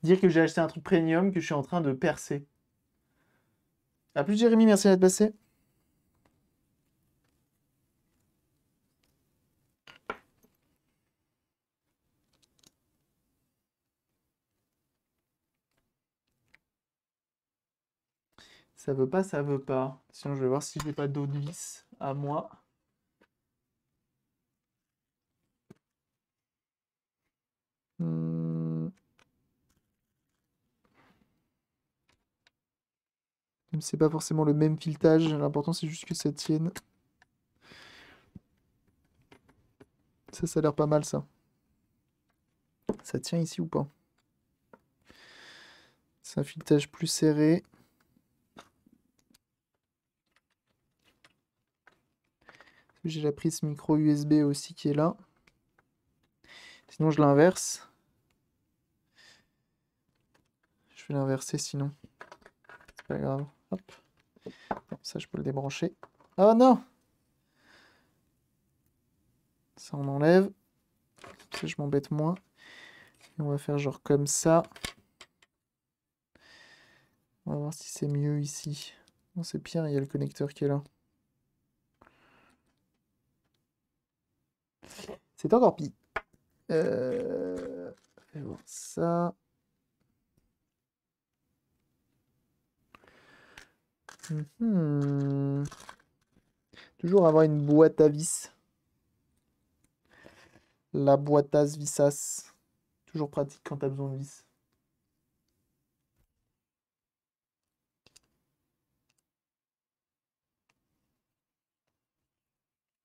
Dire que j'ai acheté un truc premium que je suis en train de percer. à plus Jérémy, merci d'être passé. Ça veut pas, ça veut pas. Sinon, je vais voir si j'ai pas de vis à moi. Hmm. C'est pas forcément le même filetage, l'important c'est juste que ça tienne. Ça, ça a l'air pas mal ça. Ça tient ici ou pas C'est un filetage plus serré. J'ai la prise micro USB aussi qui est là. Sinon, je l'inverse. Je vais l'inverser sinon. C'est pas grave. Hop. Ça, je peux le débrancher. Oh non Ça, on enlève. ça, je m'embête moins. on va faire genre comme ça. On va voir si c'est mieux ici. c'est pire, il y a le connecteur qui est là. C'est encore pire. Euh, ça. Hmm. Toujours avoir une boîte à vis. La boîte à visas. Toujours pratique quand tu as besoin de vis.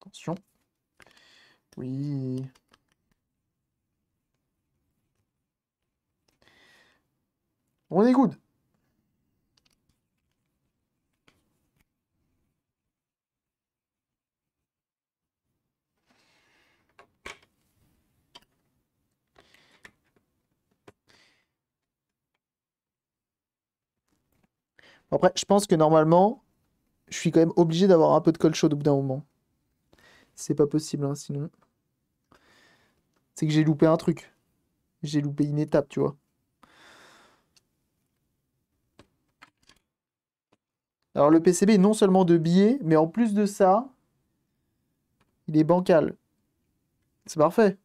Attention. Oui. On est good. Après, je pense que normalement, je suis quand même obligé d'avoir un peu de colle chaude au bout d'un moment. C'est pas possible, hein, sinon c'est que j'ai loupé un truc. J'ai loupé une étape, tu vois. Alors le PCB non seulement de billets, mais en plus de ça, il est bancal. C'est parfait.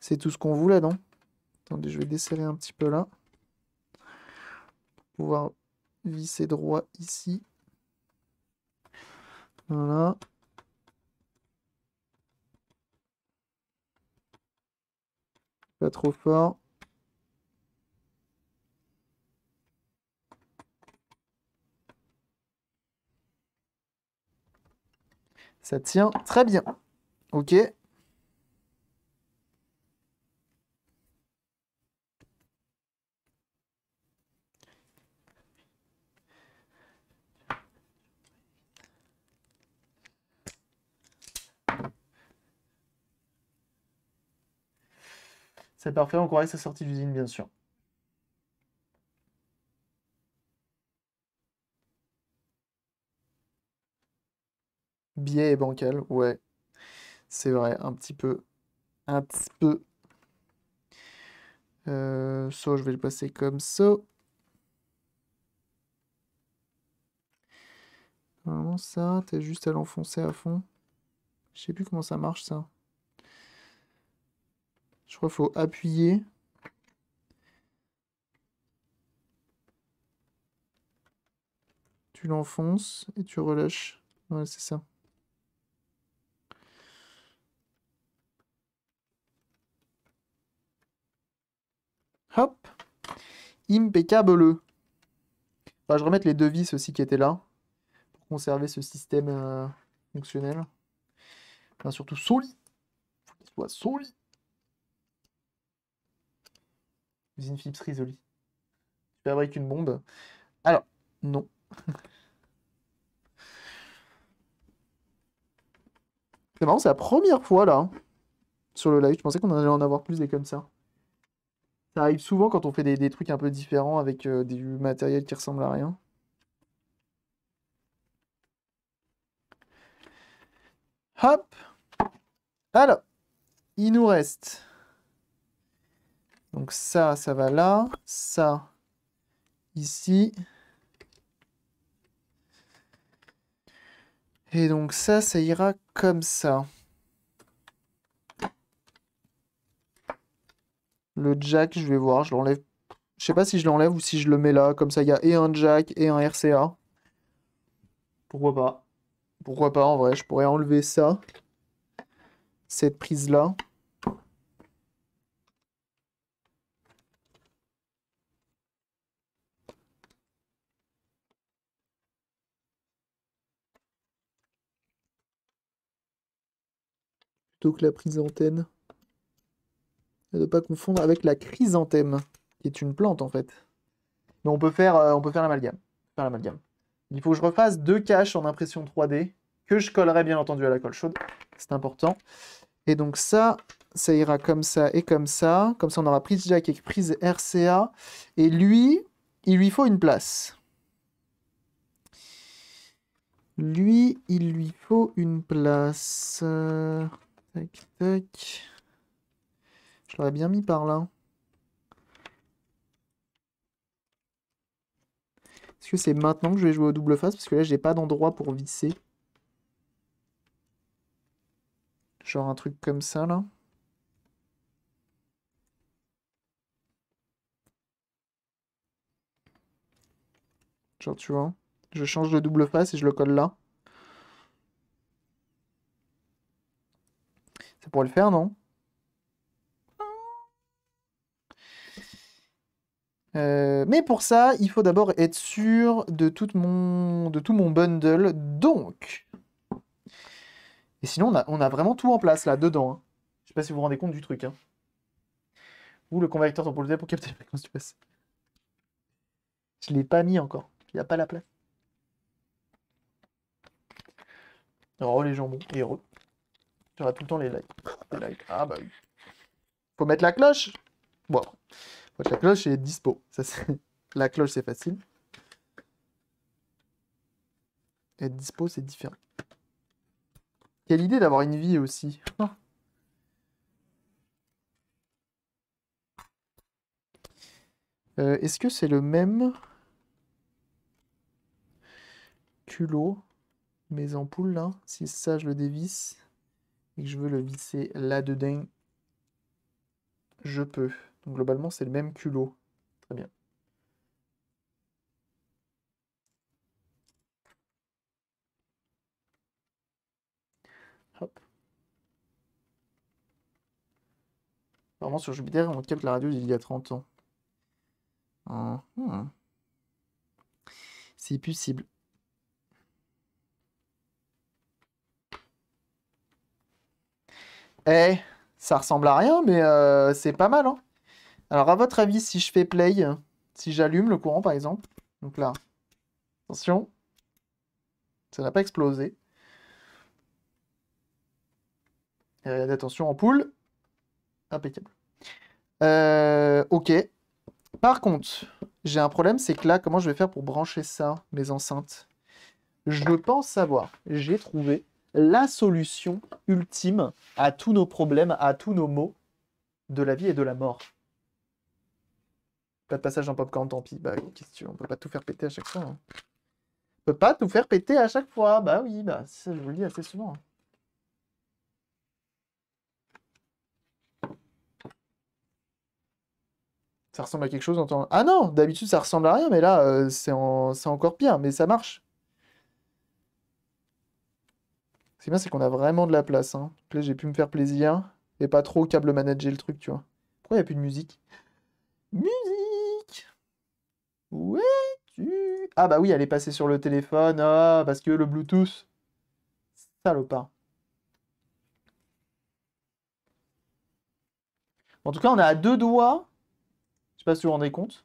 C'est tout ce qu'on voulait, non Attendez, je vais desserrer un petit peu là. Pour pouvoir visser droit ici. Voilà. Pas trop fort. Ça tient très bien. Ok. C'est parfait, on croirait que sortie d'usine, bien sûr. Biais et bancal, ouais. C'est vrai, un petit peu. Un petit peu. Euh, so, je vais le passer comme ça. Comment ça, t'as juste à l'enfoncer à fond. Je sais plus comment ça marche ça. Je crois qu'il faut appuyer. Tu l'enfonces et tu relâches. Ouais, c'est ça. Hop. Impeccable. Bah, je je remettre les deux vis aussi qui étaient là. Pour conserver ce système euh, fonctionnel. Enfin, surtout solide. Faut qu'il soit solide. Usine Philips Risoli. Tu fabriques une bombe Alors, non. C'est marrant, c'est la première fois là. sur le live, je pensais qu'on allait en avoir plus des comme ça. Ça arrive souvent quand on fait des, trucs un peu différents avec euh, du matériel qui ressemble à rien. Hop. Alors, il nous reste donc ça, ça va là. Ça, ici. Et donc ça, ça ira comme ça. Le jack, je vais voir, je l'enlève. Je sais pas si je l'enlève ou si je le mets là. Comme ça, il y a et un jack et un RCA. Pourquoi pas Pourquoi pas, en vrai, je pourrais enlever ça. Cette prise-là. Donc que la chrysanthème. À ne pas confondre avec la chrysanthème, qui est une plante en fait. Mais on peut faire, euh, on peut faire l'amalgame. Faire l'amalgame. Il faut que je refasse deux caches en impression 3D que je collerai bien entendu à la colle chaude. C'est important. Et donc ça, ça ira comme ça et comme ça. Comme ça, on aura prise jack et prise RCA. Et lui, il lui faut une place. Lui, il lui faut une place. Euh, Tac, tac. Je l'aurais bien mis par là. Est-ce que c'est maintenant que je vais jouer au double face Parce que là, j'ai pas d'endroit pour visser. Genre un truc comme ça, là. Genre, tu vois, je change de double face et je le colle là. pour pourrait le faire, non euh, mais pour ça, il faut d'abord être sûr de tout mon, de tout mon bundle. Donc, et sinon, on a, vraiment tout en place là dedans. Hein. Je sais pas si vous vous rendez compte du truc. Hein. Ou le convecteur temporel pour capter la fréquence du Je l'ai pas mis encore. Il n'y a pas la place. Oh les jambons, héros. Tu auras tout le temps les likes. Les Ah bah oui. Faut mettre la cloche. Bon, Faut mettre la cloche et être dispo. Ça, la cloche, c'est facile. Être dispo, c'est différent. Quelle idée d'avoir une vie aussi. Hein. Euh, est-ce que c'est le même culot mes ampoules là Si ça je le dévisse et je veux le visser là-dedans, je peux. Donc globalement, c'est le même culot. Très bien. Hop. Apparemment, sur Jupiter, on capte la radio d'il y a 30 ans. Ah, hmm. C'est possible. Eh, ça ressemble à rien, mais euh, c'est pas mal. Hein Alors, à votre avis, si je fais play, si j'allume le courant, par exemple, donc là, attention, ça n'a pas explosé. Et attention, ampoule, impeccable. Euh, ok. Par contre, j'ai un problème, c'est que là, comment je vais faire pour brancher ça, mes enceintes Je pense savoir. J'ai trouvé la solution ultime à tous nos problèmes, à tous nos maux de la vie et de la mort. Pas de passage en popcorn, tant pis. Bah, question, on peut pas tout faire péter à chaque fois. Hein. ne peut pas tout faire péter à chaque fois. Bah oui, bah, je vous le dis assez souvent. Hein. Ça ressemble à quelque chose en temps... Ah non, d'habitude ça ressemble à rien, mais là euh, c'est encore pire, mais ça marche. Ce qui est bien, c'est qu'on a vraiment de la place. Hein. là, j'ai pu me faire plaisir et pas trop câble manager le truc, tu vois. Pourquoi il n'y a plus de musique Musique Où tu Ah bah oui, elle est passée sur le téléphone. Ah, parce que le Bluetooth. Salopard. En tout cas, on a à deux doigts, je sais pas si vous vous rendez compte,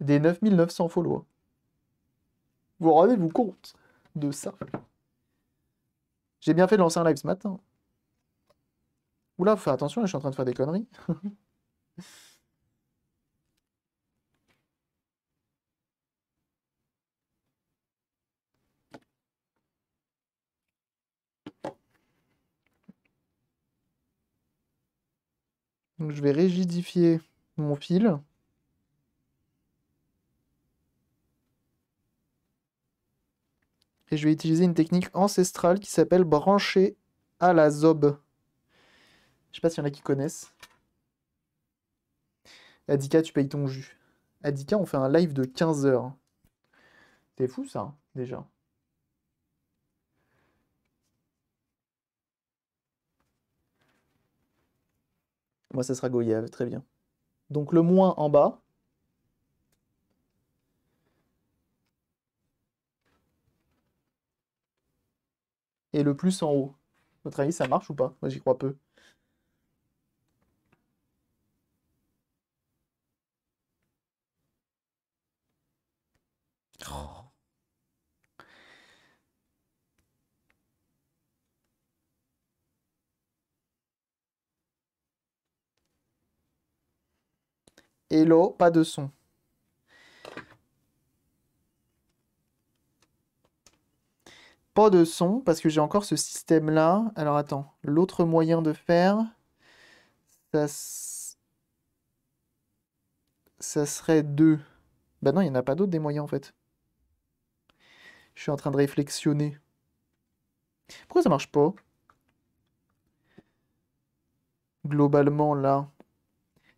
des 9900 followers. Vous rendez-vous compte de ça j'ai bien fait de lancer un live ce matin. Oula, fais attention, je suis en train de faire des conneries. Donc je vais rigidifier mon fil. Et je vais utiliser une technique ancestrale qui s'appelle brancher à la zob. Je sais pas s'il y en a qui connaissent. Adika, tu payes ton jus. Adika, on fait un live de 15 heures. C'est fou ça, hein, déjà. Moi, ça sera Goyave, très bien. Donc le moins en bas, et le plus en haut. Votre avis, ça marche ou pas Moi, j'y crois peu. Hello, pas de son. pas de son parce que j'ai encore ce système là. Alors attends, l'autre moyen de faire, ça, serait de. Bah non, il n'y en a pas d'autres des moyens en fait. Je suis en train de réflexionner. Pourquoi ça marche pas Globalement là.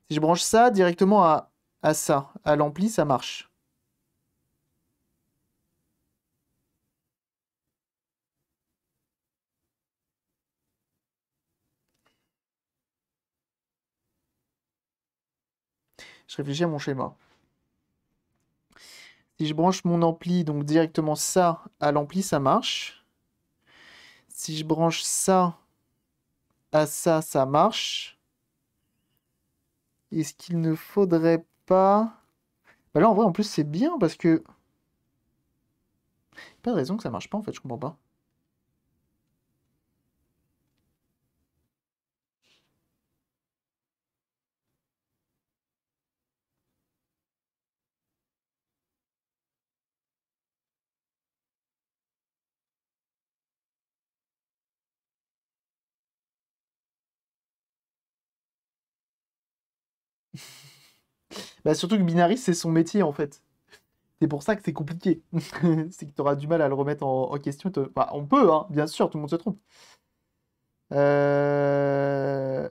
Si je branche ça directement à, à ça, à l'ampli, ça marche. Je réfléchis à mon schéma. Si je branche mon ampli, donc directement ça à l'ampli, ça marche. Si je branche ça à ça, ça marche. Est-ce qu'il ne faudrait pas... Bah là, en vrai, en plus, c'est bien parce que... Pas de raison que ça marche pas, en fait, je comprends pas. Bah, surtout que Binary, c'est son métier, en fait. C'est pour ça que c'est compliqué. c'est que tu auras du mal à le remettre en, question. Bah, on peut, hein, bien sûr, tout le monde se trompe. Euh,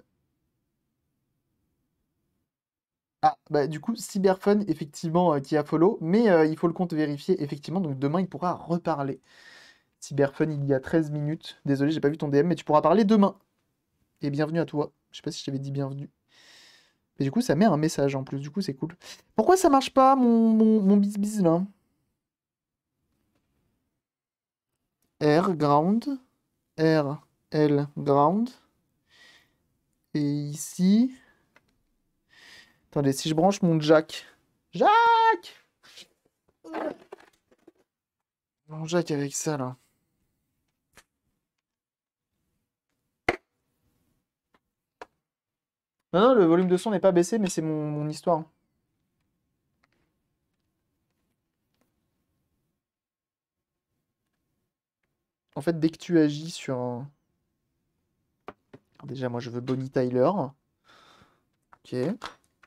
ah, bah du coup, Cyberfun, effectivement, euh, qui a follow, mais euh, il faut le compte vérifier, effectivement, donc demain, il pourra reparler. Cyberfun, il y a 13 minutes. Désolé, j'ai pas vu ton DM, mais tu pourras parler demain. Et bienvenue à toi. Je sais pas si je t'avais dit bienvenue. Mais du coup, ça met un message en plus. Du coup, c'est cool. Pourquoi ça marche pas, mon, mon, bis là R, ground. R, L, ground. Et ici... Attendez, si je branche mon jack... Jack Mon jack avec ça, là. Non, non, le volume de son n'est pas baissé, mais c'est mon, histoire. En fait, dès que tu agis sur un... Déjà, moi, je veux Bonnie Tyler. Ok.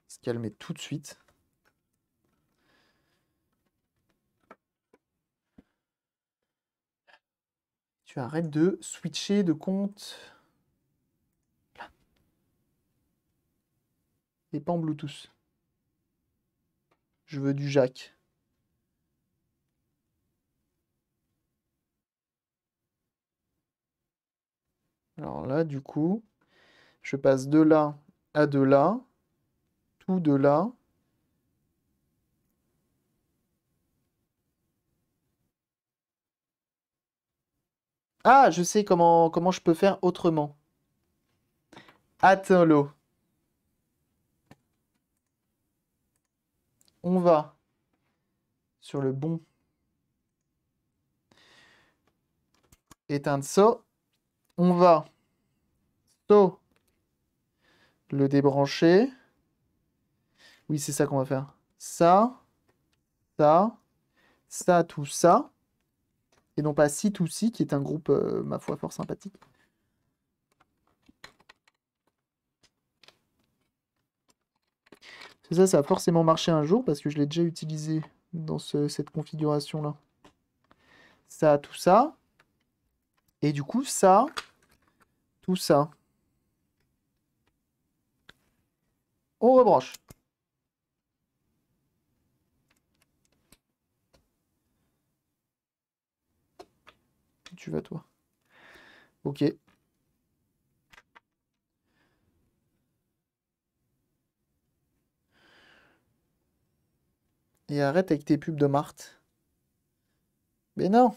Se calmer tout de suite. Tu arrêtes de switcher de compte... Et pas en Bluetooth. Je veux du jack. Alors là, du coup, je passe de là à de là, tout de là. Ah, je sais comment, comment je peux faire autrement. Attends l'eau. on va sur le bon. Éteindre ça. On va ça, le débrancher. Oui, c'est ça qu'on va faire. Ça, ça, ça, tout ça. Et non pas si tout si, qui est un groupe, euh, ma foi, fort sympathique. ça, ça a forcément marché un jour parce que je l'ai déjà utilisé dans cette configuration-là. Ça, tout ça. Et du coup, ça, tout ça. On rebranche. Tu vas toi. Ok. Et arrête avec tes pubs de Marthe. Mais non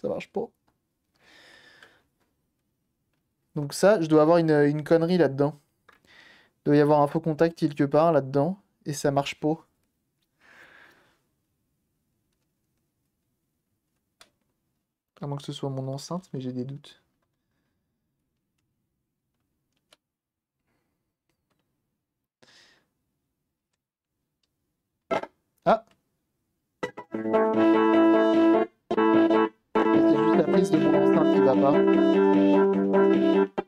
Ça marche pas. Donc ça, je dois avoir une, connerie là-dedans. Il doit y avoir un faux contact quelque part là-dedans et ça marche pas. À moins que ce soit mon enceinte, mais j'ai des doutes. Ah C'est juste la prise de mon enceinte qui va pas.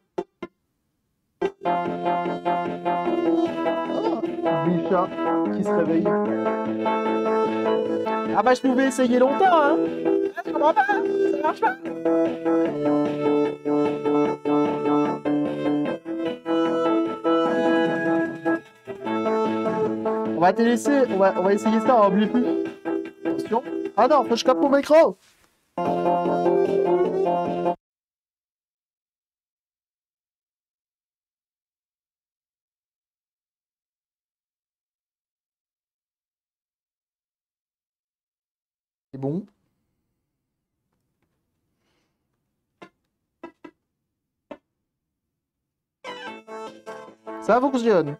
Ah bah je pouvais essayer longtemps hein ah, Je comprends pas, ça marche pas On va te on va, essayer ça en Attention. Ah non, faut que je capte mon micro C'est bon. Ça fonctionne.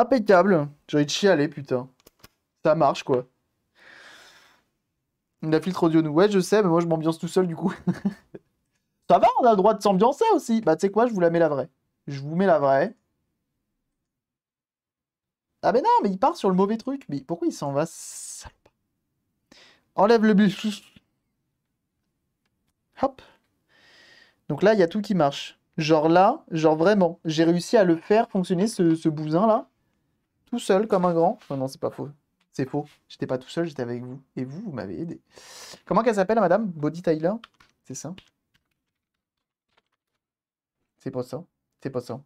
Impeccable. J'ai envie de chialer, putain. Ça marche, quoi. La filtre audio nous. Ouais, je sais, mais moi, je m'ambiance tout seul, du coup. Ça va, on a le droit de s'ambiancer aussi. Bah, tu sais quoi, je vous la mets la vraie. Je vous mets la vraie. Ah, mais non, mais il part sur le mauvais truc. Mais pourquoi il s'en va Enlève le bus. Hop. Donc là, il y a tout qui marche. Genre là, genre vraiment, j'ai réussi à le faire fonctionner, ce, ce bousin là tout seul comme un grand. Non, oh non, c'est pas faux. C'est faux. J'étais pas tout seul, j'étais avec vous. Et vous, vous m'avez aidé. Comment qu'elle s'appelle, madame Body Tyler C'est ça C'est pas ça C'est pas ça.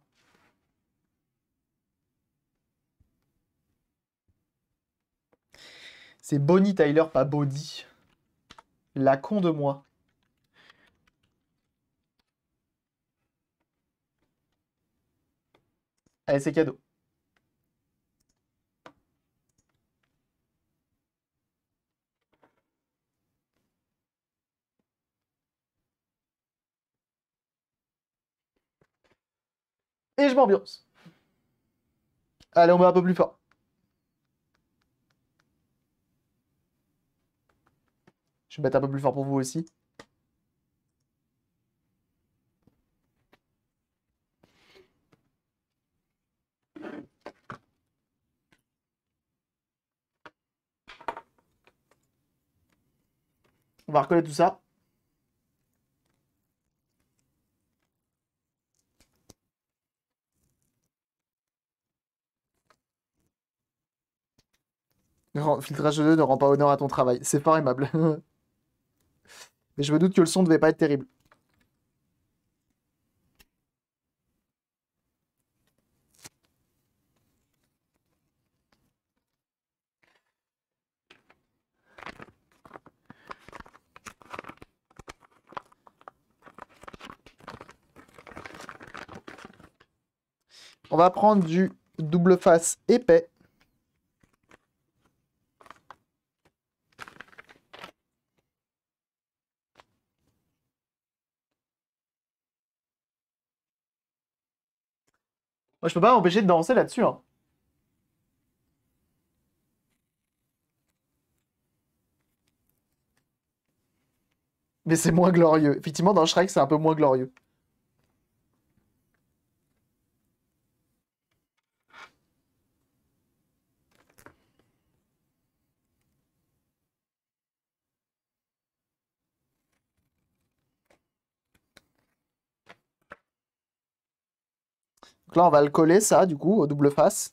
C'est Bonnie Tyler, pas Body. La con de moi. Allez, eh, c'est cadeau. et je m'ambiance. Allez, on va un peu plus fort. Je vais mettre un peu plus fort pour vous aussi. On va reconnaître tout ça. Filtrage de 2 ne rend pas honneur à ton travail. C'est pas aimable. Mais je me doute que le son devait pas être terrible. On va prendre du double face épais. Moi, je peux pas m'empêcher de danser là-dessus. Hein. Mais c'est moins glorieux. Effectivement, dans Shrek, c'est un peu moins glorieux. là, on va le coller, ça, du coup, au double face.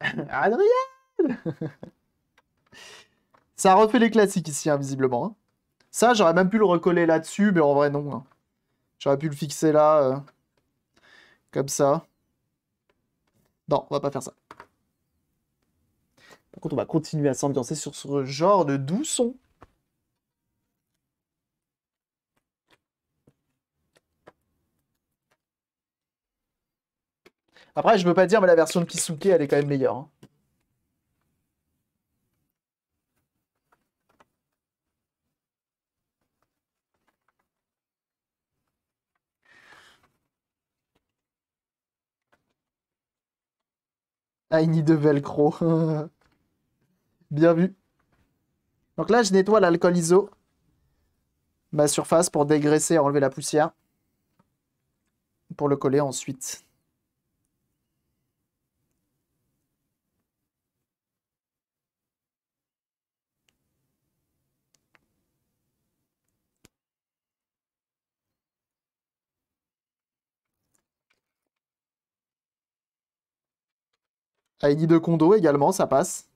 Adrien Ça refait les classiques ici, invisiblement. Hein, visiblement. Hein. Ça, j'aurais même pu le recoller là-dessus, mais en vrai, non. Hein. J'aurais pu le fixer là. Euh. Comme ça. Non, on va pas faire ça. Par contre, on va continuer à s'ambiancer sur ce genre de doux son. Après, je veux pas dire, mais la version de Kisuke, elle est quand même meilleure. Hein. Ah, ni de velcro. Bien vu. Donc là, je nettoie l'alcool iso. Ma surface pour dégraisser et enlever la poussière. Pour le coller ensuite. Heidi de Condo également, ça passe.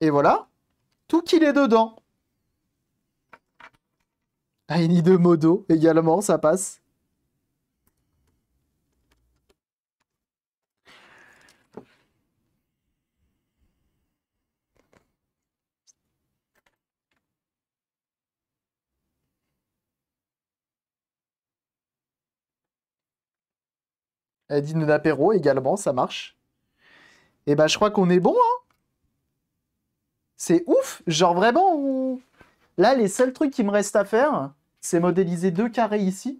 Et voilà, tout qu'il est dedans. Aini ah, de Modo également, ça passe. de Napéro également, ça marche. Et eh ben, je crois qu'on est bon, hein c'est ouf Genre vraiment, là, les seuls trucs qui me restent à faire, c'est modéliser deux carrés ici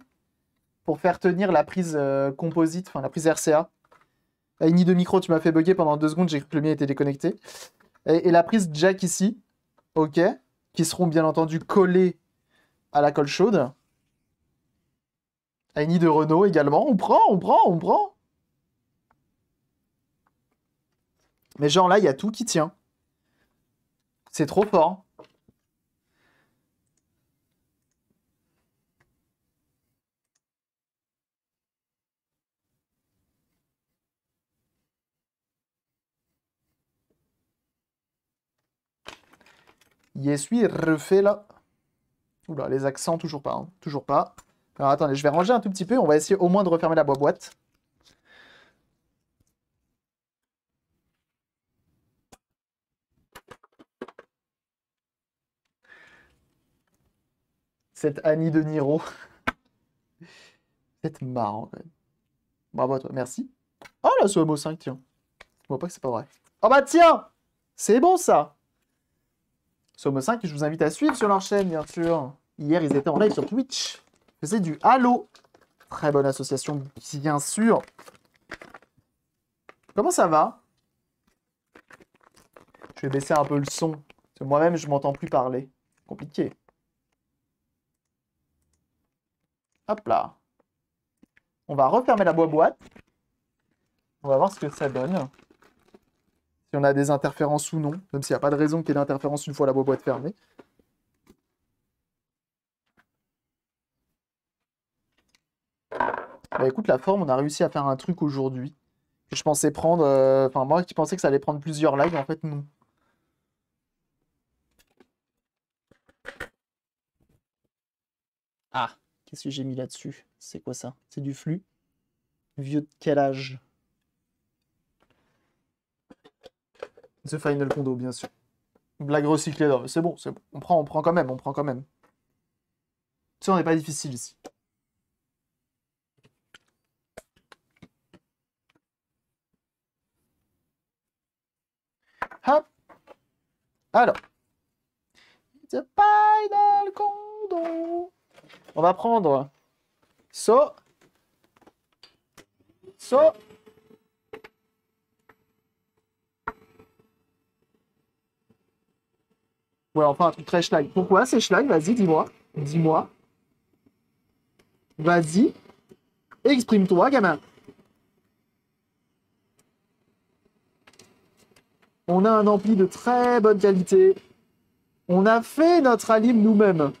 pour faire tenir la prise euh, composite, enfin la prise RCA. Aini eh, de micro, tu m'as fait bugger pendant deux secondes, j'ai cru que le mien était déconnecté. Et, la prise jack ici, ok, qui seront bien entendu collées à la colle chaude. Aini eh, de Renault également, on prend, on prend, on prend. Mais genre là, il y a tout qui tient. C'est trop fort. Je hein. suis refait là. Oula, les accents, toujours pas. Hein. Toujours pas. Alors attendez, je vais ranger un tout petit peu. On va essayer au moins de refermer la boîte. Cette Annie de Niro. C'est marrant quand même. Bravo toi, merci. Oh là, ce 5, tiens. Je vois pas que c'est pas vrai. Oh bah tiens C'est bon ça Somo 5, je vous invite à suivre sur leur chaîne, bien sûr. Hier, ils étaient en live sur Twitch. C'est du Halo. Très bonne association, bien sûr. Comment ça va Je vais baisser un peu le son. Moi-même, je m'entends plus parler. Compliqué. Hop là. On va refermer la boîte. On va voir ce que ça donne. Si on a des interférences ou non, même s'il n'y a pas de raison qu'il y ait d'interférences une fois la boîte fermée. Bah écoute, la forme, on a réussi à faire un truc aujourd'hui. Je pensais prendre... Euh, enfin, moi qui pensais que ça allait prendre plusieurs lives, en fait, non. Ah ce que j'ai mis là-dessus C'est quoi ça C'est du flux Vieux de quel âge The Final Condo, bien sûr. Blague recyclée C'est bon, c'est bon. On prend, on prend quand même, on prend quand même. Ça, on n'est pas difficile ici. Hop. Alors. The Final Condo. On va prendre So. So. Ouais, enfin un truc très schlag. Pourquoi c'est schlag Vas-y, dis-moi. Dis-moi. Vas-y. Exprime-toi, gamin. On a un ampli de très bonne qualité. On a fait notre alim nous-mêmes.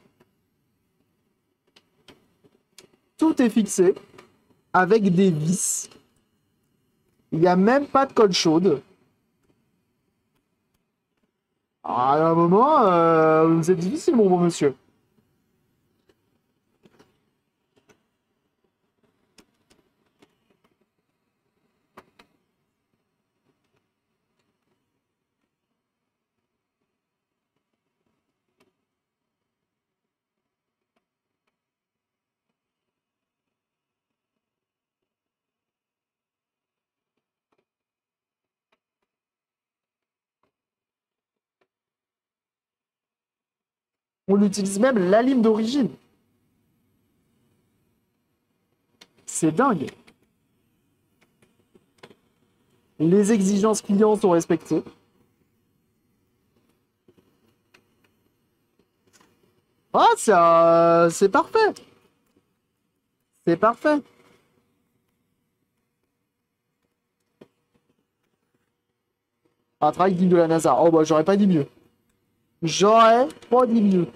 est fixé avec des vis. Il n'y a même pas de colle chaude. à ah, un moment, euh, vous êtes difficile, mon bon monsieur. On utilise même la lime d'origine. C'est dingue. Les exigences clients sont respectées. Ah, oh, c'est parfait. C'est parfait. Un ah, travail digne de la NASA. Oh, bah, j'aurais pas dit mieux. Joel, pode mute.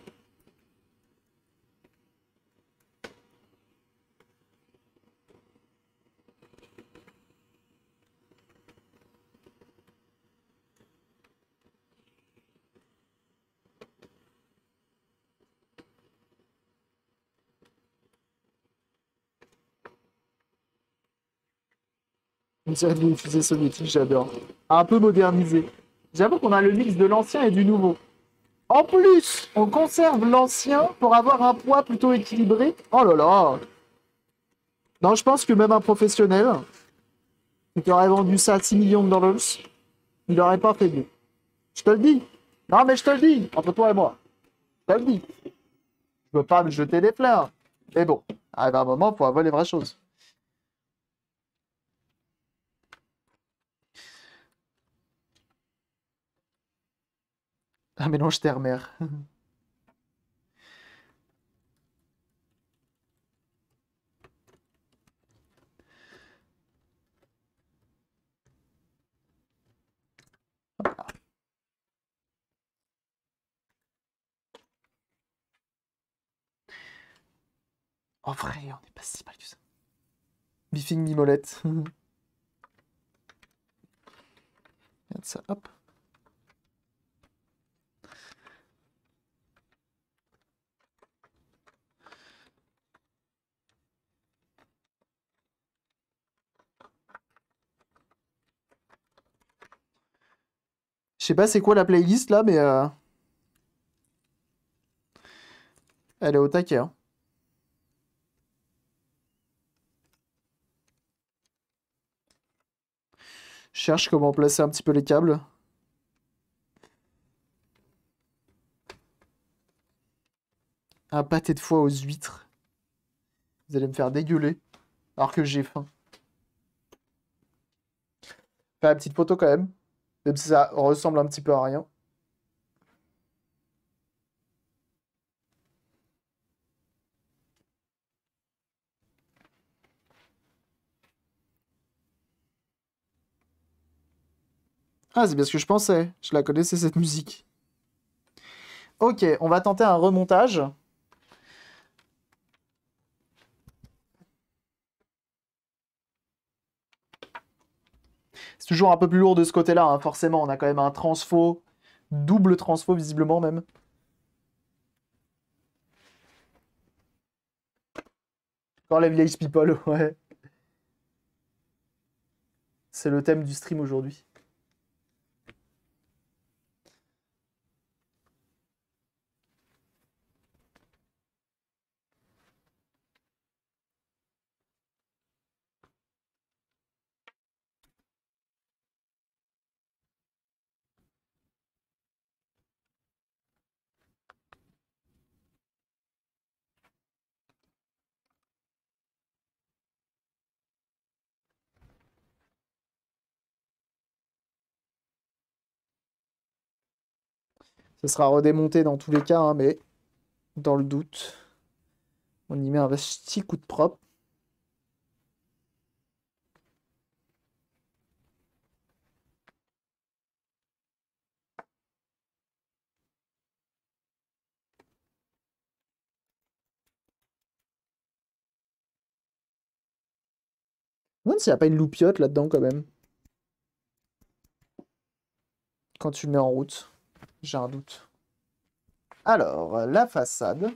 J'adore ce j'adore. Un peu modernisé. J'avoue qu'on a le mix de l'ancien et du nouveau. En plus, on conserve l'ancien pour avoir un poids plutôt équilibré. Oh là là Non, je pense que même un professionnel qui aurait vendu ça à 6 millions de dollars, il n'aurait pas fait mieux. Je te le dis Non, mais je te le dis Entre toi et moi. Je te le dis. Je veux pas me jeter des fleurs. Mais bon, arrive un moment, pour avoir les vraies choses. Un mélange terre-mer. En vrai, on n'est pas si mal que ça. Biffing mimolette. Regarde ça, hop. Je sais pas c'est quoi la playlist là, mais... Euh, elle est au taquet. Hein. cherche comment placer un petit peu les câbles. Un pâté de foie aux huîtres. Vous allez me faire dégueuler. Alors que j'ai faim. pas la petite photo quand même. Même si ça ressemble un petit peu à rien. Ah, c'est bien ce que je pensais. Je la connaissais, cette musique. Ok, on va tenter un remontage. toujours un peu plus lourd de ce côté-là, hein, forcément. On a quand même un transfo, double transfo visiblement même. Quand les vieilles people, ouais. C'est le thème du stream aujourd'hui. Ce sera redémonté dans tous les cas, hein, mais dans le doute, on y met un petit coup de propre. Je n'y a pas une loupiote là-dedans quand même. Quand tu le mets en route. J'ai un doute. Alors, euh, la façade.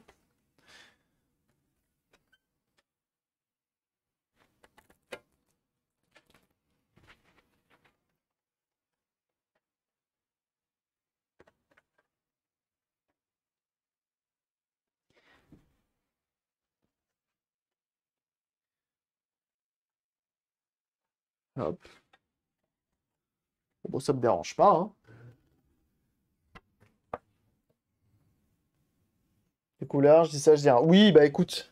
Hop. Bon, ça me dérange pas, hein. couleurs, je dis ça, je dis rien. Oui, bah écoute.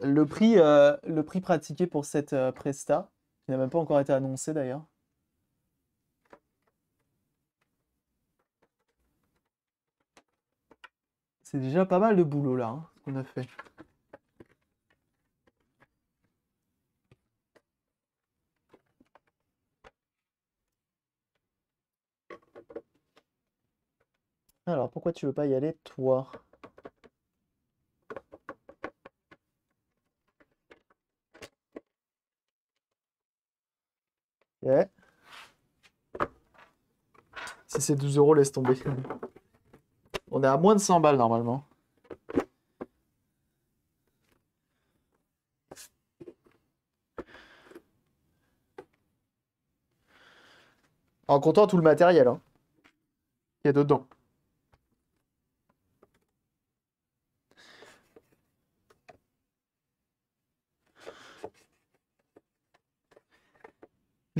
Le prix, euh, le prix pratiqué pour cette euh, presta, il n'a même pas encore été annoncé d'ailleurs. C'est déjà pas mal de boulot là, hein, qu'on a fait. Alors, pourquoi tu veux pas y aller, toi Ouais. Si c'est 12 euros, laisse tomber. On est à moins de 100 balles normalement. En comptant tout le matériel hein, y a dedans.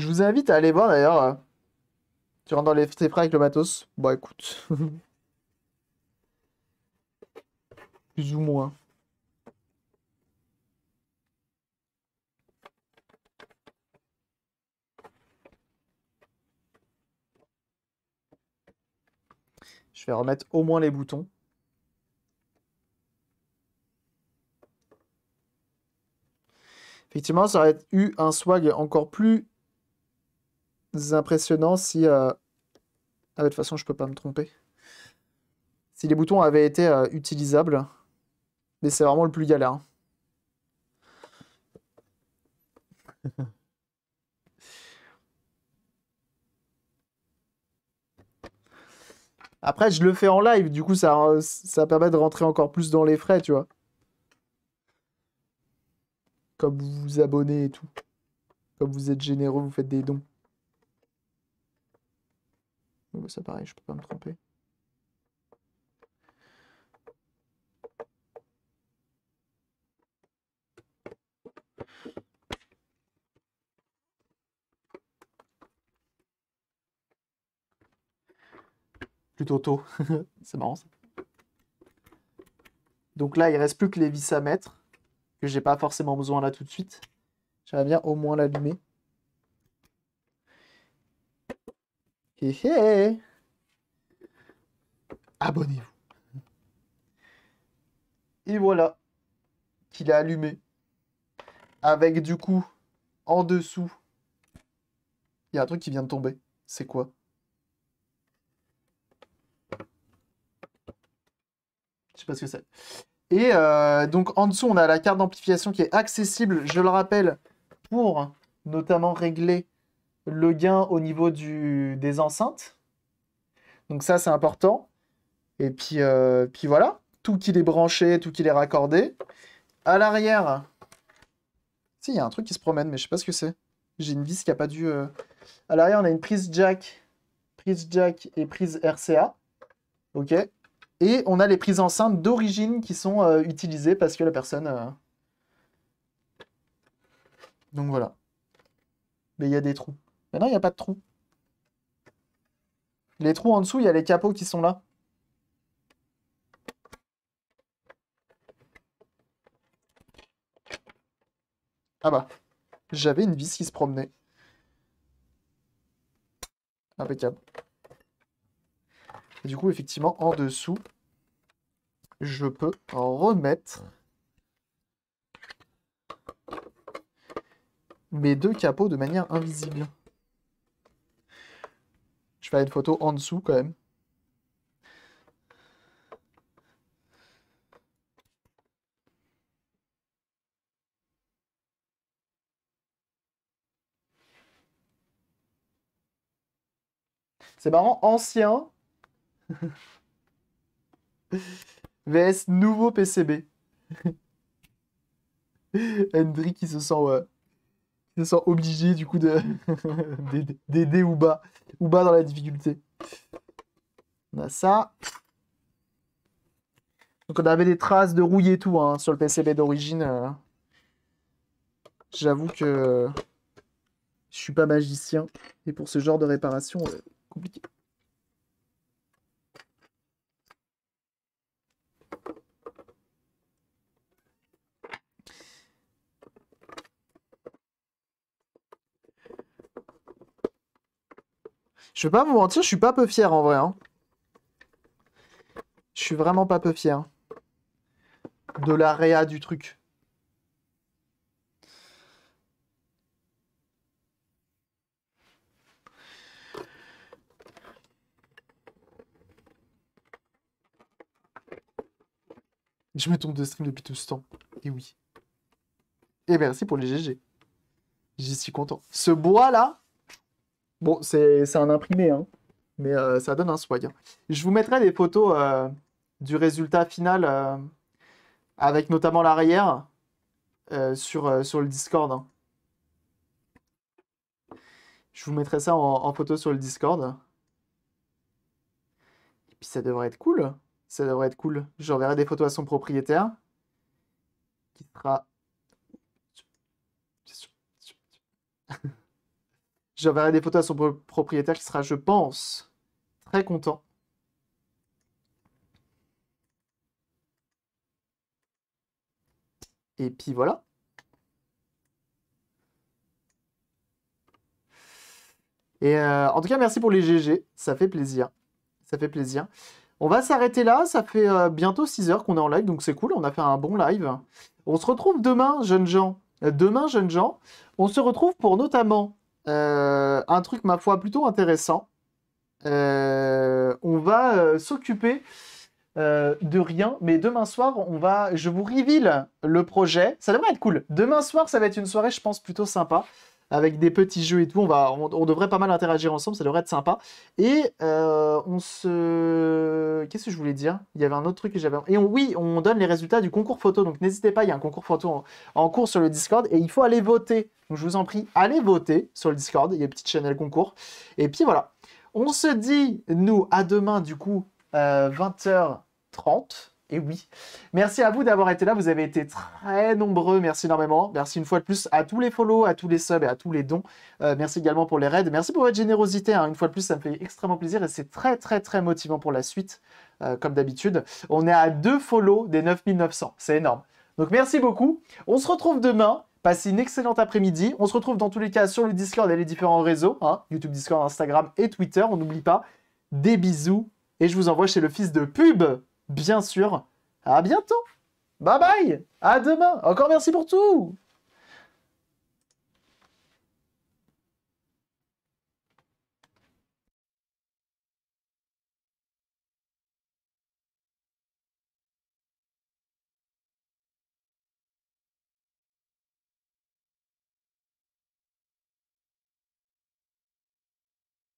Je vous invite à aller voir d'ailleurs. Euh, tu rentres dans les frais avec le matos Bon, bah, écoute. Plus ou moins. Je vais remettre au moins les boutons. Effectivement, ça aurait eu un swag encore plus impressionnant si... Euh... Ah, de toute façon, je peux pas me tromper. Si les boutons avaient été euh, utilisables. Mais c'est vraiment le plus galère. Hein. Après, je le fais en live, du coup, ça, ça permet de rentrer encore plus dans les frais, tu vois. Comme vous vous abonnez et tout. Comme vous êtes généreux, vous faites des dons. C'est bah, ça pareil, je peux pas me tromper. Plutôt tôt. C'est marrant ça. Donc là, il reste plus que les vis à mettre, que j'ai pas forcément besoin là tout de suite. J'aimerais bien au moins l'allumer. Abonnez-vous. Et voilà qu'il a allumé. Avec du coup, en dessous, il y a un truc qui vient de tomber. C'est quoi Je sais pas ce que c'est. Et euh, donc en dessous, on a la carte d'amplification qui est accessible, je le rappelle, pour notamment régler le gain au niveau du, des enceintes. Donc ça, c'est important. Et puis, euh, puis voilà, tout qui est branché, tout qui est raccordé. À l'arrière, si, il y a un truc qui se promène, mais je sais pas ce que c'est. J'ai une vis qui a pas dû... Euh, à l'arrière, on a une prise jack, prise jack et prise RCA. OK. Et on a les prises enceintes d'origine qui sont euh, utilisées parce que la personne... Donc voilà. Mais il y a des trous. Mais non, il n'y a pas de trou. Les trous en dessous, il y a les capots qui sont là. Ah bah, j'avais une vis qui se promenait. Impeccable. du coup, effectivement, en dessous, je peux remettre mes deux capots de manière invisible. Je une photo en dessous quand même. C'est marrant, ancien VS nouveau PCB. Hendry qui se sent se sent obligé du coup de d'aider ou bas dans la difficulté. On a ça. Donc on avait des traces de rouille et tout hein, sur le PCB d'origine. Euh. J'avoue que je suis pas magicien. Et pour ce genre de réparation, euh, compliqué. Je vais pas vous mentir, je suis pas peu fier en vrai. Hein. Je suis vraiment pas peu fier. De la réa du truc. Je me tombe de stream depuis tout ce temps. Et oui. Et merci pour les GG. J'y suis content. Ce bois là, Bon, c'est un imprimé, hein, mais euh, ça donne un swag. Hein. Je vous mettrai des photos euh, du résultat final, euh, avec notamment l'arrière, sur, sur le Discord. Hein. Je vous mettrai ça en, en, photo sur le Discord. Et puis ça devrait être cool. Ça devrait être cool. J'enverrai des photos à son propriétaire, qui sera J'enverrai des photos à son propriétaire qui sera, je pense, très content. Et puis voilà. Et euh, en tout cas, merci pour les GG. Ça fait plaisir. Ça fait plaisir. On va s'arrêter là. Ça fait euh, bientôt 6 heures qu'on est en live, donc c'est cool. On a fait un bon live. On se retrouve demain, jeunes gens. Euh, demain, jeunes gens. On se retrouve pour notamment euh, un truc, ma foi, plutôt intéressant. Euh, on va euh, s'occuper de rien, mais demain soir, on va, je vous reveal le projet. Ça devrait être cool. Demain soir, ça va être une soirée, je pense, plutôt sympa avec des petits jeux et tout. On, on, devrait pas mal interagir ensemble, ça devrait être sympa. Et euh, on se. Qu'est-ce que je voulais dire Il y avait un autre truc que j'avais. Et oui, on donne les résultats du concours photo. Donc n'hésitez pas, il y a un concours photo en, cours sur le Discord et il faut aller voter. Donc je vous en prie, allez voter sur le Discord. Il y a une petite chaîne concours. Et puis voilà. On se dit, nous, à demain, du coup, 20h30. Euh, et eh oui. Merci à vous d'avoir été là. Vous avez été très nombreux. Merci énormément. Merci une fois de plus à tous les follow, à tous les subs et à tous les dons. Euh, merci également pour les raids. Merci pour votre générosité. Hein. Une fois de plus, ça me fait extrêmement plaisir et c'est très, très, très motivant pour la suite. Euh, comme d'habitude, on est à deux follow des 9900. C'est énorme. Donc merci beaucoup. On se retrouve demain. Passez une excellente après-midi. On se retrouve dans tous les cas sur le Discord et les différents réseaux, hein. YouTube, Discord, Instagram et Twitter. On n'oublie pas. Des bisous et je vous envoie chez le fils de pub bien sûr. À bientôt. Bye bye. À demain. Encore merci pour tout.